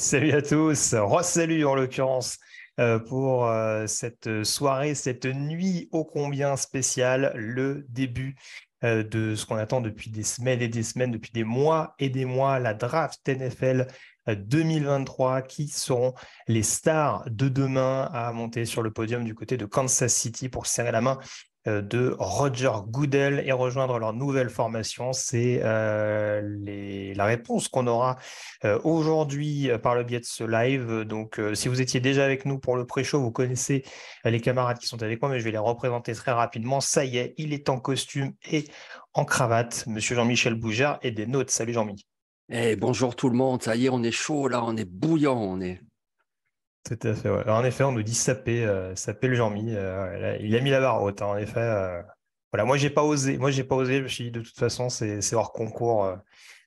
Salut à tous, re-salut en l'occurrence euh, pour euh, cette soirée, cette nuit ô combien spéciale, le début euh, de ce qu'on attend depuis des semaines et des semaines, depuis des mois et des mois, la draft NFL 2023, qui seront les stars de demain à monter sur le podium du côté de Kansas City pour serrer la main euh, de Roger Goodell et rejoindre leur nouvelle formation. C'est euh, la réponse qu'on aura euh, aujourd'hui par le biais de ce live. Donc, si vous étiez déjà avec nous pour le pré-show, vous connaissez les camarades qui sont avec moi, mais je vais les représenter très rapidement. Ça y est, il est en costume et en cravate. Monsieur Jean-Michel Bougère et des notes. Salut Jean-Mi. Eh, bonjour tout le monde. Ça y est, on est chaud là, on est bouillant, on est. Tout à fait. en effet, on nous dit saper, euh, le Jean-Mi. Euh, il a mis la barre haute. Hein, en effet, euh, voilà. Moi, j'ai pas osé. Moi, j'ai pas osé. Je me suis dit, de toute façon, c'est hors concours.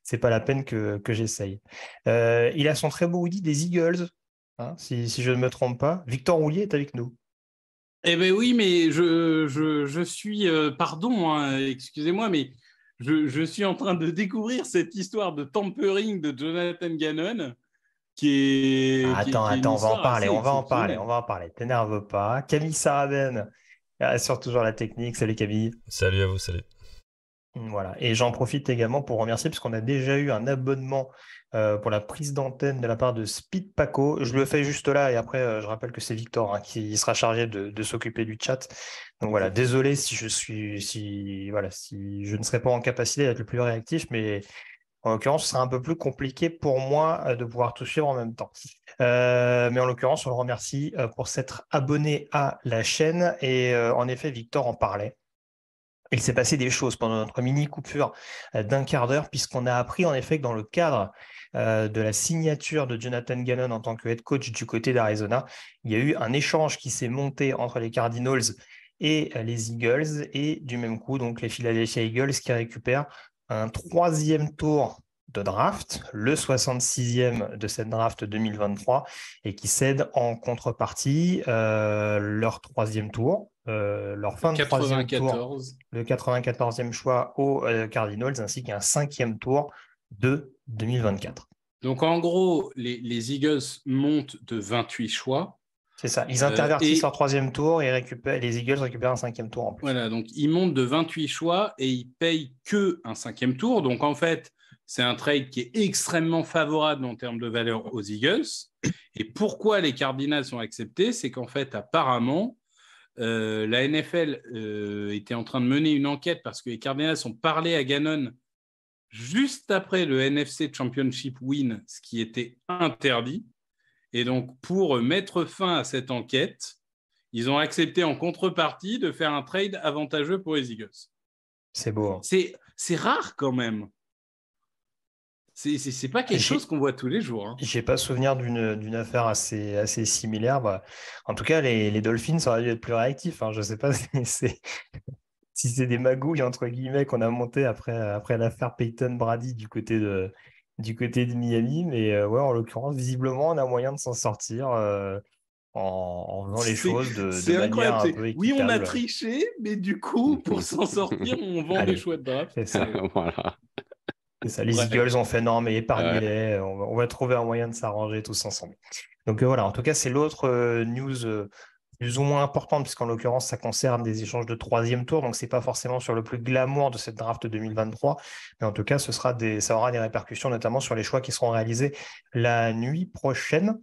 c'est pas la peine que, j'essaye. il a son très beau hoodie des Eagles, hein, si, si, je ne me trompe pas. Victor Roulier est avec nous. Eh bien oui, mais je, suis, pardon, hein, excusez-moi, mais je, suis en train de découvrir cette histoire de tampering de Jonathan Gannon qui est. Attends, attends, on va en parler, on va en parler, on va en parler. T'énerve pas. Camille Saraben sur toujours la technique. Salut Camille. Salut à vous, salut. Voilà. Et j'en profite également pour remercier, puisqu'on a déjà eu un abonnement euh, pour la prise d'antenne de la part de Speed Paco. Je le fais juste là et après, euh, je rappelle que c'est Victor hein, qui sera chargé de, s'occuper du chat. Donc voilà, désolé si je suis si voilà, si je ne serais pas en capacité d'être le plus réactif, mais en l'occurrence, ce sera un peu plus compliqué pour moi euh, de pouvoir tout suivre en même temps. Euh, mais en l'occurrence, on le remercie euh, pour s'être abonné à la chaîne. Et en effet, Victor en parlait. Il s'est passé des choses pendant notre mini coupure d'un quart d'heure, puisqu'on a appris en effet que dans le cadre de la signature de Jonathan Gannon en tant que head coach du côté d'Arizona, il y a eu un échange qui s'est monté entre les Cardinals et les Eagles, et du même coup, donc les Philadelphia Eagles qui récupèrent un troisième tour de draft, le 66e de cette draft 2023, et qui cède en contrepartie euh, leur troisième tour, euh, leur fin le de tour, le 94e choix aux euh, Cardinals, ainsi qu'un cinquième tour de 2024. Donc en gros, les, les Eagles montent de 28 choix, c'est ça. Ils euh, intervertissent leur troisième tour et récupèrent, les Eagles récupèrent un cinquième tour en plus. Voilà, donc ils montent de 28 choix et ils payent que un cinquième tour. Donc en fait, c'est un trade qui est extrêmement favorable en termes de valeur aux Eagles. Et pourquoi les Cardinals sont acceptés, C'est qu'en fait, apparemment, euh, la NFL euh, était en train de mener une enquête parce que les Cardinals ont parlé à Gannon juste après le NFC Championship win, ce qui était interdit. Et donc, pour mettre fin à cette enquête, ils ont accepté en contrepartie de faire un trade avantageux pour les Eagles. C'est beau. Hein. C'est, rare quand même. Ce n'est pas quelque chose qu'on voit tous les jours. Hein. Je n'ai pas souvenir d'une, affaire assez, similaire. Bah, en tout cas, les, Dolphins auraient dû être plus réactifs. Je hein. Je sais pas si c'est, des magouilles, entre guillemets, qu'on a monté après, après l'affaire Peyton Brady du côté de, du côté de Miami. Mais euh, ouais, en l'occurrence, visiblement, on a moyen de s'en sortir euh, en, vendant les choses de, manière un Oui, on a triché, mais du coup, pour s'en sortir, on vend des chouettes choix de C'est ça. Les Eagles ont fait non, mais épargnez-les. on, va trouver un moyen de s'arranger tous ensemble. Donc euh, voilà, en tout cas, c'est l'autre news ou moins importante, puisqu'en l'occurrence, ça concerne des échanges de troisième tour, donc c'est pas forcément sur le plus glamour de cette draft 2023, mais en tout cas, ce sera des, ça aura des répercussions, notamment sur les choix qui seront réalisés la nuit prochaine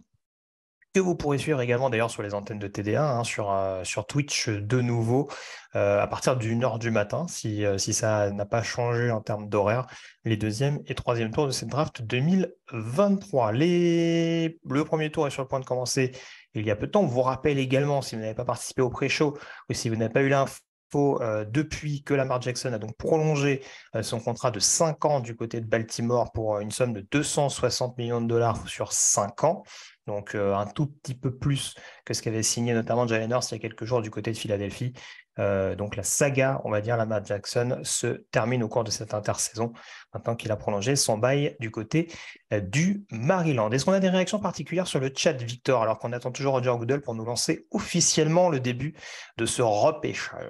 que vous pourrez suivre également d'ailleurs sur les antennes de TDA, hein, euh, sur, Twitch euh, de nouveau, euh, à partir d'une heure du matin, si, si ça n'a pas changé en termes d'horaire, les deuxième et troisième tours de cette draft 2023. Les... Le premier tour est sur le point de commencer il y a peu de temps. On vous rappelle également, si vous n'avez pas participé au pré-show ou si vous n'avez pas eu l'info, euh, depuis que Lamar Jackson a donc prolongé euh, son contrat de 5 ans du côté de Baltimore pour euh, une somme de 260 millions de dollars sur 5 ans. Donc un tout petit peu plus que ce qu'avait signé notamment Jalen Hurst il y a quelques jours du côté de Philadelphie. Euh, donc la saga, on va dire, Lamar Jackson se termine au cours de cette intersaison, maintenant qu'il a prolongé son bail du côté euh, du Maryland. Est-ce qu'on a des réactions particulières sur le chat, Victor, alors qu'on attend toujours Roger Goodell pour nous lancer officiellement le début de ce repêchage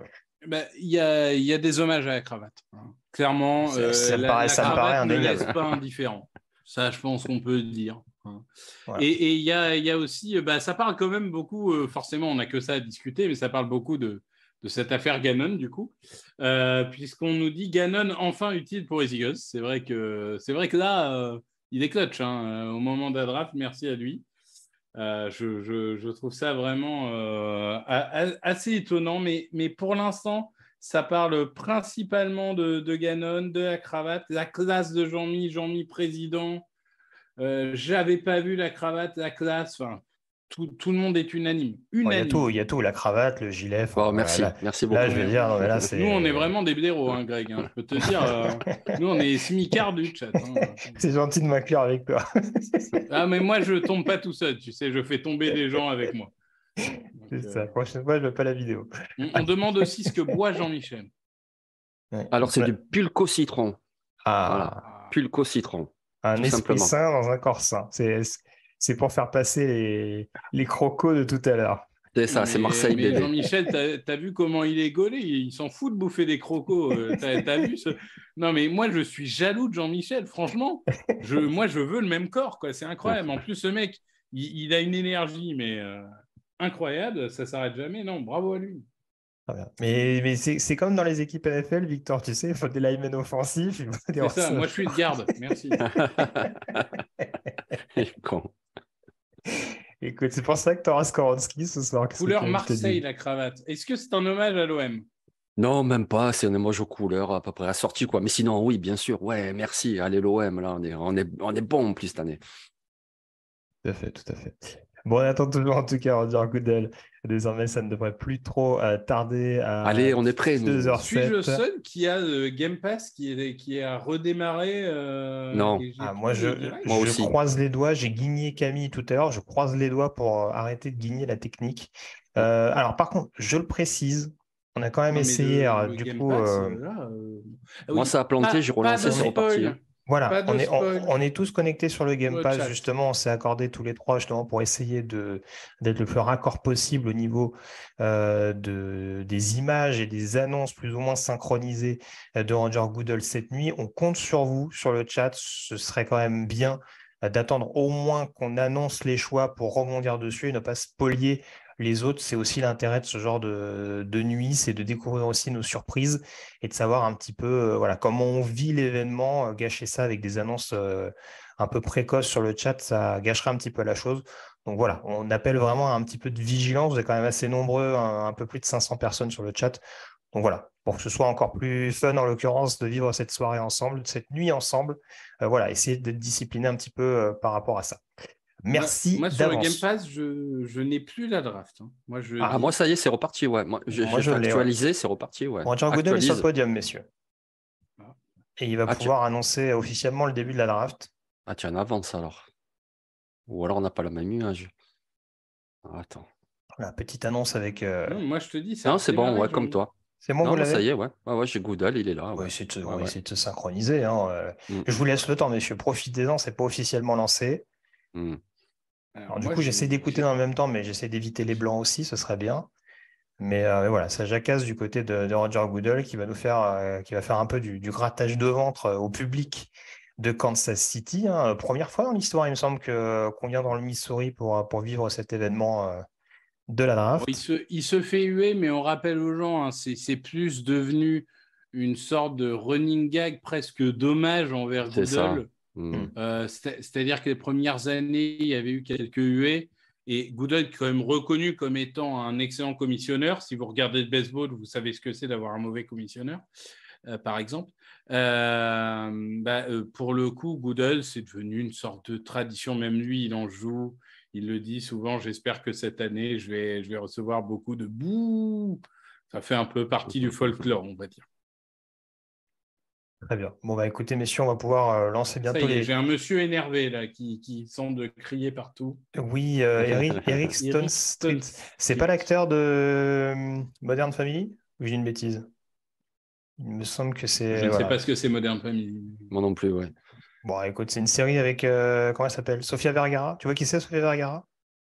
ben, il y, a, des hommages à la cravate. Hein. Clairement, ça, paraît, ça indifférent. Ça, je pense qu'on peut dire. Hein. Et il y, a, aussi, euh, bah, ça parle quand même beaucoup, forcément, on n'a que ça à discuter, mais ça parle beaucoup de, de cette affaire Ganon, du coup, euh, puisqu'on nous dit Ganon, enfin utile pour les C'est vrai que, c'est vrai que là, euh, il est clutch hein, euh, au moment de Merci à lui. je, trouve ça vraiment assez étonnant, mais, mais pour l'instant, ça parle principalement de, Ganon, de la cravate, la classe de Jean-Mi, Jean-Mi président. J'avais pas vu la cravate, la classe. Enfin, tout, le monde est unanime. unanime. Il, y a tout, la cravate, le gilet. merci, merci beaucoup. je veux dire, nous, on est vraiment des blaireaux, hein, Greg. Hein. je peux te dire, euh, nous, on est semi smicards du chat. Hein. C'est gentil de m'inclure avec toi. ah, mais moi, je ne tombe pas tout seul, tu sais, je fais tomber des gens avec moi. C'est ça, prochaine euh, fois, je ne veux pas la vidéo. on, demande aussi ce que boit Jean-Michel. Alors, c'est du pulco citron. Ah. Pulco citron. Un esprit dans un corps sain. C'est c'est pour faire passer les, crocos de tout à l'heure. C'est ça, c'est Marseille. Mais Jean-Michel, t'as as vu comment il est gaulé Il s'en fout de bouffer des crocos. Euh, t'as as vu Non, mais moi, je suis jaloux de Jean-Michel, franchement. moi, je veux le même corps, C'est incroyable. En plus, ce mec, il, a une énergie, mais euh, incroyable. Ça ne s'arrête jamais. Non, bravo à lui. Mais, c'est comme dans les équipes NFL, Victor, tu sais, il faut des linemen offensifs. moi je suis de garde, merci. con. Écoute, c'est pour ça que tu auras ce soir. Couleur Marseille, la cravate. Est-ce que c'est un hommage à l'OM non, même pas, c'est un hommage aux couleurs à peu près sortie quoi. Mais sinon, oui, bien sûr, ouais, merci, allez l'OM, là, on est, on, est, on est bon en plus cette année. Tout à fait, tout à fait. Bon, on attend toujours en tout cas Roger Goodell. Désormais, ça ne devrait plus trop euh, tarder. À Allez, on est prêt. Suis-je le seul qui a le Game Pass qui, est, qui a redémarré euh, Non. Ah, moi, je, je croise les doigts. J'ai guigné Camille tout à l'heure. Je croise les doigts pour euh, arrêter de guigner la technique. Oh. alors, par contre, je le précise, on a quand même essayé, du coup. Moi, ça a planté, j'ai relancé, c'est reparti. Voilà, on est, tous connectés sur le Game Pass, justement, on s'est accordé tous les trois justement pour essayer d'être le plus raccord possible au niveau euh, de, des images et des annonces plus ou moins synchronisées euh, de Ranger Goodall cette nuit. On compte sur vous, sur le chat, ce serait quand même bien euh, d'attendre au moins qu'on annonce les choix pour rebondir dessus et ne pas polier les autres, c'est aussi l'intérêt de ce genre de, nuit, c'est de découvrir aussi nos surprises et de savoir un petit peu euh, voilà, comment on vit l'événement. Euh, gâcher ça avec des annonces euh, un peu précoces sur le chat, ça gâchera un petit peu la chose. Donc voilà, on appelle vraiment un petit peu de vigilance. Vous êtes quand même assez nombreux, un, un peu plus de 500 personnes sur le chat. Donc voilà, pour que ce soit encore plus fun en l'occurrence de vivre cette soirée ensemble, cette nuit ensemble, voilà, essayer d'être discipliné un petit peu par rapport à ça. Merci. Moi, moi sur le Game Pass, je, n'ai plus la draft. Hein. Moi, Ah, moi, ça y est, c'est reparti. Ouais. Moi, je actualisé, c'est reparti. Ouais. Bon, Django est sur le podium, messieurs. Et il va ah, pouvoir annoncer officiellement le début de la draft. Ah, tiens, avance alors. Ou alors, on n'a pas la même image. Ah, attends. La petite annonce avec. Euh, moi, je te dis. non, c'est bon, ouais, comme hein. toi. C'est moi, bon, vous l'avez. Ça y est, ouais. ouais, j'ai Goodall, il est là. Oui, c'est de, se synchroniser. Hein, euh. mm. Je vous laisse le temps, messieurs. Profitez-en, c'est pas officiellement lancé. Mm du coup, j'essaie d'écouter dans le même temps, mais j'essaie d'éviter les blancs aussi, ce serait bien. Mais, euh, voilà, ça jacasse du côté de, Roger Goodell qui va nous faire, euh, qui va faire un peu du, grattage de ventre euh, au public de Kansas City. Hein, première fois dans l'histoire, il me semble qu'on vient dans le Missouri pour, pour vivre cet événement de la draft. Il se, fait huer, mais on rappelle aux gens, hein, c'est plus devenu une sorte de running gag presque dommage envers Goodell Mm. Euh, c'est-à-dire que les premières années, il y avait eu quelques huées. Et Goodell est quand même reconnu comme étant un excellent commissionneur. Si vous regardez le baseball, vous savez ce que c'est d'avoir un mauvais commissionneur, euh, par exemple. Euh, bah, pour le coup, Goodell, c'est devenu une sorte de tradition. Même lui, il en joue. Il le dit souvent, j'espère que cette année, je vais, je vais recevoir beaucoup de bouh. Ça fait un peu partie du folklore, on va dire. Très bien. Bon, bah écoutez, messieurs, on va pouvoir euh, lancer bientôt les. J'ai un monsieur énervé là qui, qui semble crier partout. Oui, euh, Eric, Eric Stone. C'est pas l'acteur de euh, Modern Family Ou j'ai une bêtise Il me semble que c'est. Je ne sais pas ce que c'est Modern Family. Moi non plus, ouais. Bon, écoute, c'est une série avec. comment elle s'appelle Sofia Vergara. Tu vois qui c'est, Sofia Vergara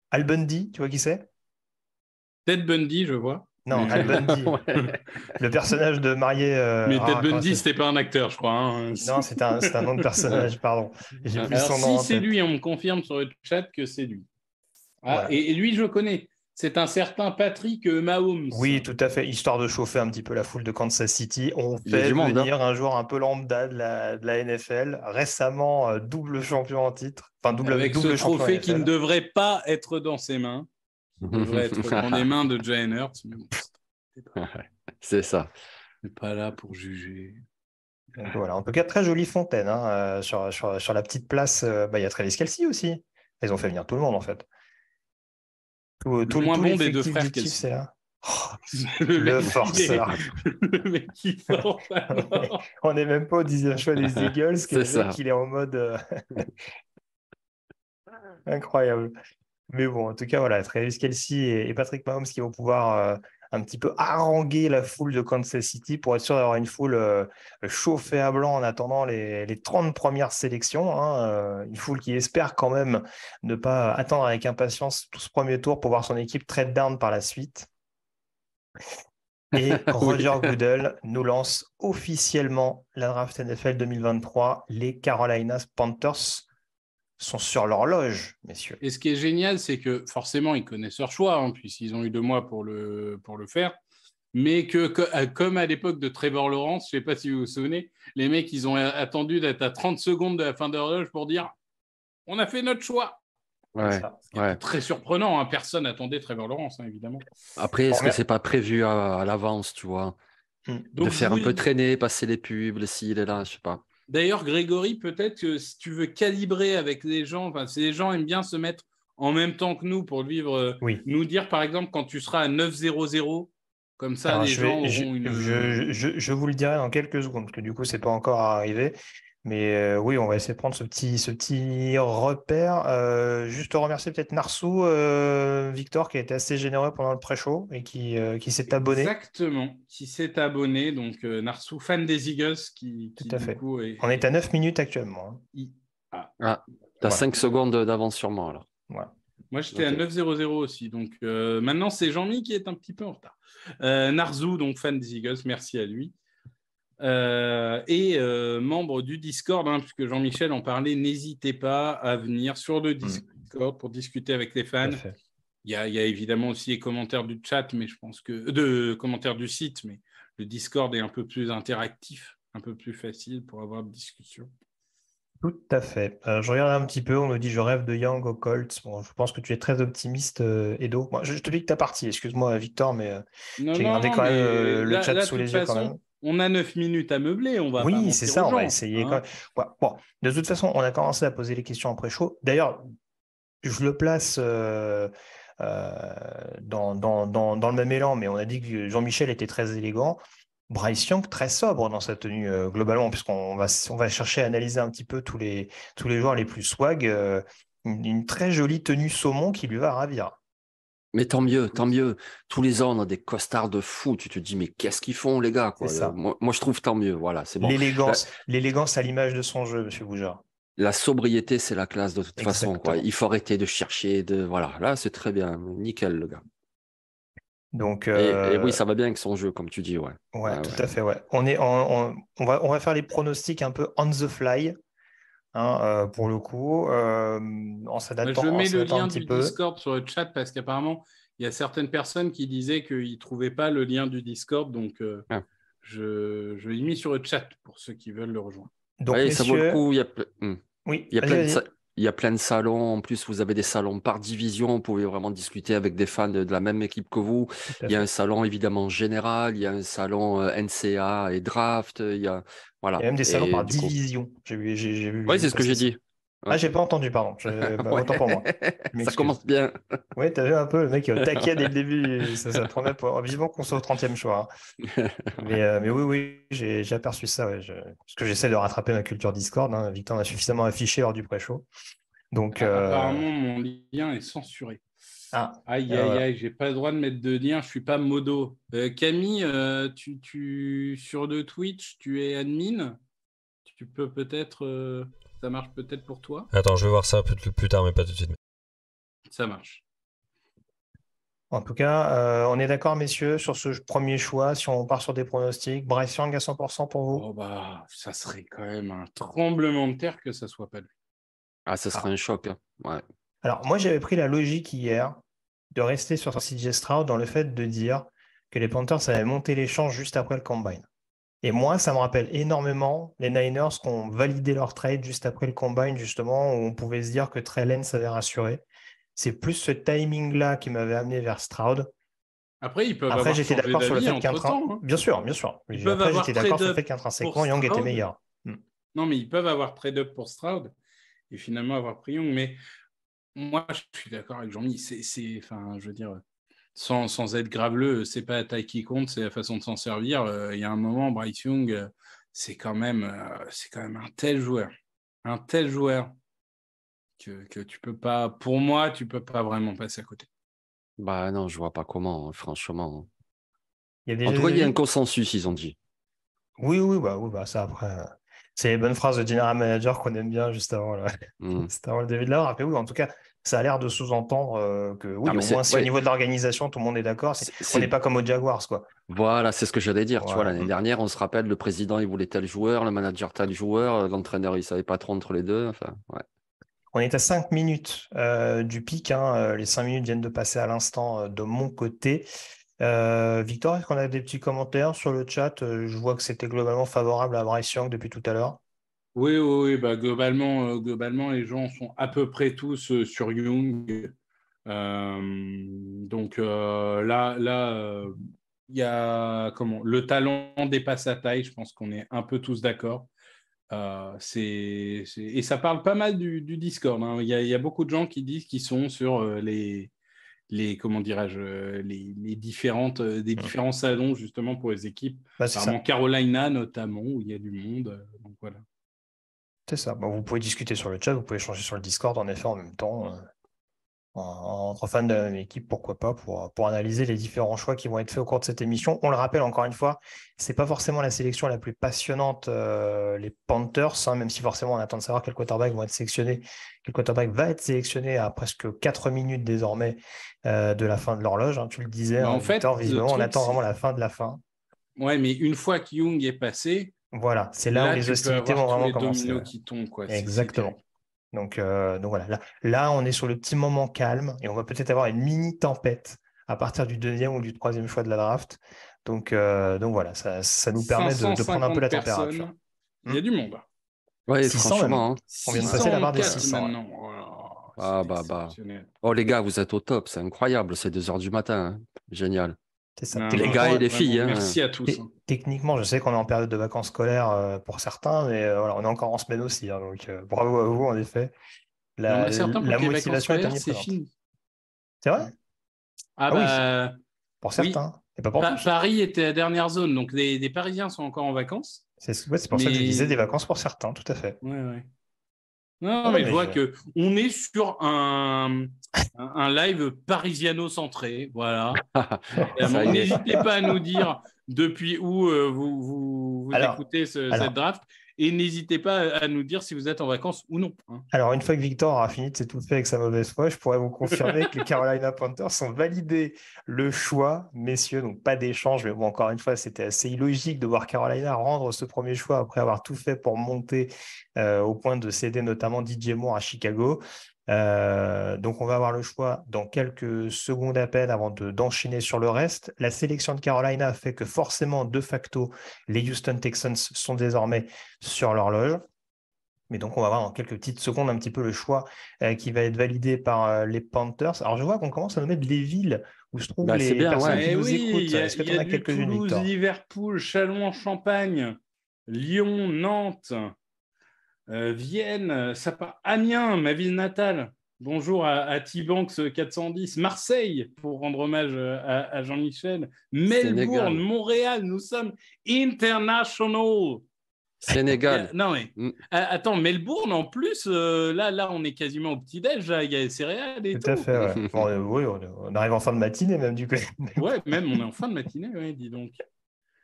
Al Bundy, tu vois qui c'est Ted Bundy, je vois. Non, Ted Bundy. Le personnage de marié. Euh, mais ah, Ted ah, Bundy, c'était pas un acteur, je crois. Hein. Non, c'est un, un, personnage, pardon. Si c'est lui, on me confirme sur le chat que c'est lui. Ah, et, lui, je connais. C'est un certain Patrick euh, Mahomes. Oui, tout à fait. Histoire de chauffer un petit peu la foule de Kansas City. On fait hein. venir un joueur un peu lambda de la, NFL, récemment euh, double champion en titre. Enfin, double, Avec double ce trophée qui ne devrait pas être dans ses mains devrait être dans les mains de Jane Hurts, mais bon, c'est ça. On n'est pas là pour juger. Voilà, en tout cas, très jolie fontaine. Hein, euh, sur, la petite place, euh, bah, il y a Travis Kelsey aussi. Ils ont fait venir tout le monde, en fait. Tout, le moins bon des deux frères Kelsey. le, forceur. Le mec qui sort. On n'est même pas au dixième choix des Eagles, qu'il est en mode. Euh, incroyable. Mais bon, en tout cas, voilà, Travis Kelsey et, Patrick Mahomes qui vont pouvoir euh, un petit peu haranguer la foule de Kansas City pour être sûr d'avoir une foule euh, chauffée à blanc en attendant les, 30 premières sélections. Hein, euh, une foule qui espère quand même ne pas attendre avec impatience tout ce premier tour pour voir son équipe trade down par la suite. Et Roger Goodell nous lance officiellement la draft NFL 2023, les Carolinas Panthers sont sur l'horloge, messieurs. Et ce qui est génial, c'est que forcément, ils connaissent leur choix, puisqu'ils ont eu deux mois pour le, pour le faire. Mais que, euh, comme à l'époque de Trevor Lawrence, je ne sais pas si vous vous souvenez, les mecs, ils ont attendu d'être à 30 secondes de la fin de l'horloge pour dire on a fait notre choix. Ouais, Très surprenant, hein. personne n'attendait Trevor Lawrence, hein, évidemment. Après, est-ce que c'est pas prévu à, l'avance, tu vois hmm. De faire un peu traîner, passer les pubs, s'il est là, je ne sais pas. D'ailleurs, Grégory, peut-être que si tu veux calibrer avec les gens, enfin, si les gens aiment bien se mettre en même temps que nous pour vivre, euh, nous dire par exemple quand tu seras à 9.00, comme ça les je gens auront une. Je, vous le dirai dans quelques secondes, parce que du coup, c'est pas encore arrivé. Mais euh, oui, on va essayer de prendre ce petit, ce petit repère. Euh, juste remercier peut-être Narsou, euh, Victor, qui a été assez généreux pendant le pré-show et qui, qui s'est abonné. Exactement, qui s'est abonné. Donc Narsou, fan des Eagles, qui, Tout à fait. est... On est à 9 minutes actuellement. Hein. Ah, tu as 5 secondes d'avance sur moi alors. Moi, j'étais à 9.00 aussi. Donc maintenant, c'est Jean-Mi qui est un petit peu en retard. Narzou, donc fan des Eagles, merci à lui. Euh, et euh, membre du Discord, hein, puisque Jean-Michel en parlait, n'hésitez pas à venir sur le mm. Discord pour discuter avec les fans. Il y, a, évidemment aussi les commentaires du chat, mais je pense que de commentaires du site, mais le Discord est un peu plus interactif, un peu plus facile pour avoir de discussions. Tout à fait. Euh, je regarde un petit peu, on me dit je rêve de Yang au Colt ». Bon, je pense que tu es très optimiste, Edo. je, te dis que tu as parti. excuse-moi Victor, mais j'ai gardé quand même le chat sous les yeux quand même on a 9 minutes à meubler, on va. Oui, c'est ça, on va essayer. Hein. de toute façon, on a commencé à poser les questions après chaud. D'ailleurs, je le place euh, euh, dans, dans, le même élan, mais on a dit que Jean-Michel était très élégant. Bryce Young très sobre dans sa tenue euh, globalement, puisqu'on va, on va chercher à analyser un petit peu tous les, tous les joueurs les plus swag. une, très jolie tenue saumon qui lui va ravir. Mais tant mieux, tant mieux. Tous les ans, on a des costards de fous. Tu te dis, mais qu'est-ce qu'ils font, les gars quoi. Moi, je trouve tant mieux. Voilà, c'est L'élégance, l'élégance à l'image de son jeu, Monsieur Boujard. La sobriété, c'est la classe de toute façon. Il faut arrêter de chercher. De voilà, là, c'est très bien, nickel, le gars. Donc, et, euh, oui, ça va bien avec son jeu, comme tu dis, ouais. Ouais, tout à fait, ouais. On, est on, va, on va faire les pronostics un peu on the fly. Hein, euh, pour le coup, euh, en je mets le lien du Discord sur le chat parce qu'apparemment, il y a certaines personnes qui disaient qu'ils ne trouvaient pas le lien du Discord. Donc, euh, ah. je, l'ai mis sur le chat pour ceux qui veulent le rejoindre. Donc, ça vaut le coup. Il y a, hmm. oui, il y a plein de... salons. En plus, vous avez des salons par division. Vous pouvez vraiment discuter avec des fans de, la même équipe que vous. Il y a un salon évidemment général. Il y a un salon NCA et draft. Il y a il y a même des salons par division. Oui, c'est ce que j'ai dit. Ah, j'ai pas entendu, pardon. Bah, autant pour moi. ça commence bien. Oui, t'as vu un peu le mec au euh, taquet dès le début. ça, ça prenait pour... Vivement qu'on soit au 30e choix. Hein. Euh, mais, oui, oui, j'ai aperçu ça. Parce que j'essaie de rattraper ma culture Discord. Hein. Victor m'a suffisamment affiché hors du pré-show. Ah, euh, apparemment, mon lien est censuré. Ah, aïe, aïe, aïe, j'ai pas le droit de mettre de lien, je suis pas modo. Euh, Camille, euh, tu, tu, sur le Twitch, tu es admin. Tu peux peut-être. Euh, ça marche peut-être pour toi. Attends, je vais voir ça plus tard, mais pas tout de suite. Ça marche. En tout cas, on est d'accord, messieurs, sur ce premier choix, si on part sur des pronostics. Bryce Young à 100% pour vous. Oh, bah, ça serait quand même un tremblement de terre que ça soit pas lui. Ah, ça serait ah. un choc. Hein. Ouais. Alors, moi, j'avais pris la logique hier de rester sur CJ Stroud dans le fait de dire que les Panthers avaient monté champs juste après le combine. Et moi, ça me rappelle énormément les Niners qui ont validé leur trade juste après le combine, justement, où on pouvait se dire que Trellen s'avait rassuré. C'est plus ce timing-là qui m'avait amené vers Stroud. Après, ils peuvent Après, j'étais d'accord sur le fait qu'un hein. bien sûr, bien sûr. Après, j'étais d'accord sur le fait quand Young était meilleur. Hmm. Non, mais ils peuvent avoir trade-up pour Stroud et finalement avoir pris Young. Mais moi, je suis d'accord avec Jean-Mi. C'est, enfin, je veux dire, sans, sans être graveleux, c'est pas la taille qui compte, c'est la façon de s'en servir. Euh, il y a un moment, Bryce Young, euh, c'est quand même, euh, c'est quand même un tel joueur, un tel joueur que, que tu peux pas. Pour moi, tu peux pas vraiment passer à côté. Bah non, je vois pas comment, hein, franchement. Il y En tout cas, il y a un consensus, ils ont dit. Oui, oui, bah, oui, bah ça après. C'est les bonnes phrases de general manager qu'on aime bien juste avant, avant le début de l'heure. Après, oui, en tout cas, ça a l'air de sous-entendre euh, que oui, ah, au moins, au niveau de l'organisation, tout le monde est d'accord, on n'est pas comme au Jaguars, quoi. Voilà, c'est ce que j'allais dire. Tu vois, l'année mm. dernière, on se rappelle, le président, il voulait tel joueur, le manager tel joueur, euh, l'entraîneur, il savait pas trop entre les deux. Enfin, On est à 5 minutes euh, du pic. Hein, les 5 minutes viennent de passer à l'instant de mon côté. Euh, Victor, est-ce qu'on a des petits commentaires sur le chat euh, Je vois que c'était globalement favorable à Bryce Young depuis tout à l'heure. Oui, oui, bah, globalement, euh, globalement, les gens sont à peu près tous sur Young. donc là, là, il y a comment Le talent dépasse sa taille. Je pense qu'on est un peu tous d'accord. et ça parle pas mal du, Discord. Hein. Il y, a beaucoup de gens qui disent qu'ils sont sur les les comment dirais-je euh, les, différentes euh, des différents salons justement pour les équipes bah, Carolina notamment où il y a du monde euh, donc voilà c'est ça bah, vous pouvez discuter sur le chat vous pouvez échanger sur le Discord en effet en même temps entre fans de l'équipe pourquoi pas pour pour analyser les différents choix qui vont être faits au cours de cette émission on le rappelle encore une fois c'est pas forcément la sélection la plus passionnante les Panthers hein, même si forcément on attend de savoir quel quarterback vont être sélectionnés quel quarterback va être sélectionné à presque 4 minutes désormais euh, de la fin de l'horloge. Hein. tu le disais, bah, hein, en, fait, on attend vraiment la fin de la fin. Ouais, mais une fois que Jung est passé, voilà, c'est là, où les hostilités vont vraiment commencer. qui tombent, Exactement. Donc, euh, donc voilà, là, on est sur le petit moment calme et on va peut-être avoir une mini tempête à partir du deuxième ou du troisième choix de la draft. Donc, euh, donc voilà, ça, ça nous permet de, prendre un peu la température. Il y a hmm du monde. Ouais, franchement, hein. On vient de passer la barre des 600. Ah, bah, bah. Oh les gars, vous êtes au top, c'est incroyable, c'est 2h du matin, hein. génial. C'est ça. les gars et les filles. Hein. Merci à tous. Hein. Techniquement, je sais qu'on est en période de vacances scolaires euh, pour certains, mais euh, on est encore en semaine aussi, donc euh, bravo à vous en effet. La, non, motivation est C'est fini. C'est vrai ah, ah bah, pour certains. Paris était la dernière zone, donc les Parisiens sont encore en vacances. C'est pour ça que je disais des vacances pour certains, tout à fait. Ouais, ouais. Non, ah mais, je vois qu'on on est sur un, live parisiano-centré. Voilà. N'hésitez pas à nous dire depuis où euh, vous, écoutez ce, cette draft. Et n'hésitez pas à nous dire si vous êtes en vacances ou non. Hein. Alors, une fois que Victor aura fini de s'étouffer avec sa mauvaise foi, je pourrais vous confirmer que les Carolina Panthers ont validé le choix, messieurs, donc pas d'échange. Mais bon, encore une fois, c'était assez illogique de voir Carolina rendre ce premier choix après avoir tout fait pour monter euh, au point de céder notamment DJ Moore à Chicago. Euh, donc on va avoir le choix dans quelques secondes à peine avant d'enchaîner sur le reste. La sélection de Carolina fait que forcément, de facto, les Houston Texans sont désormais sur l'horloge. Mais donc on va voir en quelques petites secondes un petit peu le choix euh, qui va être validé par euh, les Panthers. Alors je vois qu'on commence à nommer des villes où se trouvent bah, les personnes qui eh nous écoutent. Est-ce que tu en as quelques-unes Toulouse, Liverpool, Châlons, Champagne, Lyon, Nantes. Euh, Vienne, euh, part Amiens, ma ville natale. Bonjour à, T-Banks 410, Marseille, pour rendre hommage euh, à, Jean-Michel, Melbourne, Montréal, nous sommes international. Sénégal. non, mais mm. attends, Melbourne en plus, là, là, on est quasiment au petit-déj, il y a les céréales et tout. Tout à fait, oui, on arrive en fin de matinée même du coup. ouais, même on est en fin de matinée, oui, dis donc.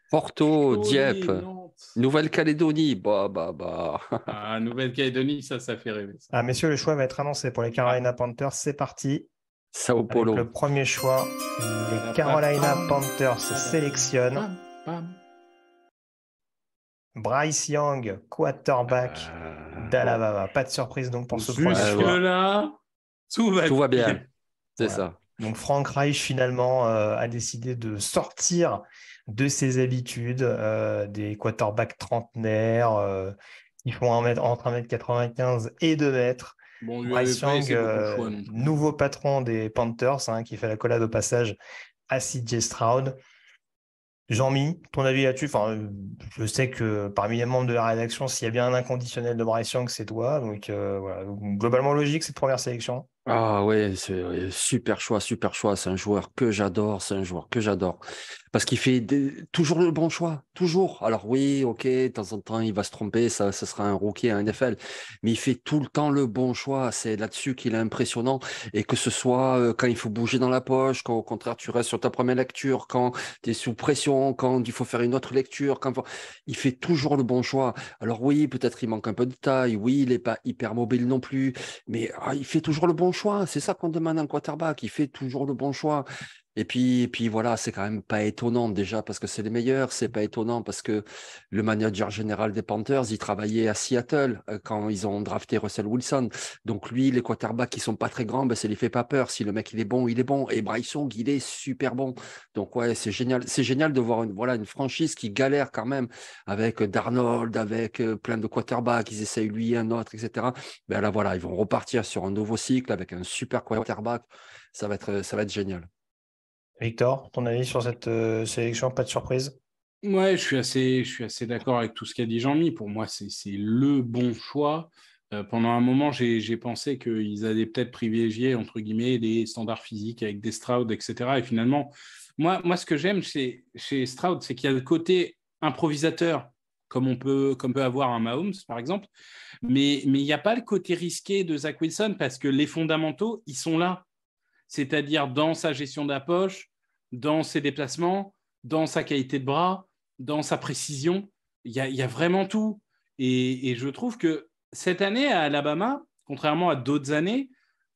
Porto, Dieppe. Nouvelle-Calédonie, bah, bah, bah. Ah, Nouvelle-Calédonie, ça, ça fait rêver. Ah, messieurs, le choix va être annoncé pour les Carolina Panthers. C'est parti. Sao Paulo. le premier choix, les Carolina Panthers sélectionnent Bryce Young, quarterback ah. d'Alabama. Pas de surprise donc pour ce point. Jusque-là, tout va, bien. C'est ça. Donc Frank Reich finalement euh, a décidé de sortir de ses habitudes, euh, des quarterbacks trentenaires euh, ils font un mètre, entre 1m95 et 2 m Bryce Young, euh, nouveau patron des Panthers, hein, qui fait la collade au passage à CJ Stroud. Jean-Mi, ton avis là-dessus enfin, Je sais que parmi les membres de la rédaction, s'il y a bien un inconditionnel de Bryce Young, c'est toi. Donc globalement logique cette première sélection. Ah ouais, c'est super choix, super choix. C'est un joueur que j'adore, c'est un joueur que j'adore. Parce qu'il fait toujours le bon choix, toujours. Alors oui, ok, de temps en temps, il va se tromper, ça, sera un rookie, un NFL. Mais il fait tout le temps le bon choix. C'est là-dessus qu'il est impressionnant. Et que ce soit euh, quand il faut bouger dans la poche, quand au contraire, tu restes sur ta première lecture, quand tu es sous pression, quand il faut faire une autre lecture, quand il fait toujours le bon choix. Alors oui, peut-être il manque un peu de taille, oui, il n'est pas hyper mobile non plus, mais ah, il fait toujours le bon choix. C'est ça qu'on demande à un quarterback. Il fait toujours le bon choix. Et puis, puis voilà, c'est quand même pas étonnant déjà parce que c'est les meilleurs. C'est pas étonnant parce que le manager général des Panthers, il travaillait à Seattle euh, quand ils ont drafté Russell Wilson. Donc lui, les quarterbacks qui sont pas très grands, ben, ça les fait pas peur. Si le mec il est bon, il est bon. Et Bryson, il est super bon. Donc ouais, c'est génial. C'est génial de voir une, voilà, une franchise qui galère quand même avec Darnold, avec euh, plein de quarterbacks. Ils essayent lui, un autre, etc. Mais ben là, voilà, ils vont repartir sur un nouveau cycle avec un super quarterback. Ça va être, euh, ça va être génial. Victor, ton avis sur cette euh, sélection, pas de surprise Ouais, je suis assez, assez d'accord avec tout ce qu'a dit Jean-Mi. Pour moi, c'est le bon choix. Euh, pendant un moment, j'ai pensé qu'ils allaient peut-être privilégier, entre guillemets, les standards physiques avec des Stroud, etc. Et finalement, moi, moi ce que j'aime chez, chez Stroud, c'est qu'il y a le côté improvisateur, comme on peut, comme peut avoir un Mahomes, par exemple. Mais il n'y a pas le côté risqué de Zach Wilson parce que les fondamentaux, ils sont là. C'est-à-dire dans sa gestion de la poche, dans ses déplacements, dans sa qualité de bras, dans sa précision. Il y a, vraiment tout. Et, je trouve que cette année à Alabama, contrairement à d'autres années,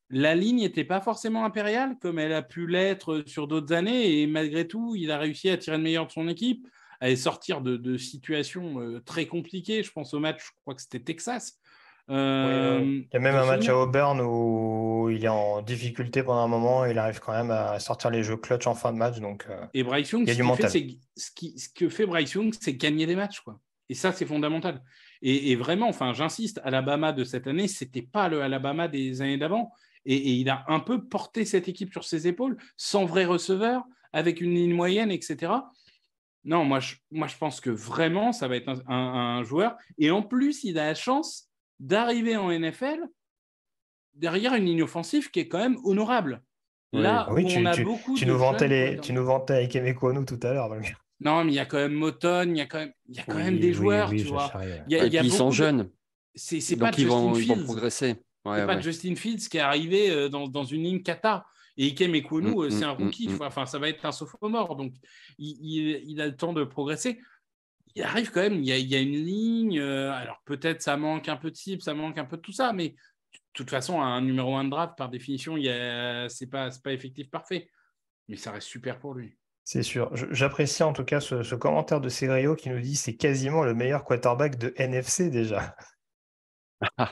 la ligne n'était pas forcément impériale comme elle a pu l'être sur d'autres années. Et malgré tout, il a réussi à tirer le meilleur de son équipe, à sortir de situations euh, très compliquées. Je pense au match, je crois que c'était Texas, euh, il y a même un match à Auburn où il est en difficulté pendant un moment et il arrive quand même à sortir les jeux clutch en fin de match. Donc, euh, et Bryce Young, ce, fait, ce, ce, que fait Bryce Young, c'est gagner des matchs. Quoi. Et ça, c'est fondamental. Et, vraiment, enfin, j'insiste, Alabama de cette année, c'était pas le Alabama des années d'avant. Et, il a un peu porté cette équipe sur ses épaules, sans vrai receveur, avec une ligne moyenne, etc. Non, moi je, moi, je pense que vraiment, ça va être un, un joueur. Et en plus, il a la chance d'arriver en NFL derrière une ligne offensive qui est quand même honorable. Là ah tu, on a beaucoup tu nous vantais les, tu nous vantais tout à l'heure. Non, mais il y a quand même Moton, il y a quand même, il y a quand même des joueurs, tu vois. ils sont jeunes. C'est pas ils vont, Ils vont progresser. Ouais, ouais. pas Justin Fields qui est arrivé euh, dans, dans une ligne kata. Et Ikem mm, euh, c'est mm, un rookie, mm, Enfin, ça va être un sophomore, donc il, a le temps de progresser il arrive quand même, il y a, une ligne. Euh, alors peut-être ça manque un peu de cible, ça manque un peu de tout ça, mais de toute façon, un numéro 1 de draft, par définition, ce n'est pas, pas effectif parfait. Mais ça reste super pour lui. C'est sûr. J'apprécie en tout cas ce, commentaire de Segrio qui nous dit c'est quasiment le meilleur quarterback de NFC déjà. ça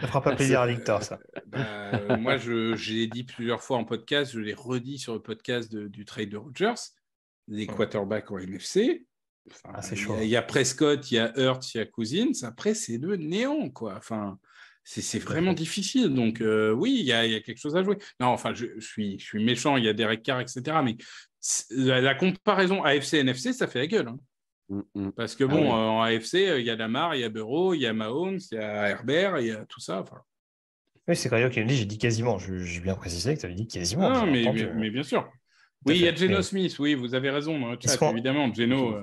fera pas plaisir à Victor, ça. Euh, bah, euh, moi, je l'ai dit plusieurs fois en podcast, je l'ai redit sur le podcast du trade de Rogers. Les quarterbacks en NFC, il y, a Prescott, il y a Hurts, il y a Cousins. Après, c'est le néant, quoi. Enfin, c'est vraiment difficile. Donc, oui, il y, a quelque chose à jouer. Non, enfin, je, suis, je suis méchant, il y a Derek Carr, etc. Mais la, comparaison AFC-NFC, ça fait la gueule. Parce que, bon, en AFC, il y a Lamar, il y a Bureau, il y a Mahomes, il y a Herbert, il y a tout ça. Enfin... Oui, c'est quand même dit, j'ai dit quasiment. J'ai bien précisé que tu avais dit quasiment. Non, mais bien sûr. Oui, il y a Geno Smith, oui, vous avez raison dans hein, le évidemment. Geno.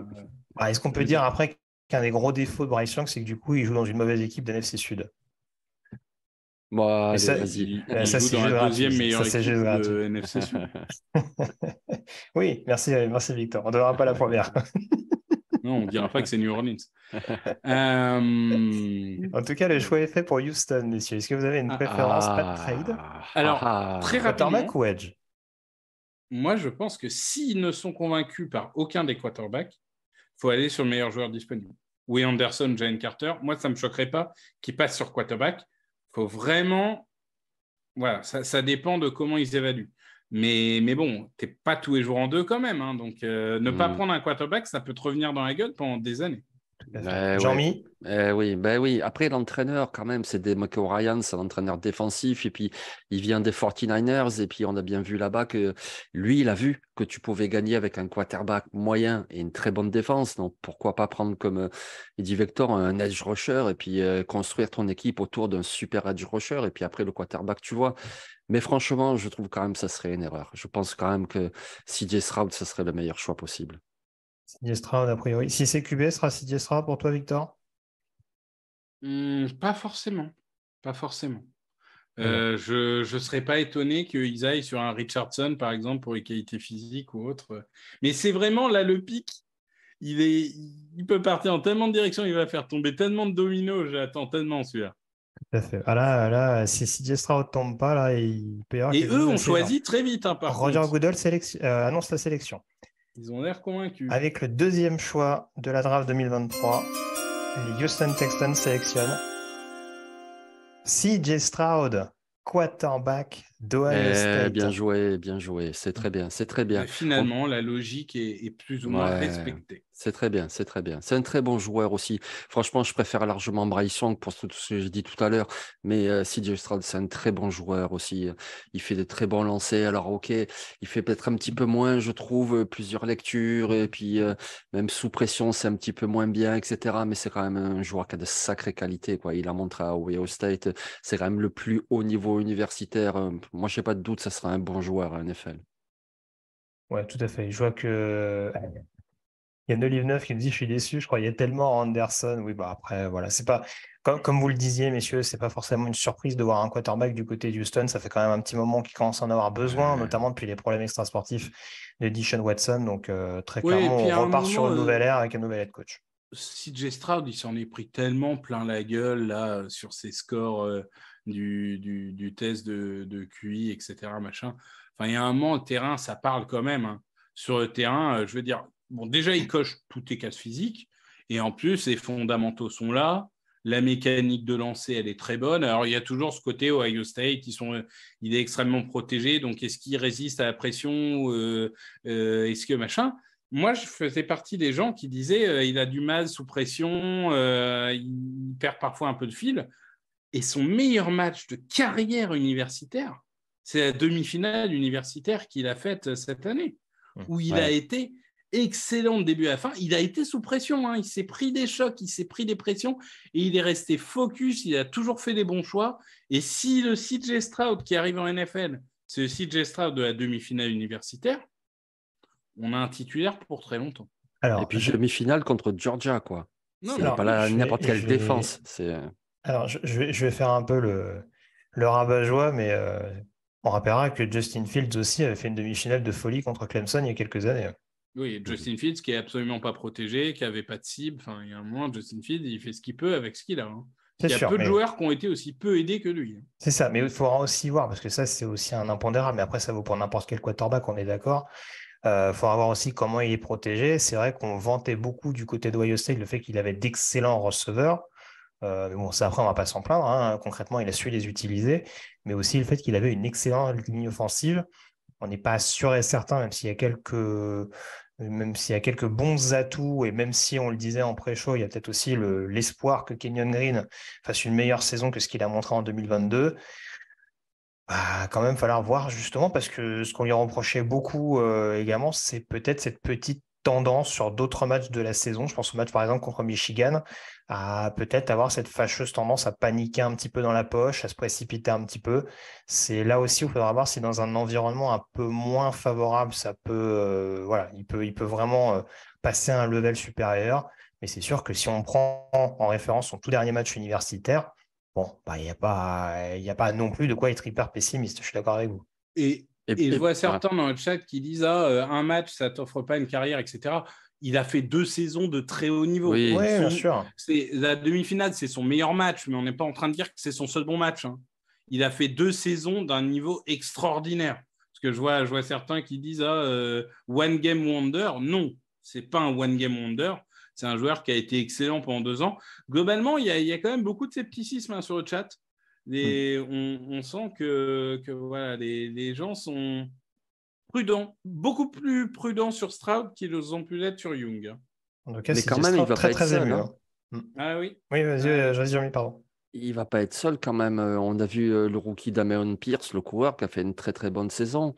Est-ce qu'on euh, peut dire après qu'un des gros défauts de Bryce Young, c'est que du coup, il joue dans une mauvaise équipe d'NFC Sud bah, allez, ça, bah, deuxième meilleure de NFC Sud. oui, merci, merci Victor. On ne donnera pas la première. non, on ne dira pas que c'est New Orleans. Euh, en tout cas, le choix est fait pour Houston, messieurs. Est-ce que vous avez une ah, préférence, pas de trade Alors, ah, ah. très rapidement. ou Edge moi, je pense que s'ils ne sont convaincus par aucun des quarterbacks, il faut aller sur le meilleur joueur disponible. Oui, Anderson, Jane Carter, moi, ça ne me choquerait pas qu'ils passent sur quarterback. Il faut vraiment. Voilà, ça, dépend de comment ils évaluent. Mais, mais bon, tu n'es pas tous les jours en deux quand même. Hein. donc, euh, ne pas mm. prendre un quarterback, ça peut te revenir dans la gueule pendant des années. Ben mi eh Oui, ben oui. Après, l'entraîneur, quand même, c'est des Ryan, c'est un entraîneur défensif. Et puis, il vient des 49ers. Et puis, on a bien vu là-bas que lui, il a vu que tu pouvais gagner avec un quarterback moyen et une très bonne défense. Donc, pourquoi pas prendre, comme euh, Eddie Vector, un edge rusher et puis euh, construire ton équipe autour d'un super edge rusher. Et puis après, le quarterback, tu vois. Mais franchement, je trouve quand même que ça serait une erreur. Je pense quand même que CJ Stroud, ce serait le meilleur choix possible a priori. Si c'est QB, sera Sidiestra pour toi, Victor hmm, Pas forcément. Pas forcément. Euh, je ne serais pas étonné qu'ils aillent sur un Richardson, par exemple, pour les qualités physiques ou autre. Mais c'est vraiment là le pic. Il, il peut partir en tellement de directions, il va faire tomber tellement de dominos. J'attends tellement celui-là. Tout à fait. Ah, là, si Diestra ne tombe pas, là, il peut y avoir Et eux ont choisi très vite. Hein, par Roger contre. Goodell euh, annonce la sélection. Ils ont l'air convaincus. Avec le deuxième choix de la draft 2023, les Houston Texans sélectionnent CJ Stroud, quarterback d'Ohio eh, Bien joué, bien joué. C'est très bien, c'est très bien. finalement, la logique est, plus ou moins respectée. C'est très bien, c'est très bien. C'est un très bon joueur aussi. Franchement, je préfère largement Song pour tout ce que j'ai dit tout à l'heure. Mais euh, CJ c'est un très bon joueur aussi. Hein. Il fait de très bons lancers. Alors, OK, il fait peut-être un petit peu moins, je trouve, euh, plusieurs lectures. Et puis, euh, même sous pression, c'est un petit peu moins bien, etc. Mais c'est quand même un joueur qui a de sacrées qualités. Il a montré à Ohio State. Euh, c'est quand même le plus haut niveau universitaire. Hein. Moi, je n'ai pas de doute, ça sera un bon joueur à NFL. Ouais, tout à fait. Je vois que il y a nolive qui me dit Je suis déçu, je croyais tellement Anderson. Oui, bah après, voilà, c'est pas. Comme, comme, vous le disiez, messieurs, c'est pas forcément une surprise de voir un quarterback du côté de Houston. Ça fait quand même un petit moment qu'il commence à en avoir besoin, notamment depuis les problèmes extrasportifs de Dishon Watson. Donc, euh, très clairement, on repart sur une euh, nouvelle ère avec un nouvel head coach. CJ Stroud, il s'en est pris tellement plein la gueule là sur ses scores euh, du, du, test de, de, QI, etc. Machin. Enfin, il y a un moment, le terrain, ça parle quand même. Hein. Sur le terrain, je veux dire, déjà, il coche toutes tes cases physiques. Et en plus, les fondamentaux sont là. La mécanique de lancer, elle est très bonne. Alors, il y a toujours ce côté Ohio State, sont, il est extrêmement protégé. Donc, est-ce qu'il résiste à la pression euh, euh, Est-ce que machin Moi, je faisais partie des gens qui disaient euh, il a du mal sous pression, il perd parfois un peu de fil. Et son meilleur match de carrière universitaire, c'est la demi-finale universitaire qu'il a faite cette année, où il a été excellent de début à fin. Il a été sous pression, hein. il s'est pris des chocs, il s'est pris des pressions et il est resté focus, il a toujours fait des bons choix. Et si le CJ Stroud qui arrive en NFL, c'est le CJ Stroud de la demi-finale universitaire, on a un titulaire pour très longtemps. Alors, et puis demi-finale contre Georgia, quoi. Non, pas n'importe quelle défense. Euh. Alors, je, vais, faire un peu le, le rabat-joie, mais euh, on rappellera que Justin Fields aussi avait fait une demi-finale de folie contre Clemson il y a quelques années. Hein. Oui, Justin Fields qui est absolument pas protégé, qui avait pas de cible. Enfin, il y a un moment, Justin Fields, il fait ce qu'il peut avec ce qu'il a. Hein. Il y a peu de joueurs qui ont été aussi peu aidés que lui. Hein. C'est ça, mais il faudra aussi voir, parce que ça, c'est aussi un impondérable. Mais après, ça vaut pour n'importe quel quarterback, on est d'accord. Il euh, faudra voir aussi comment il est protégé. C'est vrai qu'on vantait beaucoup du côté de Ohio le fait qu'il avait d'excellents receveurs. Euh, bon, ça après, on ne va pas s'en plaindre. Hein. Concrètement, il a su les utiliser, mais aussi le fait qu'il avait une excellente ligne offensive. On n'est pas sûr et certain, même s'il y a quelques même s'il y a quelques bons atouts, et même si on le disait en pré-show, il y a peut-être aussi l'espoir que Kenyon Green fasse une meilleure saison que ce qu'il a montré en 2022. Bah, quand même falloir voir justement parce que ce qu'on lui reprochait beaucoup euh, également, c'est peut-être cette petite tendance sur d'autres matchs de la saison. Je pense au match par exemple contre Michigan, à peut-être avoir cette fâcheuse tendance à paniquer un petit peu dans la poche, à se précipiter un petit peu. C'est là aussi où il faudra voir si dans un environnement un peu moins favorable, ça peut, euh, voilà, il peut, il peut vraiment euh, passer un level supérieur. Mais c'est sûr que si on prend en référence son tout dernier match universitaire, bon, bah, il n'y a, pas, y a pas non plus de quoi être hyper pessimiste, je suis d'accord avec vous. Et et, je vois certains dans le chat qui disent ah, euh, un match, ça t'offre pas une carrière, etc. Il a fait deux saisons de très haut niveau. Oui, bien sûr. La demi-finale, c'est son meilleur match, mais on n'est pas en train de dire que c'est son seul bon match. Hein. Il a fait deux saisons d'un niveau extraordinaire. Parce que je vois, je vois certains qui disent ah, euh, One Game Wonder. Non, c'est pas un One Game Wonder. C'est un joueur qui a été excellent pendant deux ans. Globalement, il y a, quand même beaucoup de scepticisme hein, sur le chat. Mm. on, sent que, voilà, les, gens sont prudents, beaucoup plus prudents sur Stroud qu'ils ont pu l'être sur Young. Mais quand même, il va très, très être hein. hein. mm. Ah oui. Oui, vas-y, ah pardon. Il va pas être seul quand même. Euh, on a vu euh, le rookie Damon Pierce, le coureur, qui a fait une très très bonne saison.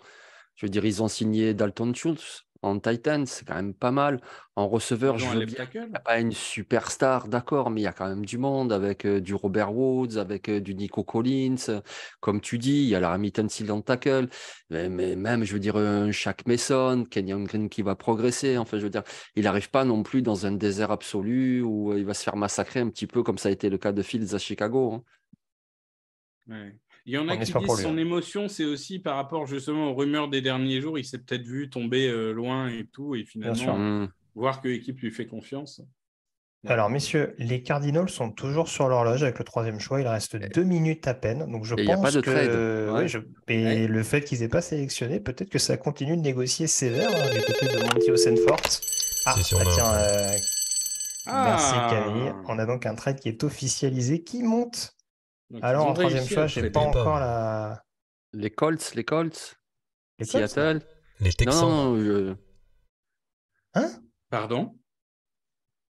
Je veux dire, ils ont signé Dalton Schultz, en Titan, c'est quand même pas mal. En receveur, je veux bien, pas une superstar, d'accord, mais il y a quand même du monde avec euh, du Robert Woods, avec euh, du Nico Collins. Euh, comme tu dis, il y a la Tensil dans le tackle. Mais, même, je veux dire, un Shaq Mason, Kenyon Green qui va progresser. Enfin, je veux dire, il n'arrive pas non plus dans un désert absolu où il va se faire massacrer un petit peu comme ça a été le cas de Fields à Chicago. Hein. Il y en a qui disent son hein. émotion, c'est aussi par rapport justement aux rumeurs des derniers jours. Il s'est peut-être vu tomber euh, loin et tout, et finalement, mmh. voir que l'équipe lui fait confiance. Alors, messieurs, les Cardinals sont toujours sur l'horloge avec le troisième choix. Il reste deux minutes à peine. Donc, je pense que. le fait qu'ils n'aient pas sélectionné, peut-être que ça continue de négocier sévère avec hein, le de Monty Ah, bah, euh, Merci ah. On a donc un trade qui est officialisé, qui monte alors, ah en troisième choix, n'ai pas encore la. Les Colts, les Colts, les Seattle. Les Texans. Non, Hein Pardon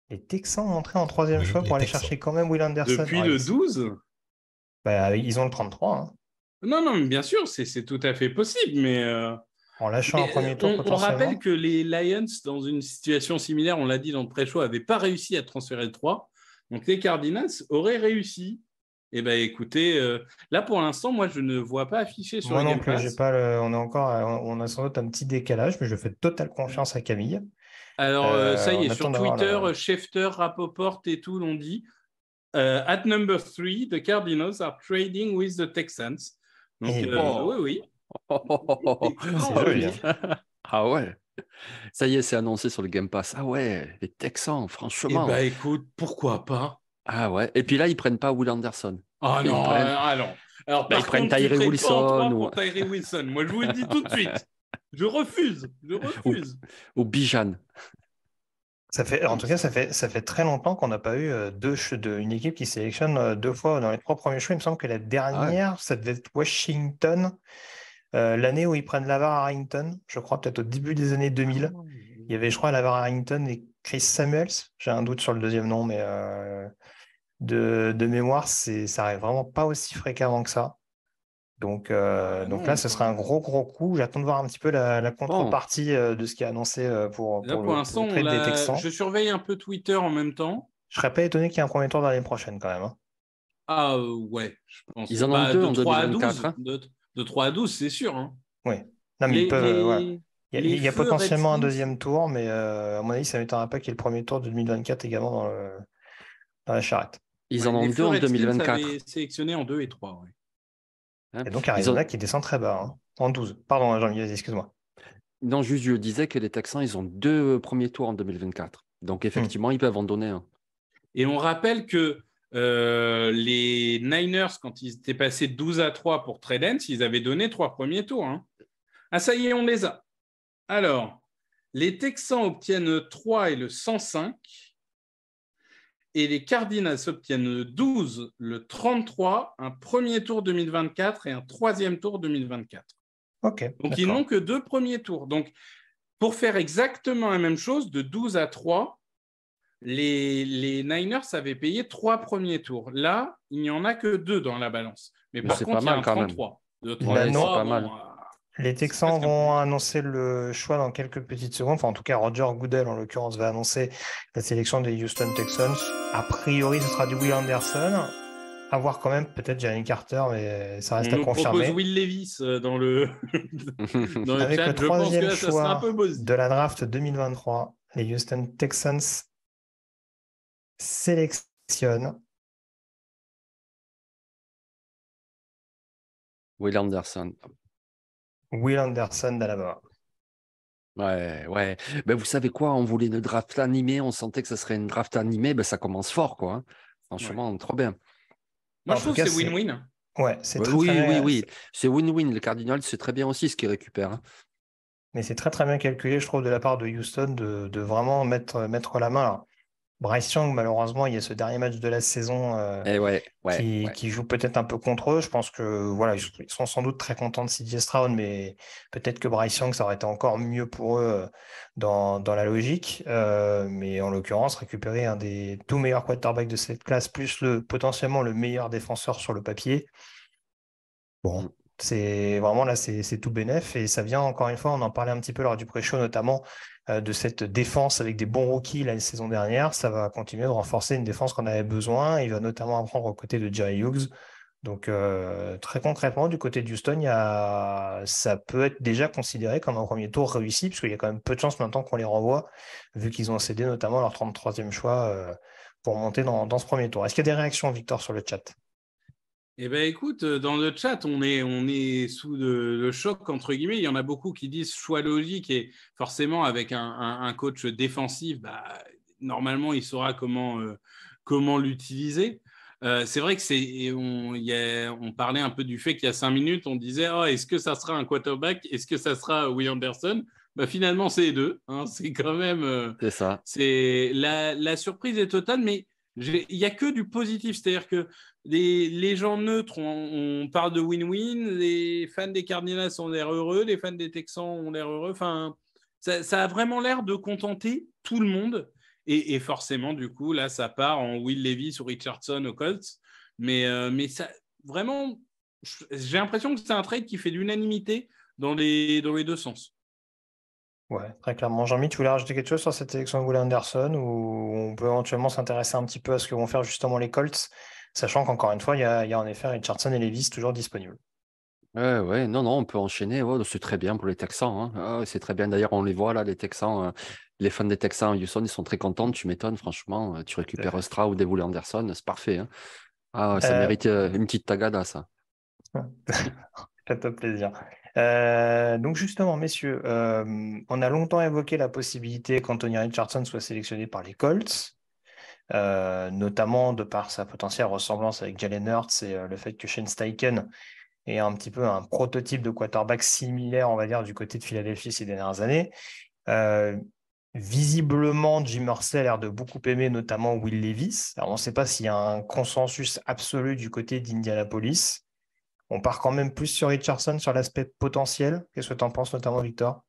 Les Texans ont entré en troisième choix pour aller chercher quand même Will Anderson. Depuis le 12 bah, Ils ont le 33. Hein. Non, non, bien sûr, c'est tout à fait possible, mais. Euh, en lâchant un premier euh, tour, on, on, rappelle que les Lions, dans une situation similaire, on l'a dit dans le pré-show, n'avaient pas réussi à transférer le 3. Donc les Cardinals auraient réussi eh bien, écoutez, euh, là pour l'instant, moi je ne vois pas affiché sur le Game Pass. pas On, est encore, on a sans doute un petit décalage, mais je fais totale confiance à Camille. Alors, euh, euh, ça y est, sur Twitter, Shafter, Rapoport et tout l'ont dit. at number three, the Cardinals are trading with the Texans. Oh. oui, oui. Oh. Hein. ah ouais. Ça y est, c'est annoncé sur le Game Pass. Ah ouais, les Texans, franchement. Eh ben, écoute, pourquoi pas ah ouais. Et puis là, ils prennent pas Will Anderson. Ah non, euh, Alors, bah, ils prennent Tyree Wilson. Tyree Wilson. Moi, je vous le dis tout de suite. Je refuse. Je refuse. Ou, Bijan. Ça fait, en tout cas, ça fait, ça fait très longtemps qu'on n'a pas eu euh, deux, une équipe qui sélectionne euh, deux fois dans les trois premiers choix. Il me semble que la dernière, ah ça devait être Washington, l'année où ils prennent Lavar Harrington, je crois, peut-être au début des années 2000. Ah Il y avait, je crois, Lavar Harrington et Chris Samuels. J'ai un doute sur le deuxième nom, mais de, mémoire, ça n'arrive vraiment pas aussi fréquemment que ça. Donc, euh, ah donc là, ce sera un gros, gros coup. J'attends de voir un petit peu la, la contrepartie euh, de ce qui est annoncé euh, pour, pour, le, l'instant, Je surveille un peu Twitter en même temps. Je serais pas étonné qu'il y ait un premier tour l'année prochaine quand même. Hein. Ah ouais, je pense. Ils en ont de 12, hein. de, 3 à 12, c'est sûr. Hein. Oui. Il y a, potentiellement un deuxième tour, mais à mon avis, ça ne m'étonnerait pas qu'il y ait le premier tour de 2024 également dans la charrette. Ils en ont deux en 2024. sélectionné en deux et trois. Hein, et donc Arizona qui descend très bas, hein. en 12. Pardon, hein, Jean-Guy, excuse-moi. Non, juste je disais que les Texans, ils ont deux premiers tours en 2024. Donc effectivement, hmm. ils peuvent en donner un. Et on rappelle que euh, les Niners, quand ils étaient passés 12 à 3 pour Tradence, ils avaient donné trois premiers tours. Ah, ça y est, on les a. Alors, les Texans obtiennent 3 et le 105 et les Cardinals obtiennent 12, le 33, un premier tour 2024 et un troisième tour 2024. OK. Donc ils n'ont que deux premiers tours. Donc pour faire exactement la même chose, de 12 à 3, les, les Niners avaient payé trois premiers tours. Là, il n'y en a que deux dans la balance. Mais, par contre, pas il y a un 33. Même. 3 ben pas mal. Euh, les Texans vont annoncer le choix dans quelques petites secondes. en tout cas, Roger Goodell, en l'occurrence, va annoncer la sélection des Houston Texans. A priori, ce sera du Will Anderson. A voir quand même, peut-être Jalen Carter, mais ça reste à confirmer. confirmer. propose Will Levis euh, dans le, Avec le troisième choix de la draft 2023, les Houston Texans sélectionnent Will Anderson. Will Anderson d'Alabama. Ouais, ouais. Ben, vous savez quoi, on voulait une draft animée, on sentait que ça serait une draft animée, ben, ça commence fort, quoi. Hein. Franchement, trop bien. Moi, je trouve que c'est win-win. Ouais, c'est oui, oui, oui, c'est win-win. Le Cardinal, c'est très bien aussi ce qu'il récupère. Hein. Mais c'est très très bien calculé, je trouve, de la part de Houston de, vraiment mettre, mettre la main. là. Bryce Young, malheureusement, il y a ce dernier match de la saison Et euh, eh qui, joue peut-être un peu contre eux. Je pense que voilà, ils sont sans doute très contents de CJ Stroud, mais peut-être que Bryce Young, ça aurait été encore mieux pour eux euh, dans, la logique. Euh, mais en l'occurrence, récupérer un des tout meilleurs quarterbacks de cette classe, plus le potentiellement le meilleur défenseur sur le papier. Bon, mm. c'est vraiment là, c'est tout bénef et ça vient encore une fois, on en parlait un petit peu lors du pré-show notamment, euh, de cette défense avec des bons rookies la saison dernière, ça va continuer de renforcer une défense qu'on avait besoin. Il va notamment apprendre aux côtés de Jerry Hughes. Donc, euh, très concrètement, du côté d'Houston, Houston a... ça peut être déjà considéré comme un premier tour réussi, puisqu'il y a quand même peu de chances maintenant qu'on les renvoie, vu qu'ils ont cédé notamment leur 33e choix euh, pour monter dans, dans, ce premier tour. Est-ce qu'il y a des réactions, Victor, sur le chat eh bien, écoute, euh, dans le chat, on est, on est sous le choc, entre guillemets. Il y en a beaucoup qui disent choix logique et forcément, avec un, coach défensif, bah, normalement, il saura comment, euh, comment l'utiliser. Euh, c'est vrai que c'est, on, a, on parlait un peu du fait qu'il y a cinq minutes, on disait oh, est-ce que ça sera un quarterback Est-ce que ça sera Will Anderson bah, Finalement, c'est les deux. Hein. C'est quand même. c'est ça. C'est, la, la surprise est totale, mais il n'y a que du positif, c'est-à-dire que les, gens neutres, on, parle de win-win, les fans des Cardinals ont l'air heureux, les fans des Texans ont l'air heureux, enfin, ça, a vraiment l'air de contenter tout le monde. Et, forcément, du coup, là, ça part en Will Levis ou Richardson au Colts. Mais, euh, vraiment, j'ai l'impression que c'est un trade qui fait l'unanimité dans dans les deux sens. Ouais, très clairement. Jean-Mi, tu voulais rajouter quelque chose sur cette élection de Anderson ou on peut éventuellement s'intéresser un petit peu à ce que vont faire justement les Colts, sachant qu'encore une fois, il y, a, en effet Richardson et Levis toujours disponibles. Oui, ouais, non, non, on peut enchaîner. c'est très bien pour les Texans. Hein. Ah c'est très bien. D'ailleurs, on les voit là, les Texans. Euh, les fans des Texans à Houston, ils sont très contents. Tu m'étonnes, franchement. Euh, tu récupères Stra ou Will Anderson, c'est parfait. Hein. ah, ça euh, mérite une petite tagada, ça. ça te plaisir. Euh, donc justement, messieurs, euh, on a longtemps évoqué la possibilité qu'Anthony Richardson soit sélectionné par les Colts, euh, notamment de par sa potentielle ressemblance avec Jalen Hurts et le fait que Shane Steichen est un petit peu un prototype de quarterback similaire, on va dire, du côté de Philadelphie ces dernières années. visiblement, Jim Mercer a l'air de beaucoup aimer notamment Will Levis. Alors, on ne sait pas s'il y a un consensus absolu du côté d'Indianapolis. On part quand même plus sur Richardson sur l'aspect potentiel. Qu'est-ce que tu en penses notamment, Victor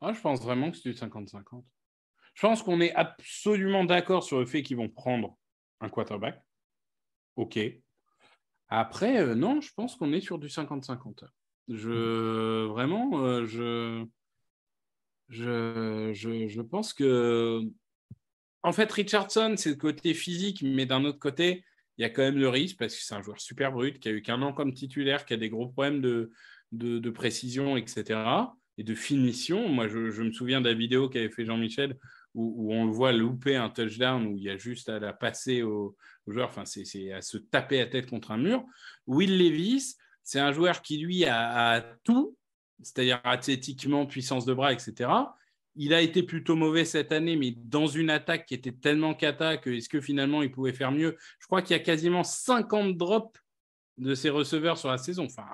Je pense vraiment que c'est du 50-50. Je pense qu'on est absolument d'accord sur le fait qu'ils vont prendre un quarterback. OK. Après, euh, non, je pense qu'on est sur du 50-50. Je... Vraiment, euh, Je, je... je pense que... En fait, Richardson, c'est le côté physique, mais d'un autre côté, il y a quand même le risque parce que c'est un joueur super brut qui a eu qu'un an comme titulaire, qui a des gros problèmes de, de, précision, etc. et de finition. Moi, je, me souviens de la vidéo qu'avait fait Jean-Michel où, on le voit louper un touchdown où il y a juste à la passer au, joueur, enfin, c'est à se taper la tête contre un mur. Will Levis, c'est un joueur qui, lui, a, a tout, c'est-à-dire athlétiquement, puissance de bras, etc il a été plutôt mauvais cette année, mais dans une attaque qui était tellement cata que est-ce que finalement il pouvait faire mieux Je crois qu'il y a quasiment 50 drops de ses receveurs sur la saison. Enfin,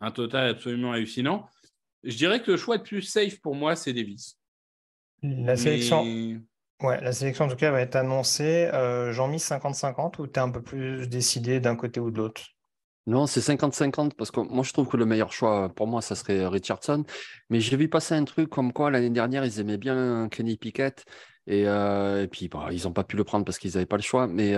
un total absolument hallucinant. Je dirais que le choix le plus safe pour moi, c'est Davis. La sélection. Ouais, la sélection en tout cas va être annoncée. J'en mis 50-50 ou tu es un peu plus décidé d'un côté ou de l'autre non, c'est 50-50 parce que moi je trouve que le meilleur choix pour moi ça serait euh, Richardson. Mais j'ai vu passer un truc comme quoi l'année dernière ils aimaient bien euh, Kenny Pickett et, euh, puis bah, ils n'ont pas pu le prendre parce qu'ils n'avaient pas le choix. Mais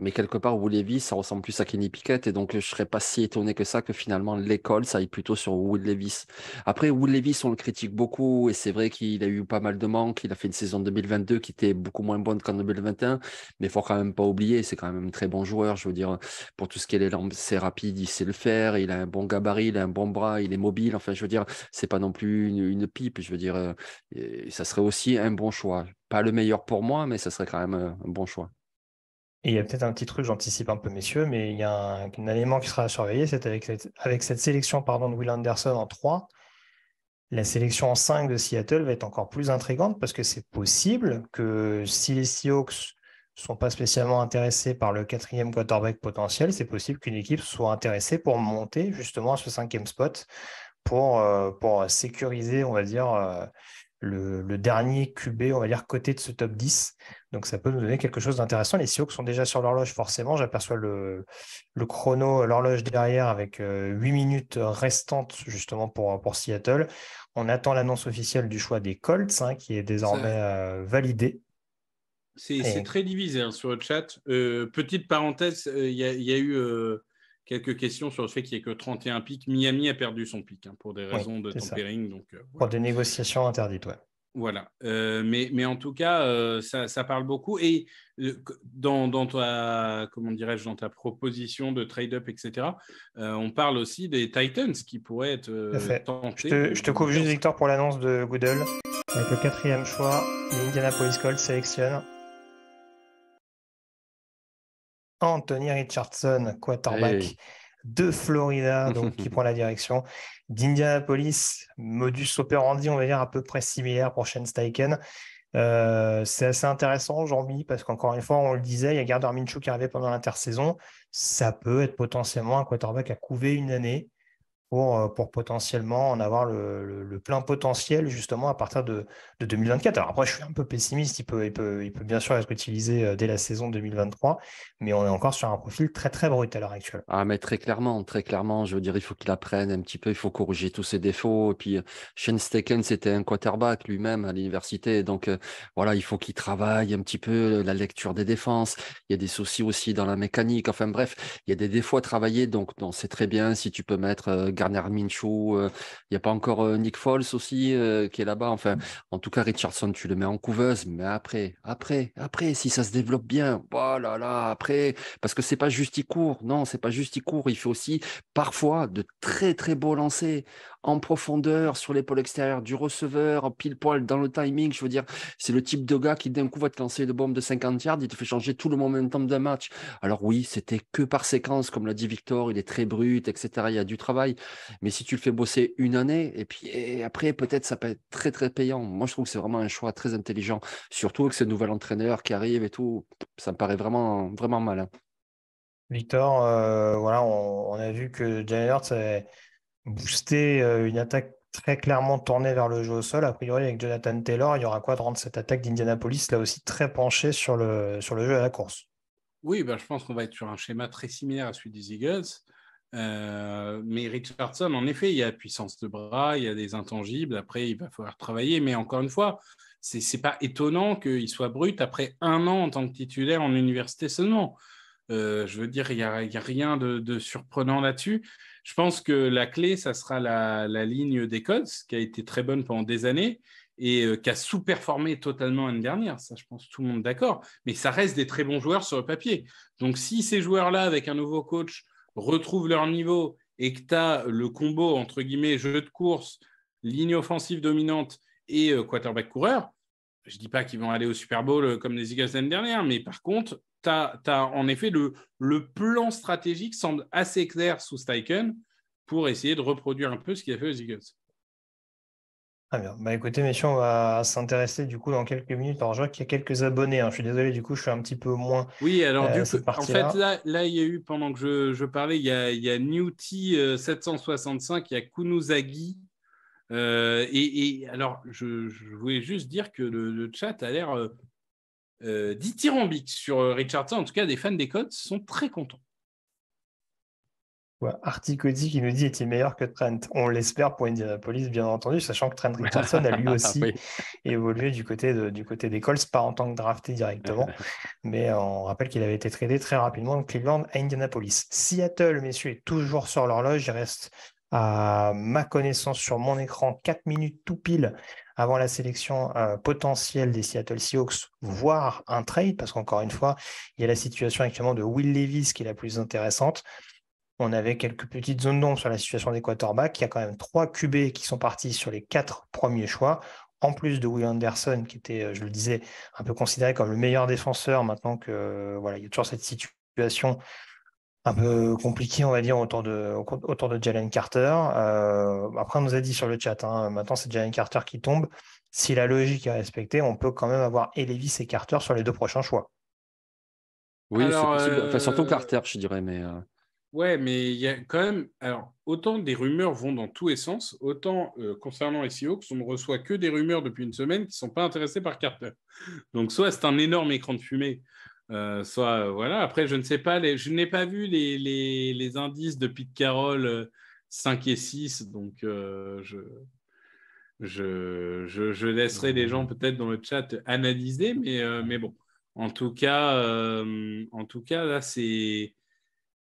mais quelque part, Will Levis, ça ressemble plus à Kenny Pickett. Et donc, je ne serais pas si étonné que ça que finalement l'école, ça aille plutôt sur Will Levis. Après, Will Levis, on le critique beaucoup. Et c'est vrai qu'il a eu pas mal de manques. Il a fait une saison 2022 qui était beaucoup moins bonne qu'en 2021. Mais il faut quand même pas oublier, c'est quand même un très bon joueur. Je veux dire, pour tout ce qui est les lampes, c'est rapide, il sait le faire. Il a un bon gabarit, il a un bon bras, il est mobile. Enfin, je veux dire, c'est pas non plus une, pipe. Je veux dire, euh, ça serait aussi un bon choix. Pas le meilleur pour moi, mais ça serait quand même euh, un bon choix. Et il y a peut-être un petit truc, j'anticipe un peu, messieurs, mais il y a un, élément qui sera à surveiller, c'est avec cette, sélection pardon, de Will Anderson en 3, la sélection en 5 de Seattle va être encore plus intrigante parce que c'est possible que si les Seahawks ne sont pas spécialement intéressés par le quatrième quarterback potentiel, c'est possible qu'une équipe soit intéressée pour monter justement à ce cinquième spot pour, euh, pour sécuriser, on va dire, euh, le, dernier QB, on va dire, côté de ce top 10. Donc ça peut nous donner quelque chose d'intéressant. Les e qui sont déjà sur l'horloge, forcément. J'aperçois le, chrono, l'horloge derrière avec 8 euh, minutes restantes justement pour, pour Seattle. On attend l'annonce officielle du choix des Colts, hein, qui est désormais euh, validé. validée. C'est très divisé hein, sur le chat. Euh, petite parenthèse, il y, a eu quelques questions sur le fait qu'il n'y ait que 31 pics. Miami a perdu son pic hein, pour des raisons de tampering. Donc, euh, Pour des négociations interdites, oui. Voilà, euh, mais, en tout cas, euh, ça, parle beaucoup. Et dans, ta, comment dirais-je, dans ta proposition de trade-up, etc., on parle aussi des Titans qui pourraient être tentés. Je te, coupe juste, Victor, pour l'annonce de Google. Avec le quatrième choix, les Indianapolis Colts sélectionnent Anthony Richardson, quarterback de Florida, donc qui prend la direction d'Indianapolis. Modus operandi, on va dire à peu près similaire pour Shane Steichen. Euh, c'est assez intéressant, jean parce qu'encore une fois, on le disait, il y a Gardner Minshew qui arrivait pendant l'intersaison. Ça peut être potentiellement un quarterback à couver une année. Euh, pour, potentiellement en avoir le, plein potentiel justement à partir de, 2024. Alors après, je suis un peu pessimiste, il peut, il peut, bien sûr être utilisé euh, dès la saison 2023, mais on est encore sur un profil très très brut à l'heure actuelle. Ah mais très clairement, très clairement, je veux dire, il faut qu'il apprenne un petit peu, il faut corriger tous ses défauts. Et puis euh, Shane Steken, c'était un quarterback lui-même à l'université, donc voilà, il faut qu'il travaille un petit peu la lecture des défenses. Il y a des soucis aussi dans la mécanique, enfin bref, il y a des défauts à travailler, donc c'est très bien si tu peux mettre... Euh, Garner Minshew, il euh, n'y a pas encore euh, Nick Foles aussi euh, qui est là-bas. Enfin, mm. en tout cas, Richardson, tu le mets en couveuse, mais après, après, après, si ça se développe bien, voilà, oh là, après, parce que c'est pas juste il court, non, c'est pas juste il court, il fait aussi parfois de très très beaux lancers en profondeur sur l'épaule extérieure du receveur, pile poil dans le timing. Je veux dire, c'est le type de gars qui d'un coup va te lancer une bombe de 50 yards, il te fait changer tout le temps d'un match. Alors oui, c'était que par séquence, comme l'a dit Victor, il est très brut, etc. Il y a du travail. Mais si tu le fais bosser une année, et puis après, peut-être ça peut être très très payant. Moi, je trouve que c'est vraiment un choix très intelligent, surtout avec ce nouvel entraîneur qui arrive et tout. Ça me paraît vraiment, vraiment malin. Victor, euh, voilà, on, a vu que c'est booster euh, une attaque très clairement tournée vers le jeu au sol. A priori, avec Jonathan Taylor, il y aura quoi de rendre cette attaque d'Indianapolis là aussi très penchée sur le, sur le jeu à la course Oui, ben, je pense qu'on va être sur un schéma très similaire à celui des Eagles. Euh, mais Richardson, en effet, il y a puissance de bras, il y a des intangibles. Après, il va falloir travailler. Mais encore une fois, c'est n'est pas étonnant qu'il soit brut après un an en tant que titulaire en université seulement. Euh, je veux dire, il n'y a, a, rien de, de surprenant là-dessus. Je pense que la clé, ça sera la, ligne des codes, qui a été très bonne pendant des années et euh, qui a sous-performé totalement l'année dernière. Ça, je pense tout le monde d'accord. Mais ça reste des très bons joueurs sur le papier. Donc, si ces joueurs-là, avec un nouveau coach, retrouvent leur niveau et que tu as le combo entre guillemets jeu de course, ligne offensive dominante et euh, quarterback coureur, je ne dis pas qu'ils vont aller au Super Bowl euh, comme les Eagles l'année dernière, mais par contre, tu as, en effet le, le, plan stratégique semble assez clair sous Steichen pour essayer de reproduire un peu ce qu'il a fait aux Eagles. Ah bien. Bah écoutez, messieurs, on va s'intéresser du coup dans quelques minutes. Alors, je vois qu'il y a quelques abonnés. Hein. Je suis désolé, du coup, je suis un petit peu moins. Oui, alors, euh, du coup, en fait, là, là, il y a eu, pendant que je, je parlais, il y a, il y a Newty 765, euh, il y a Kunuzagi. Euh, et, alors, je, je, voulais juste dire que le, le chat a l'air euh, dithyrambique sur euh, Richardson. En tout cas, des fans des Colts sont très contents. Ouais, qui nous dit était meilleur que Trent. On l'espère pour Indianapolis, bien entendu, sachant que Trent Richardson a lui aussi évolué du côté, du côté des Colts, pas en tant que drafté directement, mais on rappelle qu'il avait été tradé très rapidement de Cleveland à Indianapolis. Seattle, messieurs, est toujours sur l'horloge. Il reste à ma connaissance sur mon écran 4 minutes tout pile avant la sélection euh, potentielle des Seattle Seahawks, voire un trade, parce qu'encore une fois, il y a la situation actuellement de Will Levis qui est la plus intéressante. On avait quelques petites zones d'ombre sur la situation des quarterbacks. Il y a quand même trois QB qui sont partis sur les quatre premiers choix en plus de Will Anderson, qui était, euh, je le disais, un peu considéré comme le meilleur défenseur, maintenant que euh, voilà, il y a toujours cette situation un peu compliqué, on va dire, autour de, autour de Jalen Carter. Euh, après, on nous a dit sur le chat, hein, maintenant c'est Jalen Carter qui tombe. Si la logique est respectée, on peut quand même avoir Elévis et Carter sur les deux prochains choix. Oui, surtout euh, Carter, je dirais, mais. Euh. Ouais, mais il y a quand même. Alors, autant des rumeurs vont dans tous les sens, autant concernant les Seahawks, on ne reçoit que des rumeurs depuis une semaine qui ne sont pas intéressées par Carter. Donc, soit c'est un énorme écran de fumée euh, euh, voilà. Après, je ne sais pas, je n'ai pas vu les, indices de Pete Carroll 5 euh, et 6, donc je, laisserai les gens peut-être dans le chat analyser, mais, bon, en tout cas, en tout cas là, c'est.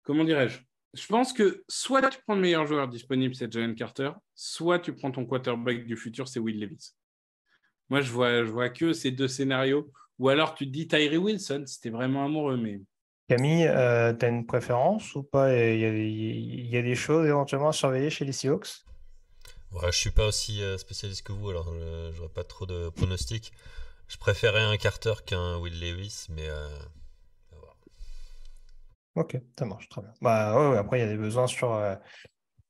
Comment dirais-je Je pense que soit tu prends le meilleur joueur disponible, c'est John Carter, soit tu prends ton quarterback du futur, c'est Will Levis. Moi, je je vois que ces deux scénarios ou alors tu te dis Tyree Wilson, c'était vraiment amoureux. Mais... Camille, euh, t'as tu as une préférence ou pas il y, a, des choses éventuellement à surveiller chez les Seahawks Je ne suis pas aussi euh, spécialiste que vous, alors euh, je n'aurais pas trop de pronostics. Je préférais un Carter qu'un Will Lewis, mais. Ok, ça marche très bien. Bah, ouais, après, il y a des besoins sur,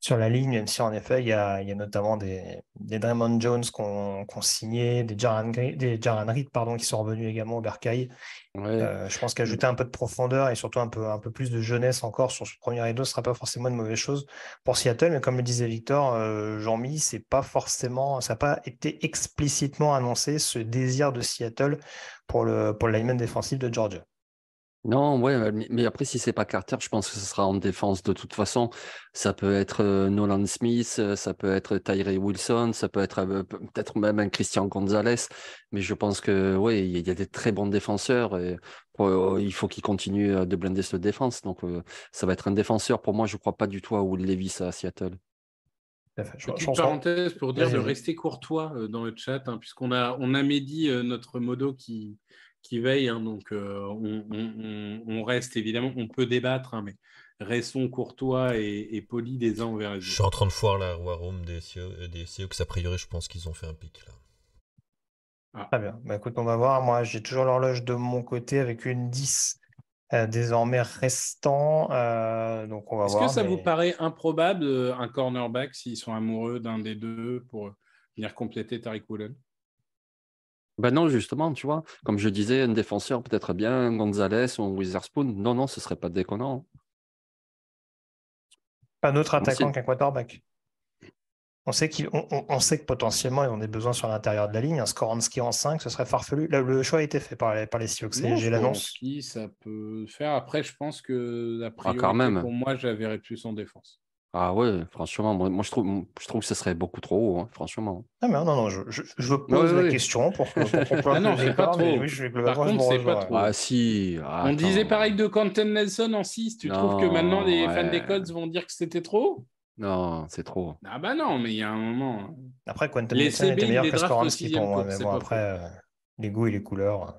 sur la ligne, même si en effet, il y a, il y a notamment des, des Draymond Jones qu'on signait, des Jaran, des Reed pardon, qui sont revenus également au Bercail. Euh, je pense qu'ajouter un peu de profondeur et surtout un peu, un peu plus de jeunesse encore sur ce premier rideau ne sera pas forcément une mauvaise chose pour Seattle. Mais comme le disait Victor, euh, Jean-Mi, c'est pas forcément, ça n'a pas été explicitement annoncé ce désir de Seattle pour le, pour le lineman défensif de Georgia. Non, ouais, mais, après, si c'est pas Carter, je pense que ce sera en défense de toute façon. Ça peut être euh, Nolan Smith, euh, ça peut être Tyree Wilson, ça peut être euh, peut-être même un Christian Gonzalez. Mais je pense que oui, il y a des très bons défenseurs et il faut qu'ils continuent de blinder cette défense. Donc ça va être un défenseur. Pour moi, je ne crois pas du tout à Will Levis à Seattle. Petite parenthèse pour dire de rester courtois dans le chat, hein, puisqu'on a, on a Mehdi, notre modo, qui, qui veille. Hein, donc, euh, on, reste évidemment, on peut débattre, hein, mais restons courtois et, polis des uns envers les autres. Je suis en train de foire la War Room des CEO, euh, des CEO, que a priori, je pense qu'ils ont fait un pic là. Ah. Très bien. Bah, écoute, on va voir. Moi, j'ai toujours l'horloge de mon côté avec une 10 euh, désormais restant. donc, on va Est-ce que ça vous paraît improbable un cornerback s'ils sont amoureux d'un des deux pour venir compléter Tariq Woolen ben non, justement, tu vois, comme je disais, un défenseur peut-être bien, Gonzalez ou Witherspoon, non, non, ce serait pas déconnant. Un autre attaquant qu'un quarterback. On sait, sait que potentiellement, ils ont des besoins sur l'intérieur de la ligne. Un score en 5, ce serait farfelu. le choix a été fait par les, par J'ai l'annonce. ça peut faire. Après, je pense que la ah, priorité pour moi, j'avais plus son défense. Ah ouais, franchement, moi, je, trouve, je trouve que ce serait beaucoup trop haut, hein, franchement. Non mais non, non, non, je, je, je pose la question pour que non, c'est pas trop. je vais Par contre, c'est pas trop. Ah si. Ah, On disait pareil de Quentin Nelson en 6. Tu trouves que maintenant les fans des Codes vont dire que c'était trop Non, c'est trop. Ah bah non, mais il y a un moment. Hein. Après, Quentin Nelson était meilleur que Skoransky pour hein, moi, mais bon, après, euh, les goûts et les couleurs.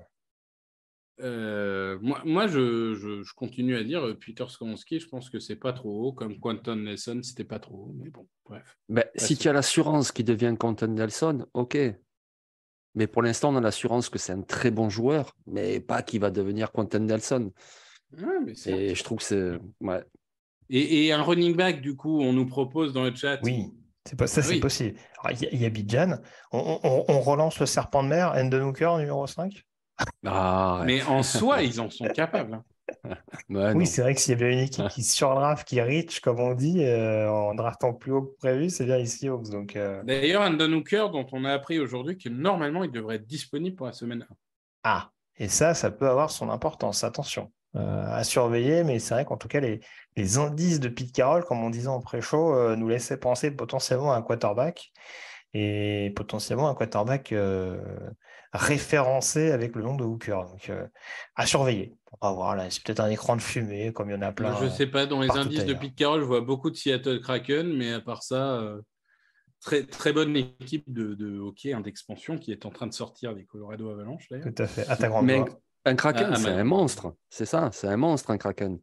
Euh, moi, je, continue à dire euh, Peter Skowronski, je pense que c'est pas trop haut, comme Quentin Nelson, c'était pas trop haut, mais bon, bref. Ben, si tu as l'assurance qu'il devient Quentin Nelson, ok. Mais pour l'instant, on a l'assurance que c'est un très bon joueur, mais pas qu'il va devenir Quentin Nelson. Ah, et je trouve que c'est. Et, un running back, du coup, on nous propose dans le chat. Oui, c'est pas, ça, ah c'est possible. Il y, a Bijan. On, relance le serpent de mer, of Hooker, numéro 5 ah, mais en soi, ils en sont capables. Hein. oui, c'est vrai que s'il y avait une équipe qui surdraft, qui reach, comme on dit, euh, en draftant plus haut que prévu, c'est bien ici euh. D'ailleurs, Andon Hooker, dont on a appris aujourd'hui que normalement, il devrait être disponible pour la semaine 1. Ah, et ça, ça peut avoir son importance. Attention. Euh, à surveiller, mais c'est vrai qu'en tout cas, les, les, indices de Pete Carroll, comme on disait en pré-show, nous laissaient penser potentiellement à un quarterback et potentiellement un quarterback référencé avec le nom de Hooker. Donc, euh, à surveiller. voir, là, c'est peut-être un écran de fumée, comme il y en a plein. Je ne sais pas, dans les indices de Pete Carroll, je vois beaucoup de Seattle Kraken, mais à part ça, euh, très, très bonne équipe de, hockey hein, d'expansion qui est en train de sortir des Colorado Avalanche. Tout à fait, à ta grande mais Un Kraken, ah, ah, c'est un monstre, c'est ça, c'est un monstre, un Kraken.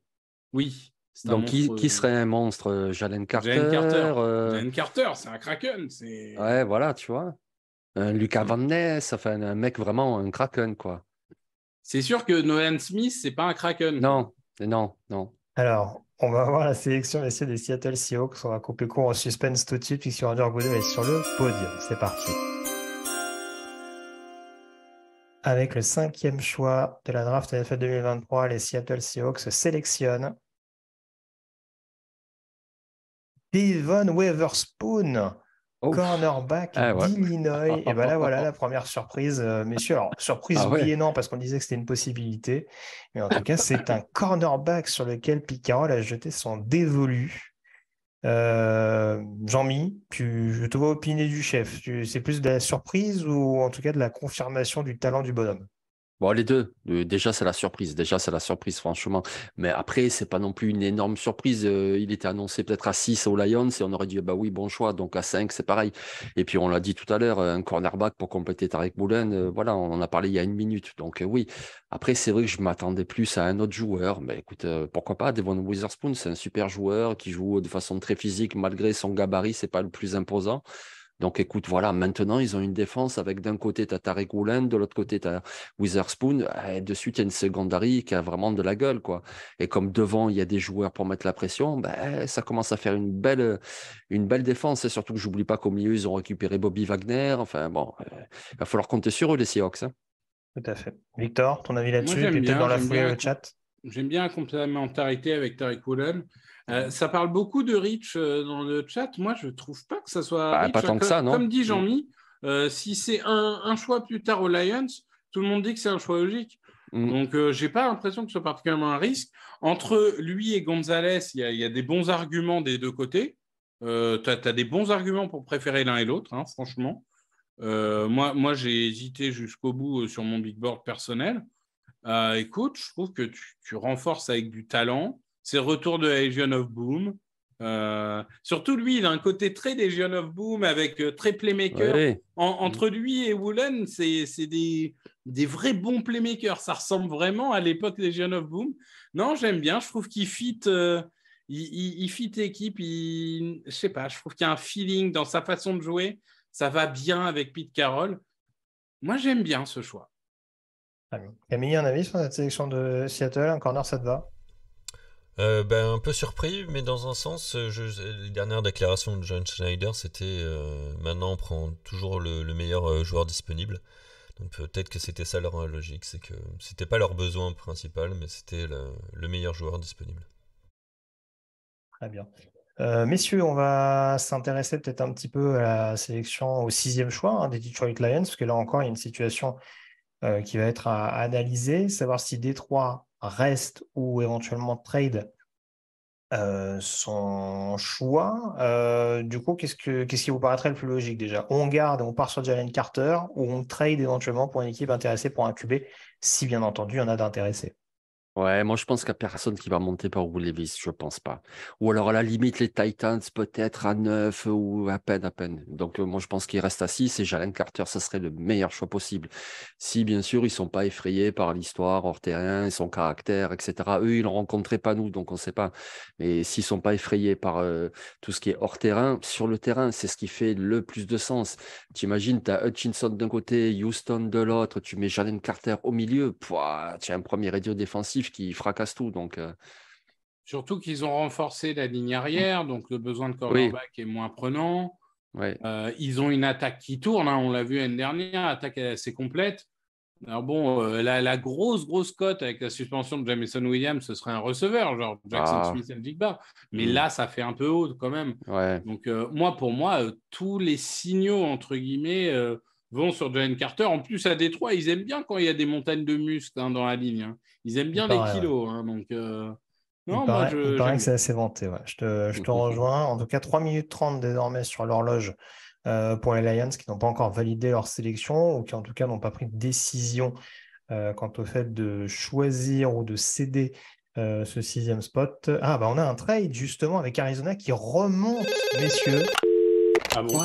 Oui, donc, qui, euh, serait un monstre Jalen Carter Jalen Carter, Carter c'est un Kraken. Ouais, voilà, tu vois un Lucas Van Ness, enfin un mec vraiment un kraken quoi. C'est sûr que Nolan Smith, c'est pas un kraken. Non, non, non. Alors, on va voir la sélection des Seattle Seahawks. On va couper court en suspense tout de suite puisque Roger Godot est sur le podium. C'est parti. Avec le cinquième choix de la draft NFL 2023, les Seattle Seahawks sélectionnent Devon Weatherspoon, Oh. cornerback ah, d'Illinois. et ben là, voilà la première surprise, euh, messieurs. Alors, surprise, ah, ou oui non, parce qu'on disait que c'était une possibilité. Mais en tout cas, c'est un cornerback sur lequel Picarol a jeté son dévolu. Euh, Jean-Mi, je te vois opiner du chef. C'est plus de la surprise ou en tout cas de la confirmation du talent du bonhomme Bon, les deux. Déjà, c'est la surprise. Déjà, c'est la surprise, franchement. Mais après, c'est pas non plus une énorme surprise. Euh, il était annoncé peut-être à 6 au Lions et on aurait dit, bah oui, bon choix. Donc à 5, c'est pareil. Et puis, on l'a dit tout à l'heure, un cornerback pour compléter Tarek Boulen. Euh, voilà, on en a parlé il y a une minute. Donc euh, oui. Après, c'est vrai que je m'attendais plus à un autre joueur. Mais écoute, pourquoi pas? Devon Witherspoon, c'est un super joueur qui joue de façon très physique malgré son gabarit. C'est pas le plus imposant. Donc écoute, voilà, maintenant ils ont une défense avec d'un côté tu Tarek de l'autre côté tu Witherspoon, et eh, de suite il y a une secondary qui a vraiment de la gueule. quoi. Et comme devant il y a des joueurs pour mettre la pression, ben, eh, ça commence à faire une belle, euh, une belle défense. Et surtout que j'oublie pas qu'au milieu ils ont récupéré Bobby Wagner. Enfin bon, il euh, va falloir compter sur eux les Seahawks. Hein. Tout à fait. Victor, ton avis là-dessus la chat J'aime bien la complémentarité avec Tarek euh, ça parle beaucoup de Rich euh, dans le chat. Moi, je ne trouve pas que ça soit. Bah, pas tant hein. que ça, non Comme dit mm. Jean-Mi, euh, si c'est un, choix plus tard aux Lions, tout le monde dit que c'est un choix logique. Mm. Donc, Donc, n'ai pas l'impression que ce soit particulièrement un risque. Entre lui et Gonzalez, il y, a des bons arguments des deux côtés. tu as, des bons arguments pour préférer l'un et l'autre, hein, franchement. moi, j'ai hésité jusqu'au bout sur mon big board personnel. écoute, je trouve que tu renforces avec du talent c'est Retour de Legion of Boom. Euh, surtout lui, il a un côté très Legion of Boom avec euh, très playmaker. Mm. entre lui et Woolen, c'est des, des, vrais bons playmakers. Ça ressemble vraiment à l'époque Legion of Boom. Non, j'aime bien. Je trouve qu'il fit, euh, il, équipe. Il, je sais pas, je trouve qu'il y a un feeling dans sa façon de jouer. Ça va bien avec Pete Carroll. Moi, j'aime bien ce choix. Camille, un avis sur cette sélection de Seattle Un corner, ça te va euh, ben, un peu surpris, mais dans un sens, euh, je, les dernières déclarations de John Schneider, c'était euh, maintenant on prend toujours le, meilleur joueur disponible. Donc peut-être que c'était ça leur logique, c'est que c'était pas leur besoin principal, mais c'était le, meilleur joueur disponible. Très bien. messieurs, on va s'intéresser peut-être un petit peu à la sélection au sixième choix hein, des Detroit Lions, parce que là encore, il y a une situation qui va être analysée, à analyser, savoir si Détroit reste ou éventuellement trade euh, son choix. Euh, du coup, qu'est-ce, qu'est-ce qui vous paraîtrait le plus logique déjà On garde on part sur Jalen Carter ou on trade éventuellement pour une équipe intéressée pour un QB, si bien entendu il y en a d'intéressés Ouais, moi je pense qu'il n'y a personne qui va monter par Will Levis, je pense pas. Ou alors à la limite les Titans peut-être à 9 ou à peine, à peine. Donc euh, moi je pense qu'il reste à 6 et Jalen Carter, ça serait le meilleur choix possible. Si bien sûr ils sont pas effrayés par l'histoire hors terrain, son caractère, etc. Eux, ils ne rencontraient pas nous, donc on ne sait pas. Mais s'ils ne sont pas effrayés par euh, tout ce qui est hors terrain, sur le terrain, c'est ce qui fait le plus de sens. tu T'imagines, tu as Hutchinson d'un côté, Houston de l'autre, tu mets Jalen Carter au milieu, tu as un premier radio défensif qui fracasse tout. Donc, euh. Surtout qu'ils ont renforcé la ligne arrière, donc le besoin de cornerback est moins prenant. Euh, ils ont une attaque qui tourne, hein, on l'a vu l'année dernière, attaque assez complète. Alors bon, euh, la, grosse, grosse cote avec la suspension de Jameson Williams, ce serait un receveur, genre Jackson ah. Smith et Jigba. Mais mm. là, ça fait un peu haut quand même. Donc moi, pour moi, tous les signaux, entre guillemets, vont sur John Carter. En plus, à Détroit, ils aiment bien quand il y a des montagnes de muscles hein, dans la ligne. Hein. Ils aiment bien les kilos. donc, non, je, que c'est assez vanté. Je, te, rejoins. En tout cas, 3 minutes 30 désormais sur l'horloge euh, pour les Lions qui n'ont pas encore validé leur sélection ou qui, en tout cas, n'ont pas pris de décision euh, quant au fait de choisir ou de céder euh, ce sixième spot. Ah, bah on a un trade justement avec Arizona qui remonte, messieurs. Ah bon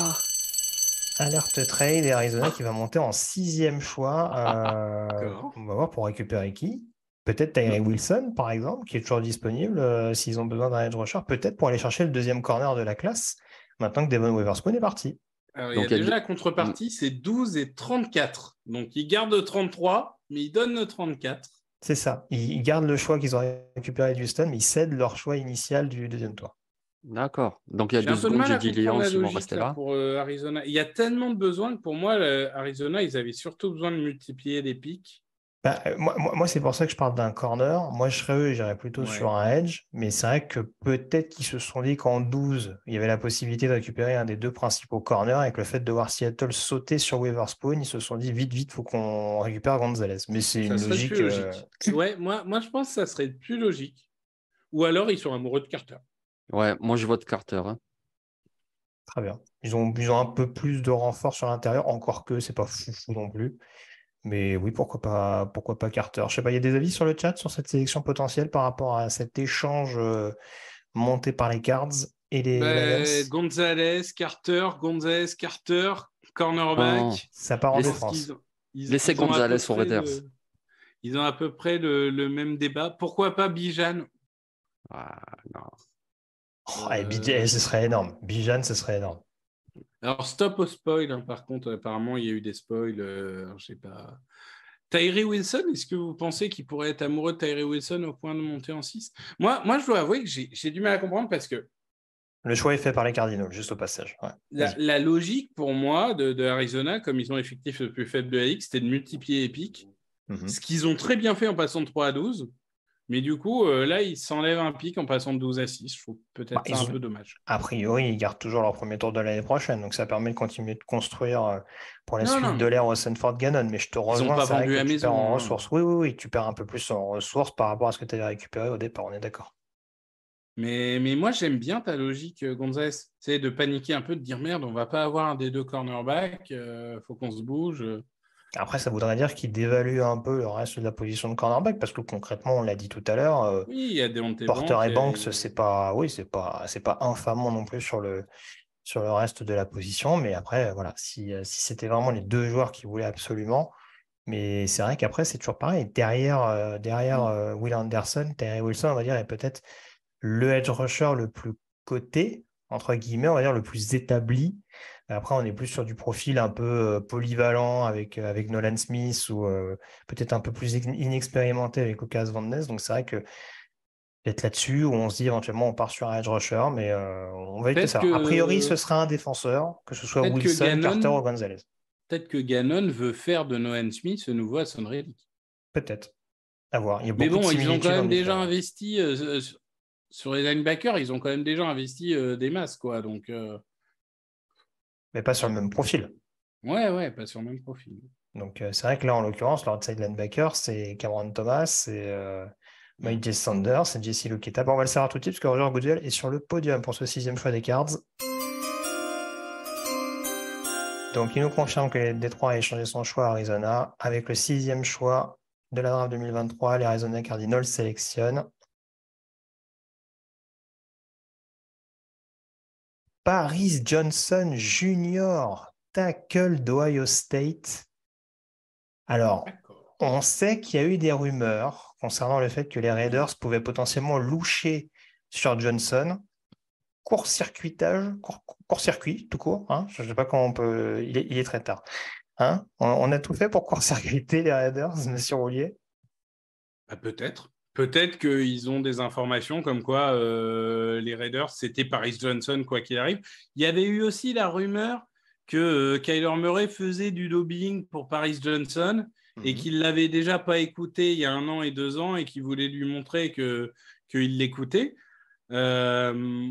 Alerte Trade et Arizona qui va monter en sixième choix. Ah, ah, ah. Euh, on va voir pour récupérer qui. Peut-être Tyree mm. Wilson, par exemple, qui est toujours disponible euh, s'ils ont besoin d'un edge rusher. Peut-être pour aller chercher le deuxième corner de la classe, maintenant que Devon Weaverspoon est parti. il y a déjà la contrepartie, mm. c'est 12 et 34. Donc, ils gardent le 33, mais ils donnent le 34. C'est ça. Ils gardent le choix qu'ils ont récupéré du Houston, mais ils cèdent leur choix initial du deuxième tour. D'accord. Donc il y a deux secondes, dit si là. Euh, il y a tellement de besoins que pour moi, Arizona, ils avaient surtout besoin de multiplier les pics. Bah, euh, moi, c'est pour ça que je parle d'un corner. Moi, je serais eux, j'irais plutôt sur un edge. Mais c'est vrai que peut-être qu'ils se sont dit qu'en 12, il y avait la possibilité de récupérer un des deux principaux corners. avec le fait de voir Seattle sauter sur Weaverspoon, ils se sont dit vite, vite, faut qu'on récupère Gonzalez. Mais c'est une logique. Euh, ouais, moi, moi, je pense que ça serait plus logique. Ou alors, ils sont amoureux de Carter. Ouais, moi je vote Carter. Hein. Très bien. Ils ont, un peu plus de renfort sur l'intérieur, encore que c'est pas fou non plus. Mais oui, pourquoi pas, pourquoi pas Carter Je sais pas, il y a des avis sur le chat sur cette sélection potentielle par rapport à cet échange euh, monté par les Cards et les. Ben, Gonzalez, Carter, Gonzalez, Carter, cornerback. Oh. ça part en défense. Laissez Gonzalez sur Raiders. Ils ont à peu près le même débat. Pourquoi pas Bijan ah, non. Oh, et eh, ce serait énorme. Bijan, ce serait énorme. Alors, stop au spoil. Hein, par contre, apparemment, il y a eu des spoils. Je euh, je sais pas. Tyree Wilson, est-ce que vous pensez qu'il pourrait être amoureux de Tyree Wilson au point de monter en 6 moi, moi, je dois avouer que j'ai du mal à comprendre parce que. Le choix est fait par les Cardinals, juste au passage. La, logique pour moi de, Arizona, comme ils ont l'effectif le plus faible de la c'était de multiplier les mhm. Ce qu'ils ont très bien fait en passant de 3 à 12. Mais du coup, euh, là, ils s'enlèvent un pic en passant de 12 à 6. Je peut-être bah, un peu dommage. A priori, ils gardent toujours leur premier tour de l'année prochaine. Donc, ça permet de continuer de construire euh, pour la suite de l'ère au Sanford Gannon. Mais je te rejoins. c'est tu en hein. ressources. Oui, oui, oui. Tu perds un peu plus en ressources par rapport à ce que tu avais récupéré au départ. On est d'accord. Mais, moi, j'aime bien ta logique, euh, Gonzalez. C'est de paniquer un peu, de dire merde, on ne va pas avoir des deux cornerbacks. il faut qu'on se bouge. Après, ça voudrait dire qu'il dévalue un peu le reste de la position de cornerback parce que concrètement, on l'a dit tout à l'heure, euh, il y a des Porter et, Banks, c'est pas, oui, c'est pas, c'est pas infamant non plus sur le sur le reste de la position. Mais après, voilà, si, euh, c'était vraiment les deux joueurs qui voulaient absolument, mais c'est vrai qu'après, c'est toujours pareil. Derrière, euh, derrière mm. Will Anderson, Terry Wilson, on va dire, est peut-être le edge rusher le plus coté, entre guillemets, on va dire le plus établi après, on est plus sur du profil un peu euh, polyvalent avec, euh, avec Nolan Smith ou euh, peut-être un peu plus inexpérimenté avec Lucas Van Donc, c'est vrai que peut-être là-dessus on se dit éventuellement on part sur un edge rusher, mais on va éviter ça. A priori, ce sera un défenseur, que ce soit Wilson, Carter ou Gonzalez. Peut-être que Gannon veut faire de Nolan Smith ce nouveau son Reddick. Peut-être. À voir. mais bon, ils ont quand même déjà investi sur les linebackers, ils ont quand même déjà investi des masses, quoi. Donc mais pas sur le même profil. Ouais, ouais, pas sur le même profil. Donc euh, c'est vrai que là, en l'occurrence, leur outside linebacker, c'est Cameron Thomas, c'est euh, Mike Sanders, c'est Jesse Luketa. Bon, on va le savoir tout de suite parce que Roger Goodell est sur le podium pour ce sixième choix des Cards. Donc il nous confirme que Détroit a échangé son choix à Arizona. Avec le sixième choix de la draft 2023, les Arizona Cardinals sélectionnent Paris Johnson Jr., tackle d'Ohio State. Alors, on sait qu'il y a eu des rumeurs concernant le fait que les Raiders pouvaient potentiellement loucher sur Johnson. Court-circuitage, court-circuit, tout court. Hein. Je ne sais pas comment on peut. Il est, très tard. Hein. on, a tout fait pour court-circuiter les Raiders, monsieur Roulier bah, Peut-être peut-être qu'ils ont des informations comme quoi euh, les Raiders, c'était Paris Johnson, quoi qu'il arrive. Il y avait eu aussi la rumeur que euh, Kyler Murray faisait du lobbying pour Paris Johnson et mhm. qu'il l'avait déjà pas écouté il y a un an et deux ans et qu'il voulait lui montrer que qu'il l'écoutait. Euh,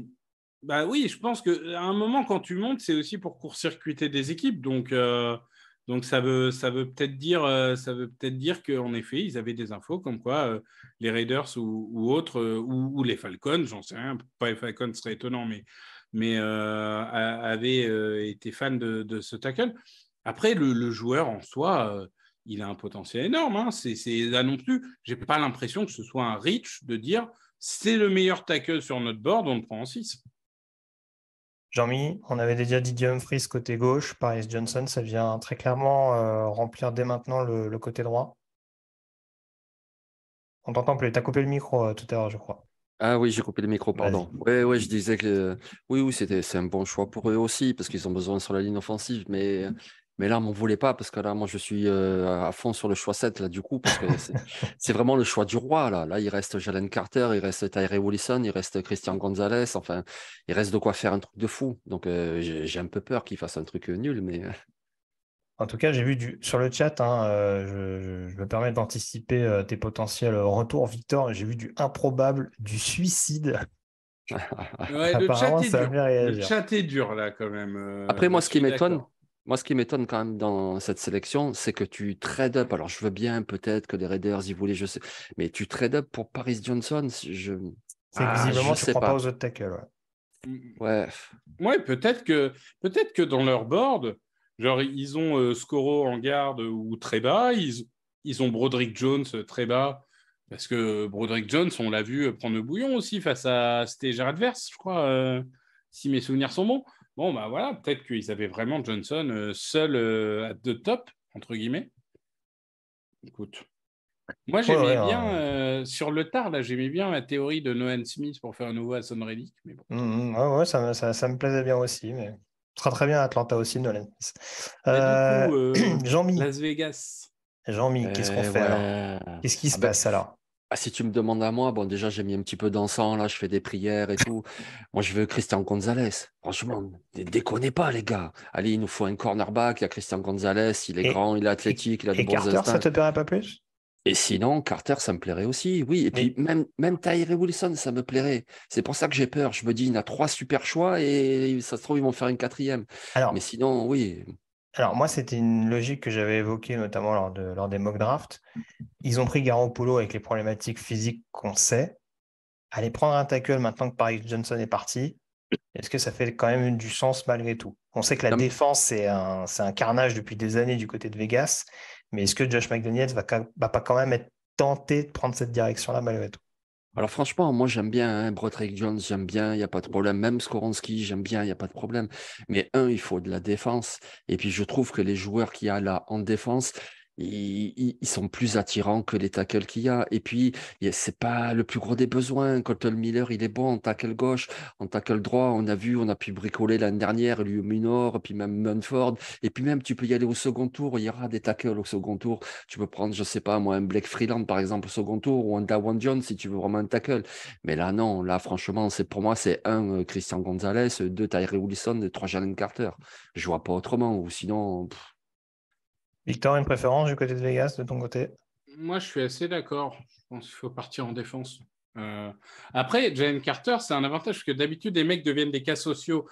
bah oui, je pense qu'à un moment, quand tu montes, c'est aussi pour court-circuiter des équipes. Donc, donc ça veut, ça veut peut-être dire, euh, ça veut peut-être dire qu'en effet, ils avaient des infos comme quoi euh, les Raiders ou, autres, euh, ou, les Falcons, j'en sais rien, pas les Falcons, serait étonnant, mais, mais avaient été fans de, ce tackle. Après, le, joueur en soi, il a un potentiel énorme. Hein. c'est là non plus, j'ai pas l'impression que ce soit un reach de dire c'est le meilleur tackle sur notre board, on le prend en 6. Jean-Mi, on avait déjà Didier Humphries côté gauche, Paris Johnson, ça vient très clairement euh, remplir dès maintenant le, côté droit. On t'entend plus, tu as coupé le micro euh, tout à l'heure, je crois. Ah oui, j'ai coupé le micro, pardon. Oui, ouais, je disais que euh, oui, oui, c'était c'est un bon choix pour eux aussi, parce qu'ils ont besoin sur la ligne offensive, mais mais là, m'en voulait pas parce que là, moi, je suis à fond sur le choix 7, là, du coup, parce que c'est vraiment le choix du roi, là. Là, il reste Jalen Carter, il reste Tyree Willison, il reste Christian Gonzalez, enfin, il reste de quoi faire un truc de fou. Donc, j'ai un peu peur qu'il fasse un truc nul, mais. En tout cas, j'ai vu du... sur le chat, hein, je, me permets d'anticiper tes potentiels retours, Victor, j'ai vu du improbable, du suicide. le, chat est dur. le chat est dur, là, quand même. Après, bah, moi, ce qui m'étonne moi, ce qui m'étonne quand même dans cette sélection, c'est que tu trade up. Alors, je veux bien peut-être que les Raiders y voulaient, je sais, mais tu trade up pour Paris Johnson. Je... C'est visiblement, ah, je ne pas. aux autres tackles. Ouais. Ouais, peut-être que, peut que dans leur board, genre, ils ont euh, en garde ou très bas. Ils, ils ont Broderick Jones euh, très bas. Parce que Broderick Jones, on l'a vu euh, prendre le bouillon aussi face à. Stéger adverse, je crois. Euh si mes souvenirs sont bons. Bon, bah voilà, peut-être qu'ils avaient vraiment Johnson euh, seul à deux top, entre guillemets. Écoute. Moi, j'aimais bien, hein. euh, sur le tard, là, j'aimais bien la théorie de Noël Smith pour faire un nouveau Son Reddick. Mais bon. Mm, mm, ouais, ça, me plaisait bien aussi. Mais... Très très bien Atlanta aussi, Noël Smith. Euh... euh jean Las Vegas. Jean-Mi, qu'est-ce qu'on fait Qu'est-ce qui ah se bah, passe alors bah, si tu me demandes à moi, bon, déjà, j'ai mis un petit peu d'encens, là, je fais des prières et tout. moi, je veux Christian Gonzalez. Franchement, ne déconnez pas, les gars. Allez, il nous faut un cornerback. Il y a Christian Gonzalez, il est grand, il est athlétique, il a de Carter, ça te plairait pas plus Et sinon, Carter, ça me plairait aussi. Oui, et puis même, même Tyree Wilson, ça me plairait. C'est pour ça que j'ai peur. Je me dis, il a trois super choix et ça se trouve, ils vont faire une quatrième. Alors... Mais sinon, oui. Alors moi, c'était une logique que j'avais évoquée notamment lors, de, lors des mock drafts. Ils ont pris polo avec les problématiques physiques qu'on sait. Allez prendre un tackle maintenant que Paris Johnson est parti, est-ce que ça fait quand même du sens malgré tout On sait que la défense, c'est un, carnage depuis des années du côté de Vegas, mais est-ce que Josh McDaniels va, va pas quand même être tenté de prendre cette direction-là malgré tout alors franchement, moi j'aime bien hein, Broderick Jones, j'aime bien, il n'y a pas de problème. Même Skoronski, j'aime bien, il n'y a pas de problème. Mais un, il faut de la défense. Et puis je trouve que les joueurs qu'il y a là en défense, ils, sont plus attirants que les tackles qu'il y a. Et puis, c'est pas le plus gros des besoins. Colton Miller, il est bon en tackle gauche, en tackle droit. On a vu, on a pu bricoler l'année dernière, lui Minor, puis même Munford. Et puis même, tu peux y aller au second tour. Il y aura des tackles au second tour. Tu peux prendre, je sais pas, moi, un Blake Freeland, par exemple, au second tour, ou un Dawan Jones, si tu veux vraiment un tackle. Mais là, non, là, franchement, c'est pour moi, c'est un euh, Christian Gonzalez, deux Tyree Wilson, trois Jalen Carter. Je vois pas autrement. Ou sinon, Victor, une préférence du côté de Vegas, de ton côté Moi, je suis assez d'accord. Je pense qu'il faut partir en défense. Euh, après, Jane Carter, c'est un avantage parce que d'habitude, les mecs deviennent des cas sociaux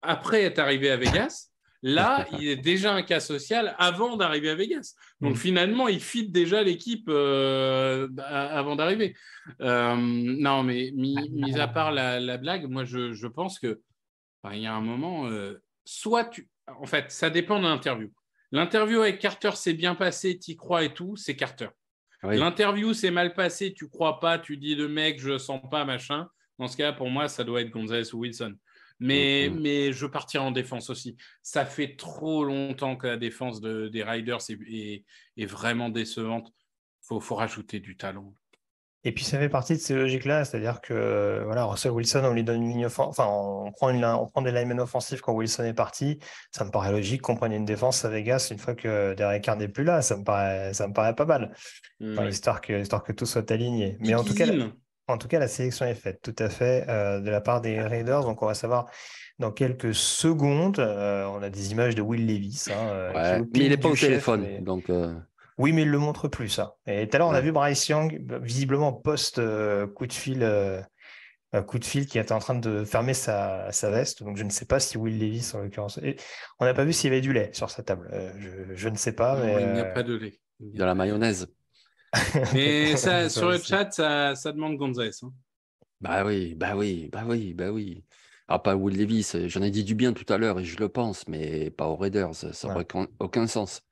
après être arrivés à Vegas. Là, il est déjà un cas social avant d'arriver à Vegas. Donc mm. finalement, il fit déjà l'équipe euh, avant d'arriver. Euh, non, mais mis, à part la, blague, moi, je, pense que ben, il y a un moment, soit tu... En fait, ça dépend de l'interview. L'interview avec Carter s'est bien passé, t'y crois et tout, c'est Carter. L'interview s'est mal passé, tu crois pas, tu dis le mec, je sens pas, machin. Dans ce cas, pour moi, ça doit être Gonzalez ou Wilson. Mais, mais je partirai en défense aussi. Ça fait trop longtemps que la défense des Riders est, est, vraiment décevante. Il faut, faut, rajouter du talent. Et puis ça fait partie de ces logiques-là, c'est-à-dire que voilà, Russell Wilson, on lui donne une ligne enfin on prend, on prend des linemen offensifs quand Wilson est parti. Ça me paraît logique qu'on prenne une défense à Vegas une fois que Derek Carr n'est plus là. Ça me paraît, ça me paraît pas mal, hmm, histoire, que, que tout soit aligné. Mais en tout, cas, en tout cas, la sélection est faite, tout à fait, euh, de la part des Raiders. Donc on va savoir dans quelques secondes. Euh, on a des images de Will Levis. Hein, euh, mais il n'est pas au téléphone, donc. Oui, mais il le montre plus, ça. Et tout à l'heure, on a vu Bryce Young, visiblement post-coup euh, de fil. Euh, euh, coup de fil qui était en train de fermer sa, veste. Donc, je ne sais pas si Will Levis, en l'occurrence. On n'a pas vu s'il y avait du lait sur sa table. Je, ne sais pas. Il n'y a pas de lait. De la mayonnaise. mais sur le chat, ça, demande Gonzalez. Hein. Bah oui, bah oui, bah oui, bah oui. Ah, pas Will Davis, j'en ai dit du bien tout à l'heure et je le pense, mais pas aux Raiders, ça n'aurait aucun sens.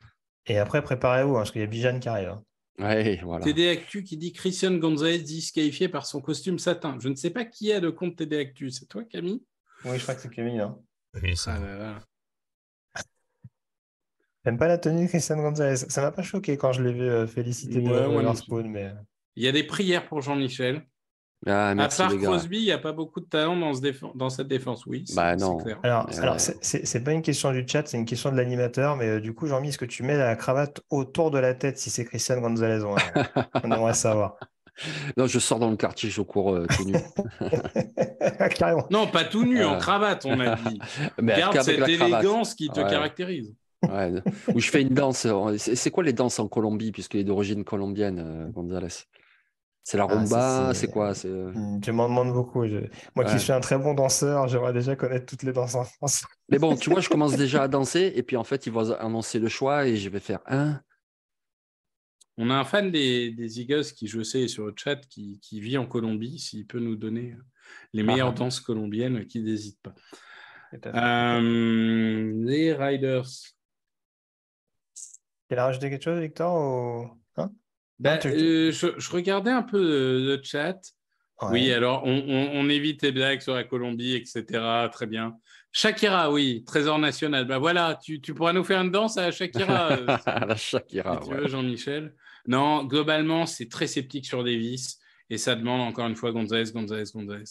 Et après, préparez-vous, hein, parce qu'il y a Bijan qui arrive. Hein. voilà. TD Actu qui dit Christian Gonzalez disqualifié par son costume satin. Je ne sais pas qui est le compte TD Actu. C'est toi, Camille Oui, je crois que c'est Camille. Hein. Oui, ah, ça. Bah, voilà. J'aime pas la tenue de Christian Gonzalez. Ça m'a pas choqué quand je l'ai vu euh, féliciter ouais, de ouais, Spawn, mais... Euh. Il y a des prières pour Jean-Michel. Ah, à part Crosby, il n'y a pas beaucoup de talent dans, cette défense, oui. Bah, alors, euh, c'est pas une question du chat, c'est une question de l'animateur. Mais euh, du coup, Jean-Mi, est-ce que tu mets la cravate autour de la tête si c'est Christian Gonzalez On, aimerait savoir. Non, je sors dans le quartier, je cours euh, tout nu. non, pas tout nu, en cravate, on a dit. Mais Garde cette élégance qui te caractérise. Ou je fais une danse. C'est quoi les danses en Colombie, puisqu'il est d'origine colombienne, Gonzalez c'est la ah, rumba, c'est quoi euh mmh, Je m'en demande beaucoup. Moi qui suis un très bon danseur, j'aimerais déjà connaître toutes les danses en France. Mais bon, tu vois, je commence déjà à danser et puis en fait, ils vont annoncer le choix et je vais faire un. On a un fan des, des Eagles qui, je sais, sur le chat, qui, vit en Colombie, s'il peut nous donner euh, les ah. meilleures danses colombiennes, qui n'hésite pas. Euh, les Riders. Tu as rajouté quelque chose, Victor ben, ah, euh, je, regardais un peu euh, le chat. Oui, alors on, évite les blagues sur la Colombie, etc. Très bien. Shakira, oui, trésor national. Ben voilà, tu, pourras nous faire une danse à Shakira. Euh, à Shakira, tu Jean-Michel. Non, globalement, c'est très sceptique sur Davis. Et ça demande encore une fois Gonzalez, Gonzalez, Gonzalez.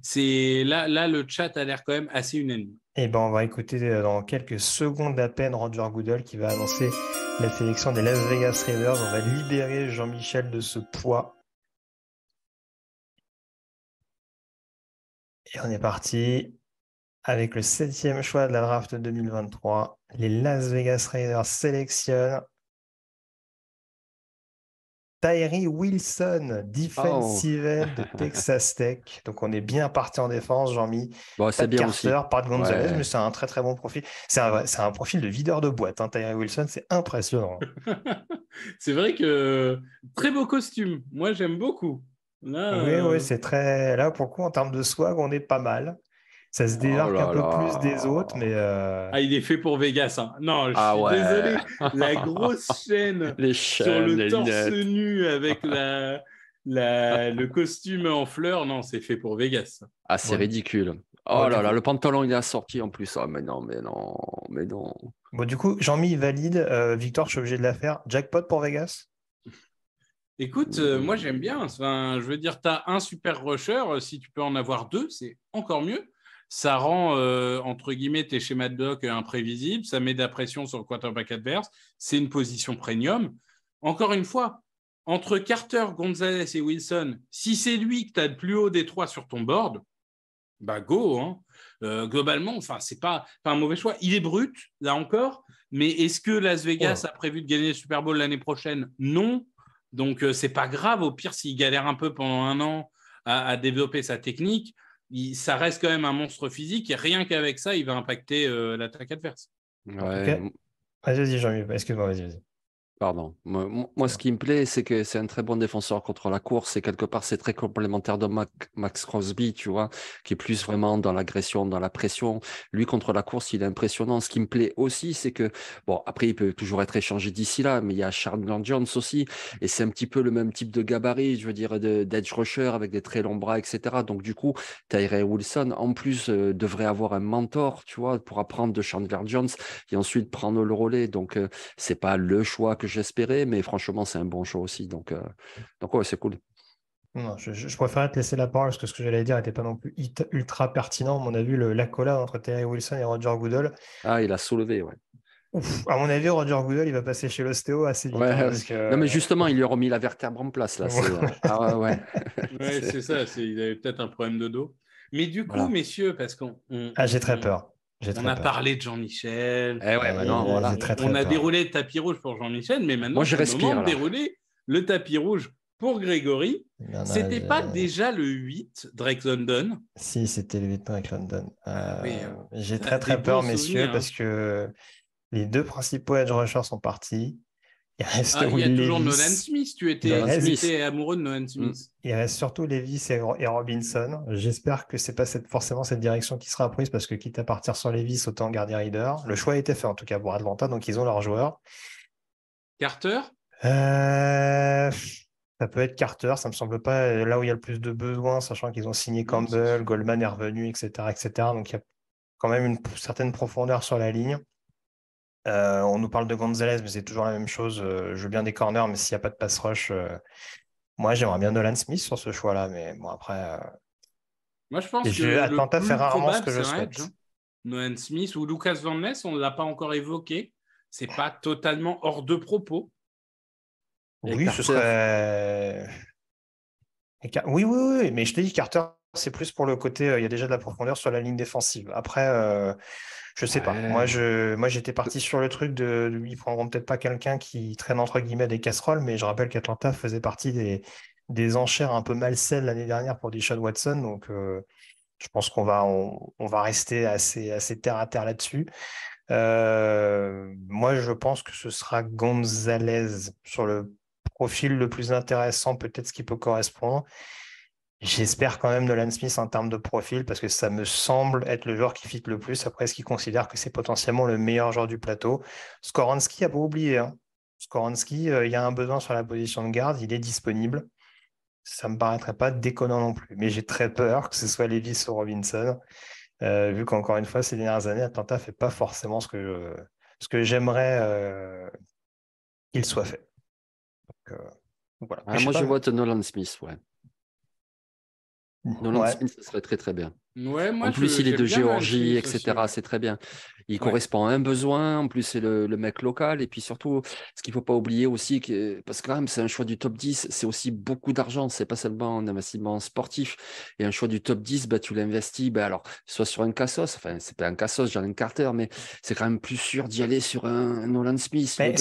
C'est là, là, le chat a l'air quand même assez unanime. Et eh ben, on va écouter euh, dans quelques secondes à peine Roger Goodell qui va annoncer la sélection des Las Vegas Raiders. On va libérer Jean-Michel de ce poids. Et on est parti avec le septième choix de la draft 2023. Les Las Vegas Raiders sélectionnent Tyree Wilson, oh. defensive de Texas Tech. Donc on est bien parti en défense, Jean-Mi. Bon, c'est bien aussi. Gonzalez, mais c'est un très très bon profil. C'est un, profil de videur de boîte, hein, Tyree Wilson, c'est impressionnant. c'est vrai que très beau costume. Moi j'aime beaucoup. oui, oui, euh, c'est très. Là, pour le en termes de swag, on est pas mal. Ça se oh démarque un peu plus des autres, mais. Euh, ah, il est fait pour Vegas. Hein. Non, je ah suis désolé. La grosse chaîne sur le torse nu avec le costume en fleurs, non, c'est fait pour Vegas. Ah, c'est ridicule. Oh là là, le pantalon il est sorti en plus. Ah, mais non, mais non, mais non. Bon, du coup, Jean-Mi valide. Euh, Victor, je suis obligé de la faire. Jackpot pour Vegas Écoute, euh, moi j'aime bien. Enfin, je veux dire, tu as un super rusher. Si tu peux en avoir deux, c'est encore mieux. Ça rend, euh, entre guillemets, tes schémas de doc euh, imprévisibles, ça met de la pression sur le quarterback adverse, c'est une position premium. Encore une fois, entre Carter, Gonzalez et Wilson, si c'est lui que tu as le plus haut des trois sur ton board, bah go. Hein. Euh, globalement, ce c'est pas, un mauvais choix. Il est brut, là encore, mais est-ce que Las Vegas a prévu de gagner le Super Bowl l'année prochaine Non. Donc, ce c'est pas grave. Au pire, s'il galère un peu pendant un an à développer sa technique, ça reste quand même un monstre physique et rien qu'avec ça, il va impacter euh, l'attaque adverse. Vas-y, Jean-Yves, excuse-moi, vas-y, vas-y. Pardon. Moi, ce qui me plaît, c'est que c'est un très bon défenseur contre la course et quelque part, c'est très complémentaire de Max Crosby, tu vois, qui est plus vraiment dans l'agression, dans la pression. Lui, contre la course, il est impressionnant. Ce qui me plaît aussi, c'est que, bon, après, il peut toujours être échangé d'ici là, mais il y a Charles Jones aussi, et c'est un petit peu le même type de gabarit, je veux dire, d'edge rusher avec des très longs bras, etc. Donc, du coup, Tyree Wilson, en plus, euh, devrait avoir un mentor, tu vois, pour apprendre de Charles Jones et ensuite prendre le relais. Donc, euh, c'est pas le choix que j'espérais, mais franchement, c'est un bon show aussi. Donc, euh, donc ouais, c'est cool. Non, je, je, préférais te laisser la parole parce que ce que j'allais dire n'était pas non plus ultra pertinent. on a vu cola entre Terry Wilson et Roger Goodall. Ah, il a soulevé, ouais. à mon avis, Roger Goodall il va passer chez l'ostéo assez vite. Hein, non, mais euh, justement, il lui a remis la vertèbre en place. Là, euh, ah, ouais, c'est ça. Il avait peut-être un problème de dos. Mais du coup, messieurs, parce qu'on. Ah, j'ai très peur. On a parlé de Jean-Michel. Eh bah euh, on a déroulé le tapis rouge pour Jean-Michel, mais maintenant, Moi, je respire, de dérouler le tapis rouge pour Grégory. C'était pas déjà le 8, Drake London Si, c'était le 8, Drake London. Euh, ah euh, j'ai très, très peur, messieurs, hein. parce que les deux principaux edge rushers sont partis. Ah, il, y a toujours Nolan Smith, tu étais, amoureux de Nolan Smith. Mm. Il reste surtout Levis et, Robinson. J'espère que c'est pas forcément cette direction qui sera prise parce que quitte à partir sur Levis, autant garder Reader. Le choix a été fait en tout cas pour Atlanta, donc ils ont leur joueur. Carter euh, Ça peut être Carter, ça me semble pas euh, là où il y a le plus de besoins, sachant qu'ils ont signé Campbell, Goldman est revenu, etc. etc. Donc il y a quand même une certaine profondeur sur la ligne. Euh, on nous parle de Gonzalez, mais c'est toujours la même chose. Euh, je veux bien des corners, mais s'il n'y a pas de pass rush, euh, moi j'aimerais bien Nolan Smith sur ce choix-là, mais bon après. Moi je pense que. rarement ce que je Nolan Smith ou Lucas Van Ness, on ne l'a pas encore évoqué. C'est pas totalement hors de propos. oui, ce serait. Oui, oui, oui, mais je te dis Carter c'est plus pour le côté, euh, il y a déjà de la profondeur sur la ligne défensive. Après, euh, je sais pas. Moi, moi, j'étais parti sur le truc de, lui ils prendront peut-être pas quelqu'un qui traîne entre guillemets des casseroles, mais je rappelle qu'Atlanta faisait partie des, des enchères un peu malsaines l'année dernière pour dishon Watson, donc euh, je pense qu'on va, on, va rester assez, assez terre à terre là-dessus. moi, je pense que ce sera Gonzalez sur le profil le plus intéressant, peut-être ce qui peut correspondre. J'espère quand même Nolan Smith en termes de profil parce que ça me semble être le joueur qui fit le plus. Après, ce qu'il considère que c'est potentiellement le meilleur joueur du plateau Skoransky a pas oublié. Hein. Skoransky, euh, il y a un besoin sur la position de garde, il est disponible. Ça ne me paraîtrait pas déconnant non plus. Mais j'ai très peur que ce soit Levis ou Robinson, euh, vu qu'encore une fois, ces dernières années, Atlanta ne fait pas forcément ce que, ce que j'aimerais euh, qu'il soit fait. Ah, moi, je vois Nolan Smith, ouais. Nolan Smith, ça serait très très bien. en plus, il est de Géorgie, etc. C'est très bien. Il correspond à un besoin. En plus, c'est le, mec local. Et puis surtout, ce qu'il ne faut pas oublier aussi, que, parce que quand même, c'est un choix du top 10, c'est aussi beaucoup d'argent. C'est pas seulement un investissement sportif. Et un choix du top 10, bah, tu l'investis, bah, alors, soit sur un Cassos, enfin, c'est pas un Cassos, un Carter, mais c'est quand même plus sûr d'y aller sur un Nolan Smith. Ben,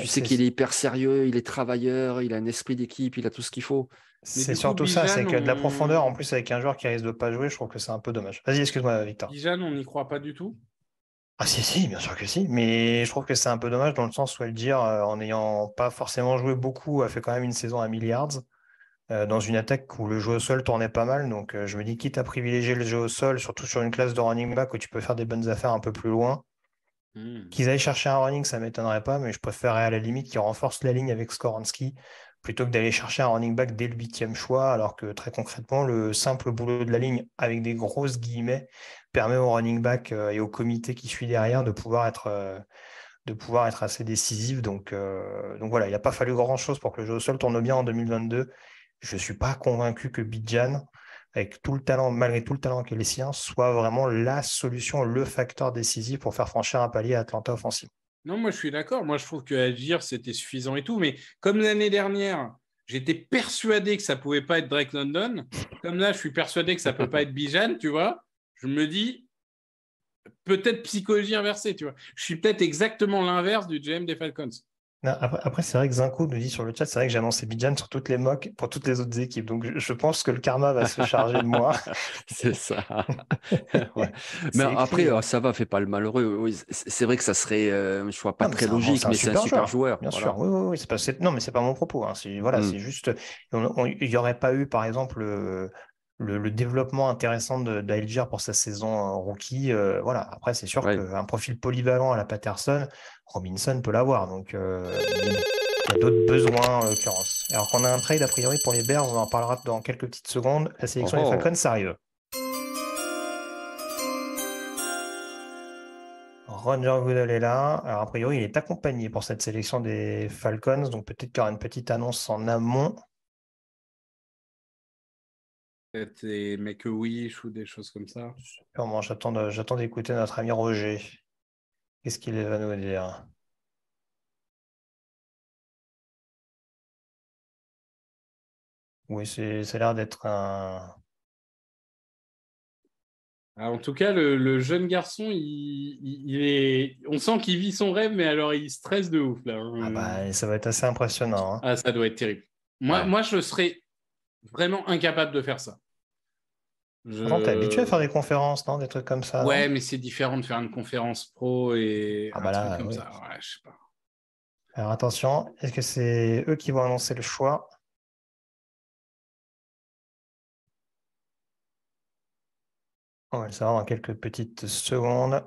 tu sais qu'il est hyper sérieux, il est travailleur, il a un esprit d'équipe, il a tout ce qu'il faut. C'est surtout ça, c'est que de la profondeur, en plus avec un joueur qui risque de pas jouer, je trouve que c'est un peu dommage. Vas-y, excuse-moi, Victor. Bijan, on n'y croit pas du tout Ah si, si, bien sûr que si, mais je trouve que c'est un peu dommage dans le sens où elle dire, euh, en n'ayant pas forcément joué beaucoup, a fait quand même une saison à milliards. Euh, dans une attaque où le jeu au sol tournait pas mal. Donc euh, je me dis, quitte à privilégier le jeu au sol, surtout sur une classe de running back où tu peux faire des bonnes affaires un peu plus loin. Hmm. Qu'ils aillent chercher un running, ça m'étonnerait pas, mais je préférerais à la limite qu'ils renforcent la ligne avec Skoransky plutôt que d'aller chercher un running back dès le huitième choix, alors que très concrètement, le simple boulot de la ligne, avec des grosses guillemets, permet au running back euh, et au comité qui suit derrière de pouvoir être, euh, de pouvoir être assez décisif. Donc, euh, donc voilà, il n'a pas fallu grand-chose pour que le jeu au sol tourne bien en 2022. Je ne suis pas convaincu que Bidjan, avec tout le talent, malgré tout le talent que les soit vraiment la solution, le facteur décisif pour faire franchir un palier à Atlanta offensif. Non, moi je suis d'accord. Moi je trouve que agir c'était suffisant et tout. Mais comme l'année dernière, j'étais persuadé que ça pouvait pas être Drake London. Comme là, je suis persuadé que ça peut pas être Bijan, tu vois. Je me dis peut-être psychologie inversée, tu vois. Je suis peut-être exactement l'inverse du GM des Falcons après, c'est vrai que Zinco nous dit sur le chat, c'est vrai que j'ai annoncé Bijan sur toutes les mocks pour toutes les autres équipes. Donc, je, pense que le karma va se charger de moi. c'est ça. Mais après, oh, ça va, fais pas le malheureux. c'est vrai que ça serait euh, je vois pas très logique, mais c'est un super joueur. bien sûr, oui, oui, oui. non, mais c'est pas mon propos. Hein. Voilà, hmm. c'est juste, il n'y aurait pas eu, par exemple, euh, le, développement intéressant d'Alger pour sa saison euh, rookie. Euh, voilà. Après, c'est sûr qu'un profil polyvalent à la Patterson, Robinson peut l'avoir. Donc, euh, il a d'autres besoins en l'occurrence. Alors qu'on a un trade a priori pour les Bears, on en parlera dans quelques petites secondes. La sélection des oh. Falcons, ça arrive. Roger Goodell est là. Alors, a priori, il est accompagné pour cette sélection des Falcons. Donc, peut-être qu'il y aura une petite annonce en amont des make-a-wish ou des choses comme ça Sûrement, j'attends d'écouter notre ami Roger. Qu'est-ce qu'il va nous dire Oui, ça a l'air d'être un. Ah, en tout cas, le, jeune garçon, il, est... on sent qu'il vit son rêve, mais alors il stresse de ouf. Hein. Ah bah, ça va être assez impressionnant. Hein. Ah, ça doit être terrible. Moi, moi je serais vraiment incapable de faire ça. Tu t'es habitué à faire des conférences, non Des trucs comme ça. Ouais, mais c'est différent de faire une conférence pro et ah un bah comme ça. je sais pas. Alors attention, est-ce que c'est eux qui vont annoncer le choix On va le savoir dans quelques petites secondes.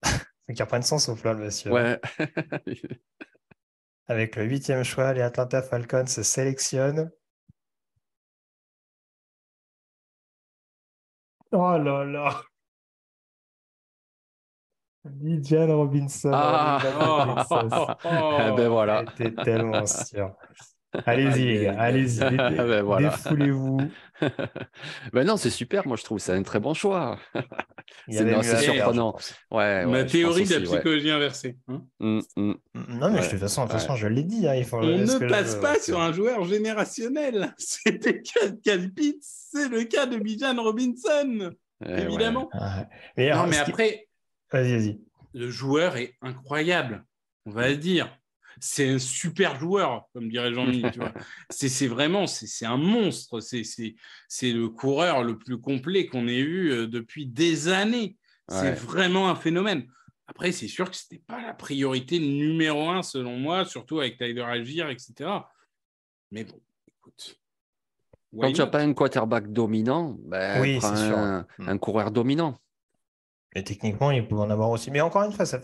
pas qu'ils reprennent au souffle, hein, monsieur. Ouais. Avec le huitième choix, les Atlanta Falcons se sélectionnent. Oh là là Didian Robinson. Ah, ah ben voilà. tellement sûr. Allez-y, allez-y. Défoulez-vous. ben non, c'est super. Moi, je trouve ça un très bon choix. c'est surprenant. Ma théorie de la psychologie inversée. Hein. Hum, hum. non, mais de toute façon, je l'ai dit. Hein, on ne passe pas sur un joueur générationnel. C'était c'est le cas de Bijan Robinson, évidemment. Ah, mais non, mais après, vas -y, le joueur est incroyable, on va le dire c'est un super joueur, comme dirait Jean-Mi. c'est vraiment, c'est un monstre. C'est le coureur le plus complet qu'on ait eu euh, depuis des années. C'est vraiment un phénomène. Après, c'est sûr que ce n'était pas la priorité numéro un, selon moi, surtout avec Tyler Agir, etc. Mais bon, écoute. Quand tu n'as pas un quarterback dominant, ben, oui, un, hmm. un coureur dominant. Et techniquement, il peut en avoir aussi. Mais encore une fois, ça,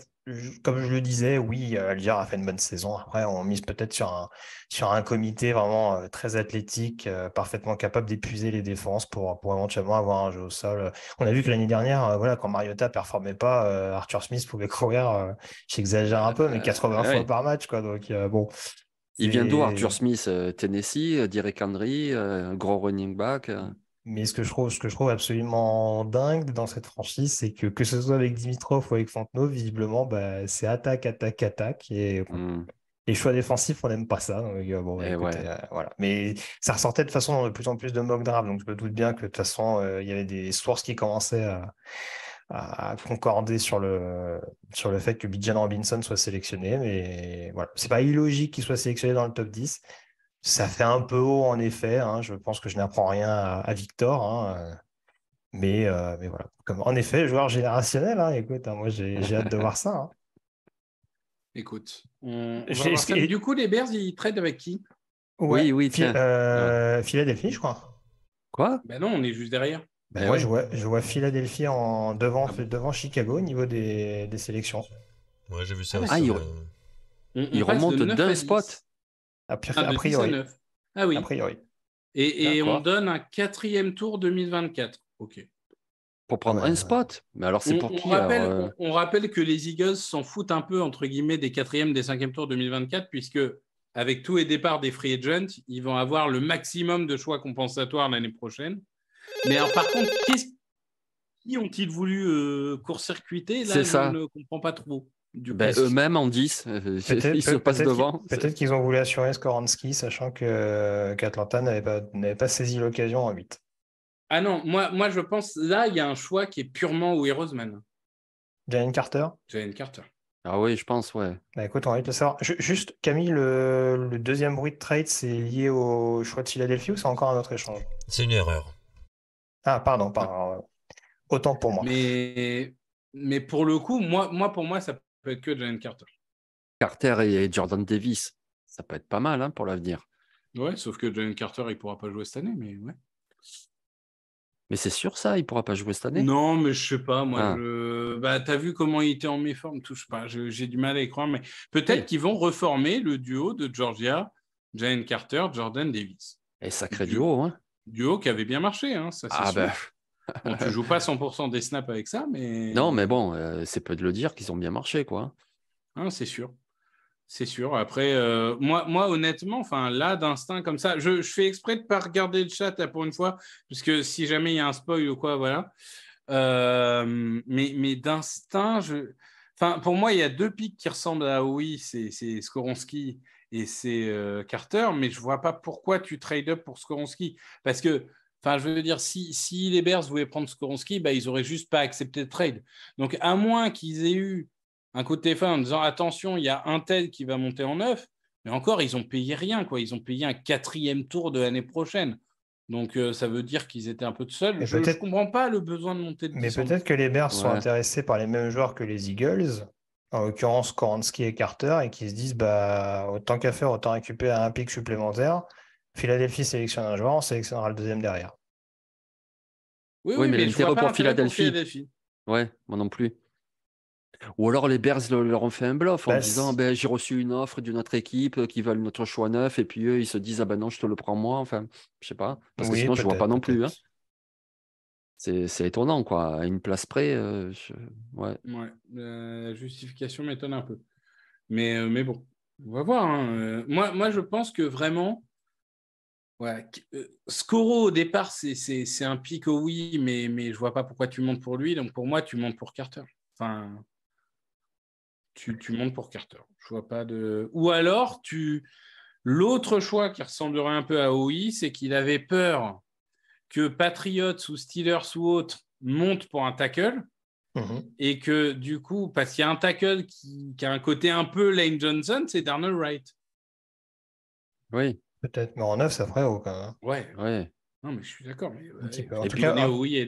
comme je le disais, oui, euh, Alger a fait une bonne saison. Après, on mise peut-être sur un, sur un comité vraiment euh, très athlétique, euh, parfaitement capable d'épuiser les défenses pour, pour éventuellement avoir un jeu au sol. On a vu que l'année dernière, voilà, quand Mariota ne performait pas, Arthur Smith pouvait courir, j'exagère un peu, mais 80 fois par match. Quoi, donc, bon. Il vient d'où Arthur Smith Tennessee, Derek Henry, gros running back mais ce que je trouve, absolument dingue dans cette franchise, c'est que que ce soit avec Dimitrov ou avec Fontenot, visiblement, bah, c'est attaque, attaque, attaque. Et mmh. les choix défensifs, on n'aime pas ça. Euh, bah, euh, voilà. Mais ça ressortait de façon de plus en plus de mock draft. Donc je me doute bien que de toute façon, euh, il y avait des sources qui commençaient à, concorder sur le, sur le fait que Bijan Robinson soit sélectionné. Mais voilà, c'est pas illogique qu'il soit sélectionné dans le top 10. Ça fait un peu haut, en effet. Hein. Je pense que je n'apprends rien à, Victor. Hein, euh, euh, mais, voilà. Comme, en effet, joueur générationnel, hein, écoute, moi j'ai hâte de voir ça. Écoute. Du coup, les Bears, ils traitent avec qui Oui, oui. Euh, Philadelphie, je crois. Quoi Ben non, on est juste derrière. moi, ben ah je, vois, Philadelphie en devant, ah devant Chicago au niveau des, sélections. Ouais, j'ai vu ça ah, aussi. il, remonte d'un spot a, priori. Ah, ah oui. A priori. Et, on donne un quatrième tour 2024. OK. Pour prendre un spot. Mais alors, c'est pour qui euh on, rappelle que les Eagles s'en foutent un peu, entre guillemets, des quatrièmes, des cinquièmes tours 2024, puisque avec tous les départs des free agents, ils vont avoir le maximum de choix compensatoires l'année prochaine. Mais alors, par contre, qui ont-ils voulu euh, court-circuiter Là, je ça. ne comprend pas trop. Ben, eux-mêmes en 10, euh, ils se passent devant. Peut-être qu'ils ont voulu assurer Skoransky, sachant euh, qu'Atlanta n'avait pas, saisi l'occasion en 8. Ah non, moi, moi je pense, là, il y a un choix qui est purement ou man. Jalen Carter Jalen Carter. Ah oui, je pense, ouais. Bah écoute, on va juste, Camille, le, deuxième bruit de trade, c'est lié au choix de Philadelphie ou c'est encore un autre échange C'est une erreur. Ah, pardon, pardon. Autant pour moi. Mais, mais pour le coup, moi, moi, pour moi, ça peut être que Jalen Carter. Carter et Jordan Davis, ça peut être pas mal hein, pour l'avenir. Ouais, sauf que Jalen Carter, il pourra pas jouer cette année, mais ouais. Mais c'est sûr ça, il pourra pas jouer cette année. Non, mais je sais pas, moi. Ah. Bah, t'as vu comment il était en méforme, touche pas. J'ai du mal à y croire, mais peut-être qu'ils vont reformer le duo de Georgia, Jalen Carter, Jordan Davis. Et sacré duo, duo hein. Duo qui avait bien marché, hein, ça c'est ah, sûr. Bah, on ne joues pas 100% des snaps avec ça, mais. Non, mais bon, euh, c'est peu de le dire qu'ils ont bien marché, quoi. Hein, c'est sûr. C'est sûr. Après, euh, moi, moi, honnêtement, enfin, là, d'instinct comme ça, je, fais exprès de ne pas regarder le chat pour une fois, parce que si jamais il y a un spoil ou quoi, voilà. Euh, mais, d'instinct, je... enfin, pour moi, il y a deux pics qui ressemblent à oui, c'est Skoronski et c'est Carter, mais je ne vois pas pourquoi tu trade up pour Skoronski. Parce que Enfin, je veux dire, si, les Bears voulaient prendre Skoronski, bah, ils n'auraient juste pas accepté de trade. Donc, à moins qu'ils aient eu un côté de téléphone en disant attention, il y a un Ted qui va monter en neuf, mais encore, ils ont payé rien, quoi. Ils ont payé un quatrième tour de l'année prochaine. Donc, euh, ça veut dire qu'ils étaient un peu de seuls. Je ne comprends pas le besoin de monter de Mais peut-être que les Bears sont intéressés par les mêmes joueurs que les Eagles, en l'occurrence Skoronski et Carter, et qu'ils se disent bah, autant qu'à faire, autant récupérer un pic supplémentaire Philadelphie sélectionne un joueur, on sélectionnera le deuxième derrière. Oui, mais, mais, pour, Philadelphie. Oui, moi non plus. Ou alors les Bears leur ont fait un bluff en bah, disant ben, j'ai reçu une offre d'une autre équipe euh, qui veulent notre choix neuf et puis eux ils se disent ah ben non je te le prends moi enfin je sais pas parce que sinon je vois pas non plus hein. c'est étonnant quoi à une place près euh, la justification m'étonne un peu mais euh, mais bon on va voir hein. moi moi je pense que vraiment Scoro, euh, au départ, c'est un pic, au oui, mais, mais je vois pas pourquoi tu montes pour lui. Donc, pour moi, tu montes pour Carter. Enfin, tu, montes pour Carter. Je vois pas de. Ou alors, tu. L'autre choix qui ressemblerait un peu à oui c'est qu'il avait peur que Patriots ou Steelers ou autres montent pour un tackle. Mm-hmm. Et que du coup, parce qu'il y a un tackle qui, qui, a un côté un peu Lane Johnson, c'est Darnell Wright. Oui. Peut-être, mais en neuf, ça ferait haut quand même. Hein. Ouais, ouais. Non, mais je suis d'accord. Hein. En tout cas, oui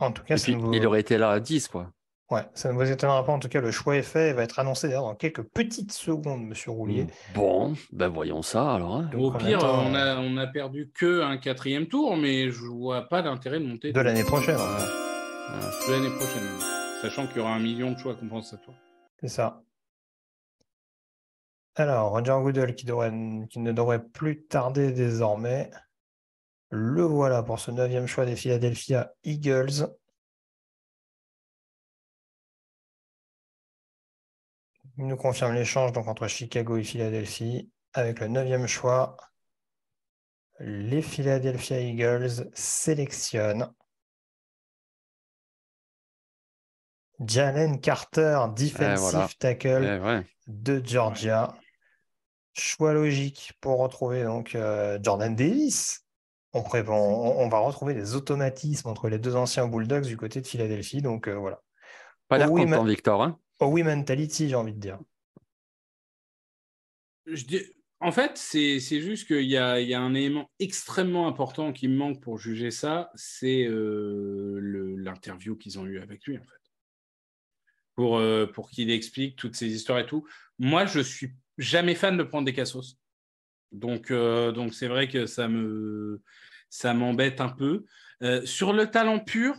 En tout cas, il aurait été là à 10, quoi. Ouais, ça ne vous étonnera pas. En tout cas, le choix est fait. Il va être annoncé d'ailleurs dans quelques petites secondes, Monsieur Roulier. Mm. Bon, ben voyons ça alors. Hein. Au pire, euh, on, a, perdu que un quatrième tour, mais je vois pas d'intérêt de monter. De l'année prochaine. De l'année prochaine, sachant qu'il y aura un million de choix à toi. C'est ça. Alors, Roger Goodell qui, ne devrait plus tarder désormais. Le voilà pour ce neuvième choix des Philadelphia Eagles. Il nous confirme l'échange donc entre Chicago et Philadelphie avec le neuvième choix. Les Philadelphia Eagles sélectionnent Jalen Carter, eh, defensive tackle eh, de Georgia. Choix logique pour retrouver donc euh, Jordan Davis. On, on, va retrouver des automatismes entre les deux anciens Bulldogs du côté de Philadelphie. Donc euh, voilà. Pas l'air content, Victor. Hein oui, mentality, j'ai envie de dire. En fait, c'est juste qu'il y, y, a un élément extrêmement important qui me manque pour juger ça, c'est euh, l'interview qu'ils ont eue avec lui, en fait. Pour, pour qu'il explique toutes ces histoires et tout. Moi, je suis jamais fan de prendre des cassos. Donc, euh, donc c'est vrai que ça me ça m'embête un peu. Euh, sur le talent pur,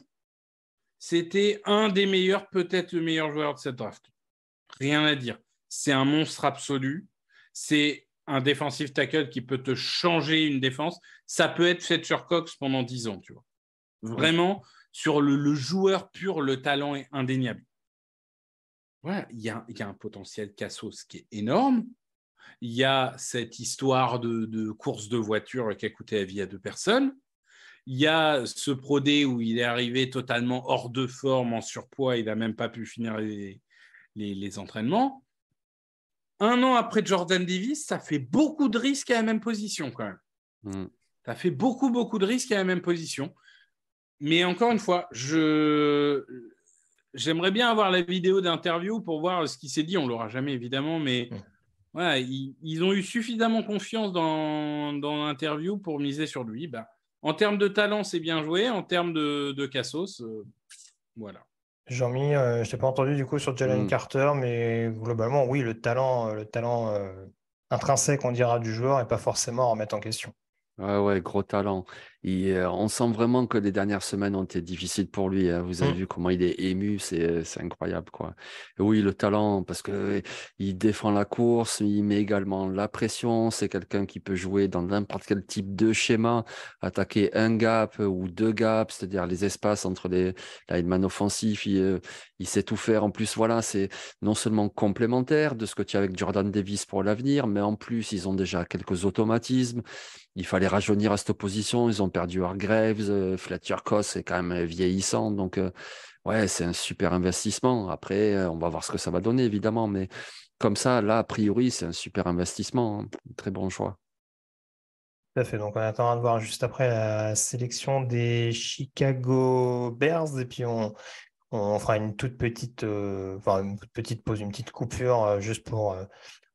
c'était un des meilleurs, peut-être le meilleur joueur de cette draft. Rien à dire. C'est un monstre absolu. C'est un défensif tackle qui peut te changer une défense. Ça peut être Fetcher Cox pendant 10 ans, tu vois. Vraiment, sur le joueur pur, le talent est indéniable il y a, un potentiel cassos qui est énorme. Il y a cette histoire de, course de voiture qui a coûté la vie à deux personnes. Il y a ce prodé où il est arrivé totalement hors de forme, en surpoids, il n'a même pas pu finir les, entraînements. Un an après Jordan Davis, ça fait beaucoup de risques à la même position quand même. Mm. Ça fait beaucoup, beaucoup de risques à la même position. Mais encore une fois, je, j'aimerais bien avoir la vidéo d'interview pour voir ce qui s'est dit. On l'aura jamais, évidemment, mais ils, ont eu suffisamment confiance dans, l'interview pour miser sur lui. Ben, en termes de talent, c'est bien joué. En termes de, de cassos, euh, voilà. Jean-Mi, je euh, je t'ai pas entendu du coup sur Jalen hmm. Carter, mais globalement, oui, le talent, euh, le talent intrinsèque, on dira, du joueur n'est pas forcément à remettre en question. Ouais, ah ouais, gros talent. Euh, on sent vraiment que les dernières semaines ont été difficiles pour lui. Hein. Vous avez mmh. vu comment il est ému, euh, c'est incroyable. Quoi. oui, le talent, parce que euh, il défend la course, il met également la pression. C'est quelqu'un qui peut jouer dans n'importe quel type de schéma, attaquer un gap ou deux gaps, c'est-à-dire les espaces entre les lineman offensifs. Il, sait tout faire. En plus, voilà, c'est non seulement complémentaire de ce que tu as avec Jordan Davis pour l'avenir, mais en plus, ils ont déjà quelques automatismes. Il fallait rajeunir à cette opposition. Ils ont perdu Graves, euh, Fletcher Cost c'est quand même euh, vieillissant. Donc, euh, ouais, c'est un super investissement. Après, on va voir ce que ça va donner, évidemment. Mais comme ça, là, a priori, c'est un super investissement. Hein. Très bon choix. Tout à fait. Donc, on attendra de voir juste après la sélection des Chicago Bears. Et puis, on, fera une toute petite, une petite pause, une petite coupure juste pour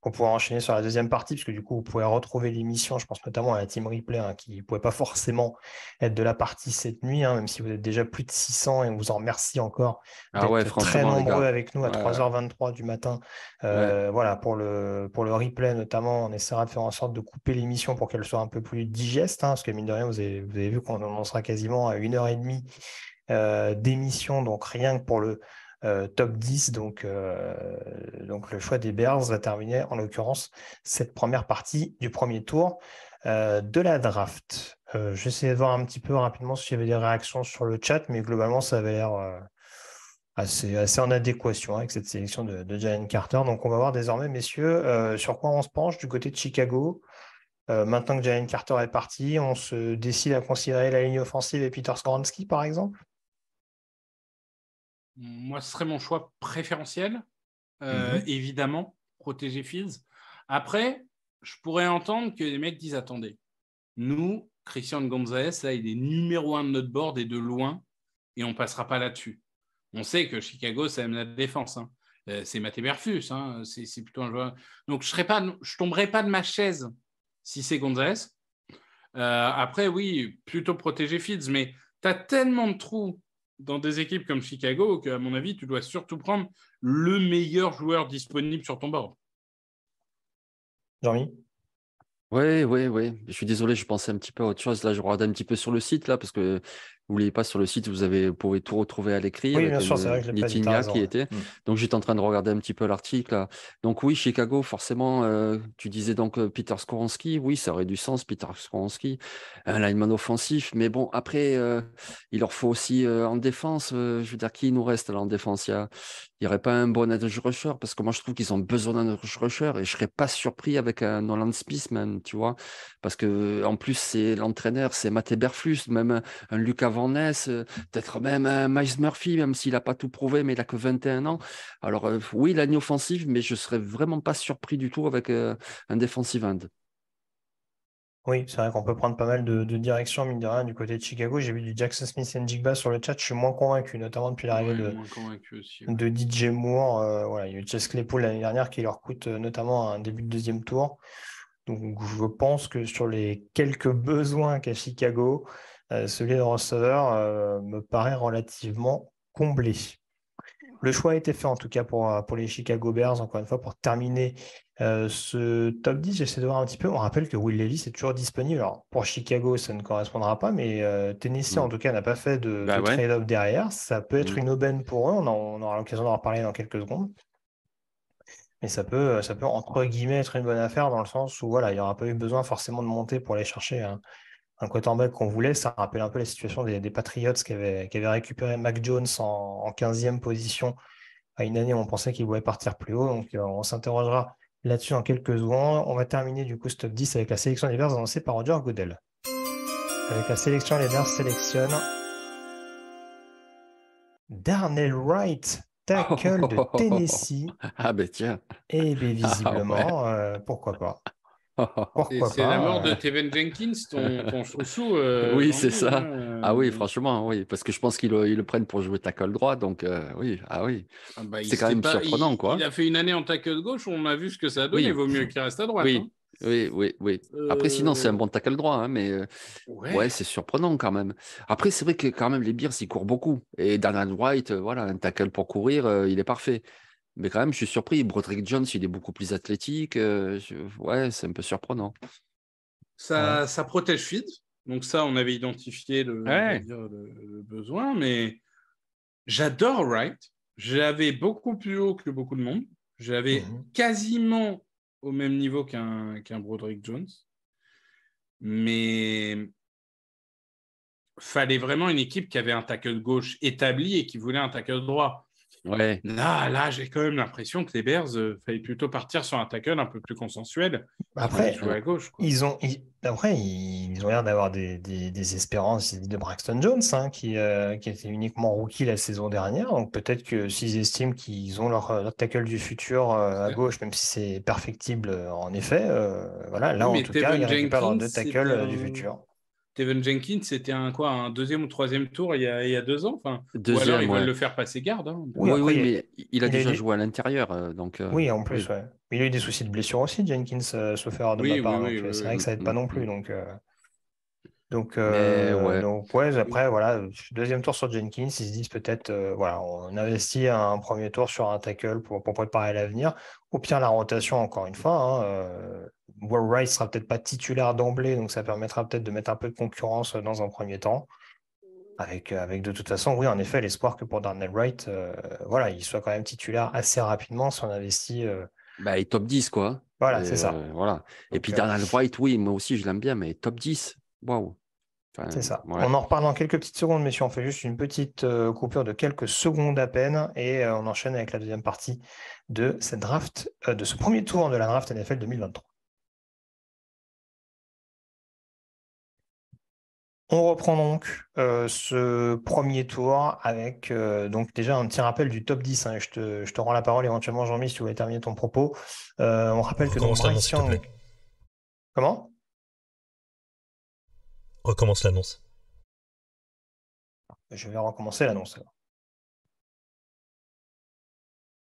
on pourra enchaîner sur la deuxième partie, puisque du coup, vous pouvez retrouver l'émission. Je pense notamment à la team replay, hein, qui ne pouvait pas forcément être de la partie cette nuit, hein, même si vous êtes déjà plus de 600 et on vous en remercie encore. Ah ouais, très nombreux avec nous à 3h23 du matin. Euh, voilà, pour le, pour le replay notamment, on essaiera de faire en sorte de couper l'émission pour qu'elle soit un peu plus digeste, hein, parce que mine de rien, vous avez, vu qu'on en sera quasiment à 1h30 euh, d'émission, donc rien que pour le euh, top 10. Donc, euh, donc le choix des Bears va terminer en l'occurrence cette première partie du premier tour euh, de la draft. J'essaie de voir un petit peu rapidement s'il y avait des réactions sur le chat, mais globalement, ça avait l'air assez, en adéquation avec cette sélection de, de Jalen Carter. Donc, on va voir désormais, messieurs, sur quoi on se penche du côté de Chicago. maintenant que Jalen Carter est parti, on se décide à considérer la ligne offensive et Peter Skoransky, par exemple moi, ce serait mon choix préférentiel. Euh, mhm. Évidemment, protéger Fields. Après, je pourrais entendre que les mecs disent attendez, nous, Christian Gonzalez, là, il est numéro un de notre board et de loin, et on passera pas là-dessus. On sait que Chicago, ça aime la défense. Hein. Euh, c'est Mathé Berfus, hein, c'est plutôt Donc, je ne tomberai pas de ma chaise si c'est Gonzalez. Euh, après, oui, plutôt protéger Fields, mais tu as tellement de trous dans des équipes comme Chicago, qu'à à mon avis, tu dois surtout prendre le meilleur joueur disponible sur ton board. Jean-Mi oui, oui, oui. Je suis désolé, je pensais un petit peu à autre chose. Là, je regarde un petit peu sur le site, là, parce que N'oubliez pas sur le site, vous, avez, pouvez tout retrouver à l'écrit. Oui, bien sûr, c'est vrai que qui était. Mm. Donc j'étais en train de regarder un petit peu l'article. Donc oui, Chicago, forcément, euh, tu disais donc euh, Peter Skoronski. Oui, ça aurait du sens, Peter Skoronski, un lineman offensif. Mais bon, après, euh, il leur faut aussi en défense. je veux dire, qui nous reste là en défense Il n'y aurait pas un bon edge rusher parce que moi je trouve qu'ils ont besoin d'un edge rusher et je ne serais pas surpris avec un Nolan Smith même, tu vois, parce que en plus c'est l'entraîneur, c'est Matt Berflus, même un, Luc Avant. Euh, peut-être même euh, Miles Murphy, même s'il n'a pas tout prouvé, mais il n'a que 21 ans. Alors euh, oui, il offensive, mais je serais vraiment pas surpris du tout avec un defensive end. Oui, c'est vrai qu'on peut prendre pas mal de, directions, mine de rien, du côté de Chicago. J'ai vu du Jackson Smith et Jigba sur le chat. Je suis moins convaincu, notamment depuis l'arrivée de, DJ Moore. voilà, il y a eu Chess l'année dernière qui leur coûte notamment un début de deuxième tour. Donc, je pense que sur les quelques besoins qu'a Chicago, euh, celui de receveur euh, me paraît relativement comblé. Le choix a été fait en tout cas pour, euh, pour les Chicago Bears, encore une fois, pour terminer ce top 10. J'essaie de voir un petit peu. On rappelle que Will Levis est toujours disponible. Alors, pour Chicago, ça ne correspondra pas, mais Tennessee, mm. en tout cas, n'a pas fait de, bah trade-off derrière. Ça peut être mm. une aubaine pour eux. On, aura l'occasion d'en reparler dans quelques secondes. Mais ça peut, ça peut, entre guillemets, être une bonne affaire dans le sens où voilà, il n'y aura pas eu besoin forcément de monter pour aller chercher hein, un quarterback qu'on voulait. Ça rappelle un peu la situation des, Patriots qui avaient, récupéré Mac Jones en, 15e position à une année où on pensait qu'il voulait partir plus haut. Donc euh, on s'interrogera là-dessus en quelques secondes. On va terminer du coup ce top 10 avec la sélection des verts annoncée par Roger Goodell. Avec la sélection, des verts sélectionne Darnell Wright, tackle de Tennessee. Ah ben tiens. Et eh bien ah, visiblement, euh, pourquoi pas. C'est la mort de Tevin Jenkins, ton, chouchou. Euh, oui, c'est ça. Hein, euh. Ah oui, franchement, oui. Parce que je pense qu'ils le, prennent pour jouer tackle droit. Donc, euh, oui, ah oui. Ah bah, c'est quand même surprenant, il, quoi. Il a fait une année en tackle gauche, on a vu ce que ça donne. Il vaut mieux qu'il reste à droite. Oui. Hein. Oui, oui, Après, sinon, c'est un bon tackle droit, hein, mais ouais, c'est surprenant quand même. Après, c'est vrai que quand même, les Bears, ils courent beaucoup. Et Dan White, voilà, un tackle pour courir, il est parfait. Mais quand même, je suis surpris. Broderick Jones, il est beaucoup plus athlétique. Euh, ouais, c'est un peu surprenant. Ça, protège feed. Donc ça, on avait identifié le, besoin. Mais j'adore Wright. J'avais beaucoup plus haut que beaucoup de monde. J'avais mhm. quasiment au même niveau qu'un Broderick Jones. Mais fallait vraiment une équipe qui avait un tackle gauche établi et qui voulait un tackle droit. Là, là j'ai quand même l'impression que les Bears, euh, fallait plutôt partir sur un tackle un peu plus consensuel. Bah, après, à gauche, ils ont, après, ils ont l'air d'avoir des, espérances de Braxton Jones, hein, euh, qui, était uniquement rookie la saison dernière. Donc peut-être que s'ils estiment qu'ils ont leur, tackle du futur euh, à gauche, même si c'est perfectible euh, en effet, voilà, là en tout cas, ils récupèrent du futur. Steven Jenkins, c'était un quoi, un deuxième ou troisième tour il y a, deux ans. Enfin, ou alors ils veulent le faire passer garde. Hein. Oui, oui, mais il a déjà joué à l'intérieur, euh, donc. Euh, oui, en plus, ouais. Il a eu des soucis de blessure aussi, Jenkins, euh, se faire de ma part. c'est vrai que ça n'aide pas non plus, donc. Donc, euh, après, voilà, deuxième tour sur Jenkins, ils se disent peut-être, euh, voilà, on investit un premier tour sur un tackle pour, préparer l'avenir. Au pire, la rotation, encore une fois. Hein, euh, sera peut-être pas titulaire d'emblée, donc ça permettra peut-être de mettre un peu de concurrence euh, dans un premier temps. Avec, avec de toute façon, oui, en effet, l'espoir que pour Darnell Wright, voilà, il soit quand même titulaire assez rapidement si on investit. Bah, et top 10, quoi. Voilà, c'est ça. voilà. et puis Darnell Wright, oui, moi aussi, je l'aime bien, mais top 10, waouh c'est ça. On en reparle dans quelques petites secondes, si On fait juste une petite euh, coupure de quelques secondes à peine et euh, on enchaîne avec la deuxième partie de cette draft, euh, de ce premier tour de la draft NFL 2023. On reprend donc ce premier tour avec donc déjà un petit rappel du top 10. Hein, je, te, rends la parole éventuellement, Jean-Mi, si tu voulais terminer ton propos. on rappelle oh, que donc, Bryce Comment Recommence l'annonce. Je vais recommencer l'annonce.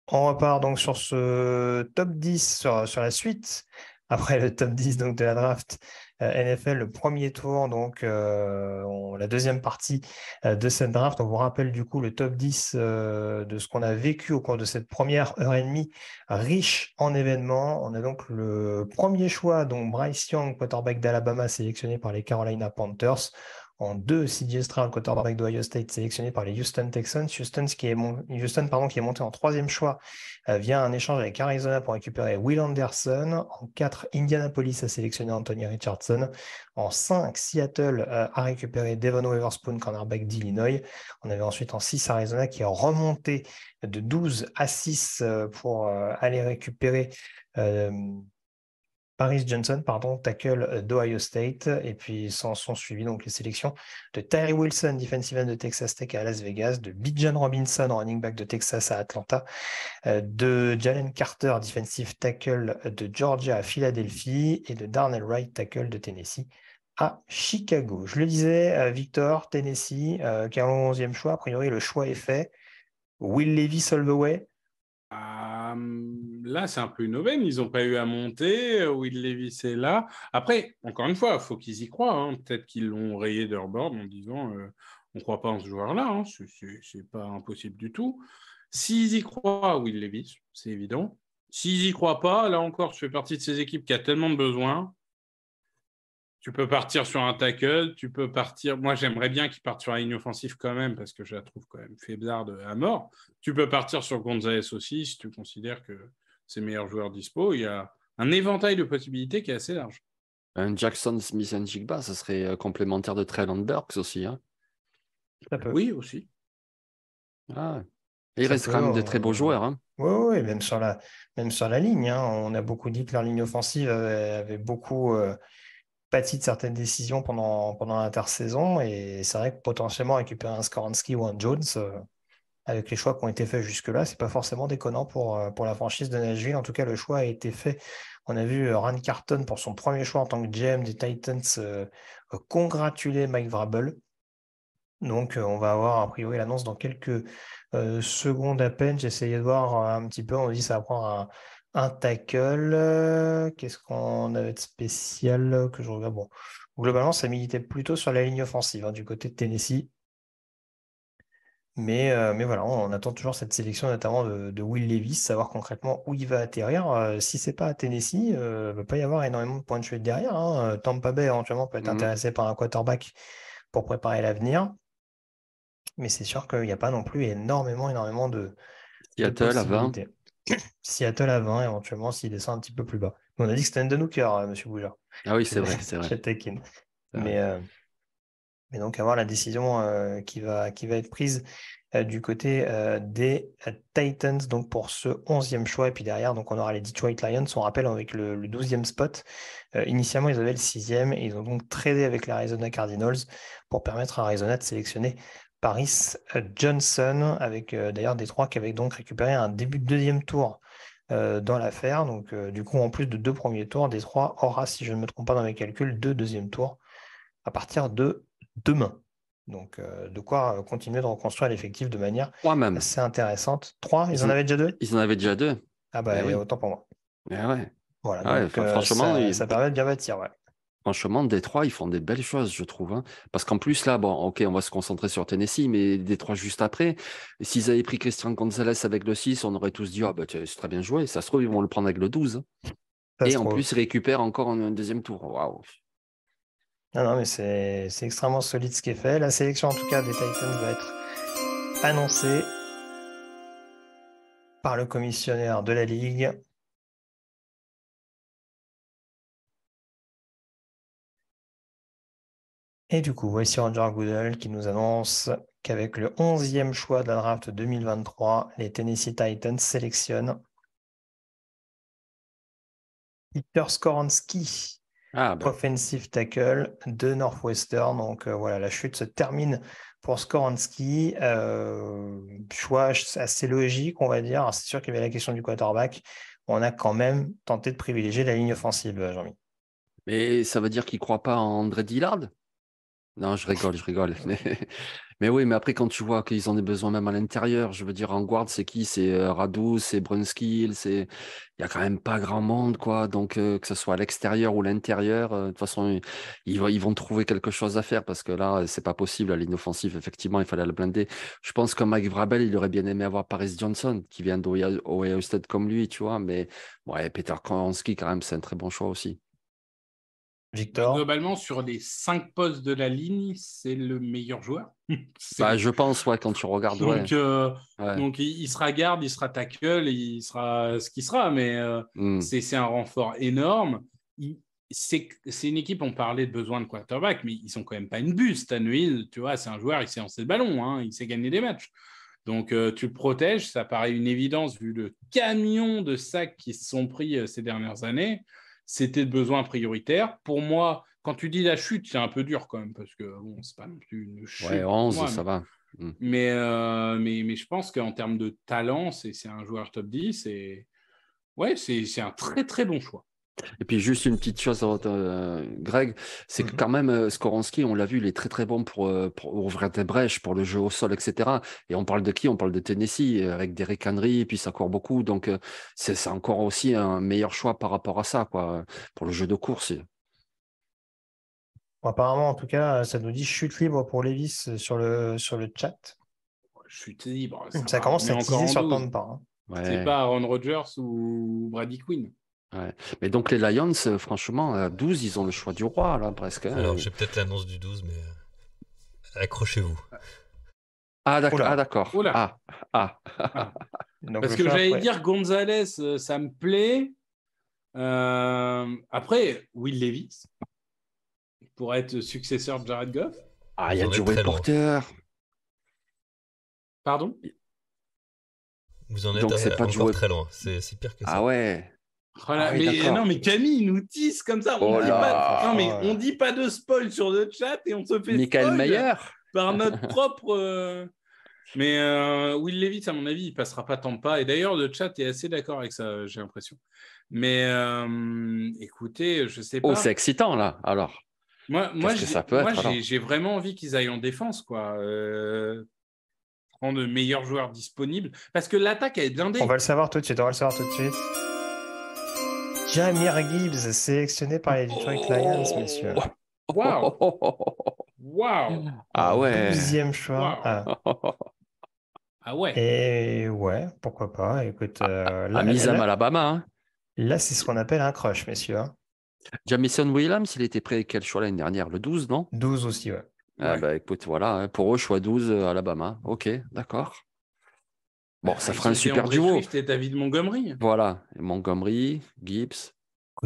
On repart donc sur ce top 10, sur, la suite, après le top 10 donc, de la draft euh, NFL, le premier tour, donc euh, la deuxième partie euh, de cette draft. On vous rappelle du coup le top 10 de ce qu'on a vécu au cours de cette première heure et demie riche en événements. On a donc le premier choix, donc Bryce Young, quarterback d'Alabama sélectionné par les Carolina Panthers en deux CJ Stroud, le de d'Ohio State, sélectionné par les Houston Texans. Houston, qui est, Houston, pardon, qui est monté en troisième choix vient euh, via un échange avec Arizona pour récupérer Will Anderson. En 4, Indianapolis a sélectionné Anthony Richardson. En 5, Seattle euh, a récupéré Devon Riverspoon cornerback d'Illinois. On avait ensuite en 6, Arizona qui est remonté de 12 à 6 euh, pour aller récupérer Paris Johnson, pardon, tackle euh, d'Ohio State, et puis s'en sont suivis donc les sélections de Tyree Wilson, defensive end de Texas Tech à Las Vegas, de Bijan Robinson, running back de Texas à Atlanta, euh, de Jalen Carter, defensive tackle de Georgia à Philadelphie, et de Darnell Wright, tackle de Tennessee à Chicago. Je le disais, euh, Victor, Tennessee, 41e choix, a priori le choix est fait. Will Levy Solveway, ah, hmm, là, c'est un peu une aubaine. Ils n'ont pas eu à monter. Will euh, Levis est là. Après, encore une fois, il faut qu'ils y croient. Hein. Peut-être qu'ils l'ont rayé de leur board en disant euh, on ne croit pas en ce joueur-là. Hein. Ce n'est pas impossible du tout. S'ils y croient, Will Levis, c'est évident. S'ils n'y croient pas, là encore, je fais partie de ces équipes qui a tellement de besoins tu peux partir sur un tackle, tu peux partir. Moi, j'aimerais bien qu'il parte sur la ligne offensive quand même, parce que je la trouve quand même faiblarde à mort. Tu peux partir sur Gonzalez aussi, si tu considères que c'est meilleur joueur dispo. Il y a un éventail de possibilités qui est assez large. Un Jackson Smith and Jigba, ça serait euh, complémentaire de Traylon Burks aussi. Hein. oui, aussi. Ah, il reste quand même de très beaux joueurs. Oui, hein. oui, même sur la, même sur la ligne. Hein. On a beaucoup dit que leur ligne offensive euh, avait, beaucoup. Euh, pâti de certaines décisions pendant, pendant l'intersaison. Et c'est vrai que potentiellement récupérer un Skoransky ou un Jones, euh, avec les choix qui ont été faits jusque-là, c'est pas forcément déconnant pour, euh, pour la franchise de Nashville. En tout cas, le choix a été fait. On a vu euh, Rand Carton pour son premier choix en tant que GM des Titans congratuler Mike Vrabel. Donc, on va avoir a priori l'annonce dans quelques secondes à peine. J'essayais de voir un petit peu. On dit ça va prendre un un tackle. Euh, qu'est-ce qu'on avait de spécial euh, que je regarde Bon, globalement, ça militait plutôt sur la ligne offensive hein, du côté de Tennessee. Mais, euh, mais voilà, on, attend toujours cette sélection, notamment de, Will Levis, savoir concrètement où il va atterrir. si c'est pas à Tennessee, il ne va pas y avoir énormément de points de chute derrière. Hein. Tampa Bay, éventuellement, peut être mmh intéressé par un quarterback pour préparer l'avenir. Mais c'est sûr qu'il n'y a pas non plus énormément, énormément de. Seattle à 20. Seattle à 20, éventuellement, s'il descend un petit peu plus bas. on a dit que c'était un de nos cœurs, euh, monsieur Boujard. Ah oui, c'est vrai, c'est vrai. Mais, euh, mais donc, avoir la décision euh, qui, va, qui va être prise du côté des Titans, donc pour ce 11e choix. Et puis derrière, donc on aura les Detroit Lions, on rappelle, avec le, 12e spot. initialement, ils avaient le 6e et ils ont donc tradé avec l'Arizona Cardinals pour permettre à Arizona de sélectionner Paris euh, Johnson, avec euh, d'ailleurs Détroit qui avait donc récupéré un début de deuxième tour euh, dans l'affaire. Donc, du coup, en plus de deux premiers tours, Détroit aura, si je ne me trompe pas dans mes calculs, deux deuxièmes tours à partir de demain. Donc, de quoi continuer de reconstruire l'effectif de manière assez intéressante. Trois, ils, en avaient déjà deux Ils en avaient déjà deux. Ah bah, eh oui. autant pour moi. Eh ouais. Voilà, ah donc, franchement, ça, ça, permet de bien bâtir, ouais. Franchement, Détroit, ils font des belles choses, je trouve. Hein. Parce qu'en plus, là, bon, OK, on va se concentrer sur Tennessee, mais Détroit juste après, s'ils avaient pris Christian Gonzalez avec le 6, on aurait tous dit Ah, bah, c'est très bien joué. Ça se trouve, ils vont le prendre avec le 12. Hein. Et en plus, ils récupèrent encore un, deuxième tour. Waouh Non, non, mais c'est extrêmement solide ce qui est fait. La sélection, en tout cas, des Titans va être annoncée par le commissionnaire de la Ligue Et du coup, voici Roger Goodell qui nous annonce qu'avec le 11e choix de la draft 2023, les Tennessee Titans sélectionnent Peter Skoransky, ah, ben. offensive tackle de Northwestern. Donc euh, voilà, la chute se termine pour Skoransky. Euh, choix assez logique, on va dire. C'est sûr qu'il y avait la question du quarterback. On a quand même tenté de privilégier la ligne offensive, Jean-Mi. Mais ça veut dire qu'il ne croit pas en André Dillard non, je rigole, je rigole. Mais, oui, mais après, quand tu vois qu'ils ont des besoins même à l'intérieur, je veux dire, en guard, c'est qui C'est euh, Radou, c'est Brunskill, c'est. Il n'y a quand même pas grand monde, quoi. Donc, euh, que ce soit à l'extérieur ou à l'intérieur, euh, de toute façon, ils, vont trouver quelque chose à faire parce que là, c'est pas possible. La ligne offensive, effectivement, il fallait le blinder. Je pense que Mike Vrabel, il aurait bien aimé avoir Paris Johnson, qui vient d'Ohio State comme lui, tu vois. Mais ouais, Peter Kronski, quand même, c'est un très bon choix aussi. Victor. Bah, globalement, sur les cinq postes de la ligne, c'est le meilleur joueur. Bah, je pense, quand tu regardes. Donc, euh, donc il, sera garde, il sera tackle, il sera ce qu'il sera, mais euh, hmm. c'est un renfort énorme. C'est une équipe, on parlait de besoin de quarterback, mais ils sont quand même pas une buse. tu vois, c'est un joueur, il sait lancer le ballon, hein, il sait gagner des matchs. Donc, euh, tu le protèges, ça paraît une évidence vu le camion de sacs qui se sont pris ces dernières années c'était le besoin prioritaire. Pour moi, quand tu dis la chute, c'est un peu dur quand même, parce que bon, c'est pas non plus une chute. Ouais, 11, ça va. Hmm. Euh, mais, mais, je pense qu'en termes de talent, c'est un joueur top 10 et ouais, c'est un très très bon choix. Et puis juste une petite chose, euh, Greg, c'est que mhm. quand même, euh, Skoronski, on l'a vu, il est très très bon pour, euh, pour, ouvrir des brèches, pour le jeu au sol, etc. Et on parle de qui On parle de Tennessee, avec des Henry, et puis ça court beaucoup. Donc c'est encore aussi un meilleur choix par rapport à ça, quoi, pour le jeu de course. apparemment, en tout cas, ça nous dit chute libre pour Levis sur le, sur le chat. Chute libre. Ça, commence à être sur hein. C'est pas Aaron Rodgers ou Brady Quinn. Mais donc les Lions, euh, franchement, à 12, ils ont le choix du roi, là, presque. Hein. Alors, j'ai peut-être l'annonce du 12, mais euh, accrochez-vous. Ah, d'accord. Ah, d'accord. Ah, ah. ah. Parce que j'allais dire Gonzalez, euh, ça me plaît. après, Will Levis pour être successeur de Jared Goff. Ah, il y a du reporter. Pardon Vous en êtes pas encore très loin. C'est pire que ah ça. Ah ouais. Ah mais non, mais Camille, nous tisse comme ça. On oh dit pas, non, mais on dit pas de spoil sur le chat et on se fait Michael spoil par notre propre. Euh, mais euh, Will Levitt, à mon avis, il passera pas tant pas. Et d'ailleurs, le chat est assez d'accord avec ça, j'ai l'impression. Mais euh, écoutez, je sais oh, pas. Oh, c'est excitant là, alors. Moi, moi, j'ai vraiment envie qu'ils aillent en défense, quoi. Euh prendre le meilleur joueur Parce que l'attaque, elle est blindée. On va le savoir tout de suite, on va le savoir tout de suite. Jamir Gibbs, sélectionné par les Detroit Lions, messieurs. Wow! Wow! Ah ouais! Deuxième choix. Ah. ah. ouais! Et ouais, pourquoi pas. Écoute, la, mise à Alabama. Hein. Là, c'est ce qu'on appelle un crush, messieurs. Jamison Williams, il était prêt quel choix l'année dernière Le 12, non 12 aussi, ouais. Ah bah écoute, voilà, hein, pour eux, choix 12, euh, Alabama. Ok, d'accord. Bon, ça ah, fera un super duo. vie David Montgomery. Voilà, Montgomery, Gibbs.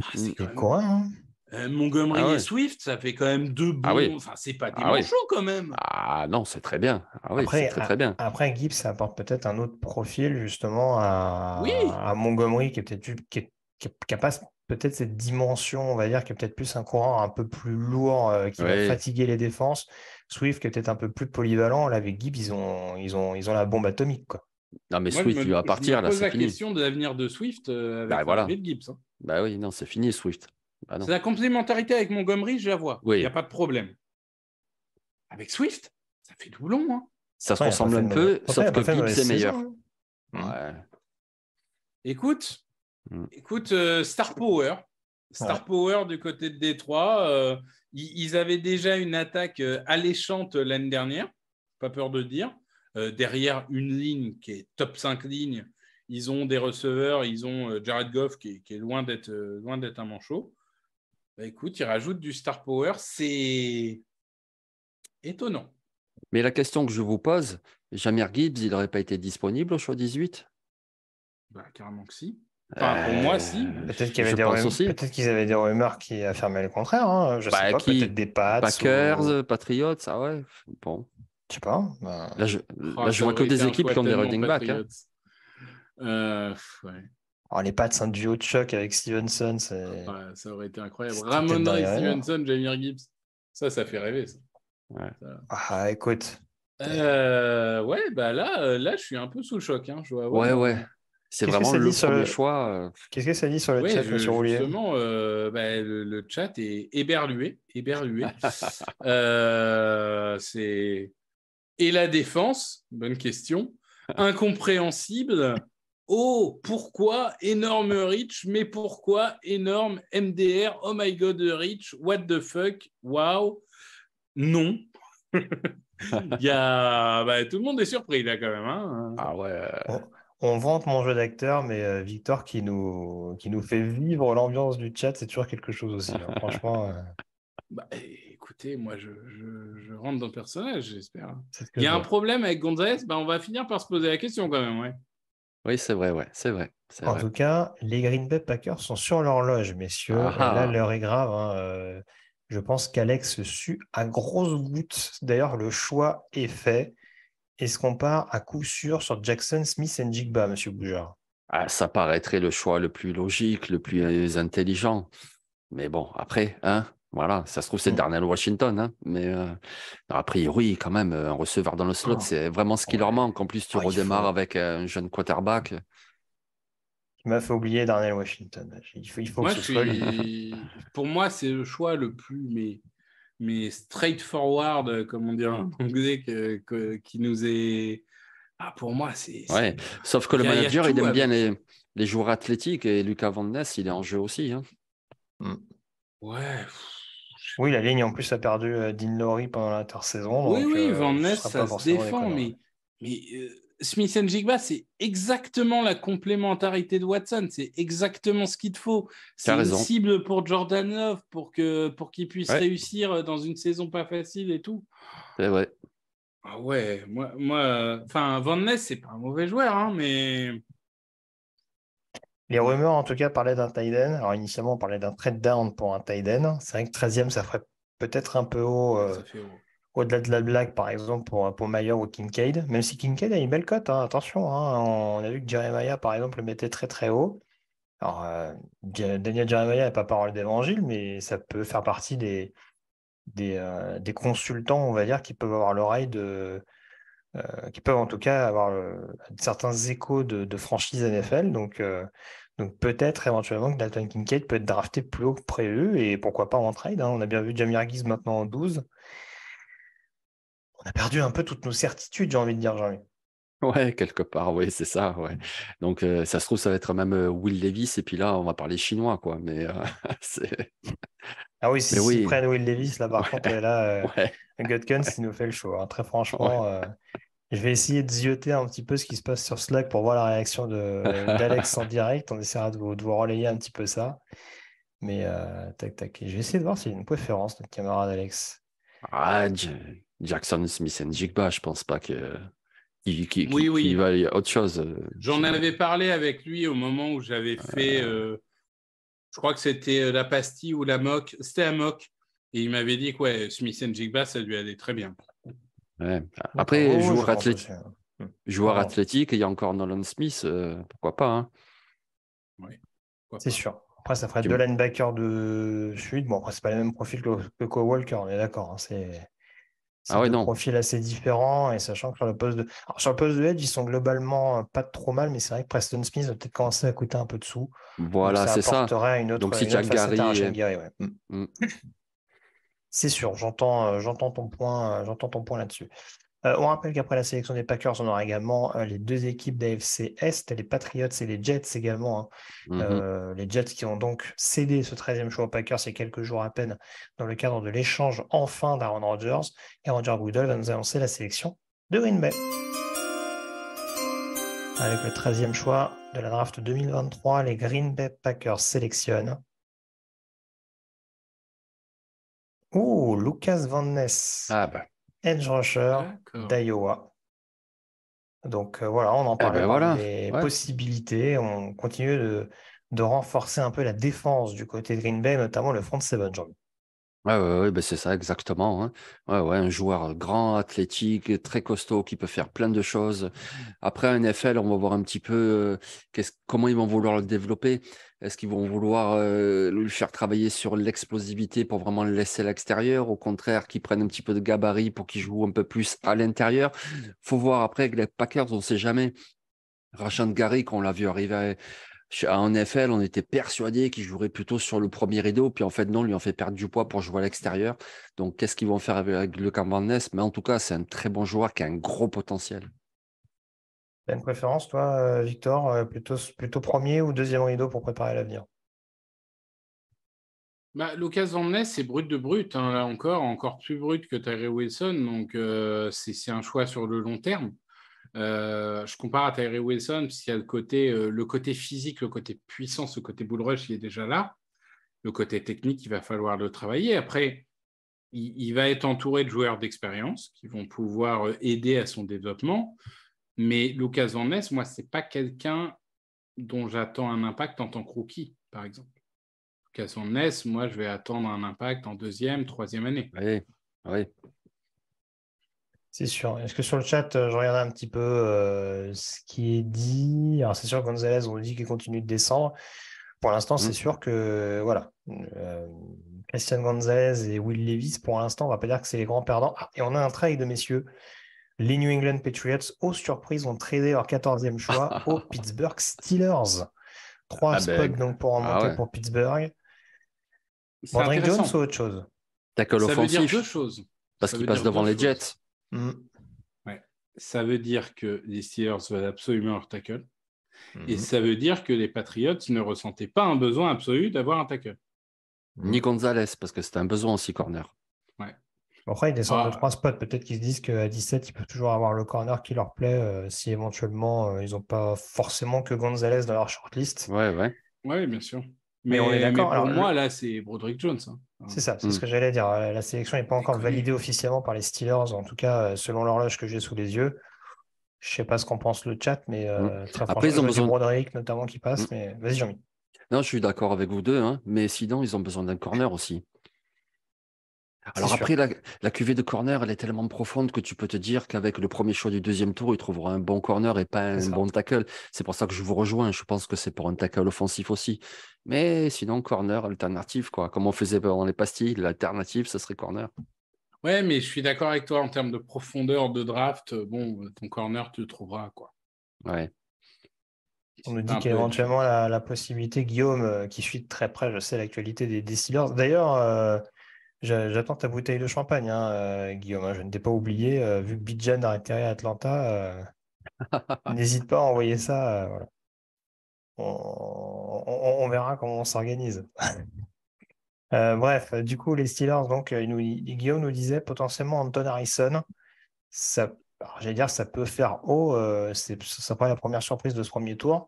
Ah, c'est quoi mm. hein euh, Montgomery ah et Swift, ça fait quand même deux bons. Enfin, c'est pas des ah quand même. Ah non, c'est très bien. Ah oui, après, très, très bien. Après, Gibbs, ça apporte peut-être un autre profil, justement, à, oui. à Montgomery, qui est peut-être qui, peut-être cette dimension, on va dire, qui est peut-être plus un courant un peu plus lourd, euh, qui va fatiguer les défenses. Swift, qui est peut-être un peu plus polyvalent. Là, avec Gibbs, ils ont, ils ont, ils ont la bombe atomique, quoi. Non, mais Swift, il va partir. Je me pose la question de l'avenir de Swift euh, avec bah, Gibbs. Hein. Bah oui, non, c'est fini, Swift. Bah, c'est la complémentarité avec Montgomery, je la vois. Il n'y a pas de problème. Avec Swift, ça fait doublon. Hein. Ça se ressemble un peu, sauf que Gibbs est meilleur. Hein. Mmh. Écoute, mmh. écoute euh, Star Power. Star Power du côté de Détroit. Euh, ils, avaient déjà une attaque alléchante l'année dernière, pas peur de dire. Euh, derrière une ligne qui est top 5 lignes Ils ont des receveurs, ils ont euh, Jared Goff qui est, loin d'être euh, loin d'être un manchot. Bah, écoute, ils rajoutent du star power, c'est étonnant. Mais la question que je vous pose, Jamir Gibbs, il n'aurait pas été disponible au choix 18 bah, Carrément que si. pour moi, si. Peut-être qu'ils avaient, qu'ils avaient des rumeurs qui affirmaient le contraire. Hein. Je ne bah, sais pas, peut-être des Packers, Patriots, ah ouais. Bon. Je sais pas. Bah, là, je, là, ah, je vois que des équipes qui ont des running backs. Hein. Euh, ouais. Oh, les pattes, un duo de choc avec Stevenson, c'est. Ah, bah, ça aurait été incroyable. Ramona et Stevenson, Jamir Gibbs. Ça, ça fait rêver. Ça. Ouais. Ah, écoute. Euh, ouais, bah là, euh, là, je suis un peu sous le choc. Hein, je ouais, ouais. C'est vraiment le choix. Euh, Qu'est-ce que ça dit sur le chat, je, Roulier Justement, euh, bah, le, chat est éberlué héberlué. c'est et la défense Bonne question. Incompréhensible. Oh, pourquoi énorme Rich Mais pourquoi énorme MDR Oh my god, Rich What the fuck Wow Non. Il y a... Bah, tout le monde est surpris là quand même. Hein. Ah ouais. On, vante mon jeu d'acteur, mais euh, Victor qui nous, qui nous fait vivre l'ambiance du chat, c'est toujours quelque chose aussi. Hein. Franchement. Euh. Bah, écoutez, moi, je, rentre dans le personnage, j'espère. Hein. Il y a un problème avec Gonzalez, ben, on va finir par se poser la question quand même, ouais. Oui, c'est vrai, ouais, c'est vrai. En tout cas, les Green Bay Packers sont sur l'horloge, messieurs. Ah, ah. là, l'heure est grave. Hein, euh, je pense qu'Alex sue à grosse goutte. D'ailleurs, le choix est fait. Est-ce qu'on part à coup sûr sur Jackson, Smith et Jigba, monsieur Bouger ah, Ça paraîtrait le choix le plus logique, le plus euh, intelligent. Mais bon, après, hein, voilà, ça se trouve, c'est mmh. Darnell Washington. Hein, mais euh, après a quand même, euh, un receveur dans le slot, ah. c'est vraiment ce qui leur manque. En plus, tu redémarres avec euh, un jeune quarterback. Tu m'as bah, fait oublier Darnell Washington. Il faut, il faut que Pour moi, c'est le choix le plus mais, mais straightforward, comme on dit que, qui nous est. Ah, pour moi, c'est. Ouais. Sauf que le manager, il aime bien les, joueurs athlétiques et Lucas Van Ness, il est en jeu aussi. Hein. Mmh. Ouais. Oui, la ligne, en plus, a perdu euh, Dean pendant l'intersaison. Oui, oui, euh, Van Ness, ça se défend, mais, euh, Smith c'est exactement la complémentarité de Watson. C'est exactement ce qu'il te faut. C'est une cible pour Jordanov pour qu'il pour puisse réussir dans une saison pas facile et tout. C'est vrai. Ah ouais, moi, enfin, Van Ness, c'est pas un mauvais joueur, hein, mais les rumeurs, en tout cas, parlaient d'un tight Alors, initialement, on parlait d'un trade down pour un tight end. C'est vrai que 13e, ça ferait peut-être un peu euh, haut. Au-delà de la blague, par exemple, pour, pour Mayer ou Kincaid. Même si Kincaid a une belle cote, hein, attention. Hein. on, a vu que Jeremiah, par exemple, le mettait très très haut. Alors, euh, Daniel Jeremiah n'est pas parole d'évangile, mais ça peut faire partie des, des, euh, consultants, on va dire, qui peuvent avoir l'oreille de. qui peuvent en tout cas avoir certains échos de, de franchise NFL. Donc, donc peut-être éventuellement que Dalton Kincaid peut être drafté plus haut que prévu et pourquoi pas en trade. Hein. On a bien vu Jamie Arguise maintenant en 12. On a perdu un peu toutes nos certitudes, j'ai envie de dire, jean luc Ouais, quelque part, oui, c'est ça. Donc, euh, ça se trouve, ça va être même euh, Will Levis, et puis là, on va parler chinois, quoi. Mais euh, c'est. Ah oui, si, oui. prennent Will Davis, là, par contre, là, euh, nous fait le show, hein. très franchement. Je vais essayer de zioter un petit peu ce qui se passe sur Slack pour voir la réaction d'Alex en direct. On essaiera de vous, relayer un petit peu ça. Mais euh, tac, tac. je vais essayer de voir s'il y a une préférence, notre camarade Alex. Ah, Jackson Smith Jigba, je pense pas que. il va aller autre chose. Euh, J'en avais parlé avec lui au moment où j'avais euh. fait. je crois que c'était la pastille ou la moque. C'était la moque. Et il m'avait dit que ouais, Smith Jigba, ça lui allait très bien. Après, joueur, hein. hum. joueur athlétique, il y a encore Nolan Smith, euh, pourquoi pas. Hein. C'est sûr. Après, ça ferait deux linebackers de suite Bon, après, c'est pas le même profil que, que Walker, on est d'accord. Hein. C'est ah un profil assez différent et sachant que sur le poste de sur le poste de edge ils sont globalement euh, pas trop mal mais c'est vrai que Preston Smith va peut-être commencer à coûter un peu de sous voilà c'est ça, Une donc si tu Gary, c'est sûr, j'entends, euh, ton point, euh, j'entends ton point là-dessus. Euh, on rappelle qu'après la sélection des Packers, on aura également les deux équipes d'AFC Est, les Patriots et les Jets également. Hein. Mm-hmm. les Jets qui ont donc cédé ce 13e choix aux Packers il y a quelques jours à peine dans le cadre de l'échange enfin d'Aaron Rodgers. Et Roger Goodell va nous annoncer la sélection de Green Bay. Avec le 13e choix de la draft 2023, les Green Bay Packers sélectionnent Oh, Lucas Van Ness. Ah, bah. Edge rusher d'Iowa. Donc euh, voilà, on en eh ben, parle. des possibilités, on continue de, renforcer un peu la défense du côté de Green Bay, notamment le front seven, Jones. Oui, ouais, bah, c'est ça, exactement. Hein. Ouais, un joueur grand, athlétique, très costaud, qui peut faire plein de choses. Après, un NFL, on va voir un petit peu comment ils vont vouloir le développer. Est-ce qu'ils vont vouloir lui le faire travailler sur l'explosivité pour vraiment le laisser à l'extérieur Au contraire, qu'ils prennent un petit peu de gabarit pour qu'ils jouent un peu plus à l'intérieur faut voir après avec les Packers, on ne sait jamais. Rachand Gary, on l'a vu arriver en NFL, on était persuadé qu'il jouerait plutôt sur le premier rideau, puis en fait, non, lui en fait perdre du poids pour jouer à l'extérieur. Donc, qu'est-ce qu'ils vont faire avec le Van Ness Mais en tout cas, c'est un très bon joueur qui a un gros potentiel. Tu une préférence, toi, euh, Victor, euh, plutôt, plutôt premier ou deuxième rideau pour préparer l'avenir bah, Lucas Van Ness, c'est brut de brut, hein, là encore, encore plus brut que Terry Wilson, donc euh, c'est un choix sur le long terme. Euh, je compare à Tyree Wilson, puisqu'il y a le côté, euh, le côté physique, le côté puissance, le côté bullrush, rush, il est déjà là. Le côté technique, il va falloir le travailler. Après, il, va être entouré de joueurs d'expérience qui vont pouvoir euh, aider à son développement. Mais Lucas Van Ness, moi, ce n'est pas quelqu'un dont j'attends un impact en tant que rookie, par exemple. Lucas Van Ness, moi, je vais attendre un impact en deuxième, troisième année. Ah oui, ah oui. C'est sûr. Est-ce que sur le chat, euh, je regardais un petit peu euh, ce qui est dit Alors, c'est sûr, Gonzalez, on dit qu'il continue de descendre. Pour l'instant, mm. c'est sûr que, voilà, euh, Christian Gonzalez et Will Levis, pour l'instant, on ne va pas dire que c'est les grands perdants. Ah, et on a un trade, de messieurs. Les New England Patriots, aux surprises, ont tradé leur 14e choix aux Pittsburgh Steelers. Trois ah spots ben, donc pour remonter ah pour Pittsburgh. C'est Jones ou autre chose T'as offensif. Ça dire deux choses. Parce qu'il passe devant les Jets. Mm. Ouais. Ça veut dire que les Steelers veulent absolument leur tackle. Et mm-hmm. ça veut dire que les Patriots ne ressentaient pas un besoin absolu d'avoir un tackle. Mm. Ni Gonzalez, parce que c'était un besoin aussi corner. Ouais. Après, ils descendent de trois spots. Peut-être qu'ils se disent qu'à 17, ils peuvent toujours avoir le corner qui leur plaît euh, si éventuellement euh, ils n'ont pas forcément que Gonzalez dans leur shortlist. Ouais, ouais. Ouais, bien sûr. Mais, on est d'accord. Alors, moi, là, c'est Broderick Jones. Hein. C'est ça, c'est ce mm. que j'allais dire. La sélection n'est pas encore validée officiellement par les Steelers, en tout cas euh, selon l'horloge que j'ai sous les yeux. Je ne sais pas ce qu'en pense le chat, mais euh, mm. très Après, ils ont besoin... notamment qui passe, mm. mais vas-y Jean-Mi. Non, je suis d'accord avec vous deux, hein, mais sinon ils ont besoin d'un corner aussi. Alors après, la, la, cuvée de corner, elle est tellement profonde que tu peux te dire qu'avec le premier choix du deuxième tour, il trouvera un bon corner et pas un bon tackle. C'est pour ça que je vous rejoins. Je pense que c'est pour un tackle offensif aussi. Mais sinon, corner alternatif, quoi. Comme on faisait dans les pastilles, l'alternative, ce serait corner. Ouais, mais je suis d'accord avec toi en termes de profondeur de draft. Bon, ton corner, tu le trouveras, quoi. Ouais. On nous dit qu'éventuellement, éventuellement la, possibilité, Guillaume, euh, qui suit très près, je sais, l'actualité des, des D'ailleurs, euh, J'attends ta bouteille de champagne, hein, euh, Guillaume. Hein, je ne t'ai pas oublié. Euh, vu que Bijan a atterri à Atlanta, euh, n'hésite pas à envoyer ça. On, verra comment on s'organise. bref, du coup, les Steelers, donc, Guillaume nous disait potentiellement Anton Harrison. j'allais dire, ça peut faire haut. c'est, ça pas la première surprise de ce premier tour.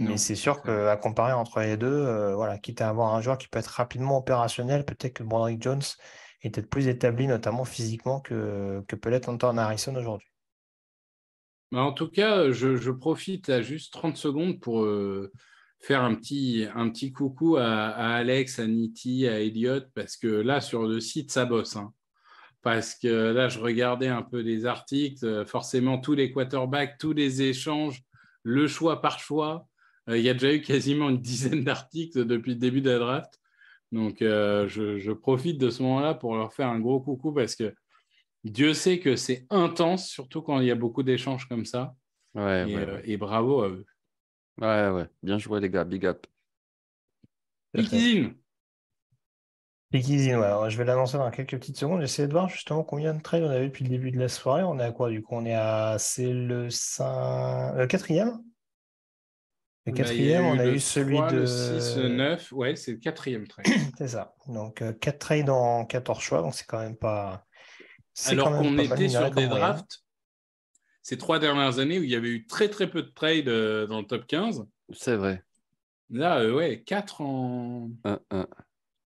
Mais c'est sûr qu'à comparer entre les deux, euh, voilà, quitte à avoir un joueur qui peut être rapidement opérationnel, peut-être que Broderick Jones est peut-être plus établi, notamment physiquement, que, que peut l'être Anton Harrison aujourd'hui. Bah, en tout cas, je, profite à juste 30 secondes pour euh, faire un petit, un petit coucou à, Alex, à Niti, à Elliot, parce que là, sur le site, ça bosse. Hein. Parce que là, je regardais un peu les articles, euh, forcément tous les quarterbacks, tous les échanges, le choix par choix. Euh, il y a déjà eu quasiment une dizaine d'articles depuis le début de la draft. Donc, euh, je, profite de ce moment-là pour leur faire un gros coucou parce que Dieu sait que c'est intense, surtout quand il y a beaucoup d'échanges comme ça. Euh, et, bravo à eux. Ouais, ouais. Bien joué, les gars. Big up. Pikizine Pikizine, ouais. je vais l'annoncer dans quelques petites secondes. J'essaie de voir justement combien de trades on a eu depuis le début de la soirée. On est à quoi, du coup On est à. C'est le 5... quatrième le quatrième, on a eu, celui de. 6, 9, ouais, c'est le quatrième trade. c'est ça. Donc, 4 trades en 14 choix, donc c'est quand même pas. Alors qu'on était sur des drafts ces trois dernières années où il y avait eu très très peu de trades euh, dans le top 15. C'est vrai. Là, euh, ouais, 4 en...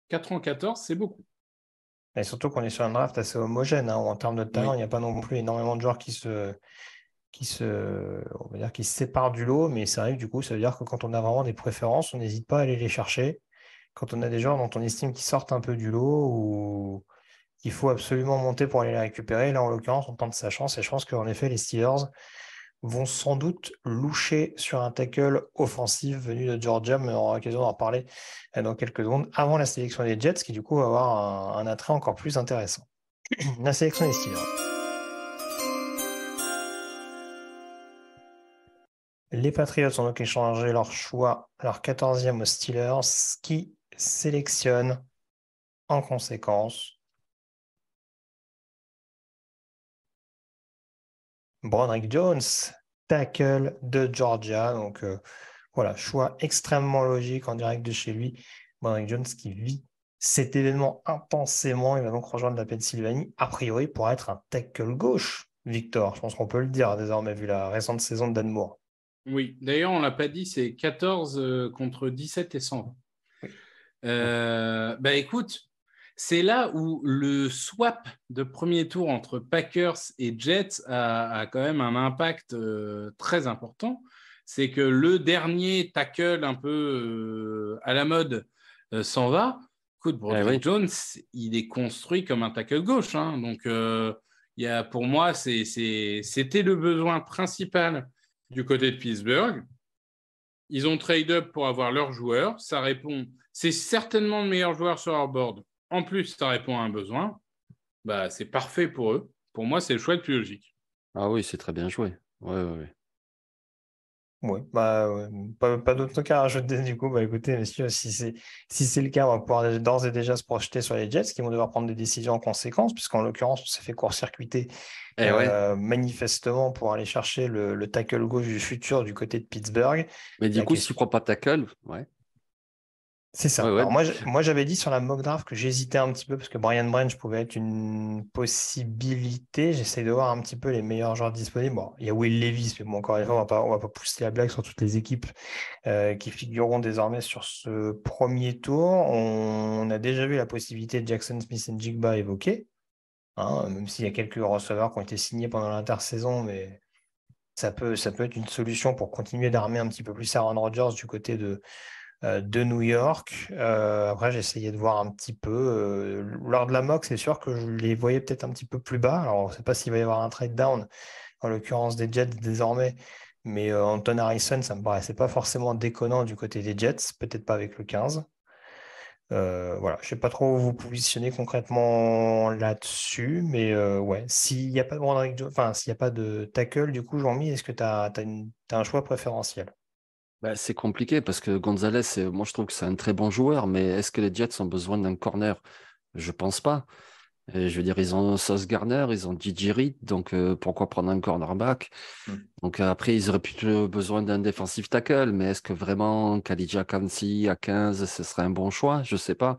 4 en 14, c'est beaucoup. Et surtout qu'on est sur un draft assez homogène. Hein. en termes de talent, il n'y a pas non plus énormément de joueurs qui se, qui se, on va dire, qui séparent du lot, mais ça arrive du coup, ça veut dire que quand on a vraiment des préférences, on n'hésite pas à aller les chercher. Quand on a des gens dont on estime qu'ils sortent un peu du lot ou il faut absolument monter pour aller les récupérer, là en l'occurrence, on tente sa chance et je pense qu'en effet, les Steelers vont sans doute loucher sur un tackle offensif venu de Georgia, mais on aura l'occasion d'en reparler euh, dans quelques secondes, avant la sélection des Jets, qui du coup va avoir un attrait encore plus intéressant. la sélection des Steelers. Les Patriots ont donc échangé leur choix, leur 14e aux Steelers, qui sélectionne en conséquence Broderick Jones, tackle de Georgia. Donc euh, voilà, choix extrêmement logique en direct de chez lui. Broderick Jones qui vit cet événement intensément. Il va donc rejoindre la Pennsylvanie, a priori pour être un tackle gauche. Victor, je pense qu'on peut le dire désormais vu la récente saison de Dan Moore. Oui, d'ailleurs, on ne l'a pas dit, c'est 14 euh, contre 17 et 120. Euh, bah, écoute, c'est là où le swap de premier tour entre Packers et Jets a, quand même un impact euh, très important. C'est que le dernier tackle un peu à la mode s'en va. Écoute, Broderick eh Jones, il est construit comme un tackle gauche. Hein. donc, y a, pour moi, c'était le besoin principal du côté de Pittsburgh. Ils ont trade-up pour avoir leur joueur. Ça répond. C'est certainement le meilleur joueur sur leur board. En plus, ça répond à un besoin. Bah, c'est parfait pour eux. Pour moi, c'est le choix le plus logique. Ah oui, c'est très bien joué. Oui, ouais, ouais. Oui, bah, pas, d'autre cas à rajouter du coup. Bah, écoutez, si c'est si c'est le cas, on va pouvoir d'ores et déjà se projeter sur les Jets qui vont devoir prendre des décisions en conséquence, puisqu'en l'occurrence, on s'est fait court-circuiter eh euh, manifestement pour aller chercher le, tackle gauche du futur du côté de Pittsburgh. Mais du coup, si tu prends pas tackle, ouais. C'est ça. moi, j'avais dit sur la mock draft que j'hésitais un petit peu parce que Brian Branch pouvait être une possibilité. J'essaie de voir un petit peu les meilleurs joueurs disponibles. Bon, il y a Will Levis, mais bon, encore une fois, on ne va pas pousser la blague sur toutes les équipes euh, qui figureront désormais sur ce premier tour. On, a déjà vu la possibilité de Jackson Smith et Jigba évoquée, hein, même s'il y a quelques receveurs qui ont été signés pendant l'intersaison, mais ça peut, ça peut être une solution pour continuer d'armer un petit peu plus Aaron Rodgers du côté de euh, de New York. Euh, après, j'ai essayé de voir un petit peu. Euh, lors de la mock, c'est sûr que je les voyais peut-être un petit peu plus bas. Alors, on ne sait pas s'il va y avoir un trade down, en l'occurrence des Jets désormais. Mais Anton Harrison, ça me paraissait pas forcément déconnant du côté des Jets, peut-être pas avec le 15. voilà, je ne sais pas trop où vous positionner concrètement là-dessus, mais ouais, s'il n'y a pas de enfin, a pas de tackle, du coup, Jean-Mi, est-ce que tu as, un choix préférentiel bah, c'est compliqué parce que Gonzalez, moi je trouve que c'est un très bon joueur, mais est-ce que les Jets ont besoin d'un corner Je pense pas. je veux dire, ils ont Sauce Garner, ils ont DJ donc euh, pourquoi prendre un cornerback back hmm. Donc euh, après, ils auraient plutôt besoin d'un défensif tackle, mais est-ce que vraiment Khalid Kansi à 15, ce serait un bon choix Je sais pas.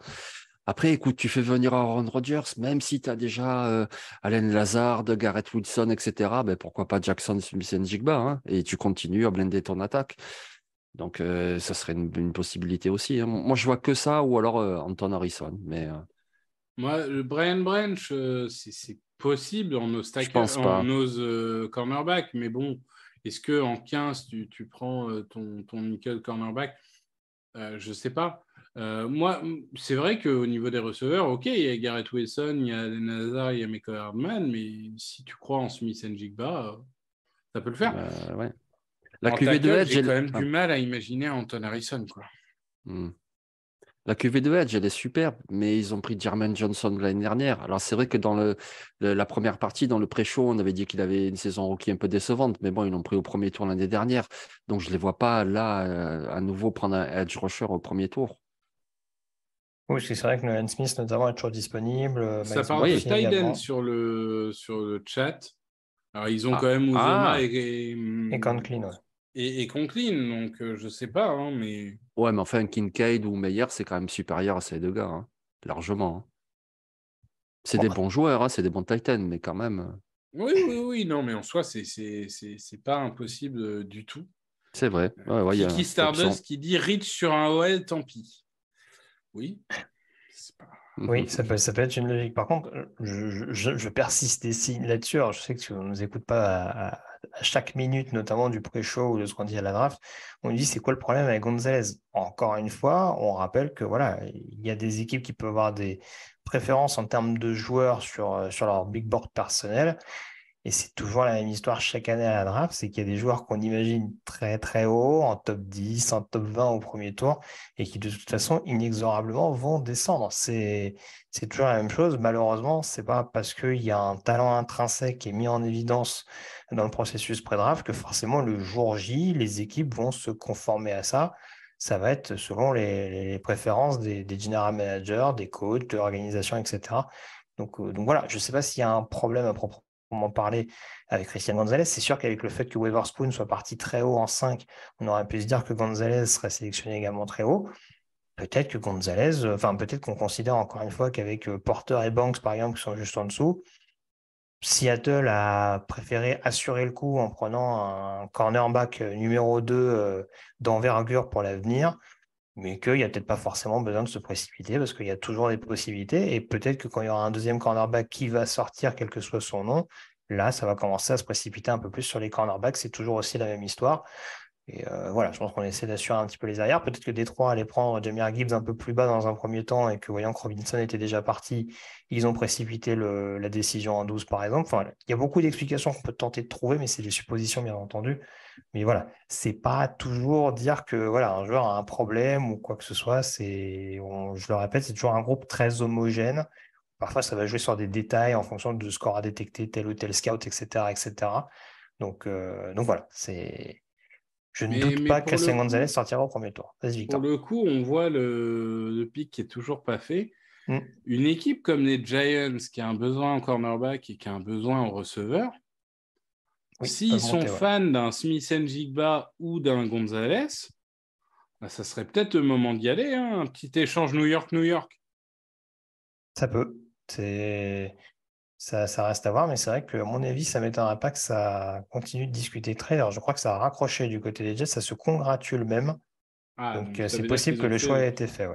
Après, écoute, tu fais venir Aaron Rodgers, même si tu as déjà euh, Alain Lazard, Garrett Wilson, etc., Mais ben, pourquoi pas Jackson Smith et hein, et tu continues à blinder ton attaque. Donc, euh, ça serait une, possibilité aussi. Hein. Moi, je vois que ça, ou alors euh, Anton Harrison. Mais, euh. Moi, le Brian Branch, c'est possible en stackers, en cornerback. Mais bon, est-ce que en 15, tu, prends ton, nickel cornerback Je ne sais pas. moi, c'est vrai qu'au niveau des receveurs, OK, il y a Garrett Wilson, il y a Nazar, il y a Michael Hardman, mais si tu crois en Smith Njigba, ça peut le faire. Bah, ouais. La de J'ai quand même du mal à imaginer Anton Harrison. Hmm. La cuvée de Edge, elle est superbe, mais ils ont pris Jermaine Johnson l'année dernière. Alors, c'est vrai que dans le, la première partie, dans le pré-show, on avait dit qu'il avait une saison rookie un peu décevante, mais bon, ils l'ont pris au premier tour l'année dernière. Donc, je ne les vois pas là, euh, à nouveau, prendre un Edge Rusher au premier tour. Oui, c'est vrai que Nolan Smith, notamment, est toujours disponible. Euh, Ça parle de sur le, sur le chat. Alors, ils ont ah. quand même Uzema ah. et, et, Conklin et, Conklin, donc euh, je sais pas, hein, mais. Ouais, mais enfin, Kincaid ou Meyer, c'est quand même supérieur à ces deux gars, hein, largement. Hein. Bah c'est des bons joueurs, c'est des bons Titans, mais quand même. Euh. Oui, oui, oui, non, mais en soi, c'est pas impossible euh, du tout. C'est vrai. Ouais, qui dit Rich sur un OL, tant pis. Oui. Mhm. Oui, ça peut, ça peut être une logique. Par contre, je, persiste ici là-dessus. je sais que tu ne nous écoutes pas à à chaque minute, notamment du pré-show ou de ce qu'on dit à la draft, on dit c'est quoi le problème avec Gonzalez Encore une fois, on rappelle que voilà, il y a des équipes qui peuvent avoir des préférences en termes de joueurs sur, euh, sur leur big board personnel. Et c'est toujours la même histoire chaque année à la draft, c'est qu'il y a des joueurs qu'on imagine très très haut, en top 10, en top 20 au premier tour, et qui de toute façon inexorablement vont descendre. C'est toujours la même chose. Malheureusement, ce n'est pas parce qu'il y a un talent intrinsèque qui est mis en évidence dans le processus pré-draft que forcément le jour J, les équipes vont se conformer à ça. Ça va être selon les, préférences des, des general managers, des coachs, de l'organisation, etc. Donc, euh, donc, voilà, je ne sais pas s'il y a un problème à, propos, on parler avec Christian Gonzalez. C'est sûr qu'avec le fait que Weber-Spoon soit parti très haut en 5, on aurait pu se dire que Gonzalez serait sélectionné également très haut. Peut-être que Gonzalez, euh, enfin, peut-être qu'on considère encore une fois qu'avec euh, Porter et Banks, par exemple, qui sont juste en dessous, Seattle a préféré assurer le coup en prenant un cornerback euh, numéro 2 d'envergure pour l'avenir mais qu'il n'y a peut-être pas forcément besoin de se précipiter parce qu'il y a toujours des possibilités. Et peut-être que quand il y aura un deuxième cornerback qui va sortir, quel que soit son nom, là, ça va commencer à se précipiter un peu plus sur les cornerbacks. C'est toujours aussi la même histoire. Et euh, voilà, je pense qu'on essaie d'assurer un petit peu les arrières. Peut-être que Détroit allait prendre Jamir Gibbs un peu plus bas dans un premier temps et que voyant que Robinson était déjà parti, ils ont précipité la décision en 12 par exemple. il y a beaucoup d'explications qu'on peut tenter de trouver, mais c'est des suppositions bien entendu. Mais voilà, c'est pas toujours dire que voilà, un joueur a un problème ou quoi que ce soit. C'est, je le répète, c'est toujours un groupe très homogène. Parfois, ça va jouer sur des détails en fonction de score à détecter, tel ou tel scout, etc. etc. Donc, euh, donc voilà, c'est. Je ne doute pas que Gonzalez sortira au premier tour. Victor. Pour le coup, on voit le, pic qui est toujours pas fait. Hmm. Une équipe comme les Giants, qui a un besoin en cornerback et qui a un besoin en receveur, S'ils sont fans d'un Smith Jigba ou d'un Gonzalez, bah, ça serait peut-être le moment d'y aller. Hein, un petit échange New York-New York. Ça peut. Ça, reste à voir, mais c'est vrai que, à mon avis, ça ne un pas que ça continue de discuter très. Alors, je crois que ça a raccroché du côté des Jets, ça se congratule même. Ah, donc, euh, c'est possible que le choix ait été fait.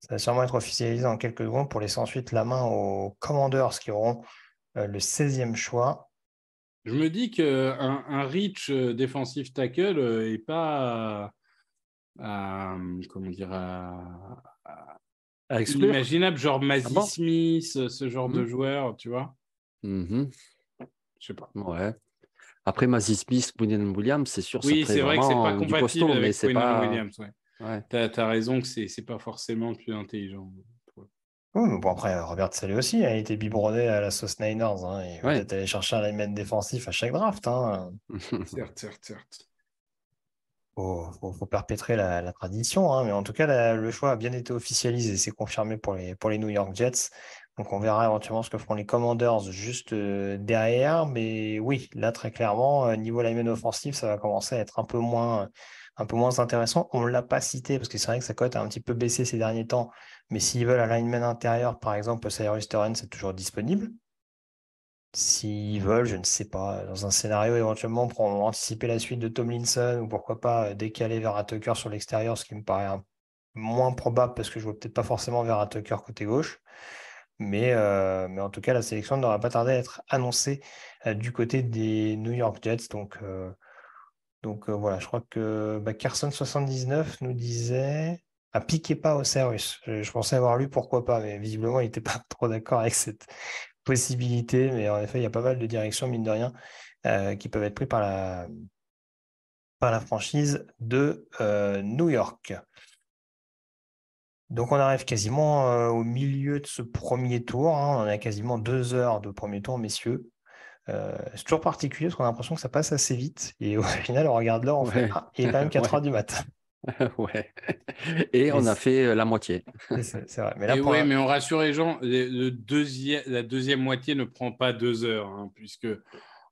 Ça va sûrement être officialisé en quelques secondes pour laisser ensuite la main aux commanders qui auront euh, le 16e choix. Je me dis qu'un un rich euh, défensif tackle n'est euh, pas à, comment dire, imaginable, genre Mazzy ah Smith, ce genre de mhm. joueur, tu vois. Je mhm. Je sais pas. Après, Mazzy Smith, Quinn Williams, c'est sûr. Oui, c'est vrai que c'est pas compatible costaud, avec c'est pas... Williams. Tu as, raison que c'est pas forcément plus intelligent bon, après, Robert Salé aussi a été biberonné à la sauce Niners. Il hein, ouais. peut chercher un lineman défensif à chaque draft. Hein. certes, certes, certes. Faut, faut, perpétrer la, tradition. Hein, mais en tout cas, le choix a bien été officialisé. C'est confirmé pour les, New York Jets. Donc, on verra éventuellement ce que feront les Commanders juste euh, derrière. Mais oui, là, très clairement, euh, niveau lineman offensif, ça va commencer à être un peu moins, un peu moins intéressant. On ne l'a pas cité parce que c'est vrai que sa cote a un petit peu baissé ces derniers temps mais s'ils veulent un lineman intérieur, par exemple, Cyrus c'est toujours disponible. S'ils veulent, je ne sais pas, dans un scénario éventuellement pour anticiper la suite de Tomlinson ou pourquoi pas euh, décaler vers un Tucker sur l'extérieur, ce qui me paraît moins probable parce que je ne vois peut-être pas forcément vers un Tucker côté gauche. Mais, euh, mais en tout cas, la sélection n'aura pas tardé à être annoncée euh, du côté des New York Jets. Donc, donc voilà, je crois que bah, Carson79 nous disait à piquer pas au CERUS. Je, pensais avoir lu pourquoi pas, mais visiblement, il n'était pas trop d'accord avec cette possibilité. Mais en effet, il y a pas mal de directions, mine de rien, euh, qui peuvent être prises par la, par la franchise de euh, New York. Donc on arrive quasiment euh, au milieu de ce premier tour. Hein. On a quasiment deux heures de premier tour, messieurs. c'est toujours particulier parce qu'on a l'impression que ça passe assez vite. Et au final, on regarde l'heure, on fait ah, il est quand même 4 heures du matin. ouais. Et on a fait la moitié. C'est vrai. Mais, on rassure les gens, la deuxième moitié ne prend pas deux heures, hein, puisque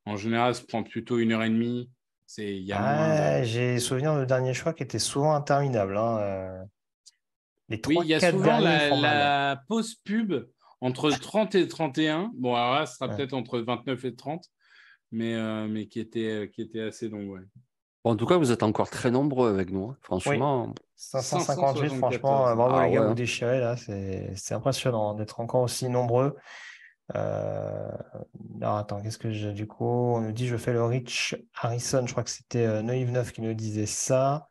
en général, ça prend plutôt une heure et demie. C'est ah, J'ai souvenir de dernier choix qui était souvent interminable. Hein, euh. oui, il y a souvent la, pause pub entre 30 ah. et 31. Bon, alors là, ce sera peut-être entre 29 et 30, mais, euh, mais qui, était, qui était assez long. En tout cas, vous êtes encore très nombreux avec nous, hein. franchement. 558, franchement, euh, vous ah hein. déchirez là, c'est impressionnant d'être encore aussi nombreux. Euh... Alors attends, qu'est-ce que j'ai du coup On nous dit je fais le Rich Harrison, je crois que c'était euh, 9 qui nous disait ça.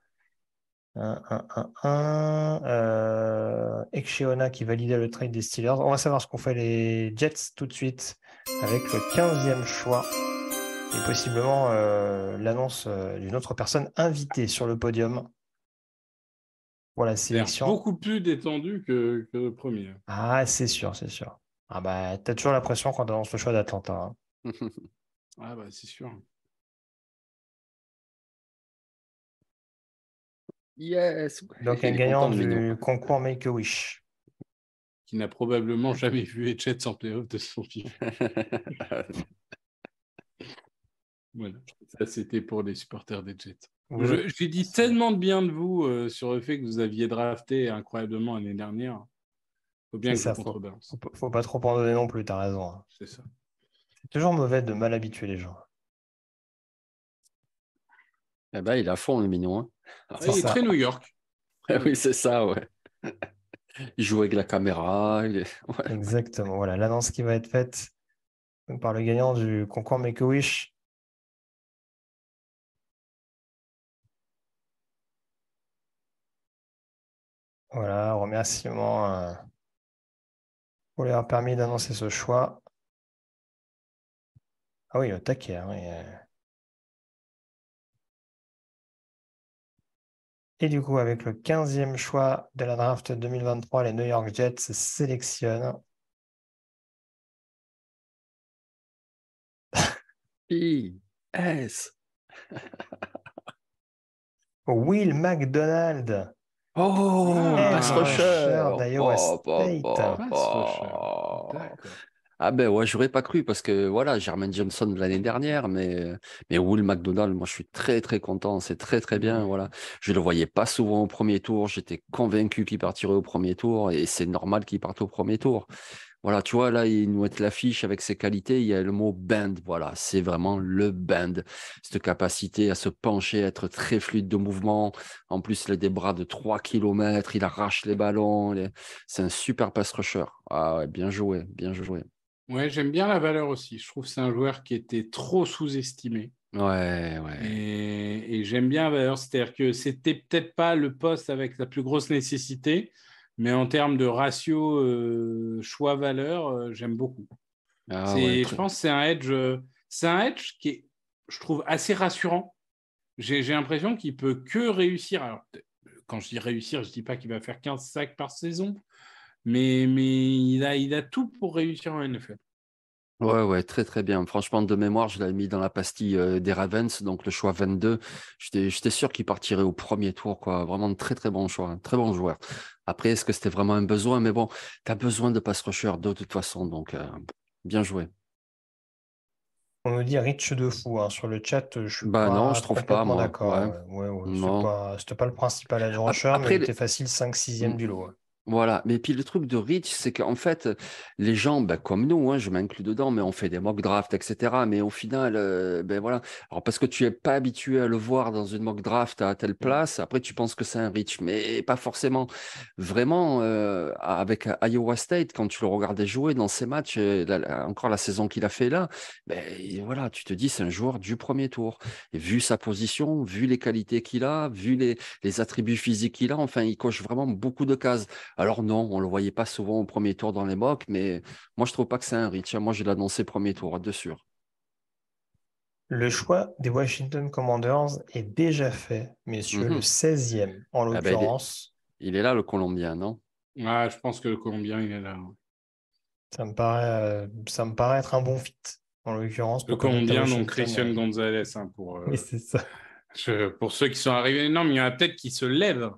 1, 1, 1, 1. Excheona qui validait le trade des Steelers. On va savoir ce qu'on fait les Jets tout de suite avec le 15e choix et possiblement euh, l'annonce euh, d'une autre personne invitée sur le podium pour sélection. Beaucoup plus détendu que, le premier. Ah, c'est sûr, c'est sûr. Ah bah, t'as toujours l'impression quand quand annonces le choix d'Atlanta. Hein. ah bah, c'est sûr. Yes. Donc un gagnant du concours Make a Wish. Qui n'a probablement jamais vu Etchette sans playoff de son film. Voilà, ça c'était pour les supporters des Jets. J'ai dit tellement de bien de vous euh, sur le fait que vous aviez drafté incroyablement l'année dernière. Faut bien que ça faut, faut, pas trop donner non plus, tu as raison. Hein. C'est ça. C'est toujours mauvais de mal habituer les gens. Eh ben, il a fond le mignon. Hein. Ah, il est très New York. oui, c'est ça, ouais. il joue avec la caméra. Exactement. Voilà l'annonce qui va être faite par le gagnant du concours Make a Wish Voilà, remerciement euh, pour leur permis d'annoncer ce choix. Ah oui, au taquet. Hein, euh. et... du coup, avec le 15e choix de la draft 2023, les New York Jets sélectionnent. Will McDonald. Oh, ah, pass rusher, Ah ben ouais, j'aurais pas cru parce que voilà, Germain Johnson de l'année dernière, mais, mais Will McDonald, moi je suis très très content, c'est très très bien. Voilà. Je le voyais pas souvent au premier tour, j'étais convaincu qu'il partirait au premier tour et c'est normal qu'il parte au premier tour. Voilà, tu vois, là, il nous met l'affiche avec ses qualités. Il y a le mot bend. Voilà, c'est vraiment le bend. Cette capacité à se pencher, à être très fluide de mouvement. En plus, il a des bras de 3 km. Il arrache les ballons. C'est un super pass rusher. Ah bien joué, bien joué. Ouais, j'aime bien la valeur aussi. Je trouve que c'est un joueur qui était trop sous-estimé. Ouais, ouais. Et, et j'aime bien la valeur. C'est-à-dire que c'était peut-être pas le poste avec la plus grosse nécessité. Mais en termes de ratio euh, choix-valeur, euh, j'aime beaucoup. Ah je pense que euh, c'est un edge, qui est, je trouve, assez rassurant. J'ai l'impression qu'il peut que réussir. quand je dis réussir, je ne dis pas qu'il va faire 15 sacs par saison, mais, mais il, a, il a tout pour réussir en NFL. Ouais, ouais, très très bien. Franchement, de mémoire, je l'avais mis dans la pastille des Ravens, donc le choix 22. J'étais sûr qu'il partirait au premier tour, quoi. Vraiment très très bon choix, hein. très bon joueur. Après, est-ce que c'était vraiment un besoin Mais bon, tu as besoin de pass rusher de toute façon, donc euh, bien joué. On me dit Rich de fou hein. sur le chat. Je suis bah non, je trouve pas D'accord. Ouais. n'était pas, le principal edge Après, mais il facile 5 6 e du lot. Voilà, mais puis le truc de Rich, c'est qu'en fait, les gens, ben, comme nous, hein, je m'inclus dedans, mais on fait des mock drafts, etc. Mais au final, euh, ben voilà. Alors parce que tu n'es pas habitué à le voir dans une mock draft à telle place, après tu penses que c'est un Rich, mais pas forcément. Vraiment, euh, avec Iowa State, quand tu le regardais jouer dans ses matchs, euh, encore la saison qu'il a fait là, ben voilà, tu te dis c'est un joueur du premier tour. Et vu sa position, vu les qualités qu'il a, vu les, les attributs physiques qu'il a, enfin, il coche vraiment beaucoup de cases. Alors non, on ne le voyait pas souvent au premier tour dans les mocks, mais moi je trouve pas que c'est un reach. Moi je l'ai premier tour, de sûr. Le choix des Washington Commanders est déjà fait, messieurs, le 16e mhm. en ah ben, l'occurrence. il, est là le Colombien, non je pense que le Colombien, il est là. Ça me paraît, euh, ça me paraît être un bon fit, en l'occurrence. Le Colombien, donc Christian euh. Gonzalez, hein, pour, euh, ça. pour ceux qui sont arrivés. Non, mais il y en a peut-être qui se lèvent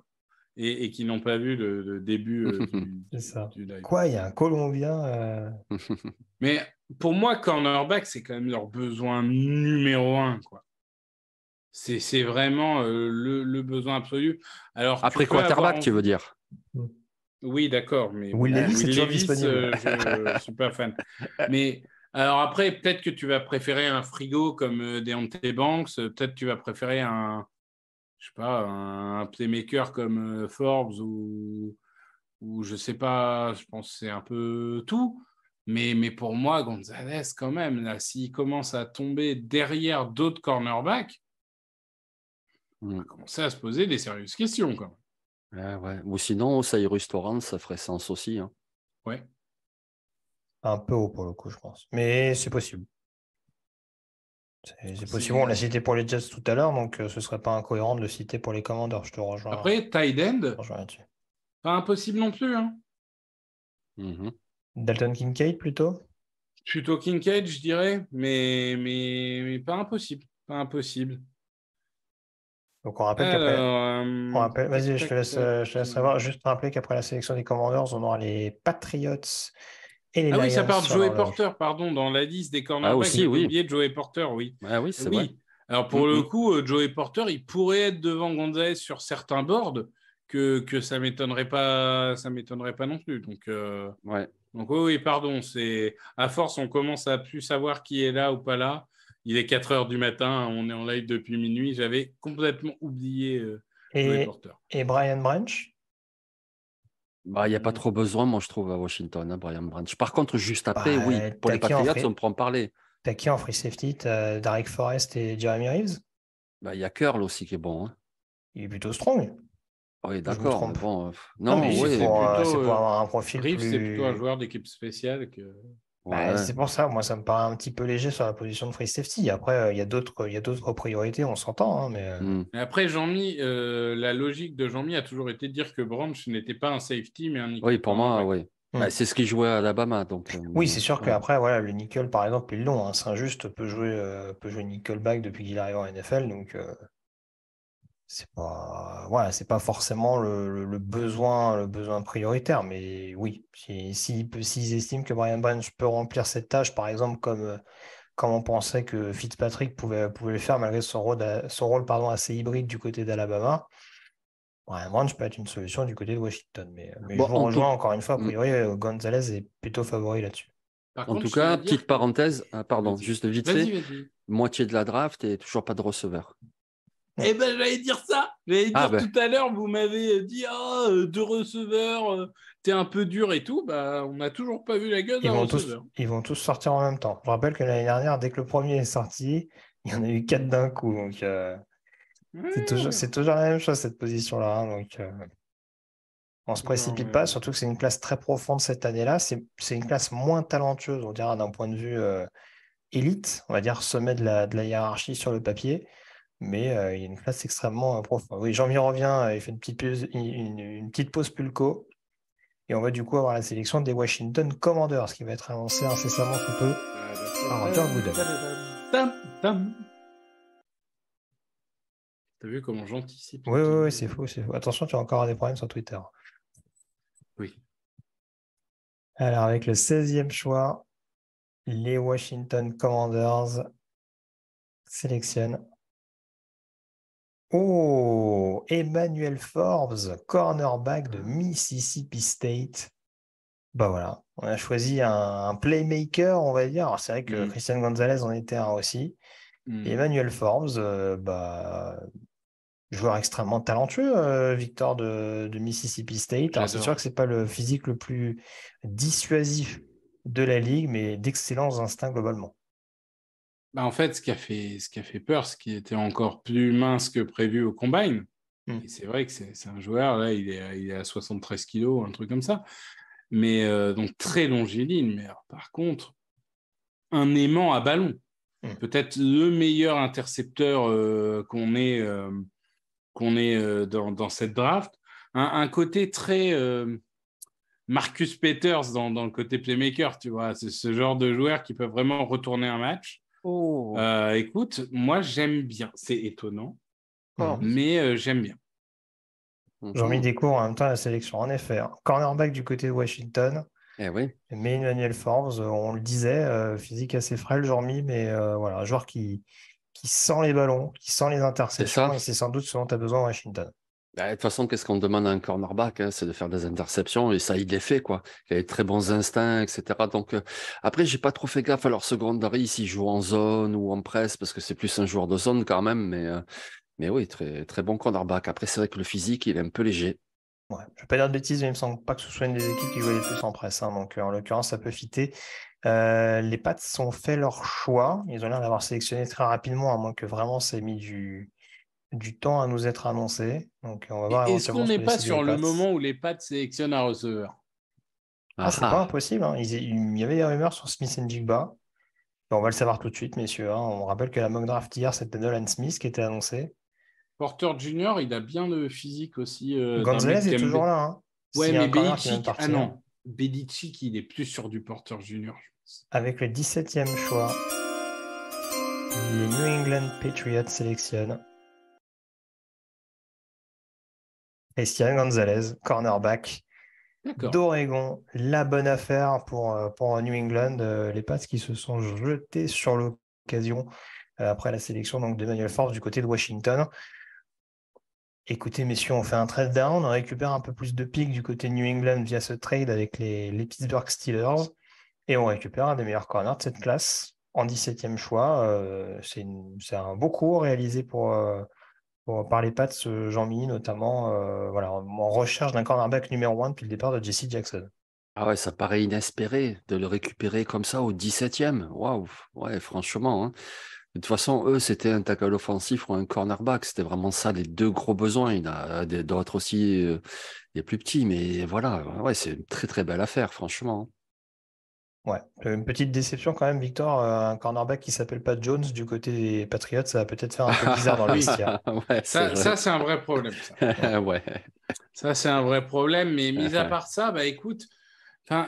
et, qui n'ont pas vu le, début euh, du, live. Quoi, il y a un Colombien euh, Mais pour moi, cornerback, c'est quand même leur besoin numéro un. Quoi. C'est, c'est vraiment euh, le, besoin absolu. Alors, Après tu quarterback, tu veux dire mm. Oui, d'accord. Mais Will Levis, c'est toujours je ne suis pas fan. mais alors après, peut-être que tu vas préférer un frigo comme Deontay Banks, peut-être que tu vas préférer un, je sais pas, un, playmaker comme euh, Forbes ou, je je sais pas, je pense c'est un peu tout. Mais, pour moi, Gonzalez, quand même, là, s'il commence à tomber derrière d'autres cornerbacks, on va commencer à se poser des sérieuses questions. Quand Ou sinon, Cyrus Torrance, ça ferait sens aussi. Hein. Un peu haut pour le coup, je pense. Mais c'est possible. C'est possible, on l'a cité pour les Jets tout à l'heure, donc euh, ce serait pas incohérent de le citer pour les Commanders, je te rejoins. Après, Tide end, pas impossible non plus. Hein. Mm-hmm. Dalton Kincaid plutôt Plutôt Kincaid, je dirais, mais, mais, pas impossible. Pas impossible. Donc on rappelle qu'après. Euh, vas-y, je te laisse, euh, je te laisse Juste rappeler qu'après la sélection des Commanders, on aura les Patriots ah oui, ça part de Joey Porter, pardon, dans la liste des cornerbacks. Ah aussi, oui. oublié Joey Porter, oui. Ah oui, c'est oui. Vrai. Alors pour mm, le mm. coup, euh, Joey Porter, il pourrait être devant Gonzalez sur certains boards que, ça m'étonnerait pas, ça m'étonnerait pas non plus. Donc euh, ouais. Donc oui, pardon, c'est à force, on commence à plus savoir qui est là ou pas là. Il est 4 heures du matin, on est en live depuis minuit. J'avais complètement oublié euh, Joey Porter. Et Brian Branch bah, il n'y a pas trop besoin, moi, je trouve, à Washington, hein, Brian Branch. Par contre, juste bah, après, oui, pour les patriotes on on prend parler. T'as qui en free safety euh, Derek Forrest et Jeremy Reeves bah, Il y a Curl aussi qui est bon. Hein. Il est plutôt strong. Oh, oui, d'accord. Euh, non, mais euh, c'est pour, plutôt, avoir un profil Reeves, c'est plutôt un joueur d'équipe spéciale que... C'est pour ça, moi, ça me paraît un petit peu léger sur la position de free safety. Après, euh, il y a d'autres priorités, on s'entend. Hein, euh, hmm. mais... Après, Jean-Mi, euh, la logique de Jean-Mi a toujours été de dire que Branch n'était pas un safety, mais un nickel. Oui, pour moi, oui. c'est ce qu'il jouait à Alabama. Donc, oui, c'est sûr qu'après, voilà, le nickel, par exemple, il est long hein. Saint-Just peut jouer, peut jouer nickelback depuis qu'il arrive en NFL. Donc, c'est pas voilà, c'est pas forcément le, besoin le besoin prioritaire, mais oui, s'ils si, estiment que Brian Branch peut remplir cette tâche, par exemple comme euh, comme on pensait que Fitzpatrick pouvait, pouvait le faire malgré son rôle, son rôle pardon, assez hybride du côté d'Alabama, Brian Branch peut être une solution du côté de Washington. Mais, je vous rejoins encore une fois, a mm. priori, euh, Gonzalez est plutôt favori là-dessus. En tout cas, petite parenthèse, ah, pardon, juste vite fait, moitié de la draft et toujours pas de receveur. Eh ben, j'allais dire ça. J'allais ah, dire ben. tout à l'heure, vous m'avez euh, dit oh, deux receveurs, euh, t'es un peu dur et tout. Bah, on n'a toujours pas vu la gueule d'un receveur. ils vont tous sortir en même temps. Je rappelle que l'année dernière, dès que le premier est sorti, il y en a eu quatre d'un coup. Donc, c'est toujours, la même chose, cette position-là. Hein, donc, on ne se précipite pas, surtout que c'est une classe très profonde cette année-là. C'est une classe moins talentueuse, on dira, d'un point de vue élite, on va dire sommet de la hiérarchie sur le papier mais euh, il y a une classe extrêmement euh, profonde. Oui, Jean-Mi revient, euh, il fait une petite, pause, une, petite pause pulco. Et on va du coup avoir la sélection des Washington Commanders, qui va être annoncée incessamment sous peu par Roger Goodell. T'as vu comment j'anticipe Oui, oui, oui, c'est faux, c'est faux. Attention, tu as encore des problèmes sur Twitter. Oui. Alors, avec le 16e choix, les Washington Commanders sélectionnent Oh, Emmanuel Forbes, cornerback de Mississippi State. Bah voilà, on a choisi un, playmaker, on va dire. Alors c'est vrai que mm. Christian Gonzalez en était un aussi. Mm. Emmanuel Forbes, euh, bah, joueur extrêmement talentueux, euh, Victor de, Mississippi State. Alors c'est sûr que ce n'est pas le physique le plus dissuasif de la ligue, mais d'excellents instincts globalement. Bah, en fait, ce qui, a fait, ce qui a fait peur, ce qui était encore plus mince que prévu au combine, mmh. et c'est vrai que c'est un joueur, là, il est, à 73 kilos, un truc comme ça, mais euh, donc très longiligne, mais par contre, un aimant à ballon. Mmh. Peut-être le meilleur intercepteur euh, qu'on ait, euh, qu'on dans, cette draft. Un, côté très Marcus Peters dans, dans, le côté playmaker, tu vois. C'est ce genre de joueur qui peut vraiment retourner un match. Oh. Euh, écoute, moi j'aime bien. C'est étonnant, oh. mais euh, j'aime bien. J'en mis des cours en même temps la sélection, en effet. Hein. Cornerback du côté de Washington. Eh mais Emmanuel Forbes, euh, on le disait, physique assez frêle, j'en mis, mais voilà, un joueur qui, qui sent les ballons, qui sent les interceptions, et c'est sans doute ce dont tu as besoin Washington. Bah, de toute façon, qu'est-ce qu'on demande à un cornerback hein? C'est de faire des interceptions et ça, il les fait, quoi. Il a des très bons instincts, etc. Donc, après, euh, après, j'ai pas trop fait gaffe à leur secondary s'ils jouent en zone ou en presse, parce que c'est plus un joueur de zone quand même, mais, euh, mais oui, très, très bon cornerback. Après, c'est vrai que le physique, il est un peu léger. Ouais, je vais pas dire de bêtises, mais il me semble pas que ce soit une des équipes qui jouait plus en presse. Hein. donc, euh, en l'occurrence, ça peut fitter. les Pats ont fait leur choix. Ils ont l'air d'avoir sélectionné très rapidement, à moins que vraiment ça ait mis du du temps à nous être annoncé. Donc, on va voir. Est-ce qu'on n'est pas sur le moment où les Pats sélectionnent un receveur ah, c'est ah. pas impossible. Hein. Il y avait des rumeurs sur Smith Jigba. On va le savoir tout de suite, messieurs. Hein. On rappelle que la mock draft hier, c'était Nolan Smith qui était annoncé. Porter Junior, il a bien de physique aussi. Euh, Gonzalez est toujours là. Hein. Ouais, mais Belichick, ah non. Belichick, il est plus sur du Porter Junior. Avec le 17e choix, les New England Patriots sélectionnent Et Gonzalez, cornerback d'Oregon. La bonne affaire pour, euh, pour New England. Euh, les Pats qui se sont jetés sur l'occasion euh, après la sélection donc, d'Emmanuel Forbes du côté de Washington. Écoutez, messieurs, on fait un trade down, on récupère un peu plus de pics du côté de New England via ce trade avec les, Pittsburgh Steelers et on récupère un des meilleurs corners de cette classe en 17e choix. c'est un beau coup réalisé pour, Parlez pas de euh, ce Jean-Mi notamment, euh, voilà, en recherche d'un cornerback numéro 1 depuis le départ de Jesse Jackson. Ah ouais, ça paraît inespéré de le récupérer comme ça au 17e. Waouh, ouais, franchement. Hein. De toute façon, eux, c'était un tackle offensif ou un cornerback. C'était vraiment ça, les deux gros besoins. Il a euh, d'autres aussi, les euh, plus petits. Mais voilà, ouais, c'est une très, très belle affaire, franchement. Hein. Ouais, euh, une petite déception quand même, Victor. Euh, un cornerback qui s'appelle pas Jones du côté des Patriots, ça va peut-être faire un peu bizarre dans le vestiaire. ça, c'est un vrai problème. Ça, ouais. ça c'est un vrai problème. Mais mis à part ça, bah écoute,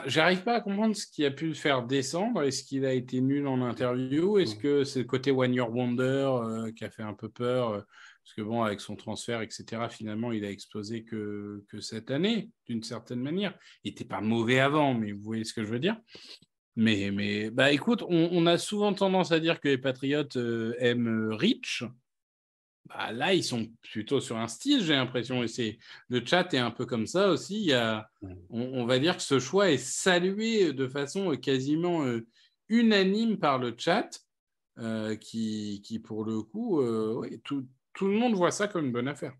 j'arrive pas à comprendre ce qui a pu le faire descendre. Est-ce qu'il a été nul en interview Est-ce mm. que c'est le côté One Your Wonder euh, qui a fait un peu peur Parce que bon, avec son transfert, etc., finalement, il a explosé que, que cette année, d'une certaine manière. Il n'était pas mauvais avant, mais vous voyez ce que je veux dire. Mais, mais bah, écoute, on, a souvent tendance à dire que les Patriotes euh, aiment euh, Rich. Bah, là, ils sont plutôt sur un style, j'ai l'impression. Et le chat est un peu comme ça aussi. on, va dire que ce choix est salué de façon euh, quasiment unanime par le chat, qui, qui, pour le coup, tout le monde voit ça comme une bonne affaire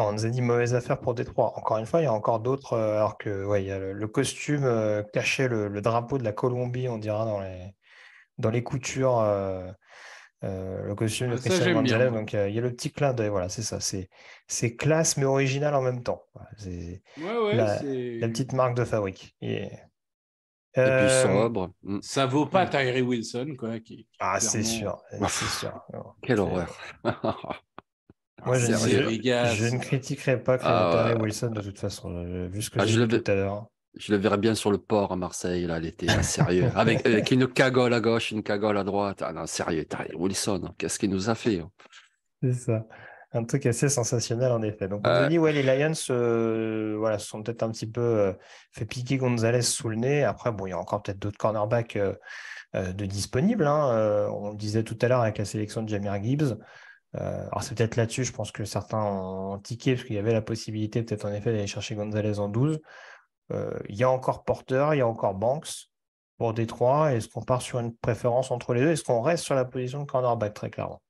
on nous a dit mauvaise affaire pour Détroit. Encore une fois, il y a encore d'autres. Euh, alors que il y a le, costume euh, caché le, drapeau de la Colombie, on dira, dans les, dans les coutures. Euh, le costume de ah, Christian Donc, il y, a le petit clin d'œil. Voilà, c'est ça. C'est classe, mais original en même temps. C'est ouais, ouais, la, petite marque de fabrique. Et puis sobre. Mm. Ça vaut pas mm. Tyree Wilson, ah, c'est sûr. Quelle horreur. je ne critiquerai pas ah, Wilson de toute façon, euh, vu ce que ah, j'ai dit tout à l'heure. Je le verrais bien sur le port à Marseille, là, l'été, sérieux. avec, une cagole à gauche, une cagole à droite. Ah non, sérieux, Wilson, hein. qu'est-ce qu'il nous a fait hein. C'est ça. Un truc assez sensationnel, en effet. Donc, on euh. ouais, les Lions euh, voilà, se sont peut-être un petit peu fait piquer Gonzalez sous le nez. Après, bon, il y a encore peut-être d'autres cornerbacks de disponibles. Hein. on le disait tout à l'heure avec la sélection de Jamir Gibbs. Euh, alors c'est peut-être là-dessus, je pense que certains ont tiqué parce qu'il y avait la possibilité peut-être en effet d'aller chercher Gonzalez en 12. Euh, il y a encore Porter, il y a encore Banks pour Détroit. Est-ce qu'on part sur une préférence entre les deux Est-ce qu'on reste sur la position de cornerback très clairement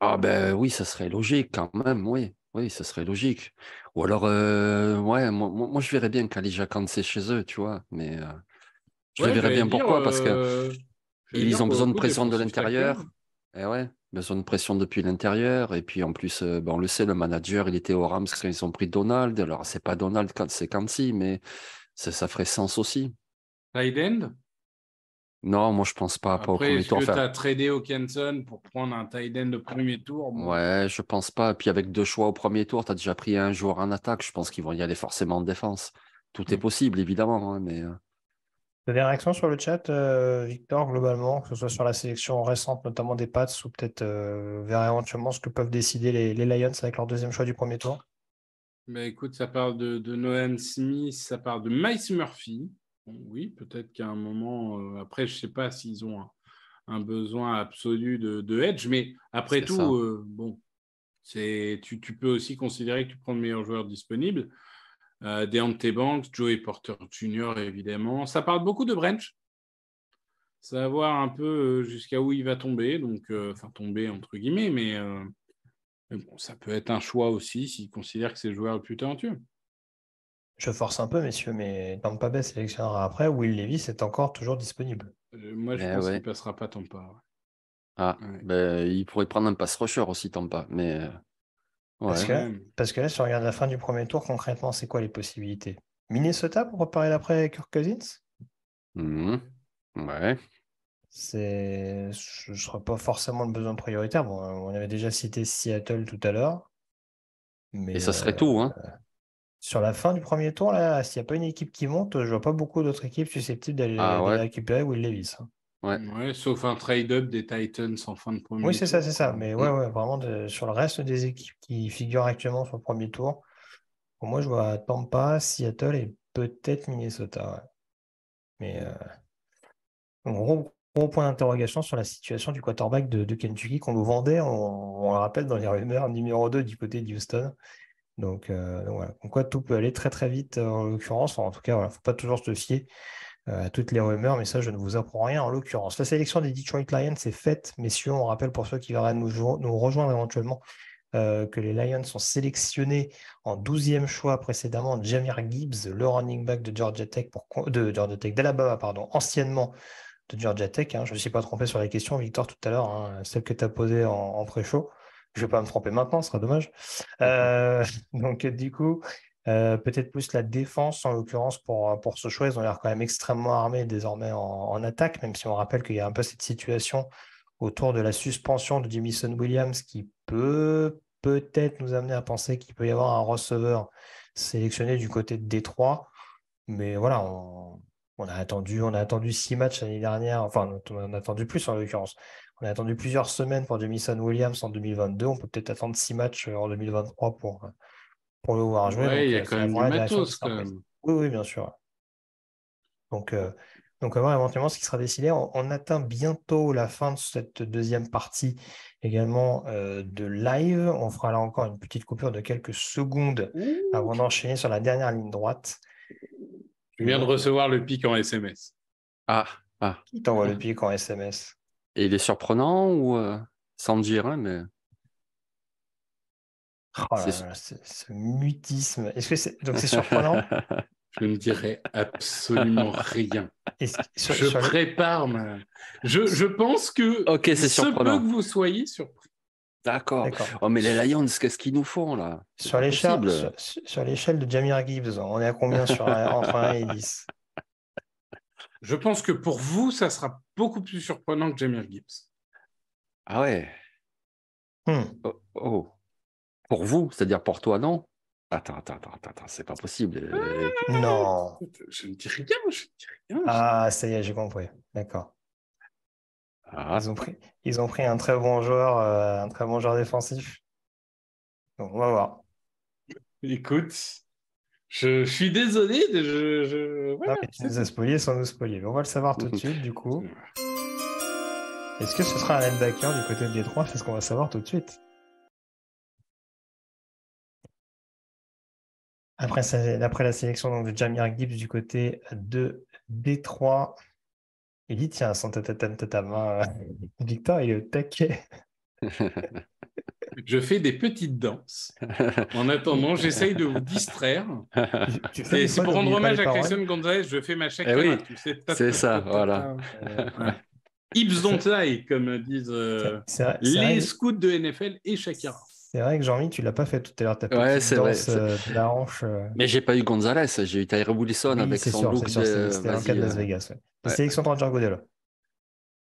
Ah ben oui, ça serait logique quand même, oui. Oui, ça serait logique. Ou alors, euh, ouais, moi, je verrais bien qu'Ali c'est chez eux, tu vois. Mais je verrais bien pourquoi, parce que ils ont besoin de présence de l'intérieur. Et eh ouais. Besoin de pression depuis l'intérieur. Et puis en plus, euh, ben, on le sait, le manager, il était au Rams quand ils ont pris Donald. Alors, c'est pas Donald, c'est Kansi, mais ça, ferait sens aussi. Tight end Non, moi je pense pas. Après, au tour. Est-ce tu as tradé Hawkinson pour prendre un tight end au premier tour Ouais, je pense pas. Et puis avec deux choix au premier tour, tu as déjà pris un joueur en attaque. Je pense qu'ils vont y aller forcément en défense. Tout est hmm. possible, évidemment, hein, mais. Euh, des réactions sur le chat, euh, Victor, globalement, que ce soit sur la sélection récente, notamment des Pats, ou peut-être euh, éventuellement ce que peuvent décider les, Lions avec leur deuxième choix du premier tour bah, Écoute, ça parle de, de, Noam Smith, ça parle de mice Murphy. oui, peut-être qu'à un moment, euh, après, je ne sais pas s'ils ont un, besoin absolu de, de hedge, mais après tout, bon, tu peux aussi considérer que tu prends le meilleur joueur disponible euh, Deontay Banks, Joey Porter Jr. évidemment. Ça parle beaucoup de Branch. Savoir un peu euh, jusqu'à où il va tomber, donc euh, enfin tomber entre guillemets, mais, euh, ça peut être un choix aussi s'il considère que c'est le joueur le plus talentueux. Je force un peu, messieurs, mais Tampa Bay sélectionnera après. Will Levis est encore toujours disponible. moi, je eh pense qu'il ne passera pas Tampa. Ah, ben, il pourrait prendre un pass rusher aussi, Tampa, mais parce, que, là, si on regarde la fin du premier tour, concrètement, c'est quoi les possibilités Minnesota pour reparler d'après Kirk Cousins mmh. Ouais. C'est... Je ne serais pas forcément le besoin prioritaire. Bon, euh, on avait déjà cité Seattle tout à l'heure. Mais Et ça serait euh, tout. Hein. Euh, sur la fin du premier tour, là, s'il n'y a pas une équipe qui monte, je ne vois pas beaucoup d'autres équipes susceptibles d'aller, ah récupérer Will Levis. Hein. Ouais. sauf un trade-up des Titans en fin de premier. Oui, c'est ça, c'est ça. Mais ouais, mm. vraiment, sur le reste des équipes qui figurent actuellement sur le premier tour, pour moi, je vois Tampa, Seattle et peut-être Minnesota. Mais euh, gros, point d'interrogation sur la situation du quarterback de, Kentucky qu'on nous vendait, on, le rappelle dans les rumeurs, numéro 2 du côté de Houston. Donc, euh, voilà, en quoi, tout peut aller très très vite en l'occurrence. en tout cas, il ne faut pas toujours se fier euh, à toutes les rumeurs, mais ça, je ne vous apprends rien en l'occurrence. La sélection des Detroit Lions est faite, messieurs. On rappelle pour ceux qui verraient nous, rejoindre éventuellement euh, que les Lions sont sélectionnés en 12e choix précédemment Jamir Gibbs, le running back de Georgia Tech, de Georgia Tech, d'Alabama, pardon, anciennement de Georgia Tech. Hein. je ne me suis pas trompé sur les questions, Victor, tout à l'heure, hein, celles celle que tu as posée en, pré-show. Je ne vais pas me tromper maintenant, ce sera dommage. Euh, donc, du coup, euh, peut-être plus la défense, en l'occurrence, pour, pour ce choix. Ils ont l'air quand même extrêmement armés désormais en, attaque, même si on rappelle qu'il y a un peu cette situation autour de la suspension de Jamison Williams qui peut peut-être nous amener à penser qu'il peut y avoir un receveur sélectionné du côté de Détroit. Mais voilà, on, a attendu, on a attendu six matchs l'année dernière, enfin on a attendu plus en l'occurrence. On a attendu plusieurs semaines pour Jamison Williams en 2022. On peut peut-être attendre six matchs en 2023 pour, pour le voir jouer. il y a euh, quand même du matos. Quand même. Oui, oui, bien sûr. Donc, euh, donc à euh, voir éventuellement ce qui sera décidé. On, atteint bientôt la fin de cette deuxième partie également de live. On fera là encore une petite coupure de quelques secondes avant d'enchaîner sur la dernière ligne droite. Je viens de recevoir le pic en SMS. Ah, ah. Il t'envoie le pic en SMS Et il est surprenant ou sans dire, hein, mais. Oh ce, mutisme. Est-ce que c'est donc c'est surprenant Je ne dirais absolument rien. je prépare je, pense que Ok, c'est surprenant. que vous soyez surpris. D'accord. Oh mais les Lions, qu'est-ce qu'ils nous font là Sur l'échelle, sur, l'échelle de Jamir Gibbs, on est à combien sur entre et 10 Je pense que pour vous, ça sera beaucoup plus surprenant que Jamir Gibbs. Ah ouais. Hmm. oh. oh. Pour vous, c'est-à-dire pour toi, non Attends, attends, attends, attends, c'est pas possible. Ah, non. Je ne dis rien, je ne dis rien. Ah, ça y est, j'ai compris. D'accord. Ah. Ils, ont pris, ils ont pris un très bon joueur, euh, un très bon joueur défensif. Donc, on va voir. Écoute, je, suis désolé. De, je, je... Voilà, tu nous as spoliés sans nous spolier. On va le savoir tout de suite, du coup. Est-ce que ce sera un linebacker du côté de Détroit C'est ce qu'on va savoir tout de suite. Après, la sélection de Jamir Gibbs du côté de B3. il dit tiens, son tatatatatatama, euh, Victor, il est au taquet. Je fais des petites danses. En attendant, j'essaye de vous distraire. C'est pour rendre hommage à Christian Gonzalez, je fais ma eh chèque. c'est ça, voilà. Hips euh, don't lie, comme disent euh, les scouts de NFL et Shakira. C'est vrai que Jean-Mi, tu l'as pas fait tout à l'heure. Tu as c'est danse vrai, euh, la hanche. Euh. Mais j'ai pas eu Gonzalez, j'ai eu Tyrell Boulisson avec son sûr, look. Sûr, C'était cas de Las euh, Vegas. Ouais. Sélection de Roger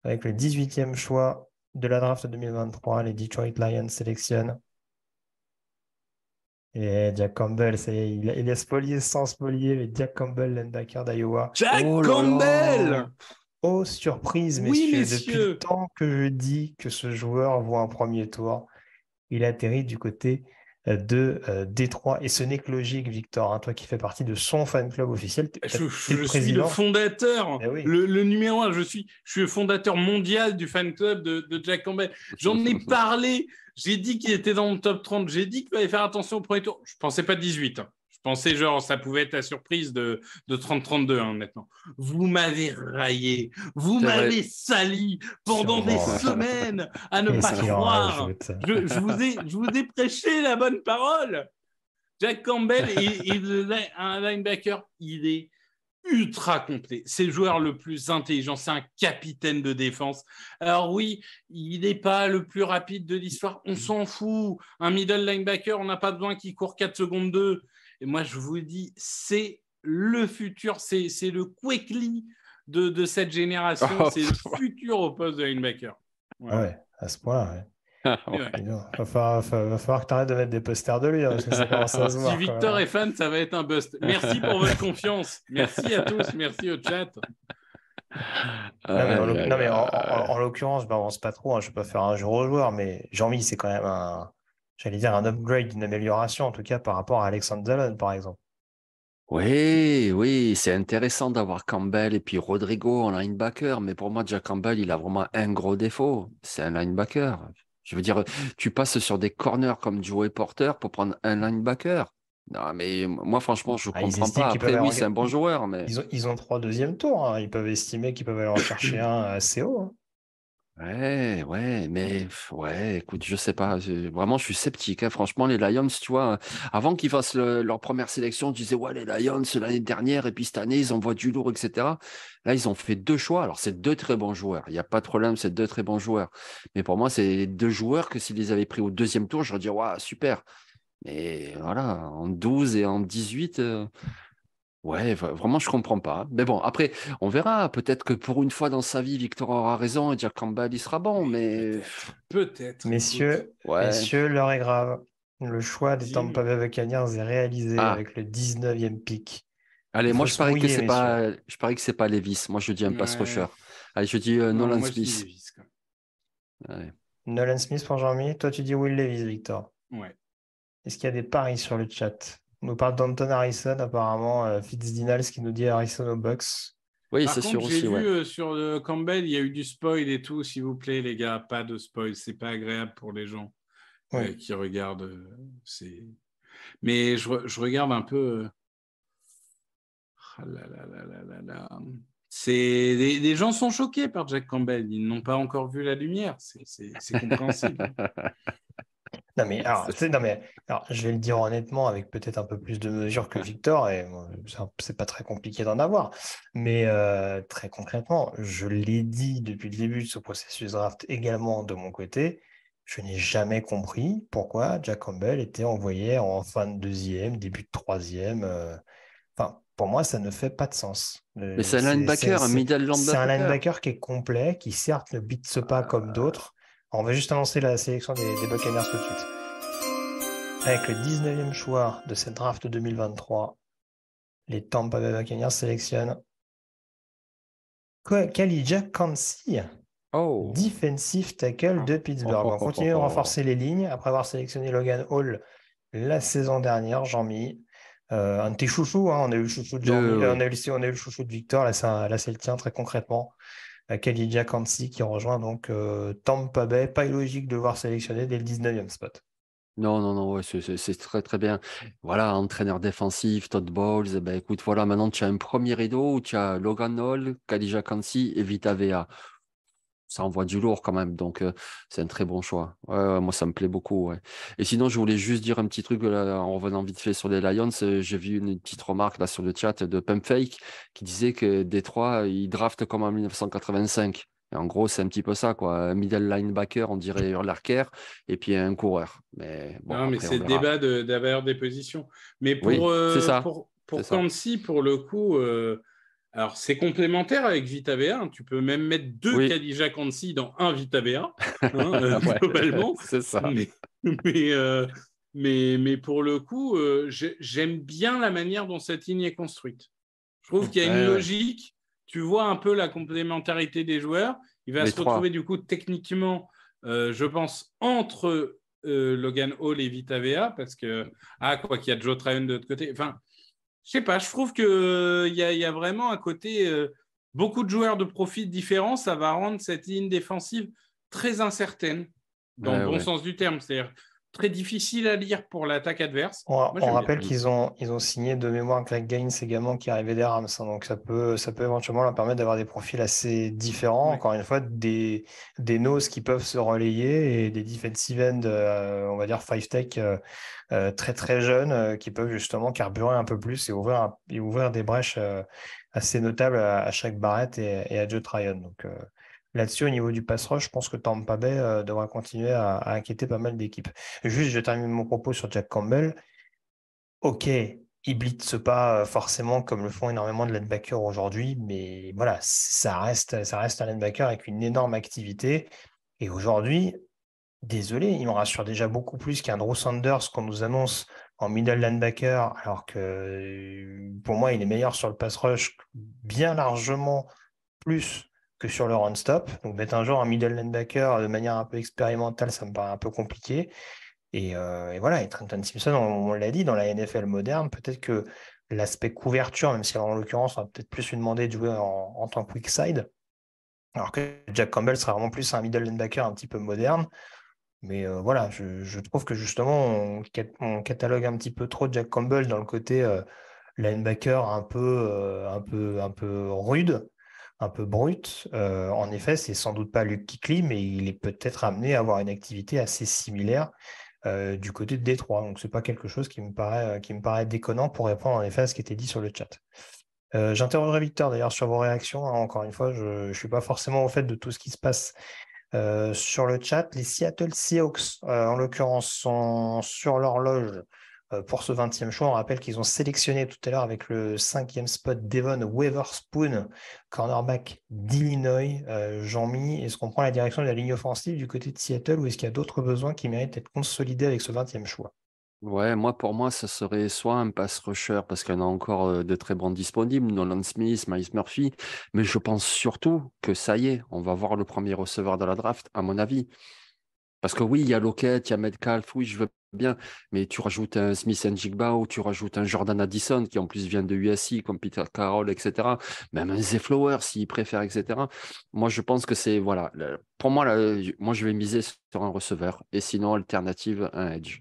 Avec le 18e choix de la draft 2023, les Detroit Lions sélectionnent. Et Jack Campbell, il, est spolié sans spolier, mais Jack Campbell, linebacker d'Iowa. Jack oh Campbell Oh, surprise, messieurs, Depuis le temps que je dis que ce joueur voit un premier tour, il atterrit du côté euh, de euh, Détroit. Et ce n'est que logique, Victor, hein, toi qui fais partie de son fan club officiel. Je, suis le fondateur, eh le, numéro un, je suis, je suis le fondateur mondial du fan club de, Jack Campbell. J'en ai parlé, j'ai dit qu'il était dans le top 30, j'ai dit qu'il fallait faire attention au premier tour. Je ne pensais pas 18. Je pensais, genre, ça pouvait être la surprise de, 30-32, hein, maintenant. Vous m'avez raillé, vous m'avez sali pendant des semaines à ne pas croire. Je, vous ai, je vous ai prêché la bonne parole. Jack Campbell il est un linebacker, il est ultra complet. C'est le joueur le plus intelligent, c'est un capitaine de défense. Alors oui, il n'est pas le plus rapide de l'histoire, on s'en fout. Un middle linebacker, on n'a pas besoin qu'il court 4 secondes 2. Et moi, je vous dis, c'est le futur, c'est le Quickly de, de cette génération, oh. c'est le futur au poste de linebacker. Ouais, à ce point-là. Il ah, va, falloir, que tu arrêtes de mettre des posters de lui. Hein, si Victor est fan, ça va être un bust. Merci pour votre confiance. Merci à tous. Merci au chat. Non, mais en, l'occurrence, je ne m'avance pas trop. Hein, je ne vais pas faire un jour au joueur, mais Jean-Mi, c'est quand même un, j'allais dire un upgrade, une amélioration en tout cas par rapport à Alexandre par exemple. Oui, oui, c'est intéressant d'avoir Campbell et puis Rodrigo en linebacker, mais pour moi, Jack Campbell, il a vraiment un gros défaut, c'est un linebacker. Je veux dire, tu passes sur des corners comme Joey Porter pour prendre un linebacker. Non, mais moi, franchement, je ne ah, comprends pas. Après, oui, c'est un bon joueur. Mais... Ils, ont, trois deuxième tours. Hein. Ils peuvent estimer qu'ils peuvent aller en chercher un assez haut. Hein. Ouais, ouais, mais ouais, écoute, je sais pas. Vraiment, je suis sceptique. Hein. Franchement, les Lions, tu vois, avant qu'ils fassent leur première sélection, je disais, ouais, les Lions, l'année dernière, et puis cette année, ils envoient du lourd, etc. Là, ils ont fait deux choix. Alors, c'est deux très bons joueurs. Il n'y a pas de problème, c'est deux très bons joueurs. Mais pour moi, c'est deux joueurs que s'ils les avaient pris au deuxième tour, j'aurais dit, ouais, super. Mais voilà, en 12 et en 18, Ouais, vraiment, je comprends pas. Mais bon, après, on verra. Peut-être que pour une fois dans sa vie, Victor aura raison et Jack Campbell, il sera bon, mais... Peut-être. messieurs, l'heure est grave. Le choix des Tampa Bay Buccaneers est réalisé ah. avec le 19e pic. Allez, moi, je parie, que pas, je parie que c'est pas Levis. Moi, je dis un passe pass rusher. Allez, je dis euh, Nolan Smith. Nolan Smith pour Jean-Mi. Toi, tu dis Will Levis, Victor. Ouais. Est-ce qu'il y a des paris sur le chat on nous parle d'Anton Harrison, apparemment. Euh, Fitzdinals qui nous dit Harrison au box. Oui, c'est sûr aussi. J'ai vu euh, sur euh, Campbell, il y a eu du spoil et tout. S'il vous plaît, les gars, pas de spoil. C'est pas agréable pour les gens qui regardent. Mais je, regarde un peu. Ah c'est... des gens sont choqués par Jack Campbell. Ils n'ont pas encore vu la lumière. C'est, compréhensible. Hein. Non mais, alors, je vais le dire honnêtement avec peut-être un peu plus de mesure que Victor, et c'est pas très compliqué d'en avoir. Mais euh, très concrètement, je l'ai dit depuis le début de ce processus draft également de mon côté, je n'ai jamais compris pourquoi Jack Campbell était envoyé en fin de deuxième, début de troisième. Euh, enfin, pour moi, ça ne fait pas de sens. Euh, mais c'est un linebacker, un middle linebacker. C'est un linebacker qui est complet, qui certes ne bite pas comme d'autres on va juste annoncer la sélection des, des Buccaneers tout de suite. Avec le 19e choix de cette draft 2023, les Tampa Bay Buccaneers sélectionnent Kalija Kansi, oh. defensive tackle de Pittsburgh. on continue de renforcer les lignes après avoir sélectionné Logan Hall la saison dernière, Jean-Mi. Euh, un petit tes hein. on a eu le chouchou de Jean-Mi, on a eu le chouchou de Victor, là c'est le tien très concrètement. Khalid Kansi qui rejoint donc euh, Tampa Bay. Pas illogique de voir sélectionner dès le 19e spot. Non, non, non, c'est très très bien. Voilà, entraîneur défensif, Todd Bowles, eh ben écoute, voilà, maintenant tu as un premier rideau où tu as Logan Hall, Khalid Kansi et Vita Vea ça envoie du lourd quand même, donc c'est un très bon choix. moi, ça me plaît beaucoup. Et sinon, je voulais juste dire un petit truc en revenant vite fait sur les Lions. J'ai vu une petite remarque là sur le chat de Pumpfake qui disait que Détroit, il draftent comme en 1985. Et en gros, c'est un petit peu ça, quoi. Un middle linebacker, on dirait l'arcaire et puis un coureur. Mais bon, non, mais c'est le débat de, des positions. Mais pour, oui, pour, pour pour le coup, alors, c'est complémentaire avec VitaVea. Hein. Tu peux même mettre deux oui. Khadija dans un Vita hein, euh, ah globalement. C'est ça. Euh, mais, pour le coup, euh, j'aime bien la manière dont cette ligne est construite. Je trouve qu'il y a une logique. Tu vois un peu la complémentarité des joueurs. Il va se retrouver, du coup, techniquement, je pense, entre Logan Hall et VitaVea, parce que, ah, quoi qu'il y a Joe Tryon de l'autre côté. Enfin, je sais pas, je trouve qu'il euh, y, a, y a vraiment un côté euh, beaucoup de joueurs de profits différents, ça va rendre cette ligne défensive très incertaine, dans bah le bon sens du terme. C'est-à-dire, très difficile à lire pour l'attaque adverse. On, rappelle qu'ils ont, ils ont signé de mémoire Greg Gains également qui arrivait des Rams, hein. donc ça peut, ça peut éventuellement leur permettre d'avoir des profils assez différents. Encore une fois, des, des noses qui peuvent se relayer et des defensive end, euh, on va dire five tech euh, euh, très très jeunes qui peuvent justement carburer un peu plus et ouvrir, et ouvrir des brèches assez notables à, chaque Barrett et, à Joe Tryon. Donc là-dessus, au niveau du pass rush, je pense que Tampa Bay euh, devra continuer à, inquiéter pas mal d'équipes. Juste, je termine mon propos sur Jack Campbell. Ok, il blitz pas euh, forcément comme le font énormément de linebackers aujourd'hui, mais voilà, ça reste, ça reste un linebacker avec une énorme activité. Et aujourd'hui, désolé, il me rassure déjà beaucoup plus qu'un Drew Sanders qu'on nous annonce en middle linebacker, alors que euh, pour moi, il est meilleur sur le pass rush bien largement plus que sur le run stop. Donc mettre un genre un middle linebacker euh, de manière un peu expérimentale, ça me paraît un peu compliqué. Et, euh, voilà, et Trenton Simpson, on, l'a dit, dans la NFL moderne, peut-être que l'aspect couverture, même si en l'occurrence, on va peut-être plus lui demander de jouer en, tant que weak side, alors que Jack Campbell sera vraiment plus un middle linebacker un petit peu moderne. Mais euh, voilà, je, trouve que justement, on, catalogue un petit peu trop Jack Campbell dans le côté linebacker un peu, un peu, un peu rude un peu brut, euh, en effet, c'est sans doute pas Luke Kikli, mais il est peut-être amené à avoir une activité assez similaire euh, du côté de Détroit. Donc, ce n'est pas quelque chose qui me, paraît, euh, qui me paraît déconnant pour répondre en effet à ce qui était dit sur le chat. J'interrogerai Victor d'ailleurs sur vos réactions. Hein. encore une fois, je ne suis pas forcément au fait de tout ce qui se passe sur le chat. Les Seattle Seahawks, en l'occurrence, sont sur l'horloge euh, pour ce 20e choix. On rappelle qu'ils ont sélectionné tout à l'heure avec le cinquième spot Devon Weatherspoon, cornerback d'Illinois. Euh, Jean-Mi, est-ce qu'on prend la direction de la ligne offensive du côté de Seattle ou est-ce qu'il y a d'autres besoins qui méritent d'être consolidés avec ce 20e choix Ouais, moi pour moi, ce serait soit un pass rusher parce qu'on a encore euh, de très bons disponibles, Nolan Smith, Miles Murphy, mais je pense surtout que ça y est, on va voir le premier receveur de la draft, à mon avis. Parce que oui, il y a Lockett, il y a Metcalf, oui, je veux bien, mais tu rajoutes un Smith Jigba ou tu rajoutes un Jordan Addison qui en plus vient de USI, comme Peter Carroll, etc. Même un Zeflower s'il préfère, etc. Moi, je pense que c'est, voilà, pour moi, moi, je vais miser sur un receveur et sinon, alternative, un Edge.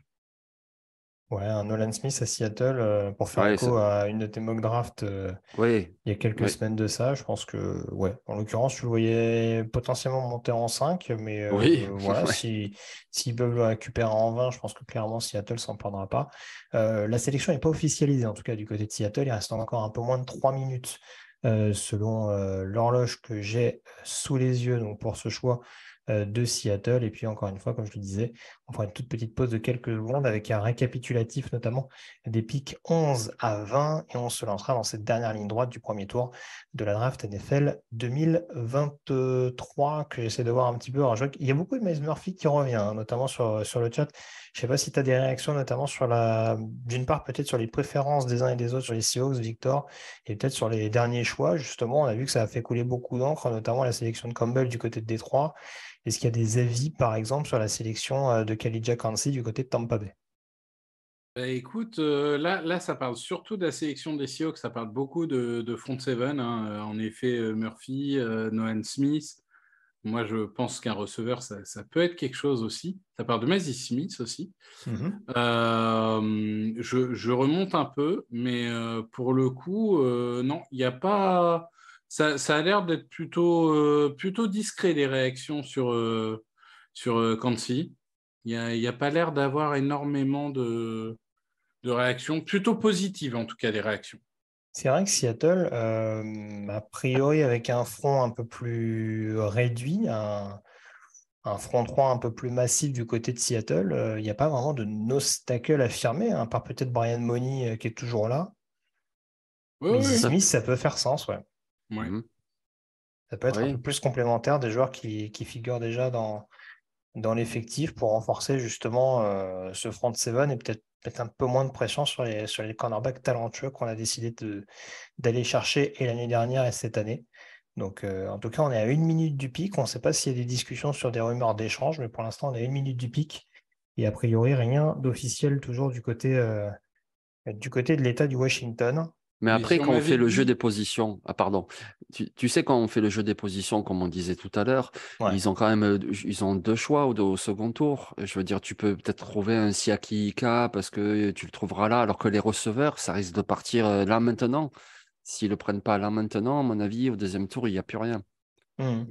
Ouais, un Nolan Smith à Seattle euh, pour faire écho à une de tes mock drafts euh, oui. il y a quelques semaines de ça. Je pense que, ouais, en l'occurrence, je le voyais potentiellement monter en 5, mais euh, si, si peuvent le récupérer en 20, je pense que clairement Seattle s'en prendra pas. la sélection n'est pas officialisée, en tout cas du côté de Seattle. Il reste encore un peu moins de 3 minutes selon l'horloge que j'ai sous les yeux donc pour ce choix de Seattle. Et puis encore une fois, comme je le disais, on une toute petite pause de quelques secondes avec un récapitulatif notamment des pics 11 à 20 et on se lancera dans cette dernière ligne droite du premier tour de la draft NFL 2023 que j'essaie de voir un petit peu. en vois il y a beaucoup de Miles Murphy qui revient, hein, notamment sur, sur le chat. Je ne sais pas si tu as des réactions, notamment sur la, d'une part peut-être sur les préférences des uns et des autres sur les Seahawks, Victor, et peut-être sur les derniers choix. Justement, on a vu que ça a fait couler beaucoup d'encre, notamment la sélection de Campbell du côté de Détroit. Est-ce qu'il y a des avis, par exemple, sur la sélection euh, de Khalid Kansi du côté de Tampa Bay bah, écoute, euh, là, là, ça parle surtout de la sélection des que ça parle beaucoup de, Front Seven. Hein. Euh, en effet, Murphy, Noah Smith. Moi, je pense qu'un receveur, ça, peut être quelque chose aussi. Ça parle de Mazzy Smith aussi. Mhm. je, remonte un peu, mais pour le coup, non, il n'y a pas ça, a l'air d'être plutôt, euh, discret les réactions sur, euh, sur euh, Kansi. Il n'y a, pas l'air d'avoir énormément de, réactions, plutôt positives en tout cas les réactions. C'est vrai que Seattle, a priori avec un front un peu plus réduit, un, front 3 un peu plus massif du côté de Seattle, il n'y a pas vraiment de nostacle affirmé, hein, par peut-être Brian Money qui est toujours là. Oui, Mais oui. ça peut faire sens, ouais. Ouais. Mhm. Ça peut être un peu plus complémentaire des joueurs qui, figurent déjà dans, dans l'effectif pour renforcer justement euh, ce front seven et peut-être peut un peu moins de pression sur les, sur les cornerbacks talentueux qu'on a décidé d'aller chercher et l'année dernière et cette année. Donc, euh, en tout cas, on est à une minute du pic. On ne sait pas s'il y a des discussions sur des rumeurs d'échange, mais pour l'instant, on est à une minute du pic. Et a priori, rien d'officiel toujours du côté, euh, du côté de l'État du Washington. Mais après, quand on, fait le jeu des positions, ah pardon, tu, sais, quand on fait le jeu des positions, comme on disait tout à l'heure, ils ont quand même ils ont deux choix au, second tour. Je veux dire, tu peux peut-être trouver un Siaki Ika parce que tu le trouveras là, alors que les receveurs, ça risque de partir là maintenant. S'ils ne le prennent pas là maintenant, à mon avis, au deuxième tour, il n'y a plus rien. Mmh.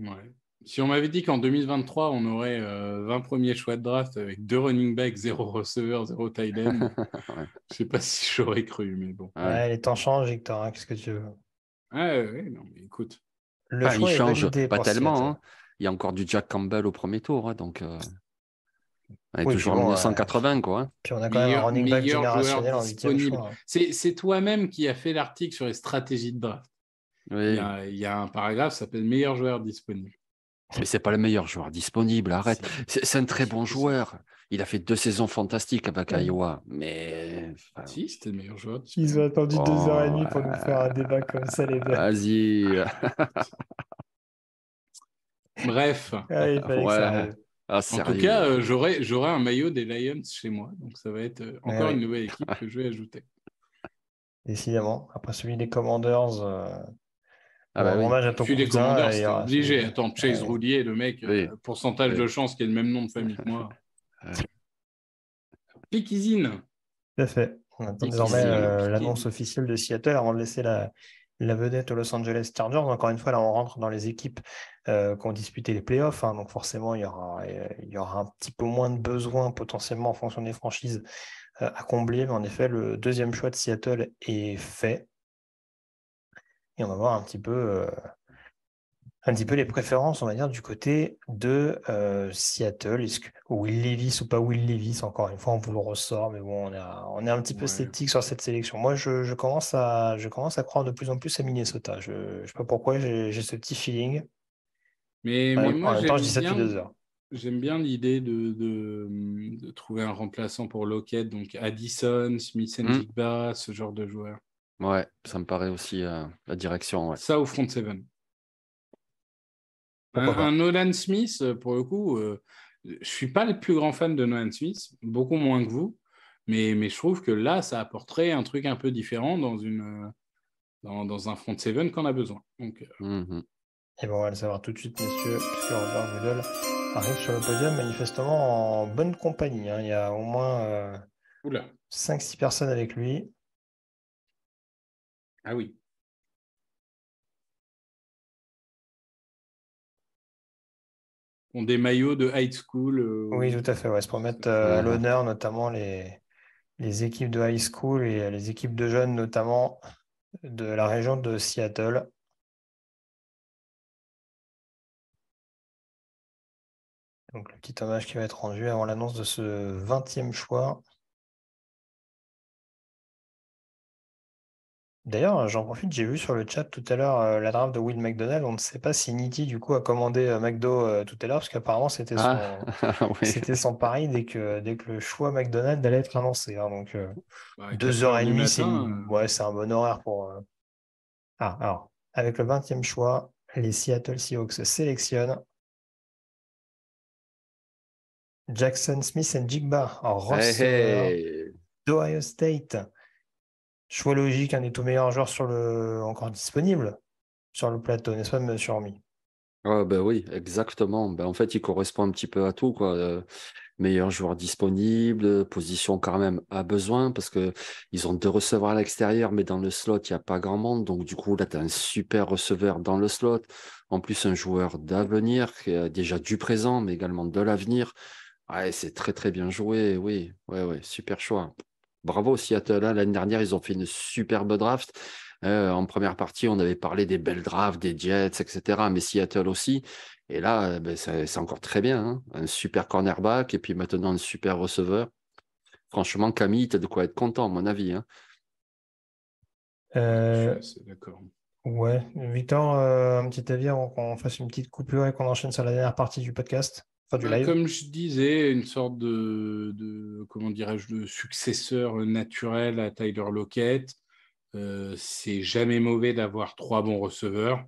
Si on m'avait dit qu'en 2023, on aurait 20 euh, premiers choix de draft avec deux running backs, zéro receveur, zéro tight end, je je sais pas si j'aurais cru, mais bon. les temps changent, Victor, hein, qu'est-ce que tu veux Ouais, ouais, non, mais écoute. Le choix change pas tellement. Hein. Il y a encore du Jack Campbell au premier tour, hein, donc. Euh, est toujours en 1980, quoi. Puis on a quand même un running back générationnel disponible. C'est toi-même qui as fait l'article sur les stratégies de draft. Il, y a, il, y a, un paragraphe qui s'appelle Meilleur joueur disponible. Mais c'est pas le meilleur joueur disponible, arrête. C'est un très bon joueur. Il a fait deux saisons fantastiques avec Iowa, mais. Si, c'était le meilleur joueur. Ils ont attendu deux heures et demie pour nous faire un débat oh, comme ça, les gars. Euh, vas-y. Bref. Ah, ah, en tout cas, euh, j'aurai un maillot des Lions chez moi, donc ça va être euh, encore eh une nouvelle équipe que je vais ajouter. Décidément. Après celui des Commanders je suis des commandeurs, euh, c'est obligé. Attends, Chase Roulier, le mec, euh, pourcentage de chance qui est le même nom de famille que moi. Piquizine. Tout à fait. On attend désormais euh, l'annonce officielle de Seattle avant de laisser la, vedette aux Los Angeles Chargers. Encore une fois, là, on rentre dans les équipes qui ont disputé les playoffs. Hein. donc forcément, il y, aura, un petit peu moins de besoins potentiellement en fonction des franchises à combler. Mais en effet, le deuxième choix de Seattle est fait et on va voir un petit peu, euh, un petit peu les préférences, on va dire, du côté de euh, Seattle. est Will Levis ou pas Will Levis, encore une fois, on vous le ressort, mais bon, on, on est un petit peu sceptique sur cette sélection. Moi, je, commence à, je commence à croire de plus en plus à Minnesota. Je ne sais pas pourquoi, j'ai ce petit feeling. Mais, moi, j'aime bien, j'aime bien l'idée de, trouver un remplaçant pour Lockett, donc Addison, Smith Njigba, hmm. ce genre de joueurs. Ouais, ça me paraît aussi euh, la direction. Ça au front seven. Nolan Smith, euh, pour le coup, euh, je suis pas le plus grand fan de Nolan Smith, beaucoup moins que vous, mais, je trouve que là, ça apporterait un truc un peu différent dans, une, dans, un front seven qu'on a besoin. Donc, mhm. Et bon, on va le savoir tout de suite, messieurs, puisque Robert Goodell arrive sur le podium manifestement en bonne compagnie. Hein. Il y a au moins 5-6 personnes avec lui. Ah oui. Ont des maillots de high school. Euh, oui, tout à fait. C'est pour mettre euh, à l'honneur notamment les, les équipes de high school et euh, les équipes de jeunes, notamment de la région de Seattle. Donc le petit hommage qui va être rendu avant l'annonce de ce 20e choix D'ailleurs, j'en profite, j'ai vu sur le chat tout à l'heure euh, la draft de Will McDonald. On ne sait pas si Nitti, du coup, a commandé euh, McDo euh, tout à l'heure, parce qu'apparemment, ah, ah c'était son, pari dès que, dès que le choix McDonald allait être annoncé. Hein, donc, 2h30, bah, c'est, un bon horaire pour. Ah, alors, avec le 20e choix, les Seattle Seahawks sélectionnent Jackson Smith et Jigba en roster d'Ohio State choix logique, un des tout meilleurs joueurs sur le... encore disponible sur le plateau, n'est-ce pas, monsieur Hormi ah, ben oui, exactement. Ben, en fait, il correspond un petit peu à tout. Quoi. Euh, meilleur joueur disponible, position quand même à besoin, parce qu'ils ont deux receveurs à l'extérieur, mais dans le slot, il n'y a pas grand monde. Donc, du coup, là, tu as un super receveur dans le slot. En plus, un joueur d'avenir, qui a déjà du présent, mais également de l'avenir. Ouais, c'est très, très bien joué. Oui, ouais, ouais, super choix. Bravo Seattle. Hein. L'année dernière, ils ont fait une superbe draft. Euh, en première partie, on avait parlé des belles drafts, des Jets, etc. Mais Seattle aussi. Et là, euh, ben, c'est encore très bien. Hein. Un super cornerback et puis maintenant un super receveur. Franchement, Camille, tu as de quoi être content, à mon avis. Hein. Euh, ouais. Victor, un petit avis avant qu'on fasse une petite coupure et qu'on enchaîne sur la dernière partie du podcast comme je disais, une sorte de, comment dirais-je, de successeur naturel à Tyler Lockett. Euh, c'est jamais mauvais d'avoir trois bons receveurs.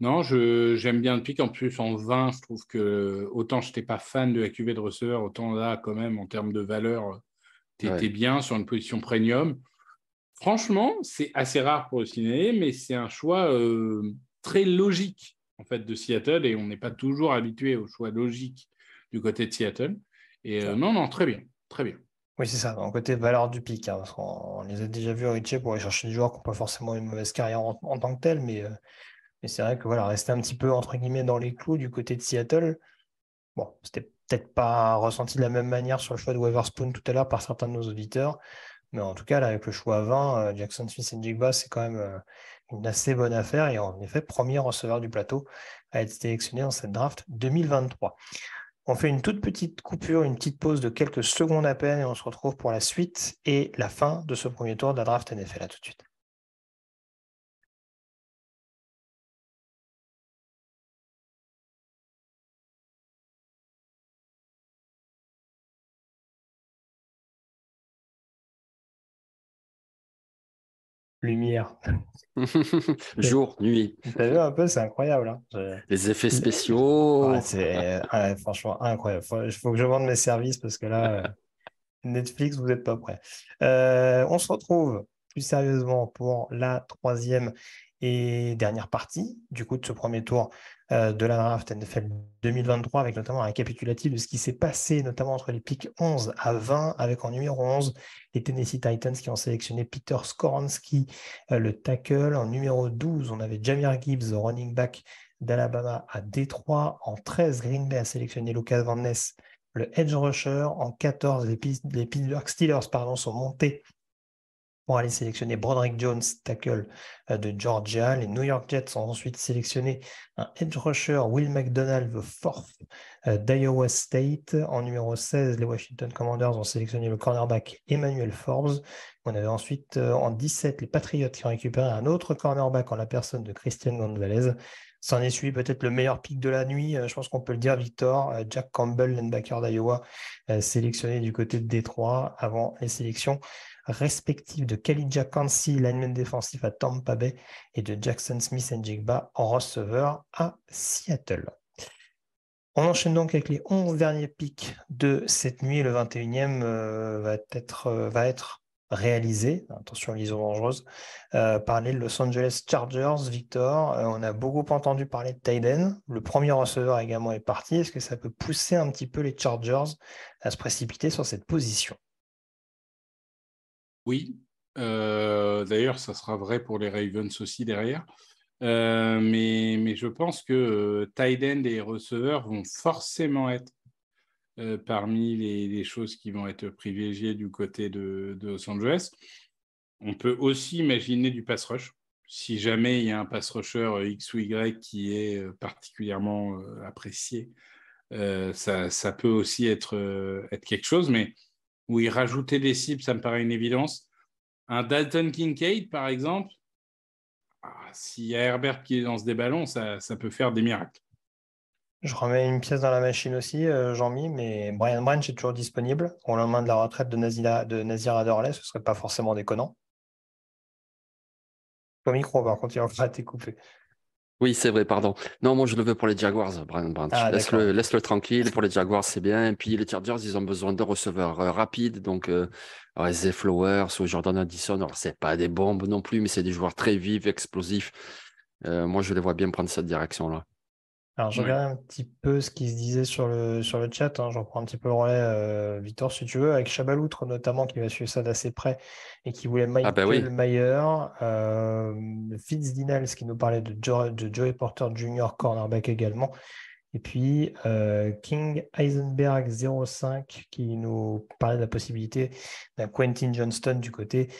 Non, j'aime bien le pic. En plus, en 20, je trouve que autant je n'étais pas fan de la cuvée de receveur, autant là, quand même, en termes de valeur, tu étais bien sur une position premium. Franchement, c'est assez rare pour le ciné, mais c'est un choix euh, très logique en fait, de Seattle et on n'est pas toujours habitué au choix logique du côté de Seattle. Et euh, non, non, très bien, très bien. Oui, c'est ça, en côté valeur du pic. Hein, parce on, les a déjà vus à pour aller chercher des joueurs qui n'ont pas forcément une mauvaise carrière en, tant que telle, euh, mais, c'est vrai que voilà, rester un petit peu entre guillemets dans les clous du côté de Seattle, bon, c'était peut-être pas ressenti de la même manière sur le choix de Weatherspoon tout à l'heure par certains de nos auditeurs, mais en tout cas, là, avec le choix à 20, euh, Jackson Smith et Jigba, c'est quand même une assez bonne affaire et en effet premier receveur du plateau à être sélectionné dans cette draft 2023. On fait une toute petite coupure, une petite pause de quelques secondes à peine et on se retrouve pour la suite et la fin de ce premier tour de la draft NFL. là tout de suite. lumière. Jour, nuit. T'as vu un peu, c'est incroyable. Hein. Les effets spéciaux. c'est franchement incroyable. Il faut, que je vende mes services parce que là, euh, Netflix, vous n'êtes pas prêts. Euh, on se retrouve plus sérieusement pour la troisième et dernière partie du coup de ce premier tour euh, de la draft NFL 2023, avec notamment un récapitulatif de ce qui s'est passé, notamment entre les pics 11 à 20, avec en numéro 11 les Tennessee Titans qui ont sélectionné Peter Skoransky, euh, le tackle. En numéro 12, on avait Jamir Gibbs, running back d'Alabama à Détroit. En 13, Green Bay a sélectionné Lucas Van Ness, le edge rusher. En 14, les, Pittsburgh Steelers pardon, sont montés pour aller sélectionner Broderick Jones, tackle euh, de Georgia. Les New York Jets ont ensuite sélectionné un edge rusher, Will McDonald, the fourth euh, d'Iowa State. En numéro 16, les Washington Commanders ont sélectionné le cornerback Emmanuel Forbes. On avait ensuite euh, en 17 les Patriots qui ont récupéré un autre cornerback en la personne de Christian Gonzalez. S'en est suivi peut-être le meilleur pick de la nuit, je pense qu'on peut le dire, Victor. Jack Campbell, linebacker d'Iowa, sélectionné du côté de Détroit avant les sélections respectifs de Kalidja Kansi, lineman défensif à Tampa Bay, et de Jackson Smith et en receveur à Seattle. On enchaîne donc avec les 11 derniers pics de cette nuit. Le 21e euh, va, être, euh, va être réalisé, attention les dangereuse, euh, par les Los Angeles Chargers. Victor, on a beaucoup entendu parler de Tiden. Le premier receveur également est parti. Est-ce que ça peut pousser un petit peu les Chargers à se précipiter sur cette position oui. Euh, d'ailleurs, ça sera vrai pour les Ravens aussi derrière. Euh, mais, mais, je pense que euh, tight end et receveurs vont forcément être parmi les, choses qui vont être privilégiées du côté de, Los Angeles. On peut aussi imaginer du pass rush. Si jamais il y a un pass rusher X ou Y qui est particulièrement apprécié, ça, ça, peut aussi être, être quelque chose. Mais oui, rajouter des cibles, ça me paraît une évidence. Un Dalton Kincaid, par exemple, ah, s'il y a Herbert qui lance des ballons, ça, ça, peut faire des miracles. Je remets une pièce dans la machine aussi, euh, Jean-Mi, mais Brian Branch est toujours disponible. Au lendemain de la retraite de, Nazira, de Nazir Adorley, ce ne serait pas forcément déconnant. Ton micro, par contre, il va te oui, c'est vrai, pardon. Non, moi je le veux pour les Jaguars, ah, laisse-le, le tranquille, pour les Jaguars c'est bien. Et puis les Chargers, ils ont besoin de receveurs euh, rapides, donc euh, Flowers ou Jordan Addison. Alors c'est pas des bombes non plus, mais c'est des joueurs très vifs, explosifs. Euh, moi je les vois bien prendre cette direction-là. Alors, je regarde un petit peu ce qui se disait sur le, sur le chat. Hein. Je reprends un petit peu le relais, euh, Victor, si tu veux, avec Chabaloutre notamment, qui va suivre ça d'assez près et qui voulait ah, bah Michael Mayer. Euh, Fitz Dinals, qui nous parlait de, Joey Porter Jr., cornerback également. Et puis euh, King eisenberg 05 qui nous parlait de la possibilité d'un Quentin Johnston du côté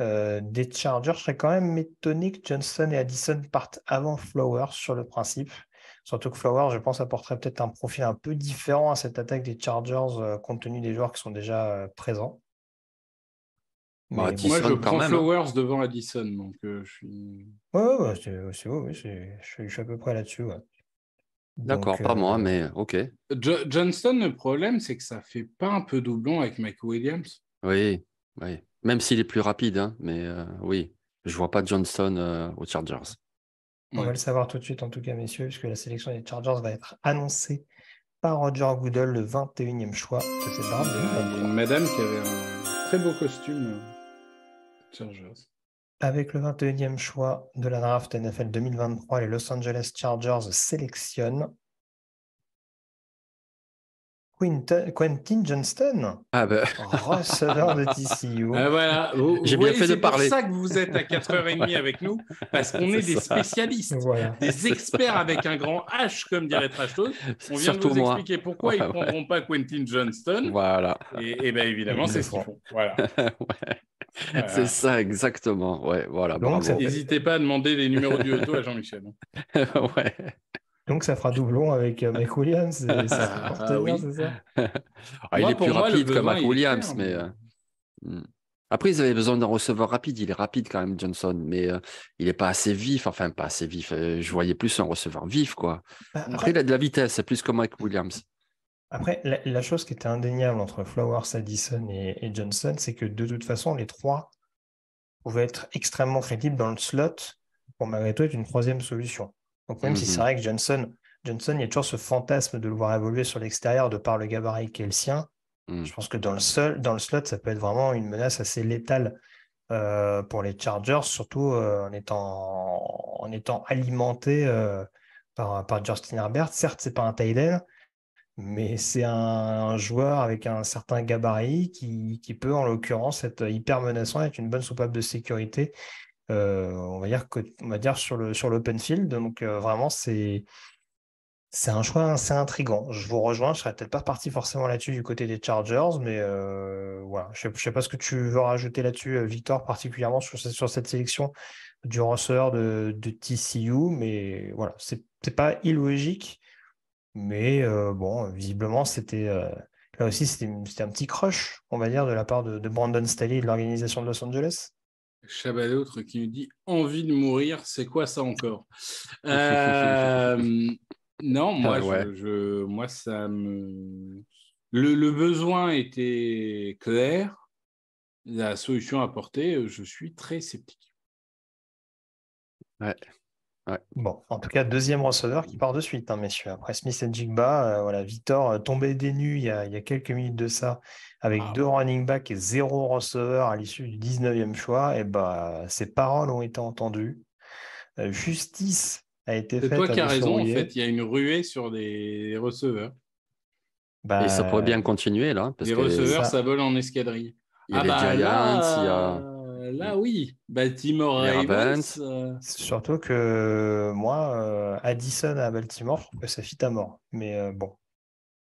des Chargers. Je serais quand même étonné que Johnston et Addison partent avant Flowers sur le principe. Surtout que Flowers, je pense, apporterait peut-être un profil un peu différent à cette attaque des Chargers, euh, compte tenu des joueurs qui sont déjà euh, présents. Bah, moi, je prends hein. Flowers devant Addison, donc euh, je suis. c'est beau, je, suis à peu près là-dessus. D'accord, pas moi, mais ok. Johnson, Johnston, le problème, c'est que ça fait pas un peu doublon avec Mike Williams. Oui, oui. Même s'il est plus rapide, hein, mais oui, je vois pas Johnston aux Chargers. On va le savoir tout de suite, en tout cas, messieurs, puisque la sélection des Chargers va être annoncée par Roger Goodell, le 21e choix de cette ah, y une madame qui avait un très beau costume euh, Chargers. Avec le 21e choix de la draft NFL 2023, les Los Angeles Chargers sélectionnent Quentin Johnston, ah ben, receveur de TCU. Ah, voilà, j'ai bien fait de parler. C'est pour ça que vous êtes à 4h30 avec nous, parce qu'on est, des spécialistes, des experts avec un grand H, comme dirait Talk. On vient de vous expliquer pourquoi ils ne prendront pas Quentin Johnston. Voilà. Et, et bien évidemment, c'est ce qu'ils font. Voilà. C'est ça, exactement. Ouais, voilà. N'hésitez pas à demander les numéros du auto à Jean-Michel. ouais. Donc ça fera doublon avec euh, Mike Williams. Ah ça ça ah, il est plus rapide que Mike Williams, mais. Euh, hmm. Après, ils avaient besoin d'un receveur rapide. Il est rapide quand même, Johnson, mais euh, il n'est pas assez vif. Enfin, pas assez vif. je voyais plus un receveur vif, quoi. Bah, après, il a de la vitesse, c'est plus comme Mike Williams. Après, la, chose qui était indéniable entre Flowers, Addison et, et Johnson, c'est que de toute façon, les trois pouvaient être extrêmement crédibles dans le slot pour malgré tout être une troisième solution. Donc même si c'est mhm. vrai que Johnson, Johnson, il y a toujours ce fantasme de le voir évoluer sur l'extérieur de par le gabarit qui est le sien. Mhm. Je pense que dans le, seul, dans le slot, ça peut être vraiment une menace assez létale euh, pour les Chargers, surtout euh, en, étant, en étant alimenté euh, par, Justin Herbert. Certes, ce n'est pas un tight mais c'est un, joueur avec un certain gabarit qui, qui peut, en l'occurrence, être hyper menaçant, être une bonne soupape de sécurité euh, on va dire que, on va dire sur le sur l'open field. Donc euh, vraiment c'est c'est un choix assez intrigant. Je vous rejoins, je serais peut-être pas parti forcément là-dessus du côté des Chargers, mais euh, voilà. Je ne sais, pas ce que tu veux rajouter là-dessus, Victor, particulièrement sur, sur, cette sélection du receveur de, TCU, mais voilà, c'est pas illogique, mais bon, visiblement, c'était là aussi, c'était un petit crush, on va dire, de la part de, de Brandon Staley et de l'organisation de Los Angeles d'autres qui nous dit envie de mourir, c'est quoi ça encore euh, Non, ah moi, ça Le, le, besoin était clair, la solution apportée, je suis très sceptique. Bon, en tout cas, deuxième receveur qui part de suite, hein, messieurs. Après Smith et Jigba, euh, voilà, Victor euh, tombé des nues il y, a, quelques minutes de ça, avec ah. deux running backs et zéro receveur à l'issue du 19e choix, et eh bah ses paroles ont été entendues. Euh, justice a été faite. C'est toi qui as raison, en fait. Il y a une ruée sur des receveurs. Bah, et ça pourrait bien continuer, là. les receveurs, ça... vole en escadrille. Il y a ah bah il y a là, oui. Baltimore Ravens. Euh. Surtout que euh, moi, euh, Addison à Baltimore, ça fit à mort. Mais bon.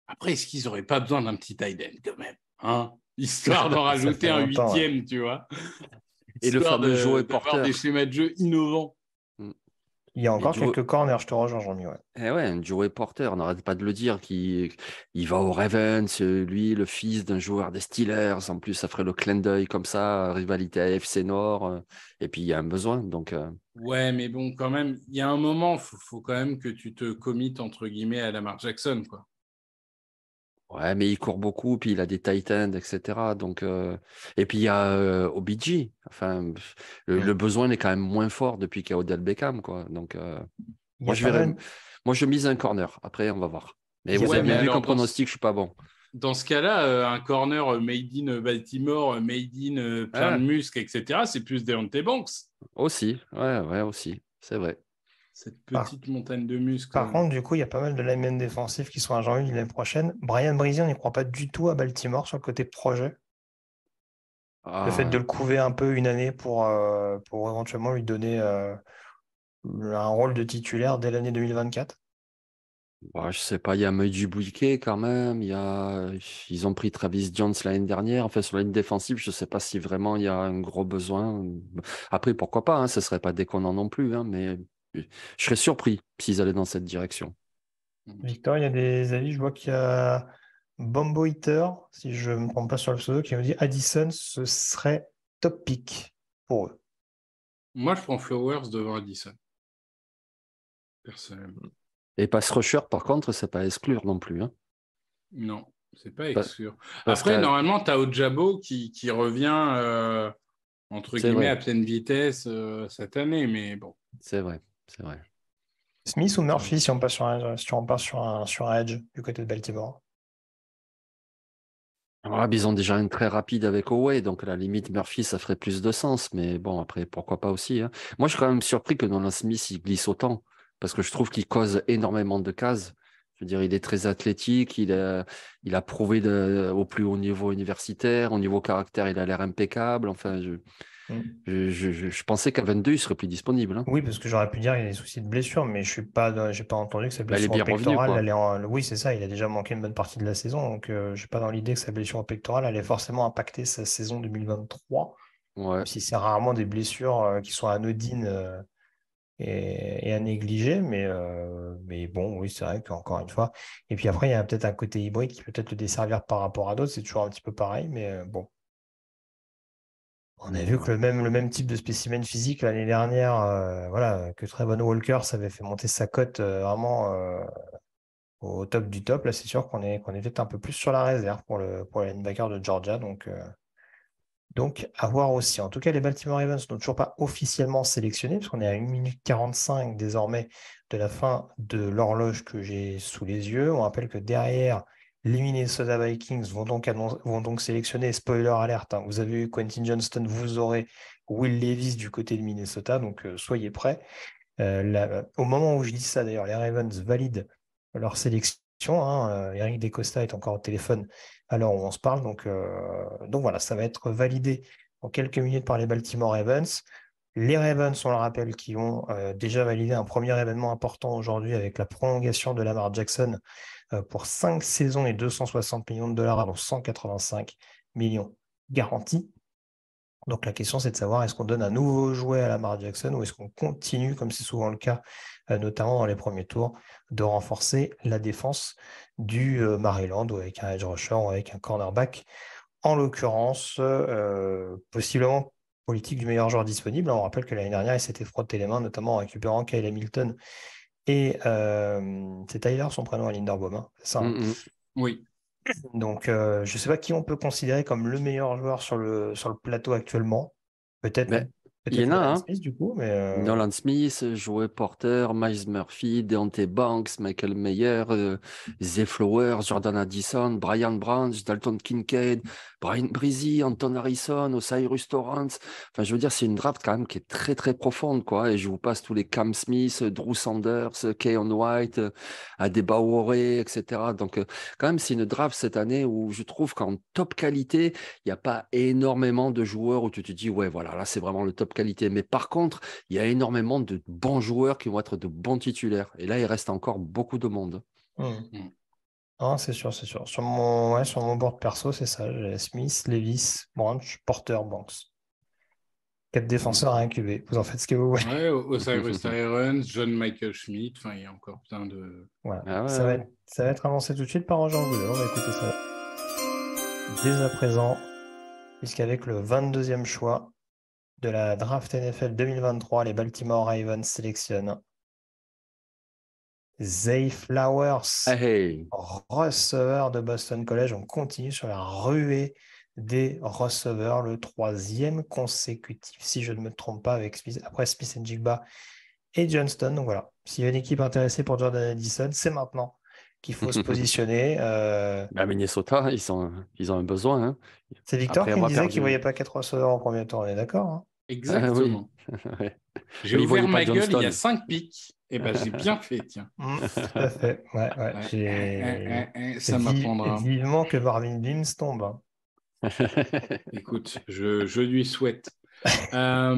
Après, est-ce qu'ils n'auraient pas besoin d'un petit tight quand même hein? Histoire d'en rajouter un huitième, tu vois. Et le de, faire des schémas de jeu innovants. Il y a encore quelques corners, je te rejoins, Jean-Mi. Ouais. Eh ouais, Joey Porter, n'arrête pas de le dire, qui il va au Ravens, lui, le fils d'un joueur des Steelers. En plus, ça ferait le clin d'œil comme ça, rivalité à FC Nord. Euh, et puis, il y a un besoin. Donc, euh. Ouais, mais bon, quand même, il y a un moment, il faut, quand même que tu te commites, entre guillemets, à Lamar Jackson. Quoi. Ouais, mais il court beaucoup, puis il a des tight ends, etc. Donc, euh, Et puis il y a euh, OBG. Enfin, le, besoin est quand même moins fort depuis qu'il y a Odell Beckham. Quoi. Donc, euh, moi, je moi, je mise un corner. Après, on va voir. Mais, ouais, mais vu qu'en pronostic, je ne suis pas bon. Dans ce cas-là, un corner made in Baltimore, made in plein ah. de muscles, etc., c'est plus Deontay Banks. Aussi, ouais, ouais, aussi. C'est vrai cette petite montagne de muscles. Par contre, du coup, il y a pas mal de linemen défensif qui sont à janvier l'année prochaine. Brian Brisé, on n'y croit pas du tout à Baltimore sur le côté projet. Le fait de le ah. couver un peu une année pour, euh, pour éventuellement lui donner euh, un rôle de titulaire dès l'année 2024. Je je sais pas, il y a du bouquet quand même, il y a... ils ont pris Travis Jones l'année dernière. En fait, sur la ligne défensive, je sais pas si vraiment il y a un gros besoin. Après, pourquoi pas, Ce hein, ce serait pas déconnant non plus, hein, mais je serais surpris s'ils allaient dans cette direction. Mmh. Victor, il y a des avis. Je vois qu'il y a Bombo si je ne me trompe pas sur le pseudo, qui me dit Addison, ce serait top pick pour eux. Moi, je prends Flowers devant Addison. Personnellement. Et pass rusher, par contre, c'est pas exclure non plus. Hein. Non, c'est pas exclure. Après, normalement, tu as Ojabo qui, revient, euh, entre guillemets, à pleine vitesse euh, cette année, mais bon. C'est vrai c'est vrai. Smith ou Murphy si on passe sur un, si on sur un, sur edge du côté de Baltimore Ils ont déjà une très rapide avec Oway, donc à la limite Murphy ça ferait plus de sens, mais bon après pourquoi pas aussi. Hein. Moi je suis quand même surpris que Nolan Smith il glisse autant, parce que je trouve qu'il cause énormément de cases. Je veux dire, il est très athlétique, il a, prouvé au plus haut niveau universitaire, au niveau caractère, il a l'air impeccable. Enfin, je, Mm. Je, pensais qu'à 22, il serait plus disponible. Hein. Oui, parce que j'aurais pu dire qu'il y a des soucis de blessure, mais je n'ai pas, j'ai pas entendu que sa bah, blessure pectorale en... Oui, c'est ça, il a déjà manqué une bonne partie de la saison, donc euh, je n'ai pas dans l'idée que sa blessure au pectoral allait forcément impacter sa saison 2023. Ouais. si c'est rarement des blessures euh, qui sont anodines euh, et, à négliger, mais, euh, mais bon, oui, c'est vrai qu'encore une fois. Et puis après, il y a peut-être un côté hybride qui peut peut-être le desservir par rapport à d'autres, c'est toujours un petit peu pareil, mais bon. On a vu que le même, le même type de spécimen physique l'année dernière, euh, voilà, que Trevon Walker, ça avait fait monter sa cote euh, vraiment euh, au top du top. Là, c'est sûr qu'on est, qu'on est peut-être un peu plus sur la réserve pour le, pour de Georgia. Donc, donc, à voir aussi. En tout cas, les Baltimore Ravens n'ont toujours pas officiellement sélectionné, puisqu'on est à 1 minute 45 désormais de la fin de l'horloge que j'ai sous les yeux. On rappelle que derrière les Minnesota Vikings vont donc, vont donc sélectionner, spoiler alert, hein, vous avez eu Quentin Johnston, vous aurez Will Levis du côté de Minnesota, donc euh, soyez prêts. Euh, euh, au moment où je dis ça, d'ailleurs, les Ravens valident leur sélection. Hein, Eric Decosta est encore au téléphone à l'heure où on se parle, donc, voilà, ça va être validé en quelques minutes par les Baltimore Ravens. Les Ravens, on le rappelle, qui ont déjà validé un premier événement important aujourd'hui avec la prolongation de Lamar Jackson euh, pour 5 saisons et 260 millions de dollars, alors 185 millions garantis. Donc la question, c'est de savoir est-ce qu'on donne un nouveau jouet à Lamar Jackson ou est-ce qu'on continue, comme c'est souvent le cas, euh, notamment dans les premiers tours, de renforcer la défense du euh, Maryland ou avec un edge rusher ou avec un cornerback. En l'occurrence, possiblement politique du meilleur joueur disponible. On rappelle que l'année dernière, il s'était frotté les mains, notamment en récupérant Kyle Hamilton, et euh, c'est Tyler son prénom à Linderbaum, hein, c'est ça hein. mm, mm. Oui. Donc, euh, je ne sais pas qui on peut considérer comme le meilleur joueur sur le, sur le plateau actuellement. Peut-être ben, il y en a, hein. Smith, Nolan euh, Smith, Joey Porter, Miles Murphy, Deontay Banks, Michael Mayer, euh, Jordan Addison, Brian Branch, Dalton Kincaid, Brian Breezy, Anton Harrison, Osiris Torrance. Enfin, je veux dire, c'est une draft quand même qui est très, très profonde, quoi. Et je vous passe tous les Cam Smith, Drew Sanders, Kayon White, Adebaore, etc. Donc, euh, quand même, c'est une draft cette année où je trouve qu'en top qualité, il n'y a pas énormément de joueurs où tu te dis, ouais, voilà, là, c'est vraiment le top qualité. Mais par contre, il y a énormément de bons joueurs qui vont être de bons titulaires. Et là, il reste encore beaucoup de monde. Hmm. Hmm. c'est sûr, c'est sûr. Sur mon, sur mon board perso, c'est ça. Smith, Levis, Branch, Porter, Banks. Quatre défenseurs à incuber. Vous en faites ce que vous voulez. Ouais, Osiris Irons, John Michael Schmidt. Enfin, il y a encore plein de. ouais, ah ça, va être, avancé tout de suite par un Angouleur. On va écouter ça dès à présent, puisqu'avec le 22e choix, de la draft NFL 2023, les Baltimore Ravens sélectionnent Zay Flowers, ah, receveur de Boston College. On continue sur la ruée des receveurs, le troisième consécutif, si je ne me trompe pas, avec après Smith Jigba et Johnston. Donc voilà, s'il y a une équipe intéressée pour Jordan Addison, c'est maintenant qu'il faut se positionner. la euh, bah, Minnesota, ils, sont, ils ont un besoin. Hein. C'est Victor qui disait qu'il voyait pas quatre receveurs en premier temps, on est d'accord hein. Ah Exactement. J'ai bah, ouvert ma gueule, il y a 5 pics. Et eh ben j'ai bien fait, tiens. Mm, tout à fait. Ouais, ouais, eh, eh, eh, ça m'apprendra. Vivement que Marvin Beams tombe. Hein. Écoute, je, je, lui souhaite. Euh,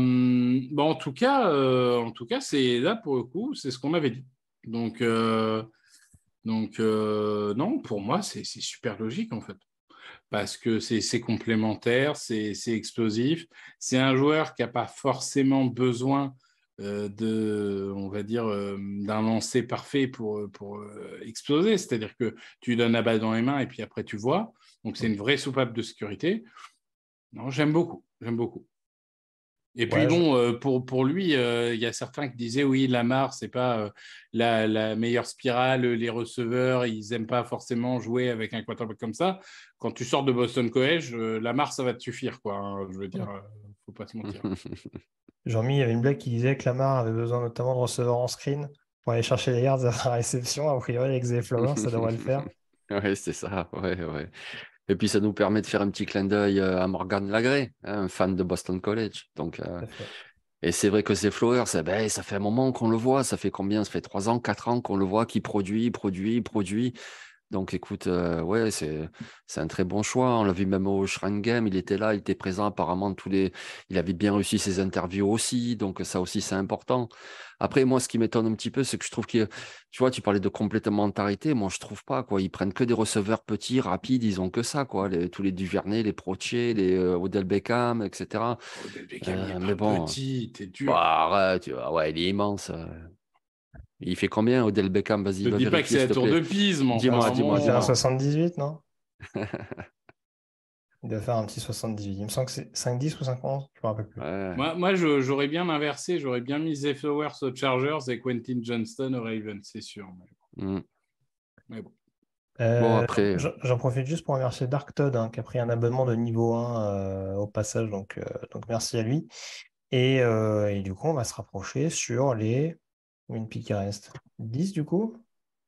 bon, en tout cas, euh, en tout cas, c'est là pour le coup, c'est ce qu'on avait dit. Donc, euh, donc non, pour moi, c'est super logique en fait parce que c'est complémentaire, c'est explosif. C'est un joueur qui n'a pas forcément besoin euh, de, on va dire, euh, d'un lancer parfait pour, euh, exploser. C'est-à-dire que tu donnes la balle dans les mains et puis après tu vois. Donc c'est mm. une vraie soupape de sécurité. Non, j'aime beaucoup, j'aime beaucoup. Et puis bon, euh, pour, pour lui, euh, il y a certains qui disaient oui, Lamar, ce n'est pas euh, la, meilleure spirale, les receveurs, ils n'aiment pas forcément jouer avec un quarterback comme ça. Quand tu sors de Boston College, Lamar, ça va te suffire, quoi. Hein, je veux dire, faut pas se mentir. Jean-Mi, il y avait une blague qui disait que Lamar avait besoin notamment de receveurs en screen pour aller chercher les yards à la réception. A priori, avec Zé ça devrait le faire. Oui, c'est ça, Oui, oui. Et puis ça nous permet de faire un petit clin d'œil euh, à Morgan Lagré, hein, un fan de Boston College. Donc, euh, et c'est vrai que ces Flowers, eh ben, ça fait un moment qu'on le voit. Ça fait combien Ça fait trois ans, quatre ans qu'on le voit qui produit, produit, produit. Donc écoute, euh, ouais, c'est, un très bon choix. Hein. On l'a vu même au Shrine il était là, il était présent apparemment tous les. Il avait bien réussi ses interviews aussi, donc ça aussi c'est important. Après, moi, ce qui m'étonne un petit peu, c'est que je trouve que, tu vois, tu parlais de complémentarité, moi je trouve pas, quoi. Ils prennent que des receveurs petits, rapides, ils ont que ça, quoi. tous les Duvernay, les Protier, les euh, Odell Beckham, etc. Euh, bon. petit, bah, ouais, il est immense. Il fait combien, Odell Beckham Vas-y, Ne dis pas que c'est tour de Pise, mon Dis-moi, dis-moi. un 78, non Il doit faire un petit 78. Il me semble que c'est 5-10 ou 5 je ne me rappelle plus. Moi, j'aurais bien inversé. J'aurais bien mis Flowers aux Chargers et Quentin Johnston au Raven, c'est sûr. Mais bon. Hmm. bon. Euh, euh. J'en profite juste pour remercier Dark Todd hein, qui a pris un abonnement de niveau 1 euh, au passage, donc, donc merci à lui. Et, et, du coup, on va se rapprocher sur les une pique qui reste 10 du coup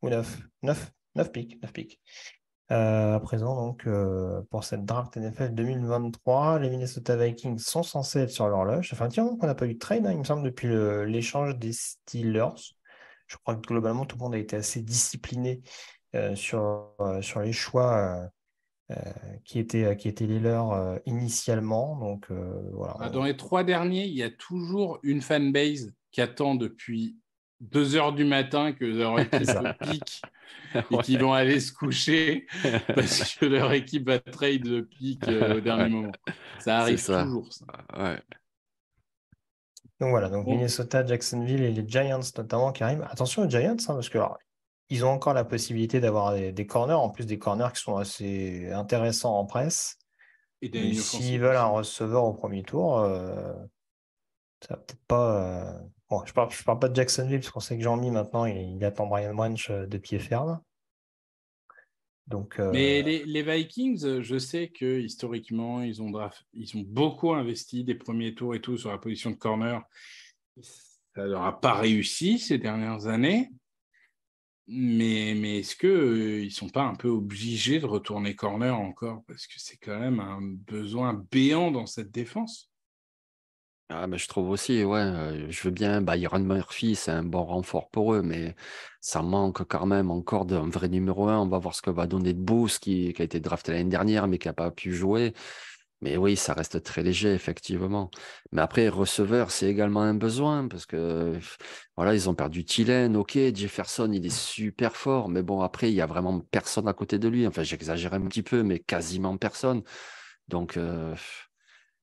Ou 9 9, 9 piques. 9 piques. Euh, à présent, donc, euh, pour cette draft NFL 2023, les Minnesota Vikings sont censés être sur l'horloge. Ça fait un petit moment qu'on n'a pas eu de trade, hein, il me semble, depuis l'échange des Steelers. Je crois que globalement, tout le monde a été assez discipliné euh, sur, sur les choix qui, étaient, qui étaient les leurs initialement. Donc, voilà. Bah, dans les trois derniers, il y a toujours une fanbase qui attend depuis 2 heures du matin que leur équipe pique et qu'ils vont aller se coucher parce que leur équipe va trade pique euh, au dernier moment. Ça arrive toujours. Ah, donc voilà, donc Minnesota, Jacksonville et les Giants notamment qui arrivent. Attention aux Giants hein, parce que ils ont encore la possibilité d'avoir des, corners, en plus des corners qui sont assez intéressants en presse. Et s'ils veulent un receveur au premier tour, euh, ça peut pas. Euh, je ne parle, pas de Jacksonville, parce qu'on sait que Jean-Mi, maintenant, il, attend Brian Branch euh, de pied ferme. Donc, euh, Mais les, Vikings, euh, je sais que historiquement, ils ont, beaucoup investi des premiers tours et tout sur la position de corner. Ça leur a pas réussi ces dernières années. Mais, est-ce qu'ils ne sont pas un peu obligés de retourner corner encore Parce que c'est quand même un besoin béant dans cette défense. Ah, bah, je trouve aussi, ouais, je veux bien, bah, Iron Murphy, c'est un bon renfort pour eux, mais ça manque quand même encore d'un vrai numéro un. On va voir ce que va donner de qui, qui a été drafté l'année dernière, mais qui n'a pas pu jouer. Mais oui, ça reste très léger, effectivement. Mais après, receveur, c'est également un besoin, parce que voilà, ils ont perdu Tilen, ok, Jefferson, il est super fort, mais bon, après, il y a vraiment personne à côté de lui. Enfin, j'exagère un petit peu, mais quasiment personne. Donc,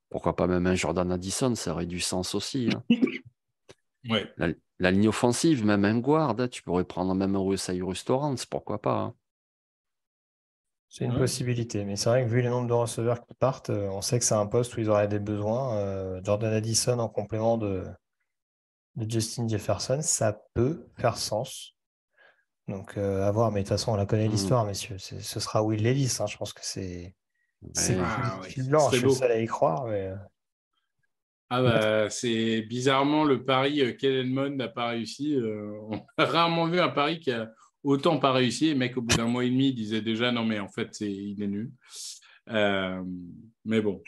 pourquoi pas même un Jordan Addison, ça aurait du sens aussi. Hein. La, ligne offensive, même un guard, hein, tu pourrais prendre même un Cyrus Restaurants. pourquoi pas. Hein. C'est une possibilité, mais c'est vrai que vu les nombre de receveurs qui partent, euh, on sait que c'est un poste où ils auraient des besoins. Euh, Jordan Addison en complément de, Justin Jefferson, ça peut faire sens. Donc avoir, euh, à mais de toute façon, on la connaît hmm. l'histoire, messieurs. Ce sera Will Levis, je pense que c'est c'est bah, c'est bizarrement le pari monde euh, n'a pas réussi. Euh, on a rarement vu un pari qui a autant pas réussi. Le mec, au bout d'un mois et demi, il disait déjà non, mais en fait, c'est il est nul. Euh, mais bon.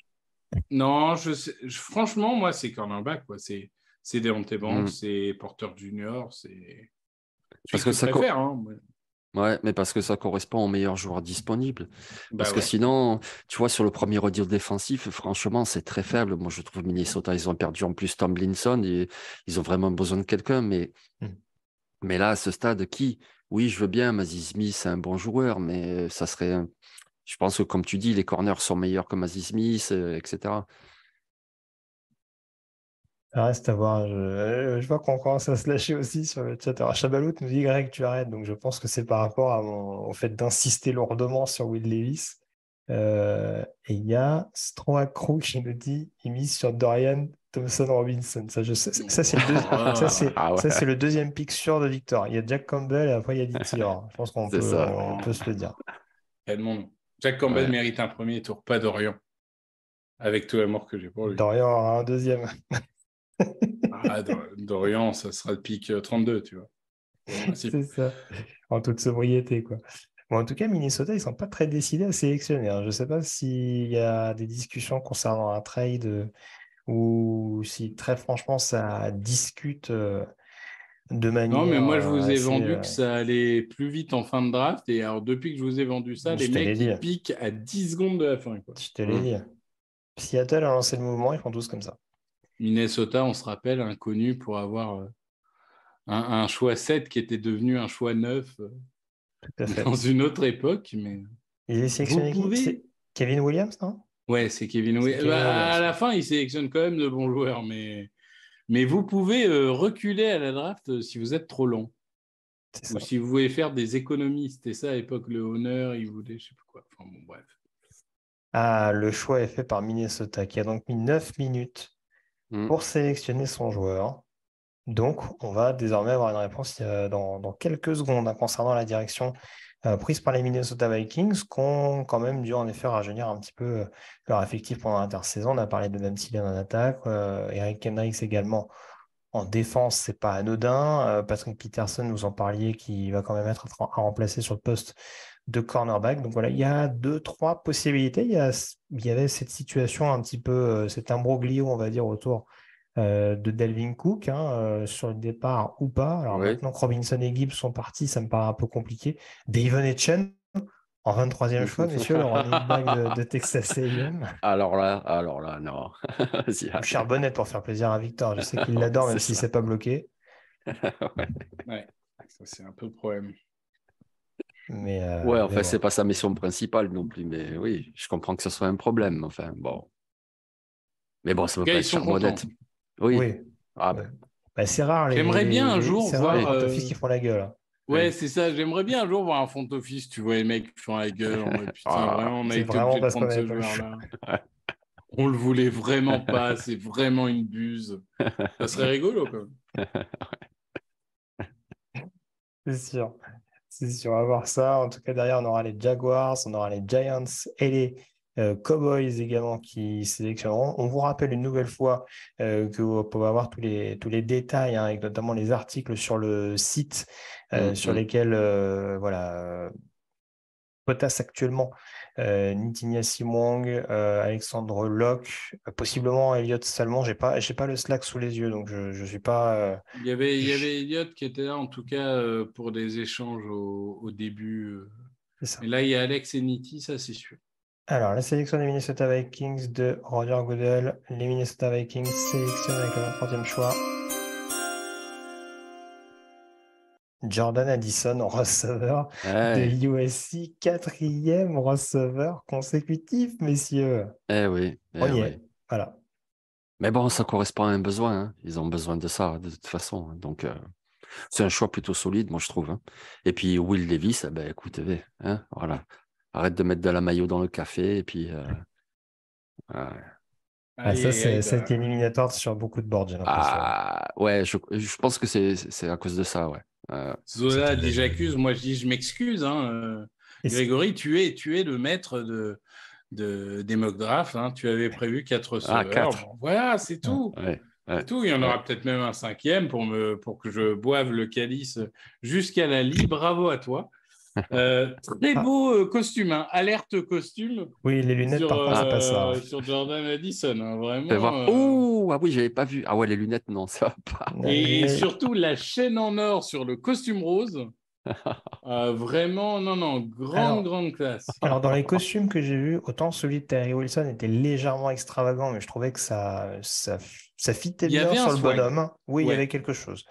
Non, je, franchement, moi, c'est Cornerback. C'est des Banks, mm. c'est Porter Junior, c'est. Parce que ça, faire, Ouais, mais parce que ça correspond aux meilleurs joueurs disponibles. parce bah que sinon, tu vois, sur le premier redire défensif, franchement, c'est très faible. Moi, je trouve Minnesota, ils ont perdu en plus Tomlinson et ils ont vraiment besoin de quelqu'un. Mais, hmm. mais là, à ce stade, qui Oui, je veux bien, Mazzy Smith, c'est un bon joueur, mais ça serait. Je pense que, comme tu dis, les corners sont meilleurs que Mazzy Smith, euh, etc. Reste à voir. Euh, je, vois qu'on commence à se lâcher aussi sur le chat. Alors, Chabalout nous dit Greg, tu arrêtes. Donc, je pense que c'est par rapport au fait d'insister lourdement sur Will Lewis euh, et il y a Stroacro qui nous dit il mise sur Dorian Thompson Robinson. Ça, je, ça, ah, ah ça c'est le, deuxième pic sûr de Victor. Il y a Jack Campbell et après, il y a Dittier. Je pense qu'on peut, peut se le dire. Jack Campbell mérite un premier tour, pas Dorian. Avec tout l'amour que j'ai pour lui. Dorian aura un deuxième ah, Dorian, ça sera le pic 32, euh, tu vois. Bah, C'est ça, en toute sobriété, quoi. en tout cas, Minnesota, ils ne sont pas très décidés à sélectionner. Hein. Je ne sais pas s'il y a des discussions concernant un trade euh, ou si très franchement ça discute euh, de manière. Non, mais moi je vous ai vendu que ça allait plus vite en fin de draft. Et alors, depuis que je vous ai vendu ça, les mecs ils piquent à 10 secondes de la fin. Quoi. Je te l'ai hein. dit. Seattle a lancé le mouvement, ils font tous comme ça. Minnesota, on se rappelle, inconnu pour avoir euh, un, choix 7 qui était devenu un choix 9 euh, dans une autre époque. Mais... Il est sélectionné Vous pouvez... Kevin Williams, non Ouais, c'est Kevin, bah, Williams. À la fin, il sélectionne quand même de bons joueurs, mais, mais vous pouvez euh, reculer à la draft si vous êtes trop long. Ou si vous voulez faire des économies. C'était ça à l'époque, le honneur, il voulait, je sais pas quoi. bref. Ah, le choix est fait par Minnesota, qui a donc mis 9 minutes Mm. pour sélectionner son joueur. Donc, on va désormais avoir une réponse euh, dans, quelques secondes hein, concernant la direction euh, prise par les Minnesota Vikings, qui ont quand même dû en effet rajeunir un petit peu euh, leur effectif pendant l'intersaison. On a parlé de Damsilien en attaque, Eric Kendricks également en défense, c'est pas anodin. Patrick Peterson, vous en parliez, qui va quand même être à remplacer sur le poste de cornerback. Donc voilà, il y a deux, trois possibilités. Il y, a, il y avait cette situation un petit peu, euh, cet imbroglio, on va dire, autour euh, de Delvin Cook hein, euh, sur le départ ou pas. Alors maintenant que Robinson et Gibbs sont partis, ça me paraît un peu compliqué. Devon et Chen en 23e choix, messieurs, le running de, Texas A&M. Alors là, alors là, non. Charbonnet pour faire plaisir à Victor. Je sais qu'il l'adore, même s'il ne s'est pas bloqué. C'est un peu le problème. Mais en euh, ouais, enfin, c'est pas sa mission principale non plus, mais oui, je comprends que ce soit un problème. Enfin, bon. Mais bon, ça me pas charmonnette. Oui. oui. Ah, ben, ben c'est rare. J'aimerais bien un jour voir. Rare, les euh... office qui font la gueule. Hein. Ouais, c'est ça. J'aimerais bien un jour voir un front office. Tu vois les mecs qui font la gueule. Ah. On... Putain, vraiment, a été obligé de prendre ce joueur on le voulait vraiment pas. C'est vraiment une buse. Ça serait rigolo, quand même. c'est sûr. Si, on va voir ça. En tout cas, derrière, on aura les Jaguars, on aura les Giants et les euh, Cowboys également qui sélectionneront. On vous rappelle une nouvelle fois euh, que vous pouvez avoir tous les, tous les détails, hein, notamment les articles sur le site euh, mm, sur mm. lesquels voilà, potasse actuellement. Euh, Nitinia Simong, euh, Alexandre Locke, euh, possiblement Elliot Salmon. Je n'ai pas, pas le Slack sous les yeux, donc je ne suis pas. Euh, il, y avait, il y avait Elliot qui était là, en tout cas, pour des échanges au, au début. Et là, il y a Alex et Niti, ça, c'est sûr. Alors, la sélection des Minnesota Vikings de Roger Goodell. Les Minnesota Vikings sélectionnent avec le troisième choix Jordan Addison receveur de USC, quatrième receveur consécutif, messieurs. Eh oui. Eh voilà. Mais bon, ça correspond à un besoin. Hein. Ils ont besoin de ça, de toute façon. Hein. Donc, euh, c'est un choix plutôt solide, moi, je trouve. Hein. Et puis, Will Davis, eh ben, écoute, eh, voilà. arrête de mettre de la maillot dans le café. Et puis, euh, ah, ça, c'est euh, éliminatoire sur beaucoup de boards, j'ai l'impression. Ah, ouais, je, je pense que c'est à cause de ça, ouais. Euh, Zola déjà j'accuse, moi je dis je m'excuse. Hein, euh. Grégory, tu es, tu es le maître de, de, des hein. Tu avais prévu quatre ah, voilà, c'est tout. Ah, tout. Il y en aura peut-être même un cinquième pour, me, pour que je boive le calice jusqu'à la lit, Bravo à toi. Euh, très ah. beau euh, costume, hein. alerte costume. Oui, les lunettes, par contre, ça. Euh, sur Jordan Addison, hein, vraiment. Oh, ah oui, j'avais pas vu. Ah ouais, les lunettes, non, ça va pas. Et surtout, la chaîne en or sur le costume rose. Ah, vraiment, non, non, grande, grande classe. Alors, dans les costumes que j'ai vus, autant celui de Terry Wilson était légèrement extravagant, mais je trouvais que ça, ça, ça fitait bien sur le bonhomme. Oui, il y avait quelque chose.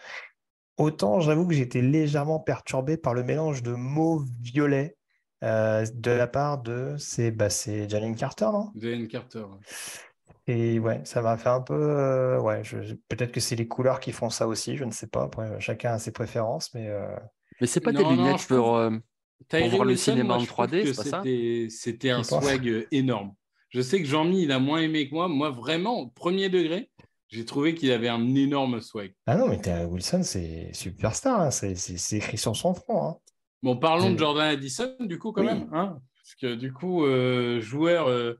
Autant j'avoue que j'étais légèrement perturbé par le mélange de mots violets euh, de la part de c'est bah, Jalen Carter, non Janine Carter. Et ouais, ça m'a fait un peu. Euh, ouais, peut-être que c'est les couleurs qui font ça aussi, je ne sais pas. chacun a ses préférences, mais. Euh, mais c'est pas des lunettes pour, voir le cinéma en 3D, C'était un swag énorme. Je sais que Jean-Mi, il a moins aimé que moi. Moi, vraiment, premier degré, j'ai trouvé qu'il avait un énorme swag. Ah non, mais Wilson, c'est superstar. Hein. C'est écrit sur son front. Hein. Bon, parlons de Jordan Addison, du coup, quand même. Hein. Parce que, du coup, euh, joueur, euh,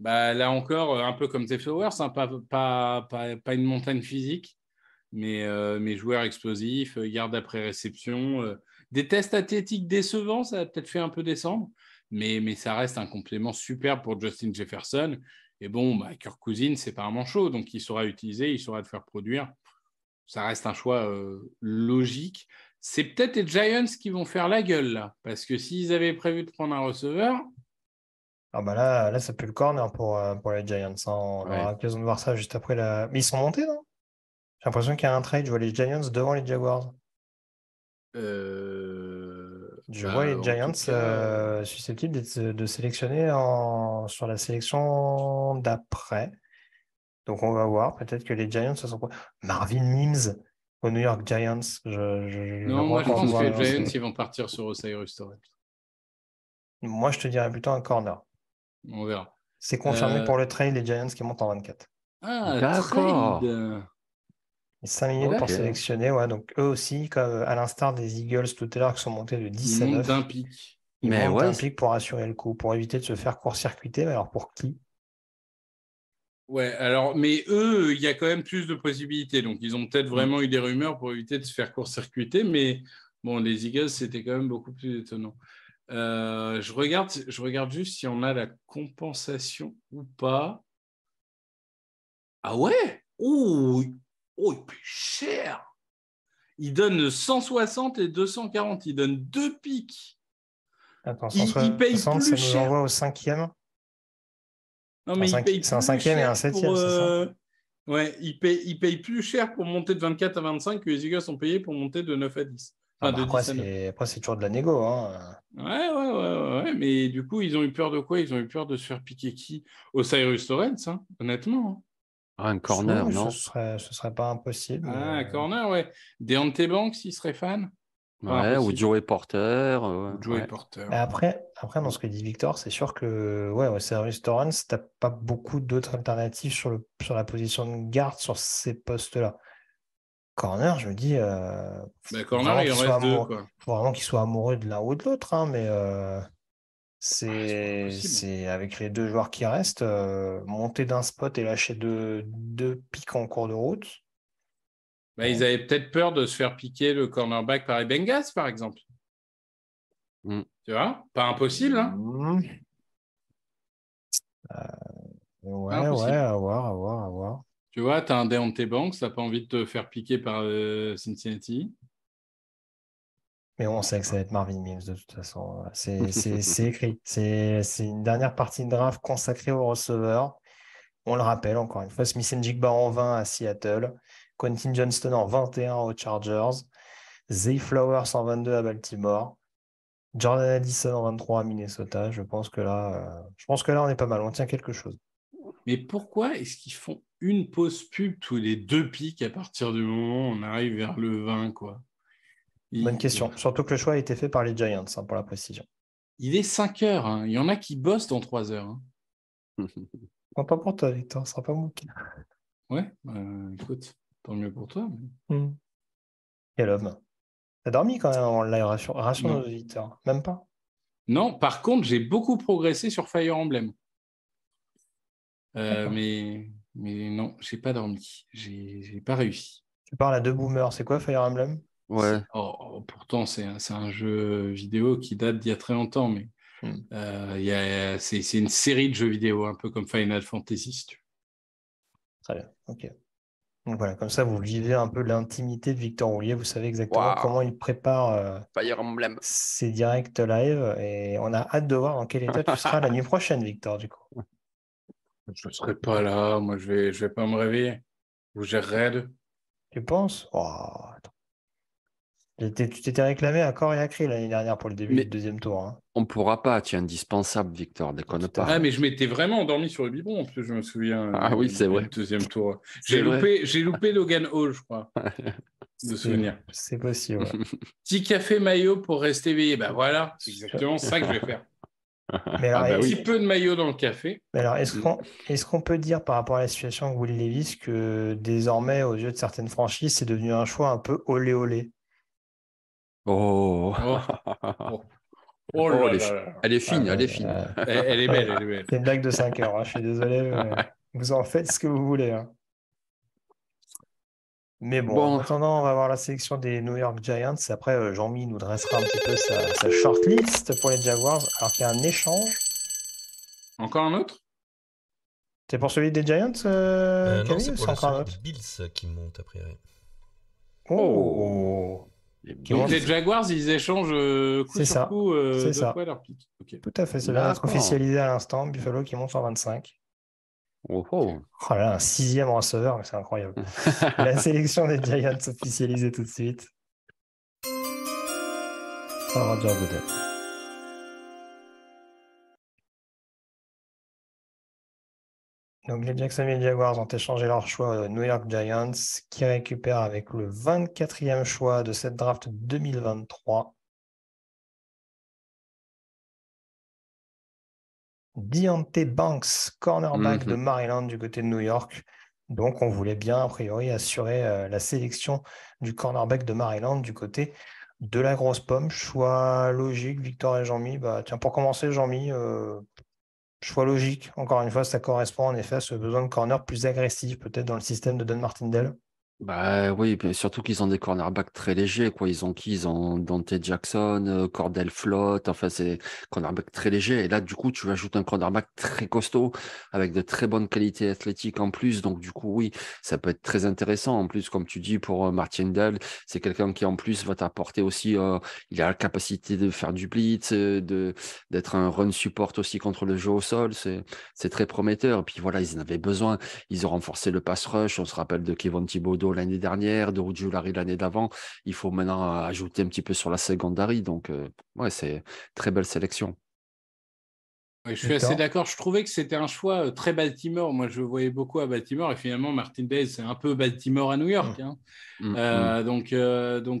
bah, là encore, euh, un peu comme The Flowers, pas, une montagne physique, mais, joueur explosif, garde après réception. des tests athlétiques décevants, ça a peut-être fait un peu descendre, mais, mais ça reste un complément super pour Justin Jefferson, et bon, bah, Kirk Cousine, c'est pas un manchot, donc il saura utiliser, il saura te faire produire. Ça reste un choix euh, logique. C'est peut-être les Giants qui vont faire la gueule, là, parce que s'ils avaient prévu de prendre un receveur. Ah bah là, là ça pue le corner pour, euh, les Giants. Hein. On aura l'occasion de voir ça juste après la. Mais ils sont montés, non J'ai l'impression qu'il y a un trade, je vois les Giants devant les Jaguars. Euh. Je vois les Giants euh, euh, susceptibles euh, de sélectionner en... sur la sélection d'après. Donc on va voir. Peut-être que les Giants se sont. Marvin Mims au New York Giants. non, moi je pense que les Giants vont partir sur Osiris Torrent. Moi je te dirais plutôt un corner. On verra. C'est confirmé pour le trail des Giants qui montent en 24. Ah, d'accord. 5 minutes pour sélectionner, ouais. Donc eux aussi, comme à l'instar des Eagles tout à l'heure, qui sont montés de 10 à 9. mais montent pic pour assurer le coup, pour éviter de se faire court-circuiter. Mais alors pour qui Ouais, alors, mais eux, il y a quand même plus de possibilités. Donc ils ont peut-être mm. vraiment eu des rumeurs pour éviter de se faire court-circuiter. Mais bon, les Eagles, c'était quand même beaucoup plus étonnant. Euh, je, regarde, je regarde juste si on a la compensation ou pas. Ah ouais Ouh, Oh, il paye cher Il donne 160 et 240. Il donne deux pics. il, paye plus cher. envoie au cinquième C'est un cinquième et un septième, c'est ça euh, Ouais, il paye, plus cher pour monter de 24 à 25 que les Eagles sont payés pour monter de 9 à 10. Ah bah après, c'est toujours de la négo. Hein. Ouais, ouais, ouais, Mais du coup, ils ont eu peur de quoi Ils ont eu peur de se faire piquer qui Cyrus Torrens, hein, honnêtement. Hein. Ah, un corner, non ce serait, ce serait pas impossible. Ah, un euh. corner, ouais. Deontay Banks, il serait fan euh, Ouais, ou Joey Porter. Ouais. Porter. Après, après, dans ce que dit Victor, c'est sûr que ouais, au Service tu t'as pas beaucoup d'autres alternatives sur, le, sur la position de garde sur ces postes-là. Corner, je me dis. Mais euh, bah, corner, il, en reste deux. Il Faut vraiment qu'il soit amoureux de l'un ou de l'autre, hein, mais. C'est avec les deux joueurs qui restent, euh, monter d'un spot et lâcher deux, deux pics en cours de route. Bah, ils avaient peut-être peur de se faire piquer le cornerback par les Bengals, par exemple. Mm. Tu vois Pas impossible. Hein mm. euh, ouais, ouais, à voir, à voir, à voir. Tu vois, tu as un tes Banks, tu n'as pas envie de te faire piquer par euh, Cincinnati. Mais on sait que ça va être Marvin Mims de toute façon. C'est écrit. C'est une dernière partie de draft consacrée aux receveurs. On le rappelle encore une fois, Smith Jigba en 20 à Seattle, Quentin Johnston en 21 aux Chargers, Zay Flowers en 22 à Baltimore, Jordan Addison en 23 à Minnesota. Je pense que là, euh, je pense que là on est pas mal, on tient quelque chose. Mais pourquoi est-ce qu'ils font une pause pub tous les deux pics à partir du moment où on arrive vers le 20 quoi Bonne question. Surtout que le choix a été fait par les Giants, hein, pour la précision. Il est 5 heures. Hein. Il y en a qui bossent dans 3 heures. Hein. pas pour toi, Victor. Ce sera pas mon cas. Ouais, euh, écoute, tant mieux pour toi. Et hmm. Quel homme. T'as dormi quand même, en l'a rassure nos auditeurs. Même pas. Non, par contre, j'ai beaucoup progressé sur Fire Emblem. Euh, mais, mais non, j'ai pas dormi. J'ai pas réussi. Tu parles à deux boomers. C'est quoi Fire Emblem Ouais. pourtant, c'est un, un, jeu vidéo qui date d'il y a très longtemps, mais hmm. euh, c'est une série de jeux vidéo, un peu comme Final Fantasy, tu Très bien, ok. Donc voilà, comme ça, vous vivez un peu l'intimité de Victor Roulier, vous savez exactement comment il prépare c'est euh, ses directs live, et on a hâte de voir en quel état tu seras la nuit prochaine, Victor, du coup. Je ne serai pas là, moi je vais, je vais pas me réveiller. Vous deux Tu penses oh, tu t'étais réclamé à corps et à cri l'année dernière pour le début du deuxième tour. Hein. On ne pourra pas, tu es indispensable, Victor, déconne pas. Ah, mais je m'étais vraiment endormi sur le biberon, en je me souviens. Ah oui, euh, c'est vrai. Deuxième tour. J'ai loupé, loupé Logan Hall, je crois. de souvenir. C'est possible. Petit café maillot pour rester veillé Ben voilà, c'est exactement ça que je vais faire. un ah, bah petit peu de maillot dans le café. alors, est-ce qu'on est peut dire par rapport à la situation de Will Levis que désormais, aux yeux de certaines franchises, c'est devenu un choix un peu olé olé Oh. Oh. Oh, oh. elle, est, fine, elle est fine. Ah, bah, euh, elle, est belle, elle est belle. C'est une blague de 5 heures, hein, je suis désolé. vous en faites ce que vous voulez. Hein. Mais bon, en attendant, on va voir la sélection des New York Giants. Après, euh, Jean-Mi nous dressera un petit peu sa, shortlist pour les Jaguars, alors qu'il y a un échange. Encore un autre C'est pour celui des Giants, euh, Non, c'est pour encore Bills qui monte, a priori. Oh, oh. Les, Donc les Jaguars, ils échangent euh, coup sur ça. coup euh, ça. leur Tout à fait, ça vient officialisé à l'instant. Buffalo qui monte en 25. Oh, oh. oh là, un sixième receveur, c'est incroyable. La sélection des Giants officialisée tout de suite. Roger Goodell. Donc les Jacksonville Jaguars ont échangé leur choix aux New York Giants qui récupèrent avec le 24e choix de cette draft 2023 Deontay Banks, cornerback mhm. de Maryland du côté de New York. Donc on voulait bien a priori assurer euh, la sélection du cornerback de Maryland du côté de la grosse pomme. Choix logique, Victor et Jean-Mi. Bah, tiens, pour commencer, Jean-Mi, euh, Choix logique, encore une fois, ça correspond en effet à ce besoin de corner plus agressif, peut-être dans le système de Don Martindale. Bah oui, surtout qu'ils ont des cornerbacks très légers, quoi. Ils ont qui? Ils ont Dante Jackson, euh, Cordell Flott, enfin c'est cornerback très léger. Et là, du coup, tu ajoutes un cornerback très costaud, avec de très bonnes qualités athlétiques en plus. Donc du coup, oui, ça peut être très intéressant. En plus, comme tu dis, pour euh, Martin Dell c'est quelqu'un qui en plus va t'apporter aussi, euh, il a la capacité de faire du blitz, d'être un run support aussi contre le jeu au sol. C'est c'est très prometteur. Et puis voilà, ils en avaient besoin. Ils ont renforcé le pass rush. On se rappelle de Kevin Thibodeau l'année dernière, de Ruggiolari l'année d'avant. Il faut maintenant euh, ajouter un petit peu sur la secondary. Donc, euh, ouais, c'est très belle sélection. je suis assez d'accord. Je trouvais que c'était un choix euh, très Baltimore. Moi, je voyais beaucoup à Baltimore et finalement, Martin Dale c'est un peu Baltimore à New York. Mm. Hein. Mm, mm. Donc,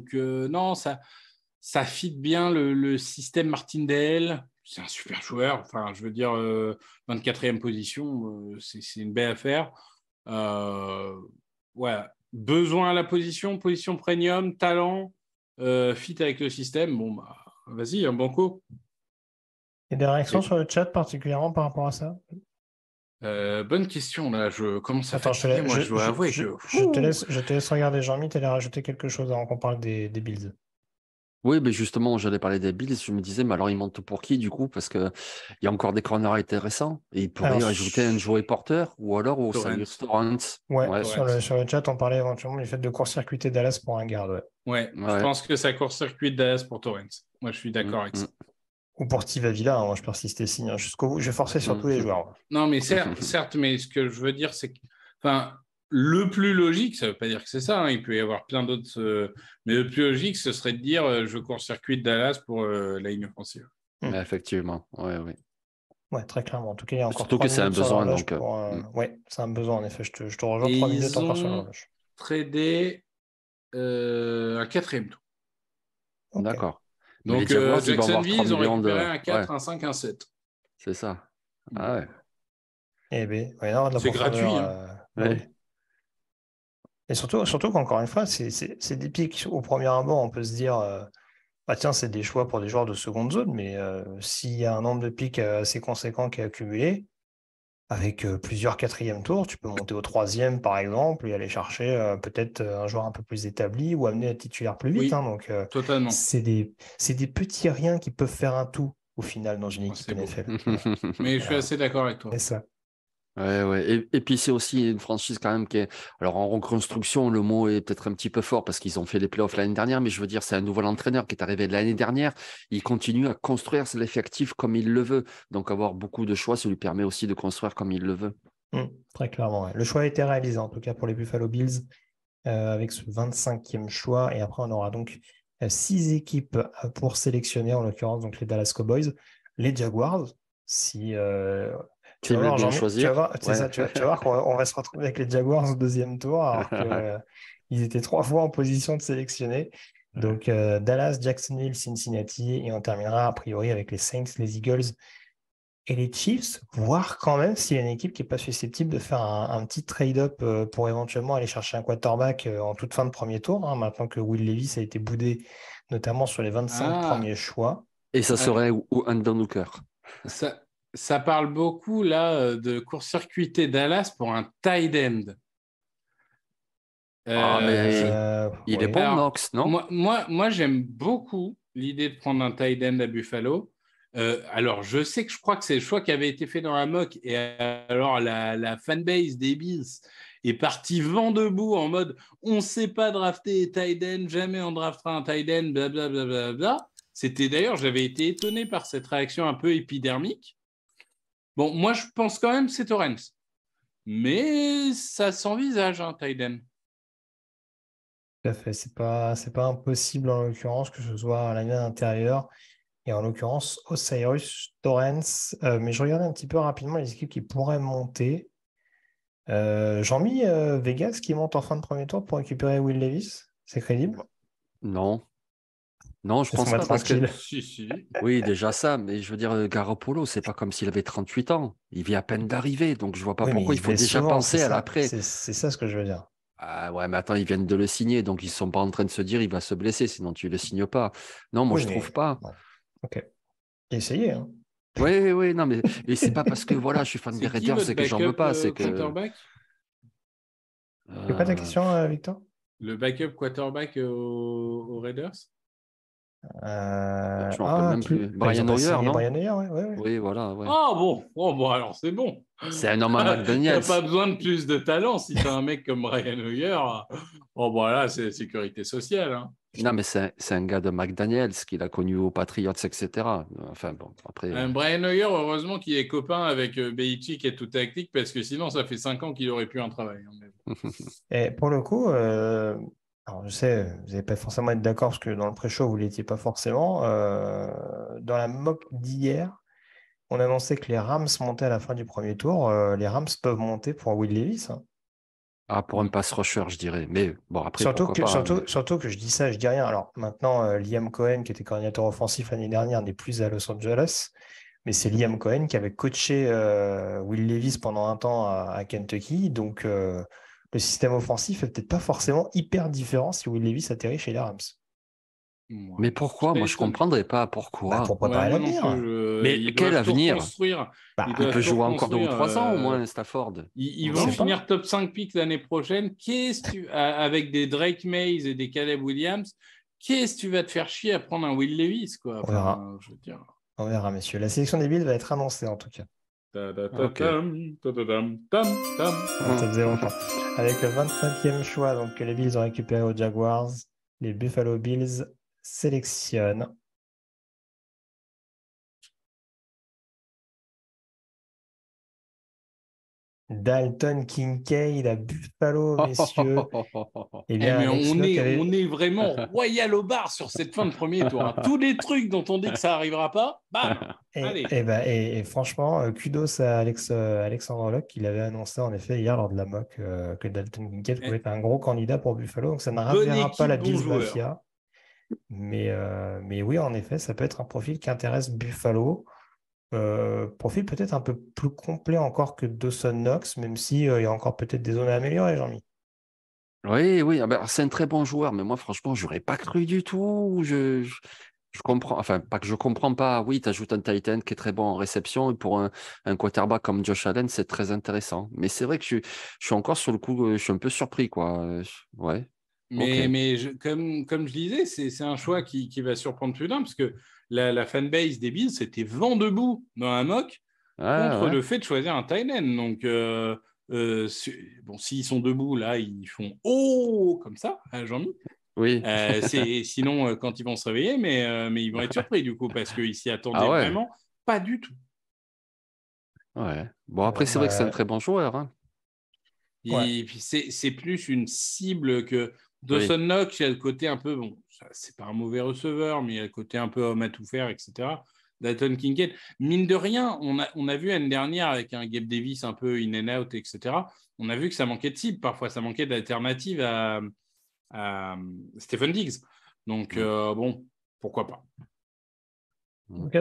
donc non, ça, ça fit bien le, système Martin Dale c'est un super joueur. Enfin, je veux dire, 24e position, c'est une belle affaire. Euh, ouais, besoin à la position, position premium, talent, euh, fit avec le système. Bon, bah, vas-y, un hein, banco. Et des réactions sur le chat particulièrement par rapport à ça euh, bonne question, là, je commence à je, moi, je, avouer Je, te laisse, je te laisse regarder, Jean-Mi, tu allais rajouter quelque chose avant qu'on parle des builds. Oui, mais justement, j'allais parler des Bills. Je me disais, mais alors ils montent pour qui du coup Parce qu'il y a encore des corners intéressants. Et ils pourraient y ajouter un joueur porteur ou alors au Samuel Torrent. Ouais, Sur, le, chat, on parlait éventuellement du fait de court-circuiter Dallas pour un garde. Ouais, je pense que ça court-circuite Dallas pour Torrent. Moi, je suis mm, d'accord avec mm. ça. Ou pour Steve Villa, hein, je persiste signe hein, jusqu'au bout. Je vais forcer mm, sur tous les joueurs. Non, mais certes, certes, mais ce que je veux dire, c'est que le plus logique, ça ne veut pas dire que c'est ça, hein, il peut y avoir plein d'autres, euh, mais le plus logique, ce serait de dire euh, je circuit de Dallas pour euh, la ligne offensive. Hmm. Effectivement, oui, oui. Ouais, très clairement. En tout cas, il y a encore Surtout que c'est un besoin. Donc... Euh, pour, mmh. ouais, c'est un besoin, en effet. Je te, je te rejoins 3 minutes encore sur un quatrième tour. D'accord. Donc, Jacksonville, ils, ont récupéré un 4, un 5, un 7. C'est ça. Hmm. Ah ouais. Eh bien, c'est gratuit. Hein. Et surtout, surtout qu'encore une fois, c'est des pics. Au premier abord, on peut se dire, euh, bah, tiens, c'est des choix pour des joueurs de seconde zone, mais euh, s'il y a un nombre de pics euh, assez conséquent qui est accumulé, avec plusieurs quatrièmes tours, tu peux monter au troisième, par exemple, et aller chercher peut-être un joueur un peu plus établi ou amener un titulaire plus vite. Hein. donc, C'est des, petits riens qui peuvent faire un tout au final dans une ah, équipe NFL. mais je suis assez d'accord avec toi. C'est ça. Ouais, ouais. Et, puis c'est aussi une franchise quand même qui est. Alors en reconstruction, le mot est peut-être un petit peu fort parce qu'ils ont fait les playoffs l'année dernière, mais je veux dire, c'est un nouvel entraîneur qui est arrivé l'année dernière. Il continue à construire l'effectif comme il le veut. Donc avoir beaucoup de choix, ça lui permet aussi de construire comme il le veut. Mmh, très clairement. Le choix a été réalisé, en tout cas pour les Buffalo Bills, euh, avec ce 25e choix. Et après, on aura donc euh, six équipes euh, pour sélectionner, en l'occurrence, donc les Dallas Cowboys, les Jaguars, si tu vas, voir, choisir. tu qu'on va se retrouver avec les Jaguars au deuxième tour, alors qu'ils euh, étaient trois fois en position de sélectionner. Donc euh, Dallas, Jacksonville, Cincinnati, et on terminera a priori avec les Saints, les Eagles et les Chiefs, voir quand même s'il y a une équipe qui n'est pas susceptible de faire un, petit trade-up euh, pour éventuellement aller chercher un quarterback en toute fin de premier tour, hein, maintenant que Will Levis a été boudé notamment sur les 25 ah. premiers choix. Et ça ah. serait ou Andrew Ça, ça parle beaucoup là euh, de court-circuiter Dallas pour un tight end. Ah, euh, euh, il est bon, non Moi, j'aime beaucoup l'idée de prendre un tight end à Buffalo. alors, je sais que je crois que c'est le choix qui avait été fait dans la MOC Et alors, la, fanbase des Bills est partie vent debout en mode on ne sait pas drafter tight end, jamais on draftera un tight end, blablabla. C'était d'ailleurs, j'avais été étonné par cette réaction un peu épidermique. Bon, moi, je pense quand même c'est Torrens. Mais ça s'envisage, hein, Tout à fait. C'est pas, c'est pas impossible en l'occurrence que ce soit à la Et en l'occurrence, Osiris, Torrens. Euh, mais je regardais un petit peu rapidement les équipes qui pourraient monter. J'en euh, Jean-Mi euh, Vegas qui monte en fin de premier tour pour récupérer Will Davis. C'est crédible Non. Non, je pense pas parce que. Oui, déjà ça, mais je veux dire, euh, Garoppolo, c'est pas comme s'il avait 38 ans. Il vient à peine d'arriver, donc je vois pas pourquoi il, faut déjà penser à l'après. C'est ça ce que je veux dire. Ah ouais, mais attends, ils viennent de le signer, donc ils sont pas en train de se dire il va se blesser, sinon tu le signes pas. Non, moi je trouve pas. Ok. Essayez. Hein. Oui, oui, non, mais, ce c'est pas parce que voilà, je suis fan des Raiders, c'est que j'en veux pas. Euh, c'est que. a pas ta question, euh, Victor Le backup quarterback aux Raiders euh... Ah, même plus... Brian Hoyer, non Oui, voilà. Ah bon, oh, bon alors c'est bon. C'est un Il n'y a pas besoin de plus de talent si as un mec comme Brian Hoyer. Oh voilà, c'est sécurité sociale. Hein. Non, mais c'est un gars de McDaniels qu'il a connu aux Patriots, etc. Enfin après. Euh, Brian Hoyer, heureusement qu'il est copain avec euh, Beichi qui est tout tactique parce que sinon ça fait 5 ans qu'il aurait pu en travailler. Et pour le coup, euh, alors je sais, vous n'allez pas forcément être d'accord parce que dans le pré-show, vous ne l'étiez pas forcément. Euh, dans la mock d'hier, on annonçait que les Rams montaient à la fin du premier tour. Euh, les Rams peuvent monter pour Will Levis. Hein. Ah, pour un pass rusher, je dirais. Mais bon, après, surtout que, hein, surtout, que je dis ça, je dis rien. Alors maintenant, euh, Liam Cohen, qui était coordinateur offensif l'année dernière, n'est plus à Los Angeles. Mais c'est Liam Cohen qui avait coaché Will Levis pendant un temps à, à Kentucky. Donc le système offensif est peut-être pas forcément hyper différent si Will Lewis atterrit chez les Rams. Mais pourquoi Moi, je ne comprendrais pas pourquoi. Bah, pourquoi Mais quel avenir bah, il, peut jouer encore deux ou trois au euh, moins, Stafford. Ils, vont finir top 5 picks l'année prochaine. Qu'est-ce tu... Avec des Drake Mays et des Caleb Williams, qu'est-ce que tu vas te faire chier à prendre un Will Lewis quoi, On verra. On verra, messieurs. La sélection des Bills va être annoncée, en tout cas. Avec le 25e choix donc, que les Bills ont récupéré aux Jaguars, les Buffalo Bills sélectionnent Dalton Kincaid à Buffalo, messieurs. Eh eh, on, est, on est vraiment royal au bar sur cette fin de premier tour. Hein. Tous les trucs dont on dit que ça n'arrivera pas, bam et, eh ben, franchement, euh, kudos à Alex, euh, Alexandre Locke qui l'avait annoncé en effet hier lors de la mock euh, que Dalton Kincaid pouvait être un gros candidat pour Buffalo. Donc ça ne pas la bise Mafia. Mais, mais oui, en effet, ça peut être un profil qui intéresse Buffalo. Profit euh, profil peut-être un peu plus complet encore que Dawson Knox, même s'il euh, il y a encore peut-être des zones à améliorer, Jean-Mi. Oui, oui, ah ben, c'est un très bon joueur, mais moi, franchement, j'aurais pas cru du tout. Je, je, comprends, enfin, pas que je comprends pas. Oui, tu ajoutes un Titan qui est très bon en réception, et pour un, un quarterback comme Josh Allen, c'est très intéressant. Mais c'est vrai que je, suis encore sur le coup, euh, je suis un peu surpris, quoi. Ouais. Mais, mais comme, comme je disais, c'est un choix qui, qui va surprendre plus d'un, parce que la, fanbase des Bills c'était vent debout dans un mock ah, contre le fait de choisir un tight Donc, euh, euh, bon, s'ils sont debout, là, ils font oh comme ça, Jean-Mi. Oui. Euh, sinon, quand ils vont se réveiller, mais, ils vont être surpris du coup, parce qu'ils s'y ah attendaient vraiment pas du tout. Ouais. Bon, après, c'est vrai que c'est un très bon joueur. Hein. C'est plus une cible que Dawson Knox, il a le côté un peu bon, c'est pas un mauvais receveur, mais il a le côté un peu homme à tout faire, etc. Dalton Kincaid. Mine de rien, on a, on a vu l'année dernière avec un Gabe Davis un peu in and out, etc. On a vu que ça manquait de cible parfois, ça manquait d'alternative à, Stephen Diggs. Donc, mm. euh, bon, pourquoi pas.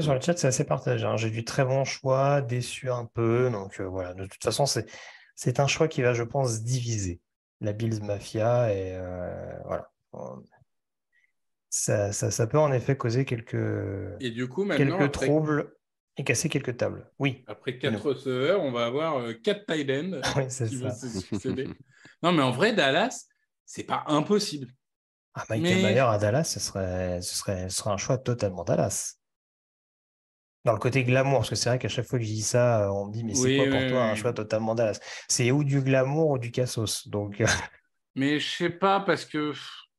sur le chat, c'est assez partagé. Hein. J'ai du très bon choix, déçu un peu. Donc, euh, voilà. De toute façon, c'est un choix qui va, je pense, diviser la Bills Mafia. Et euh, voilà ça, peut en effet causer quelques, et du coup, quelques troubles et casser quelques tables. Oui. Après quatre receveurs, on va avoir euh, quatre tight qui se succéder. non, mais en vrai, Dallas, c'est pas impossible. Ah, Michael mais... à Dallas, ce serait, ce, serait, ce un choix totalement Dallas. Dans le côté glamour, parce que c'est vrai qu'à chaque fois que je dis ça, euh, on me dit, mais c'est quoi pour toi un choix totalement Dallas C'est ou du glamour ou du cassos. Donc... Euh, mais je sais pas, parce que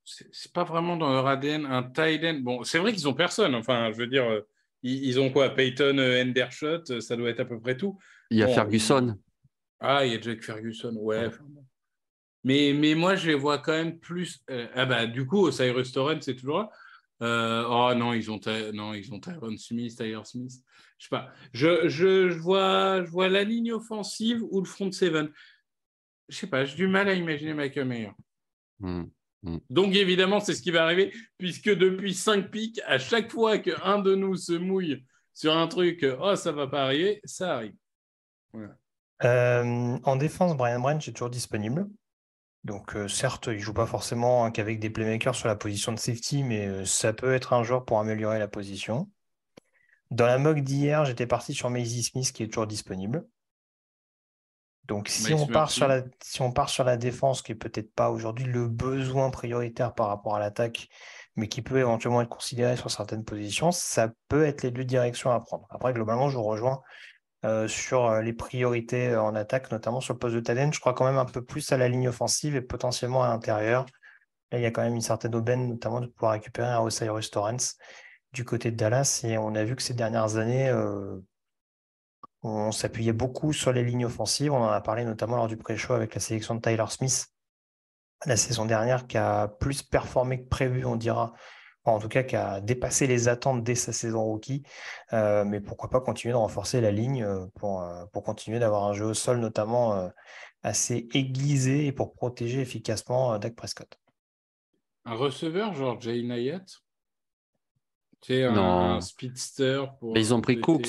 c'est pas vraiment dans leur ADN un tight end. Bon, c'est vrai qu'ils ont personne. Enfin, je veux dire, euh, ils, ont quoi Peyton, euh, Endershot, euh, ça doit être à peu près tout. Il y a Ferguson. Ah, il y a Jack Ferguson, ouais. Mais, mais moi, je les vois quand même plus. ah bah, du coup, Cyrus Torrent, c'est toujours oh non, ils ont non, ils ont Tyron Smith, Tyler Smith. Je sais pas. Je, vois je vois la ligne offensive ou le front seven. Je sais pas. J'ai du mal à imaginer Michael Mayer. Hmm. Mm. Donc évidemment, c'est ce qui va arriver, puisque depuis 5 pics, à chaque fois qu'un de nous se mouille sur un truc, oh, ça va pas arriver, ça arrive. Euh, en défense, Brian Branch est toujours disponible. Donc euh, certes, il joue pas forcément hein, qu'avec des playmakers sur la position de safety, mais euh, ça peut être un joueur pour améliorer la position. Dans la mock d'hier, j'étais parti sur Maisie Smith qui est toujours disponible. Donc si on, part sur la, si on part sur la défense, qui est peut-être pas aujourd'hui le besoin prioritaire par rapport à l'attaque, mais qui peut éventuellement être considéré sur certaines positions, ça peut être les deux directions à prendre. Après, globalement, je vous rejoins euh, sur euh, les priorités euh, en attaque, notamment sur le poste de talent. Je crois quand même un peu plus à la ligne offensive et potentiellement à l'intérieur. Là, il y a quand même une certaine aubaine, notamment de pouvoir récupérer un Osiris Torrance du côté de Dallas. Et on a vu que ces dernières années, on s'appuyait beaucoup sur les lignes offensives. On en a parlé notamment lors du pré-show avec la sélection de Tyler Smith la saison dernière, qui a plus performé que prévu, on dira. en tout cas, qui a dépassé les attentes dès sa saison rookie. Euh, mais pourquoi pas continuer de renforcer la ligne euh, pour, euh, pour continuer d'avoir un jeu au sol, notamment assez aiguisé et pour protéger efficacement Dak Prescott. Un receveur genre Jay Nayat Non, un, speedster ils ont pris Cooks.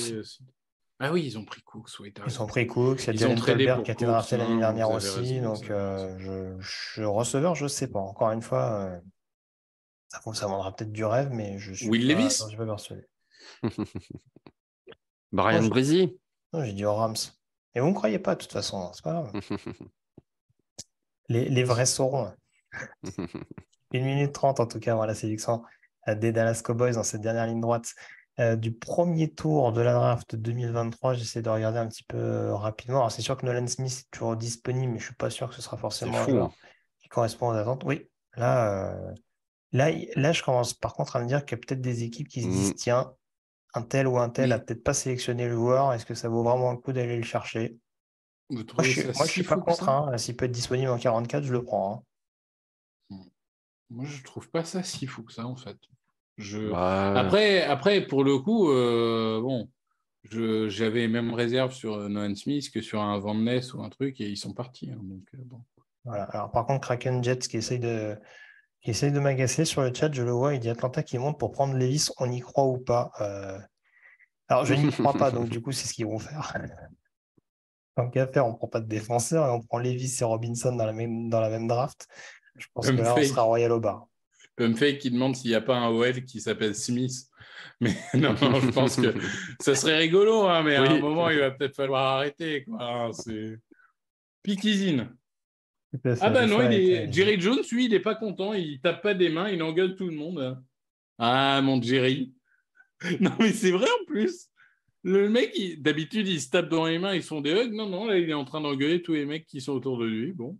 Ah oui, ils ont pris Cooks, oui. Ils ont pris Cooks, il y a Jalen Colbert qui a été drafté l'année dernière aussi. donc, euh, je, je, receveur, je ne sais pas. Encore une fois, euh, ça, vendra peut-être du rêve, mais je suis Will Levis je pas Brian non, Non, j'ai dit Rams. Et vous ne me croyez pas, de toute façon, hein, c'est pas grave. les, vrais sauront. Hein. Une minute trente, en tout cas, voilà, c'est séduction euh, des Dallas Cowboys dans cette dernière ligne droite. Euh, du premier tour de la draft 2023, j'essaie de regarder un petit peu euh, rapidement. Alors, c'est sûr que Nolan Smith est toujours disponible, mais je ne suis pas sûr que ce sera forcément fou, hein. qui correspond aux attentes. Oui, là, euh, là, là, je commence par contre à me dire qu'il y a peut-être des équipes qui se mm. disent tiens, un tel ou un tel n'a peut-être pas sélectionné le joueur, est-ce que ça vaut vraiment le coup d'aller le chercher Moi, je ne suis pas contraint hein. S'il peut être disponible en 44, je le prends. Hein. Mm. Moi, je trouve pas ça si fou que ça, en fait. Après, après, pour le coup, euh, bon, j'avais même réserve sur euh, Noah Smith que sur un Van Ness ou un truc, et ils sont partis. Hein, euh, Alors, par contre, Kraken Jets qui essaye de, qui essaye de m'agacer sur le chat, je le vois, il dit Atlanta qui monte pour prendre Levis on y croit ou pas Alors, je n'y crois pas, donc du coup, c'est ce qu'ils vont faire. Tant qu'à faire, on prend pas de défenseur et on prend Levis et Robinson dans la même, dans la même draft. Je pense que là, on sera Royal au bar. Pumpfake qui demande s'il n'y a pas un OL qui s'appelle Smith. Mais non, je pense que ça serait rigolo, hein, mais à un moment, il va peut-être falloir arrêter. Quoi. Hein, c'est... ah bah non, il Jerry Jones, lui, il n'est pas content, il tape pas des mains, il engueule tout le monde. Ah, mon Jerry. non, mais c'est vrai en plus. Le mec, d'habitude, il se tape dans les mains, ils font des hugs. Non, non, là, il est en train d'engueuler tous les mecs qui sont autour de lui. Bon.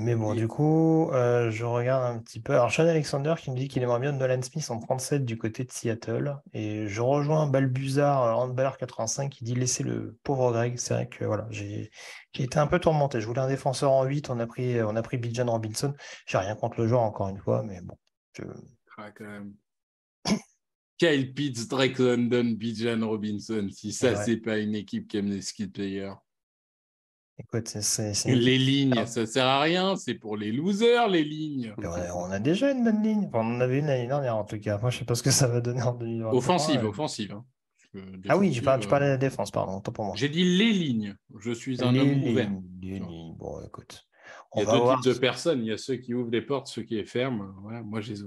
Mais bon, du coup, euh, je regarde un petit peu. Alors, Sean Alexander qui me dit qu'il aimerait bien Nolan Smith en 37 du côté de Seattle. Et je rejoins Balbuzard, euh, Handballer 85, qui dit laisser le pauvre Greg. C'est vrai que voilà, j'ai été un peu tourmenté. Je voulais un défenseur en 8, on a pris, on a pris Bijan Robinson. J'ai rien contre le joueur, encore une fois, mais bon. Je... quand Kyle Pitts, Drake London, Bijan Robinson. Si ça, c'est pas une équipe qui aime les skill players. Écoute, c'est, Les lignes, ça ne sert à rien, c'est pour les losers, les lignes. On a, déjà une bonne ligne. on en avait une l'année dernière, en tout cas. Moi, je sais pas ce que ça va donner en 2020. Offensive, euh. offensive. Hein. ah oui, je parlais, de euh, la défense, pardon, pour moi. J'ai dit les lignes. Je suis un homme ouvert. Les Bon, écoute. il y a deux types de personnes. Il y a ceux qui ouvrent les portes, ceux qui les ferment. Voilà, moi, je les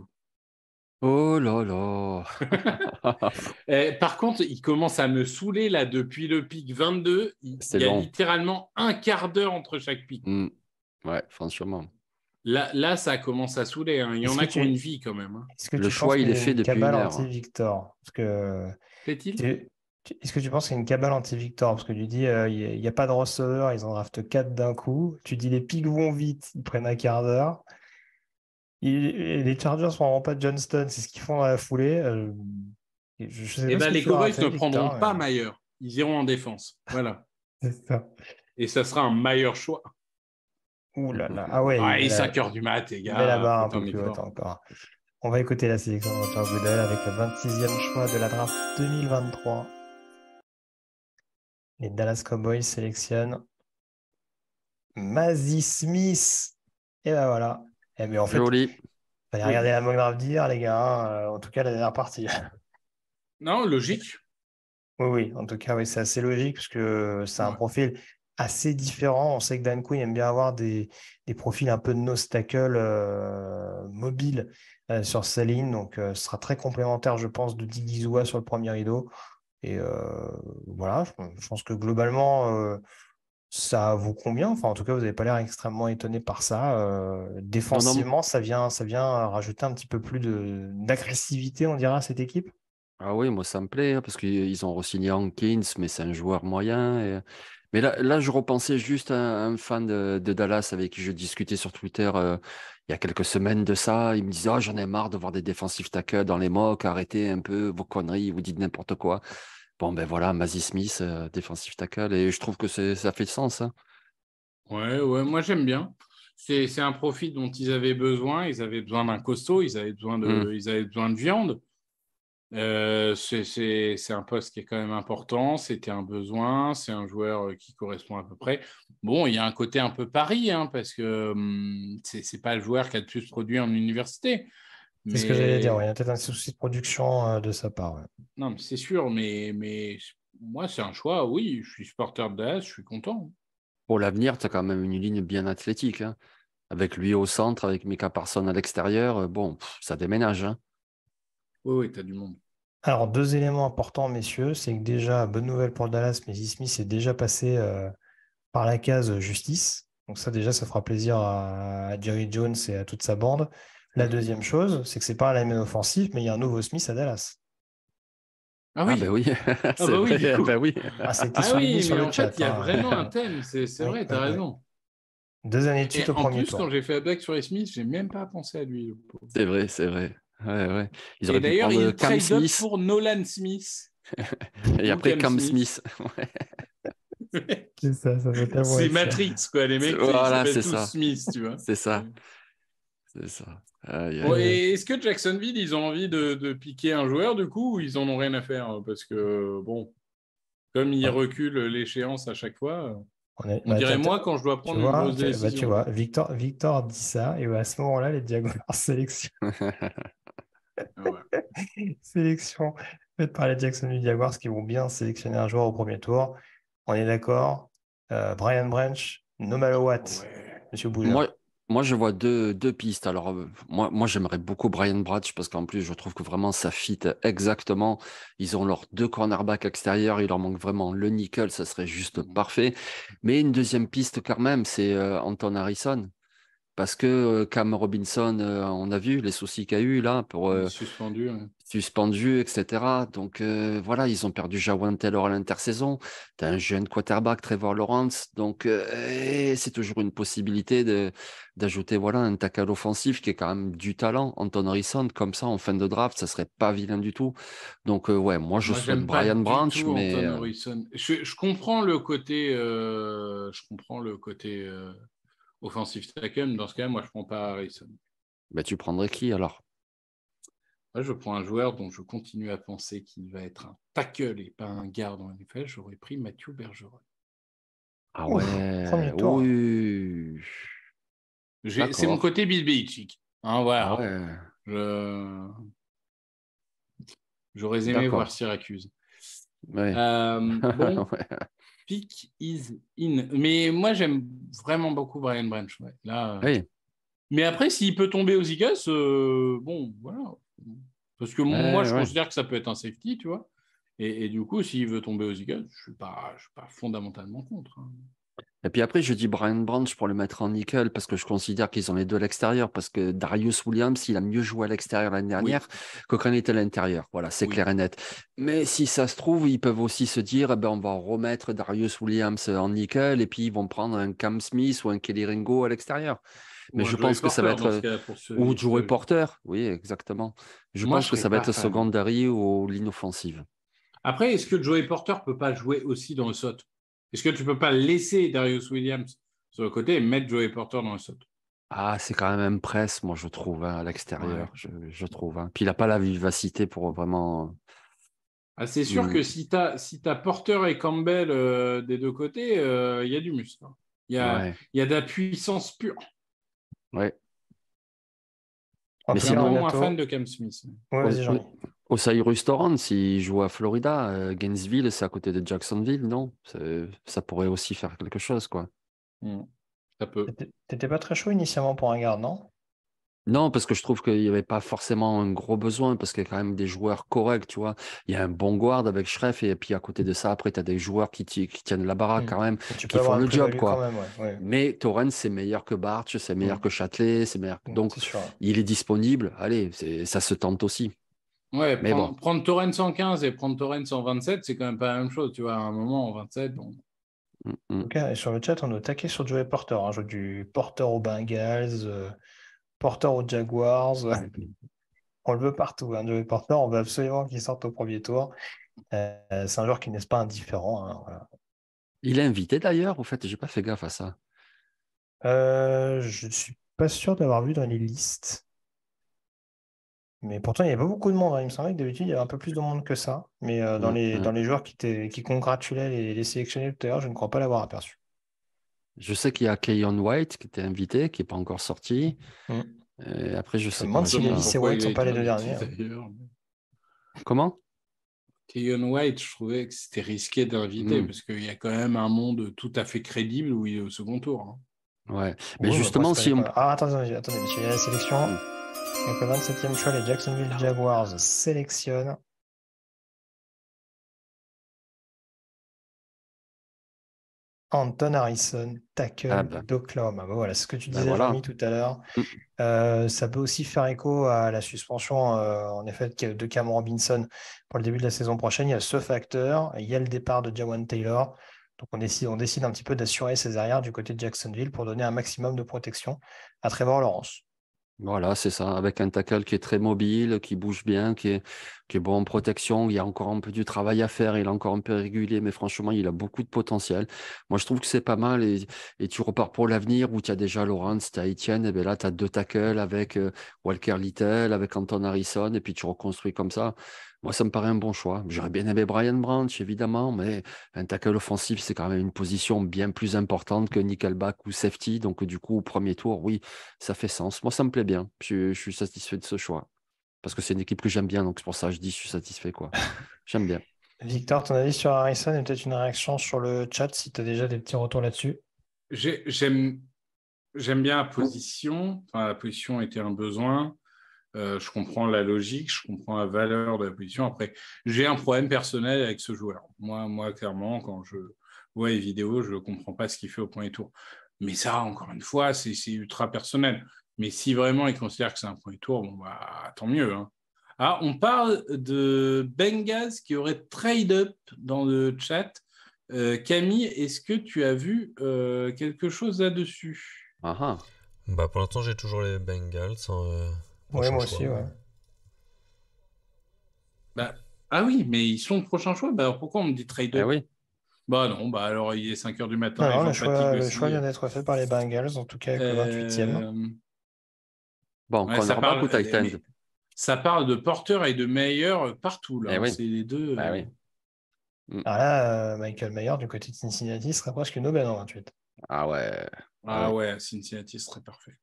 Oh là là eh, Par contre, il commence à me saouler là depuis le pic 22. Il y a littéralement un quart d'heure entre chaque pic. Hmm. Ouais, franchement. Là, là, ça commence à saouler. Hein. Il y en a qui ont une vie quand même. Hein. que Le choix, il est fait depuis anti-Victor est-ce que tu penses qu'il y a une cabale anti-Victor Parce que tu dis, euh, il n'y a, pas de receveur, ils en draftent 4 d'un coup. Tu dis, les pics vont vite, ils prennent un quart d'heure. Euh, les Chargers prendront pas Johnston, c'est ce qu'ils font à la foulée. Euh, eh ben, les Cowboys ne prendront pas Mayer, ils iront en défense. Voilà. Et ça sera un meilleur choix. Ouh là là, ah ouais. et 5 heures du mat, les gars. là-bas, un peu plus encore. On va écouter la sélection de Goodell avec le 26e choix de la draft 2023. Les Dallas Cowboys sélectionnent Mazzy Smith. Et ben voilà, eh, mais en fait, Joli. Fallait regarder la Mograve dire, les gars, hein, euh, en tout cas la dernière partie. Non, logique. Oui, oui, en tout cas, oui, c'est assez logique parce que c'est un profil assez différent. On sait que Dan Quinn aime bien avoir des, profils un peu de nostacle euh, mobile euh, sur sa ligne. Donc, ce sera très complémentaire, je pense, de Digisoua sur le premier rideau. Et voilà, je, pense que globalement, ça vous convient Enfin, en tout cas, vous n'avez pas l'air extrêmement étonné par ça. Euh, défensivement, ça vient, ça vient rajouter un petit peu plus d'agressivité, on dira, à cette équipe Ah oui, moi, ça me plaît, hein, parce qu'ils ont re-signé Hankins, mais c'est un joueur moyen. Mais là, là, je repensais juste à un fan de, Dallas avec qui je discutais sur Twitter euh, il y a quelques semaines de ça. Il me disait oh, J'en ai marre de voir des défensifs tackles dans les mocs, arrêtez un peu vos conneries, vous dites n'importe quoi. Bon, ben voilà, Mazzy Smith, euh, défensif tackle, et je trouve que ça fait sens. Hein. Ouais, ouais, moi j'aime bien. C'est un profil dont ils avaient besoin. Ils avaient besoin d'un costaud, ils avaient besoin de, mmh. ils avaient besoin de viande. Euh, c'est un poste qui est quand même important, c'était un besoin, c'est un joueur euh, qui correspond à peu près. Bon, il y a un côté un peu pari, hein, parce que hum, ce c'est pas le joueur qui a le plus produit en université. C'est ce que j'allais dire. Il y a peut-être un souci de production euh, de sa part. Non, mais c'est sûr, mais, mais moi, c'est un choix. Oui, je suis supporter de Dallas, je suis content. Pour l'avenir, tu as quand même une ligne bien athlétique. Hein. Avec lui au centre, avec Mika Parson à l'extérieur, euh, bon, ça déménage. Hein. Oui, oui, tu as du monde. Alors, deux éléments importants, messieurs. C'est que déjà, bonne nouvelle pour le Dallas, mais Smith est déjà passé euh, par la case justice. Donc ça, déjà, ça fera plaisir à, à Jerry Jones et à toute sa bande. La deuxième chose, c'est que c'est pas la même offensive, mais il y a un nouveau Smith à Dallas. Ah oui, ah oui. ah oui, vrai, bah oui. Ah, bah oui mais en il y a hein. vraiment un thème, c'est oui, vrai, as raison. Deux années de suite au en plus, quand j'ai fait un blague sur les Smith, j'ai même pas pensé à lui. C'est vrai, c'est vrai. Ouais, ouais. Et d'ailleurs, il euh, trade Smith. pour Nolan Smith. Et après, Cam Smith. c'est ça, ça C'est Matrix, quoi. Les mecs, voilà, c'est ça. Smith, tu vois. C'est ça. C'est ça. est-ce que Jacksonville, ils ont envie de, piquer un joueur du coup ou ils n'en ont rien à faire Parce que, bon, comme ils recule reculent l'échéance à chaque fois. On, dirait moi quand je dois prendre une grosse tu bah, vois, Victor, Victor dit ça et à ce moment-là, les Jaguars sélectionnent. Sélection Faites par les Jacksonville Jaguars qui vont bien sélectionner un joueur au premier tour. On est d'accord. Euh, Brian Branch, no Watt, Monsieur moi, je vois deux, deux pistes. Alors, euh, moi, j'aimerais beaucoup Brian Bratch parce qu'en plus, je trouve que vraiment ça fit exactement. Ils ont leurs deux cornerbacks extérieurs. Il leur manque vraiment le nickel. Ça serait juste mmh. parfait. Mais une deuxième piste, quand même, c'est euh, Anton Harrison parce que euh, Cam Robinson, euh, on a vu les soucis qu'il a eu là pour euh, suspendu, suspendu, etc. Donc voilà, ils ont perdu Jawan Taylor à l'intersaison. T'as un jeune quarterback, Trevor Lawrence. Donc c'est toujours une possibilité d'ajouter voilà un tackle offensif qui est quand même du talent. Anton Harrison, comme ça en fin de draft, ça serait pas vilain du tout. Donc ouais, moi je suis Brian Branch, mais je, comprends le côté, je comprends le côté offensive tackle. Dans ce cas, moi, je ne prends pas Harrison. Bah, tu prendrais qui alors moi, Je prends un joueur dont je continue à penser qu'il va être un tackle et pas un garde en NFL. J'aurais pris Mathieu Bergeron. Ah ouais, C'est mon côté Bill Hein, ah je... J'aurais aimé voir Syracuse. Euh, Pick is in. Mais moi, j'aime vraiment beaucoup Brian Branch. Là, euh, Mais après, s'il peut tomber aux Eagles, euh, bon, voilà. Parce que moi, je considère que ça peut être un safety, tu vois. Et, du coup, s'il veut tomber aux Eagles, je ne suis, pas, je suis pas fondamentalement contre. Hein. Et puis après, je dis Brian Branch pour le mettre en nickel parce que je considère qu'ils ont les deux à l'extérieur. Parce que Darius Williams, il a mieux joué à l'extérieur l'année dernière oui. il était à l'intérieur. Voilà, c'est clair et net. Mais si ça se trouve, ils peuvent aussi se dire eh ben, on va remettre Darius Williams en nickel et puis ils vont prendre un Cam Smith ou un Kelly Ringo à l'extérieur. Mais je pense que ça va être. Ou Joey Porter, oui, exactement. Je pense que ça va être secondary ou l'inoffensive. Après, est-ce que Joey Porter peut pas jouer aussi dans le SOT est-ce que tu ne peux pas laisser Darius Williams sur le côté et mettre Joey Porter dans le saut Ah, c'est quand même presse, moi, je trouve, hein, à l'extérieur. Je, trouve. Hein. Puis il n'a pas la vivacité pour vraiment. Ah, c'est sûr mm. que si tu as, si as Porter et Campbell euh, des deux côtés, euh, il y a du muscle. Hein. Il y, a, y a de la puissance pure. Ouais. C'est mais sinon, moins fan de Cam Smith. Ouais, s'il joue à Florida, euh, Gainesville, c'est à côté de Jacksonville, non Ça pourrait aussi faire quelque chose, quoi. Hmm. Ça peut. T'étais pas très chaud initialement pour un garde, non non, parce que je trouve qu'il n'y avait pas forcément un gros besoin, parce qu'il y a quand même des joueurs corrects, tu vois. Il y a un bon guard avec Schreff, et puis à côté de ça, après, tu as des joueurs qui, tiennent la baraque mmh. quand même, tu qui font le job, quoi. Mais Torrens, c'est meilleur que Bartsch, c'est meilleur mmh. que Châtelet, c'est meilleur. Mmh, donc, il est disponible, allez, ça se tente aussi. Ouais, Mais prendre, bon. prendre Torrens en 15 et prendre Torrens en 27, c'est quand même pas la même chose, tu vois. À un moment, en 27, bon. Ok, et sur le chat, on a taqué sur Joey Porter, hein. jeu du Porter au Bengals. Euh, Porteur aux Jaguars. on le veut partout. Hein, Joey Porter, on veut absolument qu'il sorte au premier tour. Euh, c'est un joueur qui n'est pas indifférent. Hein, il est invité d'ailleurs, au fait, j'ai pas fait gaffe à ça. Euh, je ne suis pas sûr d'avoir vu dans les listes. Mais pourtant, il n'y avait pas beaucoup de monde. Hein. Il me semblait que d'habitude, il y avait un peu plus de monde que ça. Mais euh, dans, les, dans les joueurs qui, qui congratulaient les, les sélectionnés tout à l'heure, je ne crois pas l'avoir aperçu. Je sais qu'il y a Keyon White qui était invité, qui n'est pas encore sorti. Mm. Euh, après, je sais me demande si White ne sont pas deux derniers. Comment Kayon White, je trouvais que c'était risqué d'inviter mm. parce qu'il y a quand même un monde tout à fait crédible où il est au second tour. Hein. Ouais, mais justement, si on. Ah, attendez, attendez, monsieur, il la sélection. Mm. Donc, le 27e choix, les Jacksonville Jaguars sélectionnent Anton Harrison, tackle ah bah. d'Oklahoma. Bah voilà, ce que tu bah disais, tout à l'heure. Mm. Euh, ça peut aussi faire écho à la suspension, euh, en effet, de Cameron Robinson pour le début de la saison prochaine. Il y a ce facteur, il y a le départ de Jawan Taylor. Donc on décide, on décide un petit peu d'assurer ses arrières du côté de Jacksonville pour donner un maximum de protection à Trevor Lawrence. Voilà, c'est ça, avec un tackle qui est très mobile, qui bouge bien, qui est, qui est bon en protection. Il y a encore un peu du travail à faire, il est encore un peu régulier, mais franchement, il a beaucoup de potentiel. Moi, je trouve que c'est pas mal et, et tu repars pour l'avenir où tu as déjà Laurence, tu as Etienne, et bien là, tu as deux tackles avec euh, Walker Little, avec Anton Harrison, et puis tu reconstruis comme ça. Moi, ça me paraît un bon choix. J'aurais bien aimé Brian Branch, évidemment, mais un tackle offensif, c'est quand même une position bien plus importante que nickelback ou safety. Donc, du coup, au premier tour, oui, ça fait sens. Moi, ça me plaît bien. Je, suis satisfait de ce choix. Parce que c'est une équipe que j'aime bien. Donc, c'est pour ça que je dis je suis satisfait. quoi. j'aime bien. Victor, ton avis sur Harrison et peut-être une réaction sur le chat si tu as déjà des petits retours là-dessus J'aime bien la position. Enfin, la position était un besoin. Euh, je comprends la logique, je comprends la valeur de la position. Après, j'ai un problème personnel avec ce joueur. Moi, moi clairement, quand je vois les vidéos, je ne comprends pas ce qu'il fait au premier tour. Mais ça, encore une fois, c'est ultra personnel. Mais si vraiment il considère que c'est un premier tour, bon, bah, tant mieux. Hein. Ah, on parle de Bengaz qui aurait trade up dans le chat. Euh, Camille, est-ce que tu as vu euh, quelque chose là-dessus ah, ah. Bah, Pour l'instant, j'ai toujours les Bengals. Hein, oui, moi aussi, ouais. Bah, ah oui, mais ils sont le prochain choix. Bah, pourquoi on me dit trade ah oui. Bah non, bah alors il est 5h du matin. le, choix, le choix, vient d'être fait par les Bengals, en tout cas avec le 28e. Euh, bon, ça, parle, ça parle de porteurs et de meilleurs partout. Là, eh c'est les deux. Ah oui. Euh, mm. Ah là, euh, Michael Mayer du côté de Cincinnati serait presque une aubaine en 28. Ah ouais. Ah mm. ouais Cincinnati serait parfait.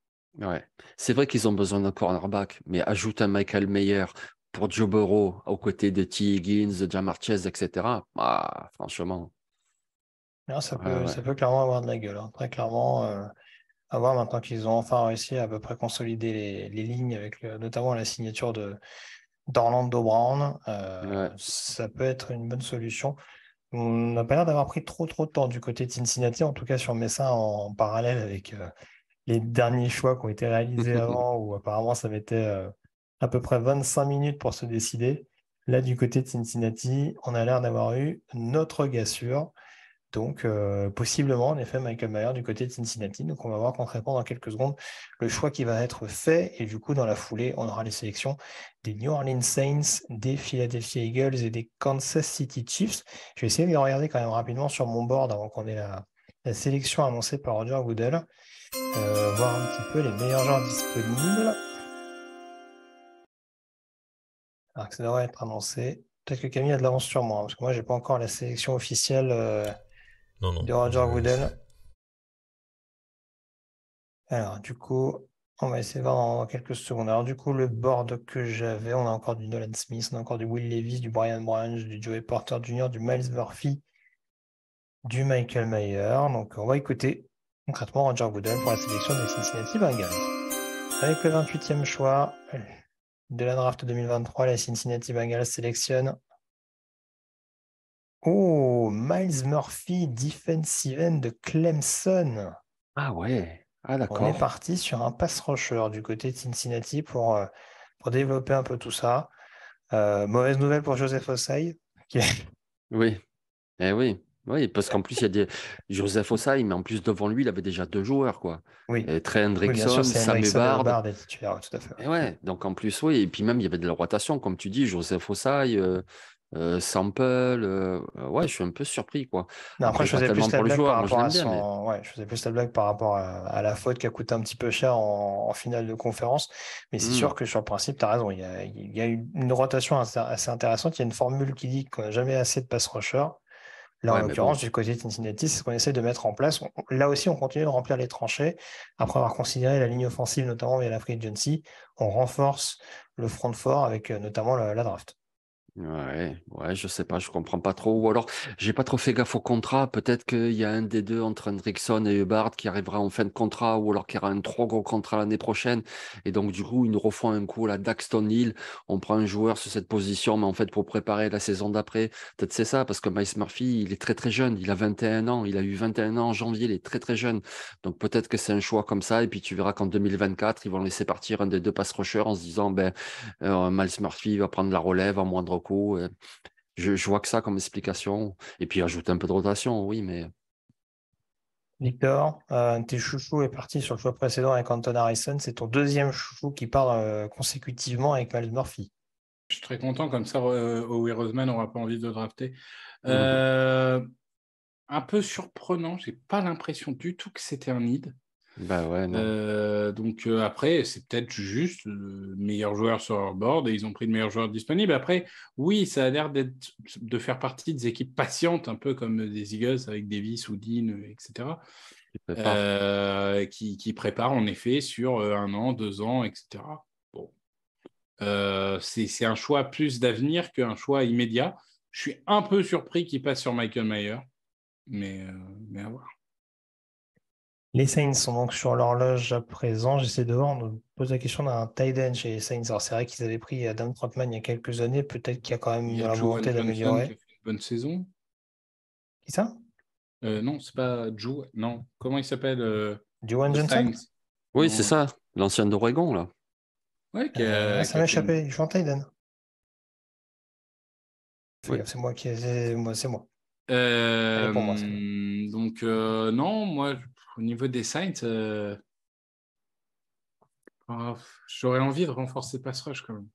C'est vrai qu'ils ont besoin d'un cornerback, mais ajoute un Michael Meyer pour Joe Burrow aux côtés de T. Higgins, de Jamar Chase, etc. Ah, franchement. ça, peut, clairement avoir de la gueule. Hein. Très clairement, avoir euh, maintenant qu'ils ont enfin réussi à, peu près consolider les, lignes, avec notamment la signature de, d'Orlando Brown. Euh, ça peut être une bonne solution. On n'a pas l'air d'avoir pris trop trop de temps du côté de Cincinnati, en tout cas sur met en, en parallèle avec, euh, les derniers choix qui ont été réalisés avant, où apparemment ça mettait euh, à peu près 25 minutes pour se décider. Là, du côté de Cincinnati, on a l'air d'avoir eu notre gars sûr. Donc, euh, possiblement, en effet, Michael Mayer du côté de Cincinnati. Donc, on va voir concrètement dans quelques secondes le choix qui va être fait. Et du coup, dans la foulée, on aura les sélections des New Orleans Saints, des Philadelphia Eagles et des Kansas City Chiefs. Je vais essayer de regarder quand même rapidement sur mon board avant qu'on ait la, la sélection annoncée par Roger Goodell. Euh, voir un petit peu les meilleurs genres disponibles. Alors que ça devrait être annoncé. Peut-être que Camille a de l'avance sur moi, hein, parce que moi, j'ai pas encore la sélection officielle euh, de Roger Wooden Alors, du coup, on va essayer de voir en quelques secondes. Alors, du coup, le board que j'avais, on a encore du Nolan Smith, on a encore du Will Levis, du Brian Branch, du Joey Porter Jr., du Miles Murphy, du Michael Mayer. Donc, on va écouter Concrètement, Roger Goodell pour la sélection des Cincinnati Bengals. Avec le 28e choix de la draft 2023, les Cincinnati Bengals sélectionnent Oh, Miles Murphy, defensive end de Clemson. Ah ouais, ah, d'accord. On est parti sur un pass rusher du côté de Cincinnati pour, euh, pour développer un peu tout ça. Euh, mauvaise nouvelle pour Joseph Osei. Oui, Et eh oui. Oui, parce qu'en plus, il y a des. Joseph Ossai, mais en plus, devant lui, il avait déjà deux joueurs, quoi. Oui. Et Trey Hendrickson, oui, Sam tout à fait. donc en plus, oui. Et puis même, il y avait de la rotation, comme tu dis, Joseph Ossai, euh, euh, Sample. Euh, ouais, je suis un peu surpris, quoi. après, je faisais plus la blague par rapport à ouais, je faisais plus la blague par rapport à, la faute qui a coûté un petit peu cher en, finale de conférence. Mais c'est sûr hmm. que sur le principe, tu as raison. Il y a, une, rotation assez, intéressante. Il y a une formule qui dit qu'on n'a jamais assez de pass rushers. Là, en l'occurrence, du côté de Cincinnati, c'est ce qu'on essaie de mettre en place. là aussi, on continue de remplir les tranchées. Après avoir considéré la ligne offensive, notamment via la de agency, on renforce le front fort avec euh, notamment la draft. Ouais, ouais, je sais pas, je comprends pas trop. Ou alors, j'ai pas trop fait gaffe au contrat. Peut-être qu'il y a un des deux entre Hendrickson et Hubbard qui arrivera en fin de contrat, ou alors qu'il aura un trop gros contrat l'année prochaine. Et donc, du coup, ils nous refont un coup à la Daxton Hill. On prend un joueur sur cette position, mais en fait, pour préparer la saison d'après, peut-être c'est ça, parce que Miles Murphy, il est très très jeune. Il a 21 ans. Il a eu 21 ans en janvier. Il est très très jeune. Donc, peut-être que c'est un choix comme ça. Et puis, tu verras qu'en 2024, ils vont laisser partir un des deux pass rushers en se disant, ben, euh, Miles Murphy va prendre la relève en moindre euh, je, vois que ça comme explication. Et puis ajouter un peu de rotation, oui, mais. Victor, euh, tes chouchous est parti sur le choix précédent avec Anton Harrison. C'est ton deuxième chouchou qui part euh, consécutivement avec Miles Murphy. Je suis très content, comme ça, au euh, heroesman Roseman n'aura pas envie de drafter. Mm-hmm. Un peu surprenant, j'ai pas l'impression du tout que c'était un nid bah euh, donc euh, après, c'est peut-être juste le euh, meilleur joueur sur leur board et ils ont pris le meilleur joueur disponible. Après, oui, ça a l'air d'être de faire partie des équipes patientes, un peu comme des Eagles avec Davis ou Dean, etc. qui, préparent en effet sur un an, deux ans, etc. Bon. c'est un choix plus d'avenir qu'un choix immédiat. Je suis un peu surpris qu'il passe sur Michael Mayer, mais à voir. Les Saints sont donc sur l'horloge à présent. J'essaie de voir, on pose la question d'un tight chez les Saints. Alors c'est vrai qu'ils avaient pris Adam Trotman il y a quelques années. Peut-être qu'il y a quand même il y a a d'améliorer. Une bonne saison. Qui ça euh, Non, c'est pas Joe. Non, comment il s'appelle euh, Joe Oui, c'est ça, l'ancien d'Oregon là. Ouais, euh, ça m'a échappé. Je suis en Oui. C'est moi qui. C'est moi. C'est moi. Euh, moi hum, donc non, moi au niveau des sites, euh, oh, j'aurais envie de renforcer Pass Rush quand même.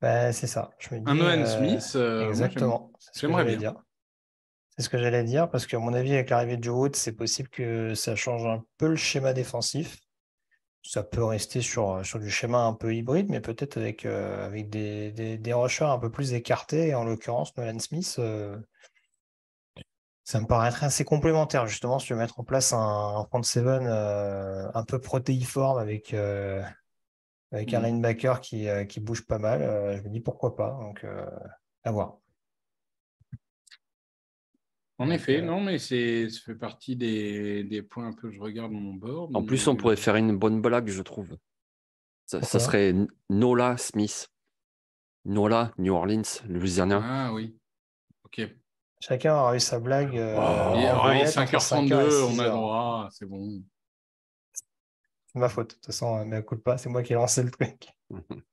Bah, c'est ça. un Noël euh, Smith. Euh, exactement. Dire. C'est ce que j'allais dire, parce qu'à mon avis, avec l'arrivée de Joe Wood, c'est possible que ça change un peu le schéma défensif. Ça peut rester sur, du schéma un peu hybride, mais peut-être avec, avec des, des, rushers un peu plus écartés. Et en l'occurrence, Nolan Smith, ça me paraîtrait assez complémentaire, justement, si tu veux mettre en place un, 37 seven euh, un peu protéiforme avec, euh, avec un mmh. linebacker qui, euh, qui, bouge pas mal. je me dis pourquoi pas. Donc, à voir. En effet, non, mais ça fait partie des, points que je regarde dans mon board. En plus, on pourrait faire une bonne blague, je trouve. Ça, serait Nola Smith. Nola, New Orleans, le Louisiana. Ah oui. Ok. Chacun aura eu sa blague. il est 5h32, on a droit, c'est bon. C'est ma faute, de toute façon, mais euh, de pas, c'est moi qui ai lancé le truc.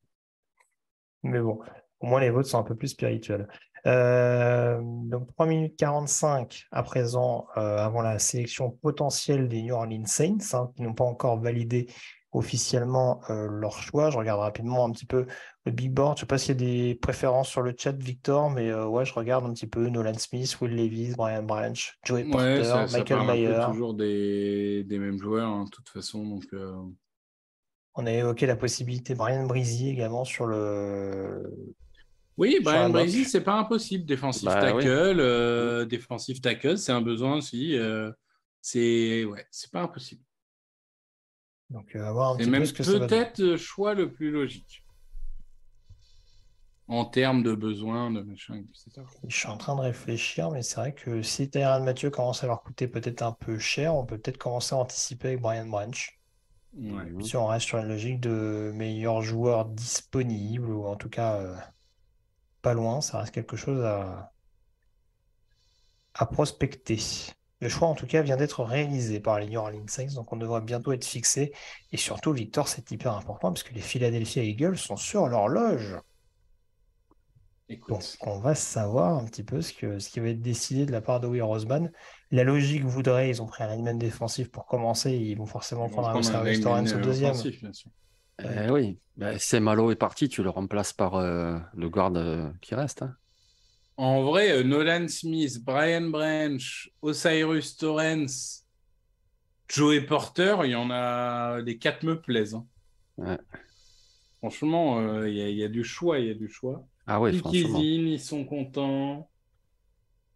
mais bon, au moins les vôtres sont un peu plus spirituels. Euh, donc 3 minutes 45 à présent, euh, avant la sélection potentielle des New Orleans Saints, hein, qui n'ont pas encore validé officiellement euh, leur choix. Je regarde rapidement un petit peu le big board. Je ne sais pas s'il y a des préférences sur le chat, Victor, mais euh, ouais, je regarde un petit peu Nolan Smith, Will Levis, Brian Branch, Joey Porter, Michael Mayer. toujours des, mêmes joueurs, hein, de toute façon. Donc, euh. On a évoqué la possibilité Brian Brizy également sur le. Oui, Brian Brizy, c'est pas impossible. Défensif bah tackle, défensif tackle, c'est un besoin aussi. c'est ouais, c'est pas impossible. Donc, même peu peut-être le choix le plus logique en termes de besoins, de machin, etc. Je suis en train de réfléchir, mais c'est vrai que si Tyrann Mathieu commence à leur coûter peut-être un peu cher, on peut peut-être commencer à anticiper avec Brian Branch. Si on reste sur la logique de meilleur joueur disponible, ou en tout cas euh, pas loin, ça reste quelque chose à, à prospecter. Le choix, en tout cas, vient d'être réalisé par les New Orleans donc on devrait bientôt être fixé. Et surtout, Victor, c'est hyper important parce que les Philadelphia Eagles sont sur l'horloge. Donc, on va savoir un petit peu ce, que, ce qui va être décidé de la part de Will Roseman. La logique voudrait, ils ont pris un lineman défensif pour commencer, ils vont forcément prendre, un un restaurant au euh, deuxième. Eh oui, ben, c'est Malo est parti, tu le remplaces par euh, le garde euh, qui reste. Hein. En vrai, euh, Nolan Smith, Brian Branch, Osiris Torrens, Joey Porter, il y en a. Les quatre me plaisent. Hein. Franchement, euh, il y, a du choix, il y a du choix. Ah ouais, ils cuisinent, ils sont contents.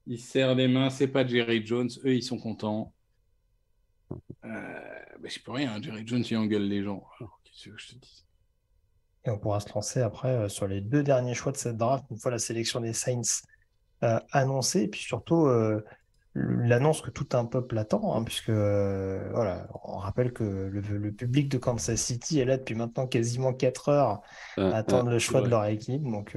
Ils serrent les mains, c'est pas Jerry Jones, eux ils sont contents. Je ne je peux rien, hein, Jerry Jones il engueule les gens. Ah, Et on pourra se lancer après euh, sur les deux derniers choix de cette draft, une fois la sélection des Saints euh, annoncé, et puis surtout euh, l'annonce que tout un peuple attend, hein, puisque euh, voilà, on rappelle que le, public de Kansas City est là depuis maintenant quasiment 4 heures à attendre le choix de leur équipe. Donc,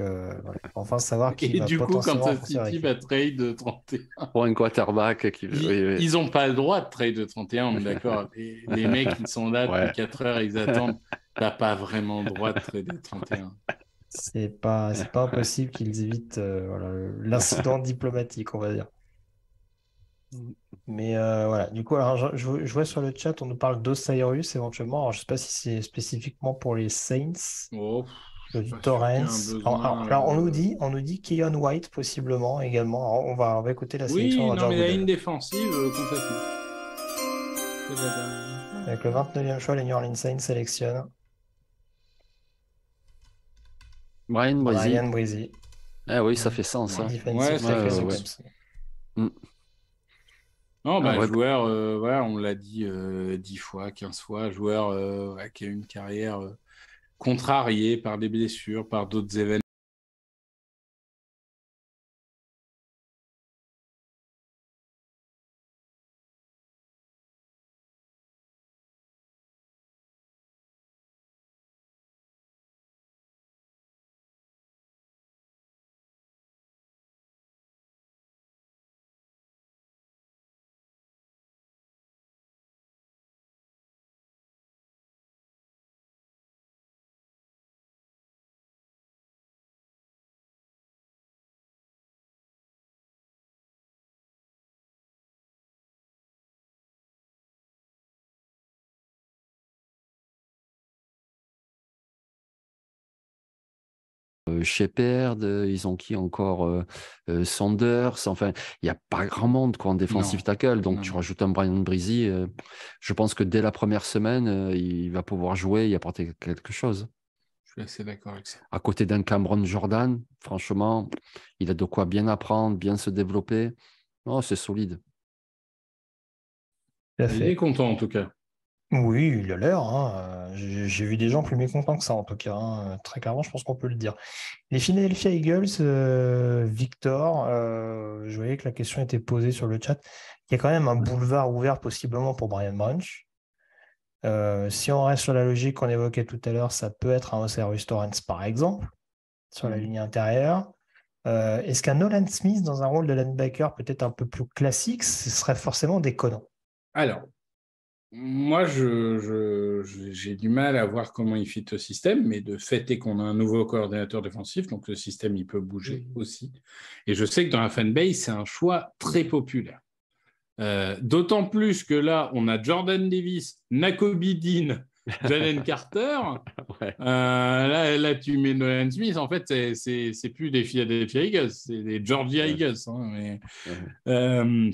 enfin savoir qui Et du coup, Kansas City va trade 31. Pour un quarterback. Qui... Ils, ont pas le droit de trade 31, on d'accord. les, mecs, ils sont là depuis 4 heures, ils attendent. T'as pas vraiment le droit de trade 31. C'est pas, c'est pas impossible qu'ils évitent euh, l'incident diplomatique, on va dire. Mm. Mais euh, voilà, du coup, alors, je, vois sur le chat, on nous parle d'Osiris éventuellement. Alors, je sais pas si c'est spécifiquement pour les Saints. Oh, du Torrens. Alors, on nous dit, on nous dit Keon White possiblement également. on, va, écouter la sélection. Oui, non, mais défensive euh, complètement. Avec le 29e choix, les New Orleans Saints sélectionnent Brian Brisy. Ah oui, ça fait sens. Ouais, ça. Ouais, ça fait sens. Mm. Non, bah, ah, joueur, euh, voilà, on l'a dit 10 euh, fois, 15 fois, joueur euh, qui a une carrière euh, contrariée par des blessures, par d'autres événements. Euh, Shepard, euh, ils ont qui encore euh, Sanders. Enfin, il n'y a pas grand monde quoi, en défensive tackle. Donc, tu rajoutes un Brian Breezy. je pense que dès la première semaine, il va pouvoir jouer et apporter quelque chose. Je suis assez d'accord avec ça. À côté d'un Cameron Jordan, franchement, il a de quoi bien apprendre, bien se développer. Oh, c'est solide. Il est content en tout cas. Oui, il a l'air. Hein. J'ai vu des gens plus mécontents que ça, en tout cas. Hein. Très clairement, je pense qu'on peut le dire. Les Philadelphia Eagles, euh, Victor, euh, je voyais que la question était posée sur le chat. Il y a quand même un boulevard ouvert possiblement pour Brian Branch. Euh, si on reste sur la logique qu'on évoquait tout à l'heure, ça peut être un Osiris Torrance, par exemple, sur la mm. ligne intérieure. Est-ce qu'un Nolan Smith, dans un rôle de linebacker peut-être un peu plus classique, ce serait forcément déconnant Alors, moi, j'ai du mal à voir comment il fit le système, mais de fait est qu'on a un nouveau coordinateur défensif, donc le système, il peut bouger aussi. Et je sais que dans la fanbase, c'est un choix très populaire. Euh, d'autant plus que là, on a Jordan Davis, Nakobi Dean, Jalen Carter. Euh, là, là, tu mets Nolan Smith. En fait, c'est plus des Philadelphia Eagles, c'est des Georgia Eagles. Hein, euh,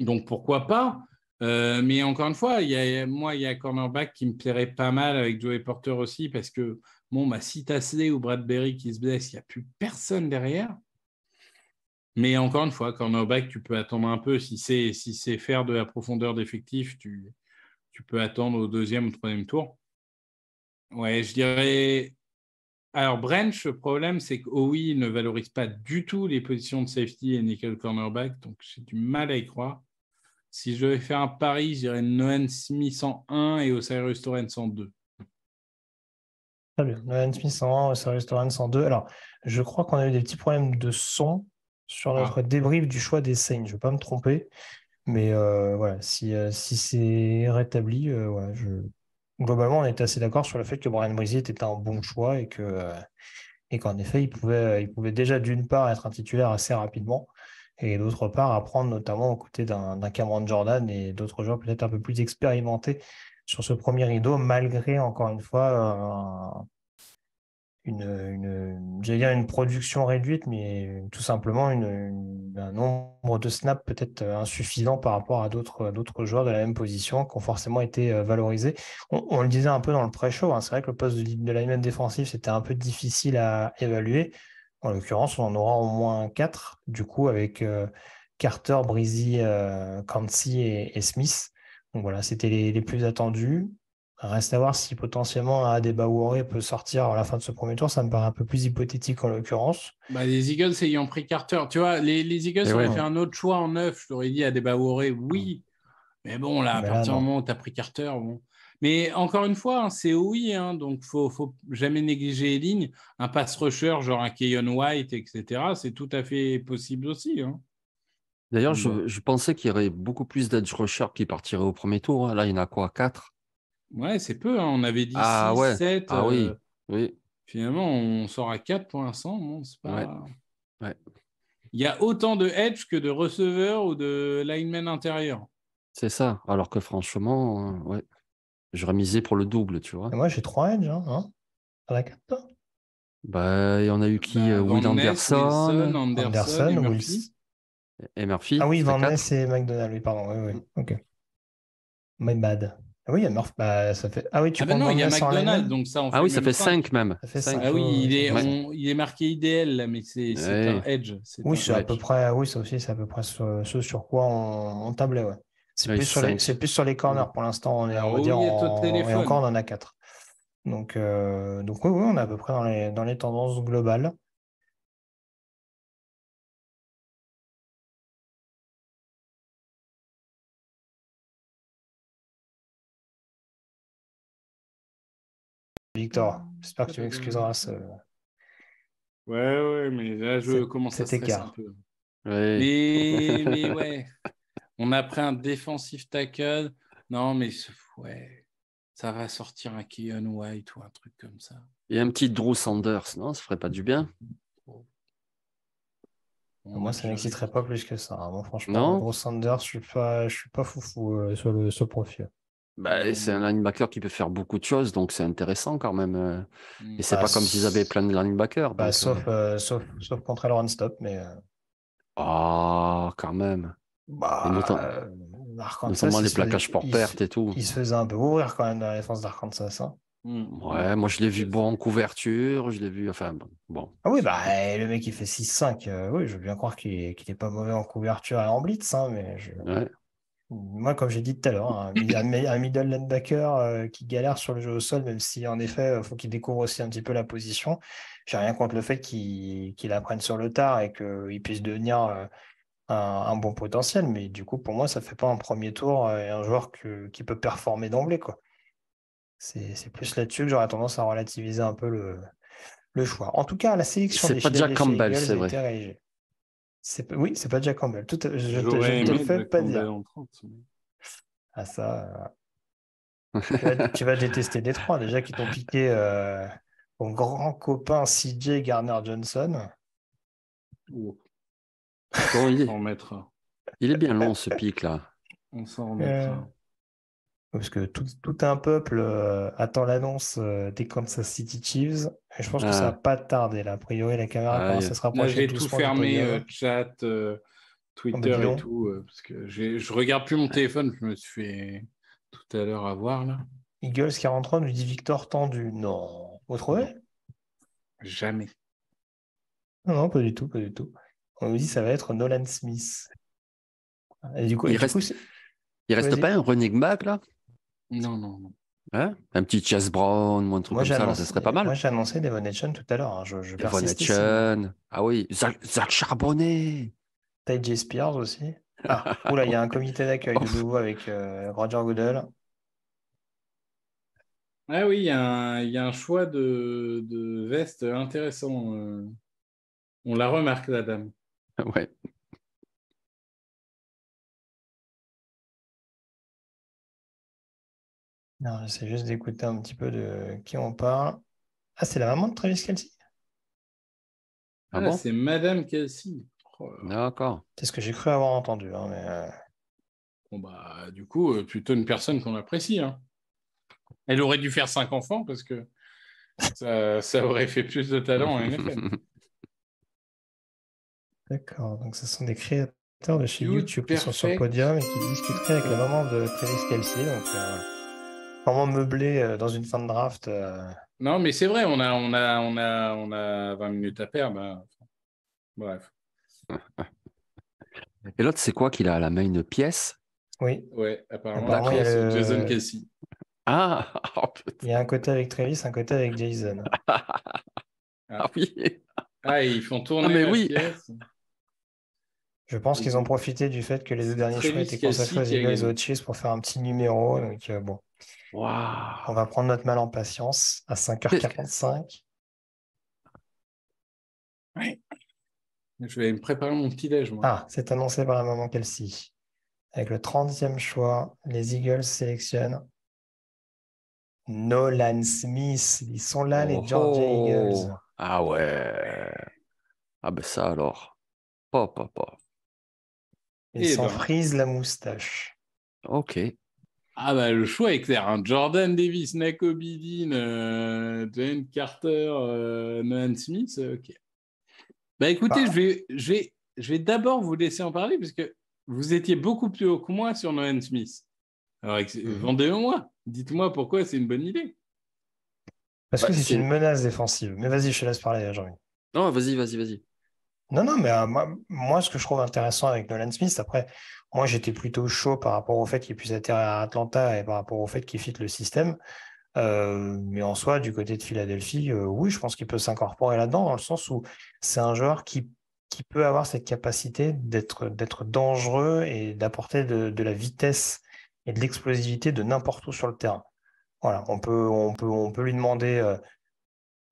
donc, pourquoi pas euh, mais encore une fois, moi, il y a cornerback qui me plairait pas mal avec Joey Porter aussi, parce que bon, bah, si Tassley ou Bradbury qui se blesse, il n'y a plus personne derrière. Mais encore une fois, cornerback, tu peux attendre un peu. Si c'est faire de la profondeur d'effectif, tu, peux attendre au deuxième ou troisième tour. Ouais, je dirais. Alors, Branch, le problème, c'est que ne valorise pas du tout les positions de safety et nickel cornerback, donc c'est du mal à y croire. Si je devais faire un pari, j'irais dirais Noen Smith 101 et Osiris Torrent 102. Très bien. Noen Smith 101, Osiris Torrent 102. Alors, je crois qu'on a eu des petits problèmes de son sur ah. notre débrief du choix des scènes. Je ne vais pas me tromper. Mais euh, voilà, euh, si, c'est rétabli, euh, globalement, on est assez d'accord sur le fait que Brian Brisier était un bon choix et que et qu'en effet, il pouvait, il pouvait déjà d'une part être un titulaire assez rapidement et d'autre part apprendre notamment aux côtés d'un Cameron Jordan et d'autres joueurs peut-être un peu plus expérimentés sur ce premier rideau, malgré encore une fois une, dire une production réduite, mais tout simplement un nombre de snaps peut-être insuffisant par rapport à d'autres joueurs de la même position qui ont forcément été euh, valorisés. On, le disait un peu dans le pré-show, hein, c'est vrai que le poste de, de défensif même c'était un peu difficile à évaluer. En l'occurrence, on en aura au moins quatre, du coup, avec euh, Carter, Breezy, euh, et, Smith. Donc voilà, c'était les, plus attendus. Reste à voir si potentiellement Adebaouré peut sortir à la fin de ce premier tour. Ça me paraît un peu plus hypothétique en l'occurrence. Bah, les Eagles ayant pris Carter, tu vois, les, Eagles eh auraient fait un autre choix en neuf. Je t'aurais dit Adebaouré, oui. Mais bon, là, à partir du moment où tu as pris Carter, bon. Mais encore une fois, hein, c'est oui. Hein, donc il faut, faut jamais négliger les lignes. Un pass rusher, genre un Keyon White, etc., c'est tout à fait possible aussi. Hein. D'ailleurs, je, pensais qu'il y aurait beaucoup plus d'edge rushers qui partiraient au premier tour. Là, il y en a quoi 4 Ouais, c'est peu. On avait dit 6, ah 7. Ah, oui. Euh, oui. Finalement, on sort à 4 pour l'instant. Il y a autant de edge que de receveurs ou de linemen intérieur. C'est ça. Alors que franchement, euh, ouais. J'aurais misé pour le double, tu vois. moi, j'ai trois edge, hein, hein la quatre, Bah, il y en a eu qui bah, euh, Will Anderson, Anderson, Anderson et, Murphy. et Murphy. Ah oui, Van Ness et McDonald, oui, pardon. Oui, oui. Ok. My bad. Ah oui, il y a Murphy. Bah, ça fait... Ah oui, tu ah ben il y a McDonald, donc ça Ah oui, ça fait 5 même. Ah oui, il est, il est marqué idéal, là, mais c'est un edge. Oui, c'est à peu près. Oui, ça aussi, c'est à peu près ce, sur quoi on, on tablait, ouais. C'est plus, sur les corners pour l'instant. On est, on, ah en, encore, on en a quatre. Donc, euh, oui, on est à peu près dans les, tendances globales. Victor, mmh. j'espère que tu m'excuseras. Oui, Ouais, mais là, je commence à stresser un peu. Ouais. Mais, oui. On a pris un défensif tackle. Non, mais ça va sortir un Keon White ou un truc comme ça. Et un petit Drew Sanders, non Ça ferait pas du bien oh, Moi, ça m'exciterait pas plus que ça. Hein. franchement, Drew Sanders, je suis pas, je suis pas foufou euh, sur le, profil. Bah, c'est un linebacker qui peut faire beaucoup de choses, donc c'est intéressant quand même. Euh. Mm. Et c'est n'est pas bah, comme s'ils avaient plein de linebackers. Bah, euh. sauf, contre sauf, sauf, Stop, mais. Ah, oh, quand même. Bah, euh, notamment les placages pour perte et tout. Il se faisait un peu ouvrir quand même dans la défense d'Arkansas. Hein. Hmm. Ouais, moi je l'ai vu bon en couverture, je l'ai vu, enfin bon. Ah oui, bah eh, le mec il fait 6-5, euh, oui, je veux bien croire qu'il n'est pas mauvais en couverture et en blitz, hein, mais je... moi comme j'ai dit tout à l'heure, hein, un, un, middle linebacker euh, qui galère sur le jeu au sol, même si en effet faut il faut qu'il découvre aussi un petit peu la position, j'ai rien contre le fait qu'il apprenne sur le tard et qu'il puisse devenir un, bon potentiel, mais du coup, pour moi, ça ne fait pas un premier tour euh, et un joueur qui peut performer d'emblée. Quoi. C'est, plus là-dessus que j'aurais tendance à relativiser un peu le, choix. En tout cas, la sélection des pas Jack Campbell, c'est vrai. oui, c'est pas Jack Campbell. je, te fais pas dire. Ah, ça. Euh, tu, vas, détester les trois déjà qui t'ont piqué mon euh, grand copain CJ Garner Johnson. il, est... bien long ce pic là. On s'en remettra. Euh, parce que tout, un peuple euh, attend l'annonce euh, des Kansas City Chiefs. Et je pense que ça va ah. pas tarder là. A priori, la caméra ah, Ça sera se je tout fermé chat, oh, Twitter bah, et tout. parce que je regarde plus mon téléphone. Je me suis fait tout à l'heure avoir là. Eagles 43 nous dit Victor tendu. Non. Vous trouvez Jamais. Non, non, pas du tout, pas du tout on nous dit que ça va être Nolan Smith. du coup, il ne reste, pas un running back là Non, non, non. Hein un petit Chess Brown ou un truc comme ça, ce ça serait pas mal. Moi, j'ai annoncé Devon Edition tout à l'heure. Hein, Devon Ah oui, Zach, Charbonnet. Charbonnet. J. Spears aussi. Ah, oula, il y a un comité d'accueil de nouveau avec euh, Roger Goodell. Ah oui, il y, a un, choix de, de veste intéressant. Euh. on la remarque, la dame. Ouais. Non, j'essaie juste d'écouter un petit peu de qui on parle. Ah, c'est la maman de Travis Kelsey Ah, ah c'est Madame Kelsey. Oh D'accord. C'est ce que j'ai cru avoir entendu. Hein, euh. Bon, bah, du coup, euh, plutôt une personne qu'on apprécie. Hein. Elle aurait dû faire cinq enfants parce que ça, aurait fait plus de talent. en D'accord, donc ce sont des créateurs de chez YouTube, qui sont sur le podium et qui discuteraient avec la maman de Travis Kelsey, donc euh, vraiment meublé euh, dans une fin de draft. Euh. Non, mais c'est vrai, on a, on, a, on, a, on a 20 minutes à perdre. Hein. Bref. Et l'autre, c'est quoi qu'il a à la main Une pièce Oui. Oui, apparemment, la pièce Jason Kelsey. Ah oh, Il y a un côté avec Travis, un côté avec Jason. ah, oui Ah, ils font tourner mais la oui. pièce. Je pense qu'ils ont profité du fait que les deux derniers choix étaient consacrés aux Eagles et pour faire un petit numéro. Donc, euh, bon. On va prendre notre mal en patience à 5h45. Je vais me préparer mon petit déj. Ah, c'est annoncé par la maman Kelsey. Avec le 30e choix, les Eagles sélectionnent Nolan Smith. Ils sont là, les Georgia Eagles. Ah ouais. Ah ben ça alors. Pop, pop, pop. Et, s'en ben. frise la moustache. Ok. Ah bah le choix est clair. Hein. Jordan Davis, Nako Bidin, Jane euh, Carter, euh, Smith, euh, ok. Bah écoutez, bah. je vais, je vais d'abord vous laisser en parler parce que vous étiez beaucoup plus haut que moi sur Nolan Smith. Alors mhm. vendez-moi, dites-moi pourquoi c'est une bonne idée. Parce que bah, c'est une menace défensive. Mais vas-y, je te laisse parler, hein, jean Non, vas-y, vas-y, vas-y. Non, non, mais euh, moi, ce que je trouve intéressant avec Nolan Smith, après, moi, j'étais plutôt chaud par rapport au fait qu'il puisse atterrir à Atlanta et par rapport au fait qu'il fit le système. Euh, mais en soi, du côté de Philadelphie, euh, oui, je pense qu'il peut s'incorporer là-dedans, dans le sens où c'est un joueur qui, peut avoir cette capacité d'être dangereux et d'apporter de, la vitesse et de l'explosivité de n'importe où sur le terrain. Voilà, on peut, peut, on peut lui demander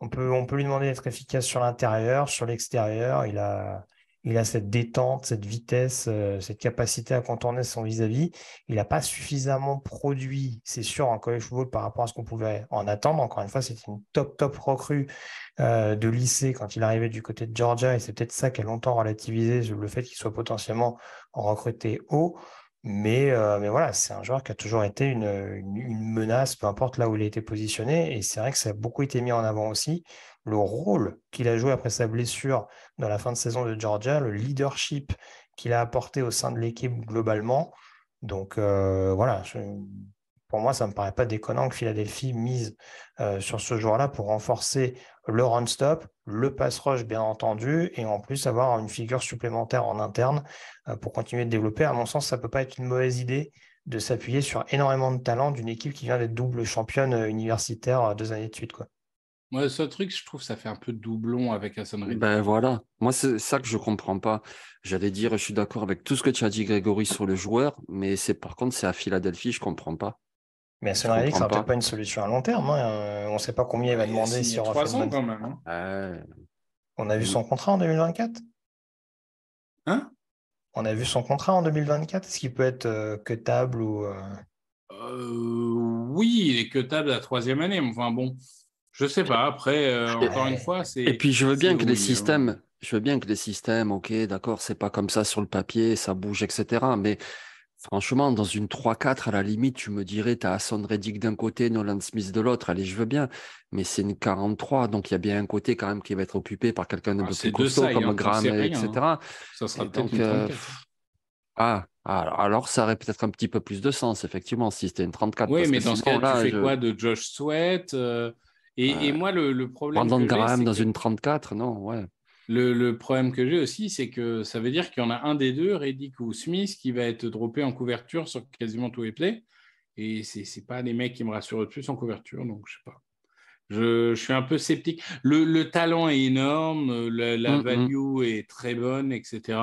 on peut, on peut lui demander d'être efficace sur l'intérieur, sur l'extérieur. Il a, il a cette détente, cette vitesse, euh, cette capacité à contourner son vis-à-vis. Il n'a pas suffisamment produit, c'est sûr, en college football par rapport à ce qu'on pouvait en attendre. Encore une fois, c'était une top, top recrue euh, de lycée quand il arrivait du côté de Georgia et c'est peut-être ça qui a longtemps relativisé le fait qu'il soit potentiellement en recruté haut. Mais, euh, mais voilà, c'est un joueur qui a toujours été une, une, menace, peu importe là où il a été positionné. Et c'est vrai que ça a beaucoup été mis en avant aussi. Le rôle qu'il a joué après sa blessure dans la fin de saison de Georgia, le leadership qu'il a apporté au sein de l'équipe globalement. Donc euh, voilà, pour moi, ça ne me paraît pas déconnant que Philadelphie mise euh, sur ce joueur-là pour renforcer le run-stop le pass rush, bien entendu, et en plus avoir une figure supplémentaire en interne euh, pour continuer de développer. À mon sens, ça ne peut pas être une mauvaise idée de s'appuyer sur énormément de talent d'une équipe qui vient d'être double championne euh, universitaire euh, deux années de suite. Quoi. Moi, ce truc, je trouve, ça fait un peu doublon avec la sonnerie Ben voilà, moi, c'est ça que je ne comprends pas. J'allais dire, je suis d'accord avec tout ce que tu as dit, Grégory, sur le joueur, mais c'est par contre, c'est à Philadelphie, je ne comprends pas. Mais que ça peut pas une solution à long terme. Hein. Euh, on ne sait pas combien il va ah, demander si on trois ans quand même. Hein. Ah, mm. hein on a vu son contrat en 2024 Hein On a vu son contrat en 2024 Est-ce qu'il peut être euh, que table ou. Euh, oui, il est table la troisième année. Enfin bon, je ne sais pas. Après, encore une eh, fois, c'est. Et puis je veux bien que les systèmes. Je veux bien que les systèmes, ok, d'accord, c'est pas comme ça sur le papier, ça bouge, etc. Mais Franchement, dans une 3-4, à la limite, tu me dirais, tu as Hassan Reddick d'un côté, Nolan Smith de l'autre. Allez, je veux bien. Mais c'est une 43, donc il y a bien un côté quand même qui va être occupé par quelqu'un de ah, plus costaud, comme Graham, etc. Hein. Ça sera peut-être euh, ah, alors, ça aurait peut-être un petit peu plus de sens, effectivement, si c'était une 34. Oui, mais dans ce cas, là, tu fais quoi de Josh Sweat euh, Et, moi, le, problème Pendant Graham dans une 34, non, ouais. Le, problème que j'ai aussi, c'est que ça veut dire qu'il y en a un des deux, Reddick ou Smith, qui va être droppé en couverture sur quasiment tous les plays. Et ce n'est pas des mecs qui me rassurent le plus en couverture, donc je sais pas. Je, suis un peu sceptique. Le, talent est énorme, euh, la, mm, mm. value est très bonne, etc.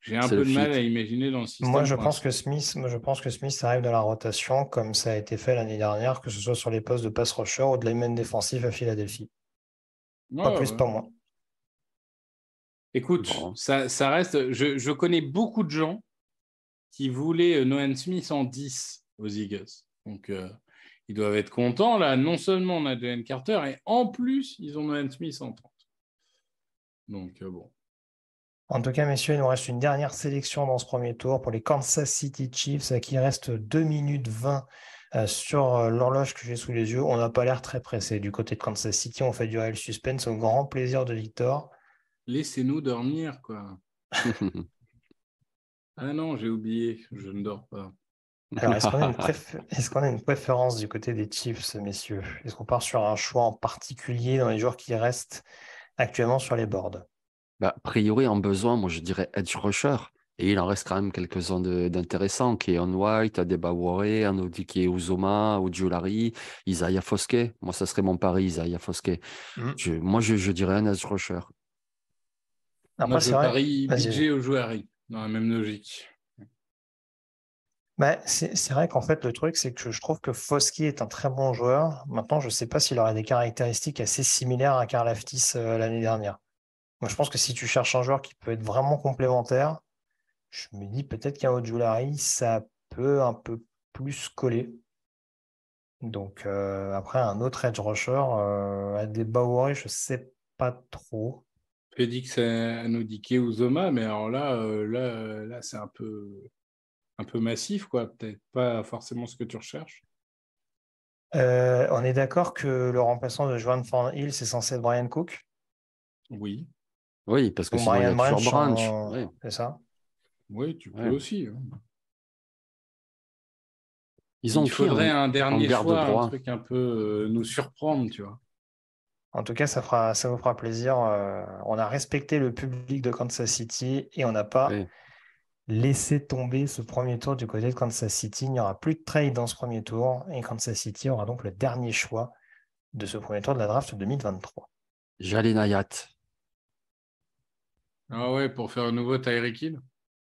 J'ai un peu de mal à imaginer dans le système. Moi, je pense, que Smith, je pense que Smith arrive dans la rotation comme ça a été fait l'année dernière, que ce soit sur les postes de pass rusher ou de l'homme défensif à Philadelphie. pas plus, pas moins. Écoute, ça, reste. Je, connais beaucoup de gens qui voulaient euh, Noël Smith en 10 aux Eagles. Donc, euh, ils doivent être contents. Là, non seulement on a Jalen Carter, et en plus, ils ont Noël Smith en 30. Donc, euh, bon. En tout cas, messieurs, il nous reste une dernière sélection dans ce premier tour pour les Kansas City Chiefs, Il qui reste 2 minutes 20 sur l'horloge que j'ai sous les yeux. On n'a pas l'air très pressé. Du côté de Kansas City, on fait du le suspense au grand plaisir de Victor laissez-nous dormir, quoi. ah non, j'ai oublié, je ne dors pas. est-ce qu'on a, une préférence du côté des Chiefs, messieurs Est-ce qu'on part sur un choix en particulier dans les joueurs qui restent actuellement sur les boards bah, A priori, en besoin, moi je dirais edge rusher. Et il en reste quand même quelques-uns d'intéressants, qui est On White, Adebawore, Anodi qui est Uzoma, Ojulari, Isaiah Fosquet. Moi, ça serait mon pari, Isaiah Fosquet. Mm. moi, je, je, dirais un edge rusher. Moi, budget dans la même logique. Bah, c'est vrai qu'en fait, le truc, c'est que je trouve que Fosky est un très bon joueur. Maintenant, je ne sais pas s'il aurait des caractéristiques assez similaires à Karl Aftis euh, l'année dernière. Moi, je pense que si tu cherches un joueur qui peut être vraiment complémentaire, je me dis peut-être qu'un Ojulari, ça peut un peu plus coller. Donc, euh, après, un autre edge rusher, à des Bowery, je ne sais pas trop tu que c'est Anodiqué ou Zoma, mais alors là, euh, là, euh, là c'est un peu, un peu massif, quoi. Peut-être pas forcément ce que tu recherches. Euh, on est d'accord que le remplaçant de Joan Van Hill, c'est censé être Brian Cook Oui. Oui, parce que c'est Brian Branch. C'est ça Oui, tu peux aussi. Hein. Il faudrait un dernier choix, un truc un peu nous surprendre, tu vois. En tout cas, ça, vous fera plaisir. Euh, on a respecté le public de Kansas City et on n'a pas laissé tomber ce premier tour du côté de Kansas City. Il n'y aura plus de trade dans ce premier tour et Kansas City aura donc le dernier choix de ce premier tour de la draft 2023. Jalina Ayat. Ah ouais, pour faire un nouveau Tyreek Hill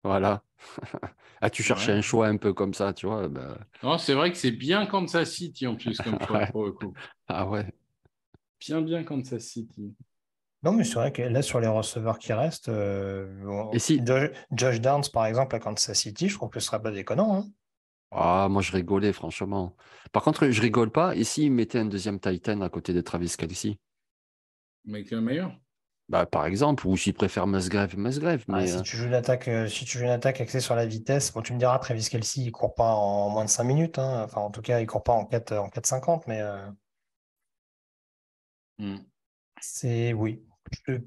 Voilà. ah, tu cherchais un choix un peu comme ça, tu vois. Bah. Non, c'est vrai que c'est bien Kansas City en plus comme choix pour le coup. Ah ouais bien, bien Kansas City. Non, mais c'est vrai que là, sur les receveurs qui restent, euh, Josh, Downs, par exemple, à Kansas City, je trouve que ce serait pas déconnant. Hein. Ah, moi, je rigolais, franchement. Par contre, je rigole pas. Et s'ils mettaient un deuxième Titan à côté de Travis Kelsey Mais qui est le meilleur bah, par exemple, ou s'ils préfèrent Musgrave, Musgrave. Ah, euh, euh, si, tu joues une attaque, axée sur la vitesse, bon, tu me diras, Travis Kelsey, il ne court pas en moins de 5 minutes. Hein. Enfin, en tout cas, il ne court pas en 4'50, en mais... Euh, Hmm. C'est oui.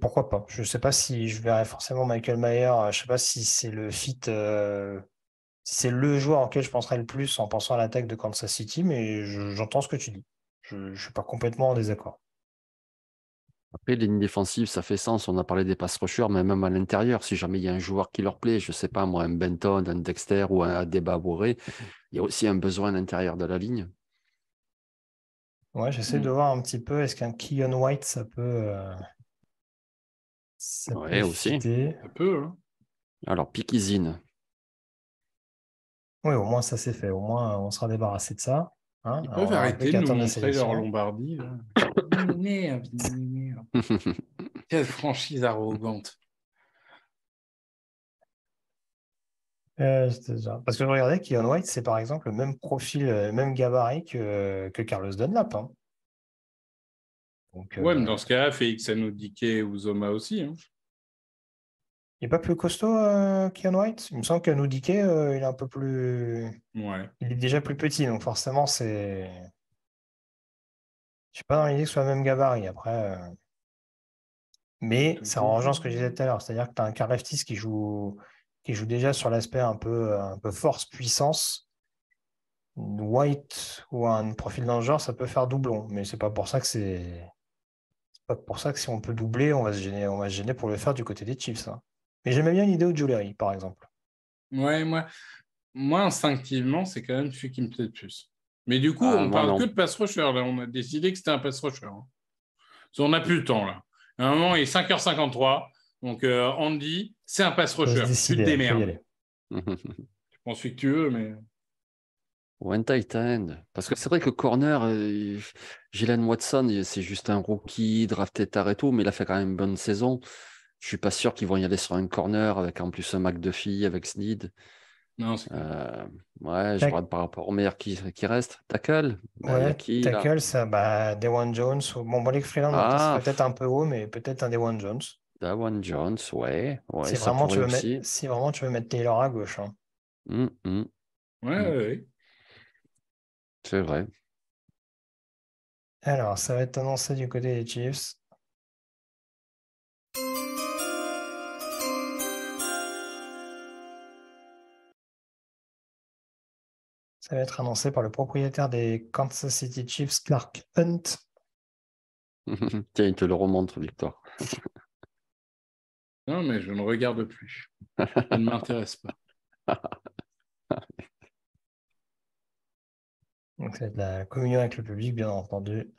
pourquoi pas Je ne sais pas si je verrai forcément Michael Mayer. Euh, je ne sais pas si c'est le fit, euh, si c'est le joueur auquel je penserai le plus en pensant à l'attaque de Kansas City, mais j'entends ce que tu dis. Je ne suis pas complètement en désaccord. Après, les lignes défensives, ça fait sens. On a parlé des pass rushers, mais même à l'intérieur, si jamais il y a un joueur qui leur plaît, je ne sais pas, moi, un Benton, un Dexter ou un Adeba il y a aussi un besoin à l'intérieur de la ligne. Ouais, j'essaie mmh. de voir un petit peu, est-ce qu'un Keon White, ça peut. Euh... Ça aussi. Ça peut. Hein. Alors, Piquizine. Oui, au moins ça s'est fait. Au moins, on sera débarrassé de ça. Hein Ils peuvent arrêter de nous montrer leur Lombardie. Quelle franchise arrogante. Euh, Parce que je regardais Keon White, c'est par exemple le même profil, le euh, même gabarit que, Carlos Dunlap. Hein. ouais, mais euh, dans ce cas-là, Félix Anoudike ou Zoma aussi. Hein. Il n'est pas plus costaud, Kian Keon White Il me semble que il est un peu plus. Il est déjà plus petit, donc forcément, c'est. Je ne suis pas dans l'idée que ce soit le même gabarit. Après. Mais ça en rejoint ce que je disais tout à l'heure, c'est-à-dire que tu as un leftiste qui joue qui joue déjà sur l'aspect un peu, un peu force-puissance, White ou un profil dans le genre, ça peut faire doublon. Mais c'est pas pour ça que c'est. pas pour ça que si on peut doubler, on va se gêner, on va gêner pour le faire du côté des Chiefs. Hein. Mais j'aimais bien l'idée de Jewelry, par exemple. Ouais, moi, moi instinctivement, c'est quand même celui qui me plaît le plus. Mais du coup, ah, on on parle que de pass rusher. Là, on a décidé que c'était un pass rusher. Hein. on n'a plus le temps, là. À un moment, il est 5h53. Donc, euh, Andy, c'est un pass rusher. Tu te démerdes. tu pense que tu veux, mais. One tight end. Parce que c'est vrai que corner, euh, Jalen Watson, c'est juste un rookie, drafté tard et tout, mais il a fait quand même une bonne saison. Je ne suis pas sûr qu'ils vont y aller sur un corner avec en plus un McDuffie, avec Sneed. Non, euh, ouais, je que par rapport au meilleur qui, reste. Tackle bah, Tackle, ça, bah, Dewan Jones. Bon, bon Freeland, c'est ah. peut-être un peu haut, mais peut-être un Dewan Jones. Dawan Jones, ouais. si, vraiment tu veux mettre, Taylor à gauche. Hein. Mmh, mmh. Ouais, mmh. ouais, ouais. C'est vrai. Alors, ça va être annoncé du côté des Chiefs. Ça va être annoncé par le propriétaire des Kansas City Chiefs, Clark Hunt. Tiens, il te le remontre, Victor. Non, mais je ne regarde plus. Ça ne m'intéresse pas. Donc c'est de la communion avec le public, bien entendu.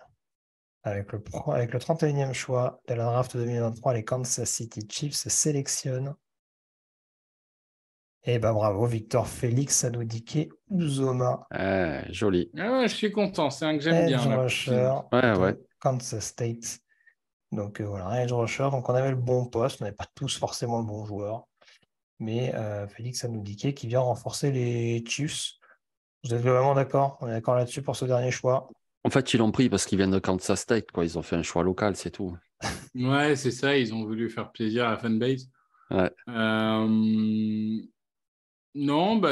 Avec le, avec le 31e choix de la draft 2023, les Kansas City Chiefs sélectionnent. Eh ben bravo, Victor Félix, Adodike, Uzoma. Euh, joli. Ah, je suis content, c'est un que j'aime bien. Rusher, ouais, Kansas State. Donc euh, voilà, edge rusher. Donc on avait le bon poste, on n'avait pas tous forcément le bon joueur. Mais euh, Félix a nous indiqué qu'il vient renforcer les Chiefs. Vous êtes vraiment d'accord On est d'accord là-dessus pour ce dernier choix En fait, ils l'ont pris parce qu'ils viennent de Kansas State. Quoi. Ils ont fait un choix local, c'est tout. ouais, c'est ça. Ils ont voulu faire plaisir à la fanbase. Euh, non, bah,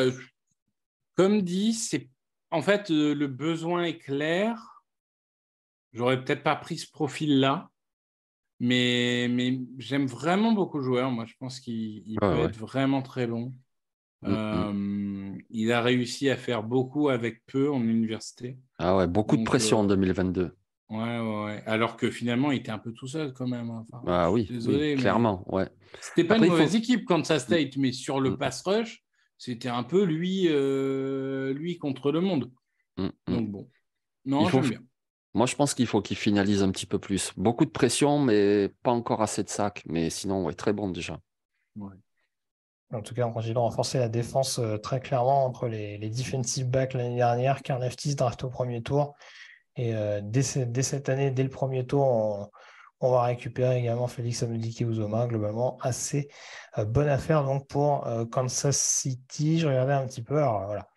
comme dit, c'est en fait le besoin est clair. J'aurais peut-être pas pris ce profil-là. Mais, mais j'aime vraiment beaucoup le joueur. Hein. Moi, je pense qu'il ah peut être vraiment très long mm, mm. Euh, il a réussi à faire beaucoup avec peu en université. Ah ouais, beaucoup de pression en 2022. Euh, ouais, ouais, Alors que finalement, il était un peu tout seul quand même. ah oui, clairement. Ouais. C'était pas une mauvaise équipe équipe ça mm. State, mais sur le pass rush, c'était un peu lui, euh, lui contre le monde. Donc bon. Non, il bien. Moi, je pense qu'il faut qu'il finalise un petit peu plus. Beaucoup de pression, mais pas encore assez de sac. Mais sinon, on est très bon déjà. En tout cas, on continue de renforcer la défense euh, très clairement entre les, defensive backs l'année dernière. Carneftis draft au premier tour. Et euh, dès, cette année, dès le premier tour, on, va récupérer également Félix Amudiki Uzoma. Globalement, assez euh, bonne affaire donc pour Kansas City. Je regardais un petit peu. Alors, voilà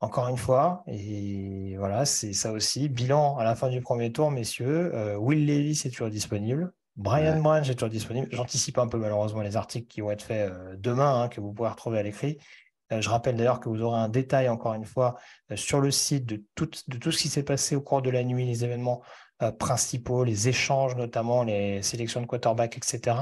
encore une fois, et voilà, c'est ça aussi. Bilan à la fin du premier tour, messieurs. Euh, Will Levis est toujours disponible. Brian Branch est toujours disponible. J'anticipe un peu malheureusement les articles qui vont être faits euh, demain, hein, que vous pourrez retrouver à l'écrit. Euh, je rappelle d'ailleurs que vous aurez un détail, encore une fois, sur le site de tout, ce qui s'est passé au cours de la nuit, les événements principaux, les échanges notamment, les sélections de quarterback, etc.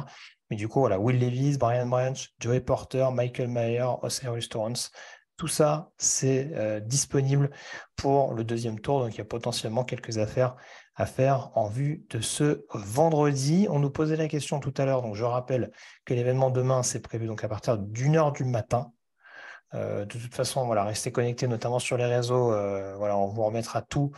Mais du coup, voilà, Will Levis, Brian Branch, Joey Porter, Michael Mayer, Osiris Torrance. Tout ça, c'est euh, disponible pour le deuxième tour. Donc, il y a potentiellement quelques affaires à faire en vue de ce vendredi. On nous posait la question tout à l'heure. Donc, je rappelle que l'événement demain, c'est prévu donc à partir d'une heure du matin. Euh, de toute façon, voilà, restez connectés, notamment sur les réseaux. Euh, voilà, on vous remettra tout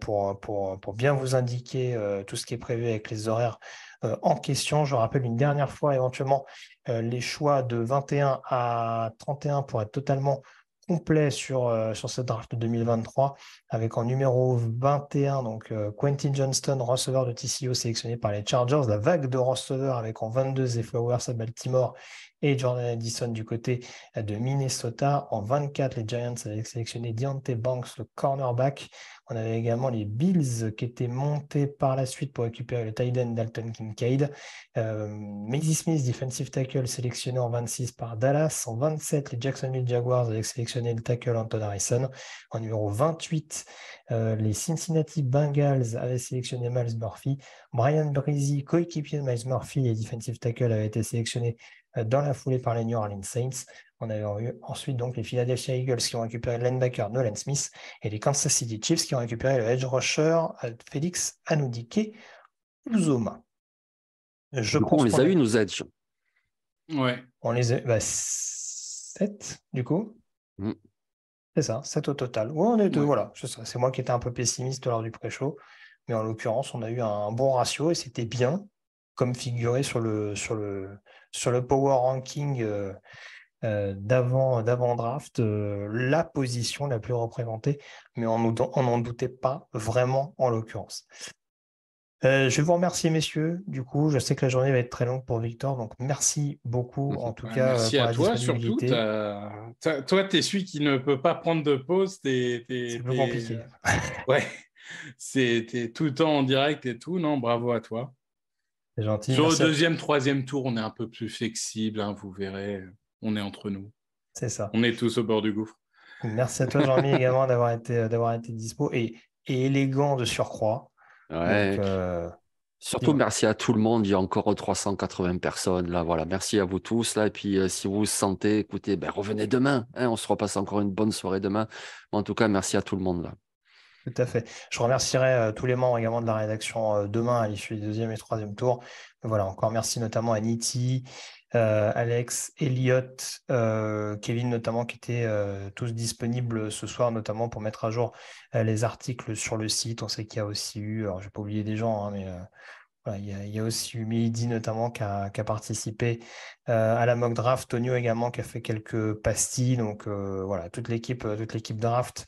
pour, pour, pour, bien vous indiquer tout ce qui est prévu avec les horaires en question. Je rappelle une dernière fois éventuellement euh, les choix de 21 à 31 pour être totalement complet sur, euh, sur ce draft de 2023, avec en numéro 21, donc euh, Quentin Johnston, receveur de TCO sélectionné par les Chargers, la vague de receveurs avec en 22 et Flowers à Baltimore, et Jordan Edison du côté euh, de Minnesota. En 24, les Giants avaient sélectionné Deontay Banks, le cornerback. On avait également les Bills qui étaient montés par la suite pour récupérer le tight end Dalton Kincaid. Euh, Smith, defensive tackle, sélectionné en 26 par Dallas. En 27, les Jacksonville Jaguars avaient sélectionné le tackle Anton Harrison. En numéro 28, euh, les Cincinnati Bengals avaient sélectionné Miles Murphy. Brian Breezy, coéquipier de Miles Murphy et defensive tackle, avait été sélectionné euh, dans la foulée par les New Orleans Saints. On avait eu ensuite donc les Philadelphia Eagles qui ont récupéré le linebacker Nolan Smith et les Kansas City Chiefs qui ont récupéré le edge rusher euh, Félix Anoudike Uzoma. on les a eu, nous bah, mm. Edge. Ouais. On les a bah, 7 du coup. C'est ça, 7 au total. on est deux, voilà. C'est moi qui étais un peu pessimiste lors du pré-show, mais en l'occurrence, on a eu un bon ratio et c'était bien, comme figuré sur le, sur le, sur le power ranking euh, euh, d'avant d'avant draft euh, la position la plus représentée, mais on n'en doutait pas vraiment en l'occurrence. Euh, je vous remercie, messieurs. Du coup, je sais que la journée va être très longue pour Victor, donc merci beaucoup bah, en tout cas. Merci à toi surtout. Toi, tu es celui qui ne peut pas prendre de pause. T'es, c'est compliqué. ouais, c'est tout le temps en direct et tout. Non, bravo à toi gentil. Sur le deuxième, troisième tour, on est un peu plus flexible, hein, vous verrez. On est entre nous. C'est ça. On est tous au bord du gouffre. Merci à toi, Jean-Mi, également, d'avoir été, euh, d'avoir été dispo et, élégant de surcroît. Ouais. Euh, Surtout, merci à tout le monde. Il y a encore 380 personnes. Là, voilà. Merci à vous tous. Là. Et puis, euh, si vous vous sentez, écoutez, ben, revenez demain. Hein. on se repasse encore une bonne soirée demain. en tout cas, merci à tout le monde. Là. Tout à fait. Je remercierai euh, tous les membres également de la rédaction euh, demain à l'issue du deuxième et troisième tour. Voilà, encore merci notamment à Niti, euh, Alex, Elliot, Kevin notamment, qui étaient tous disponibles ce soir, notamment pour mettre à jour les articles sur le site. On sait qu'il y a aussi eu, alors je n'ai pas oublié des gens, hein, mais il, y a, aussi notamment qui a, participé euh, à la mock draft, Tonio également qui a fait quelques pastilles. Donc euh, voilà, toute l'équipe, euh, toute l'équipe draft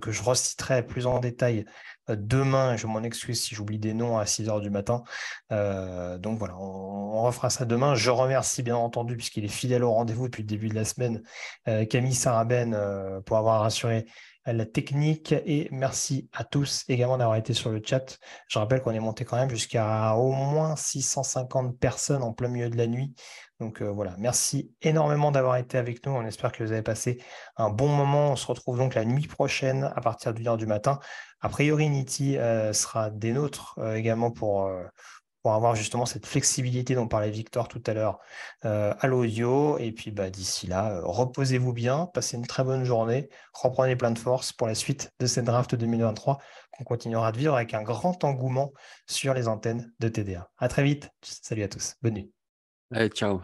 que je reciterai plus en détail demain. Je m'en excuse si j'oublie des noms à 6 h du matin. donc voilà, on, refera ça demain. Je remercie bien entendu, puisqu'il est fidèle au rendez-vous depuis le début de la semaine, Camille Saraben pour avoir rassuré la technique et merci à tous également d'avoir été sur le chat. Je rappelle qu'on est monté quand même jusqu'à au moins 650 personnes en plein milieu de la nuit. Donc euh, voilà, merci énormément d'avoir été avec nous. On espère que vous avez passé un bon moment. On se retrouve donc la nuit prochaine à partir du 1 du matin. A priori, Niti euh, sera des nôtres euh, également pour, pour avoir justement cette flexibilité dont parlait Victor tout à l'heure euh, à l'audio. Et puis bah, d'ici là, euh, reposez-vous bien, passez une très bonne journée, reprenez plein de force pour la suite de cette draft 2023 qu'on continuera de vivre avec un grand engouement sur les antennes de TDA. À très vite. Salut à tous. Bonne nuit. Allez, ciao.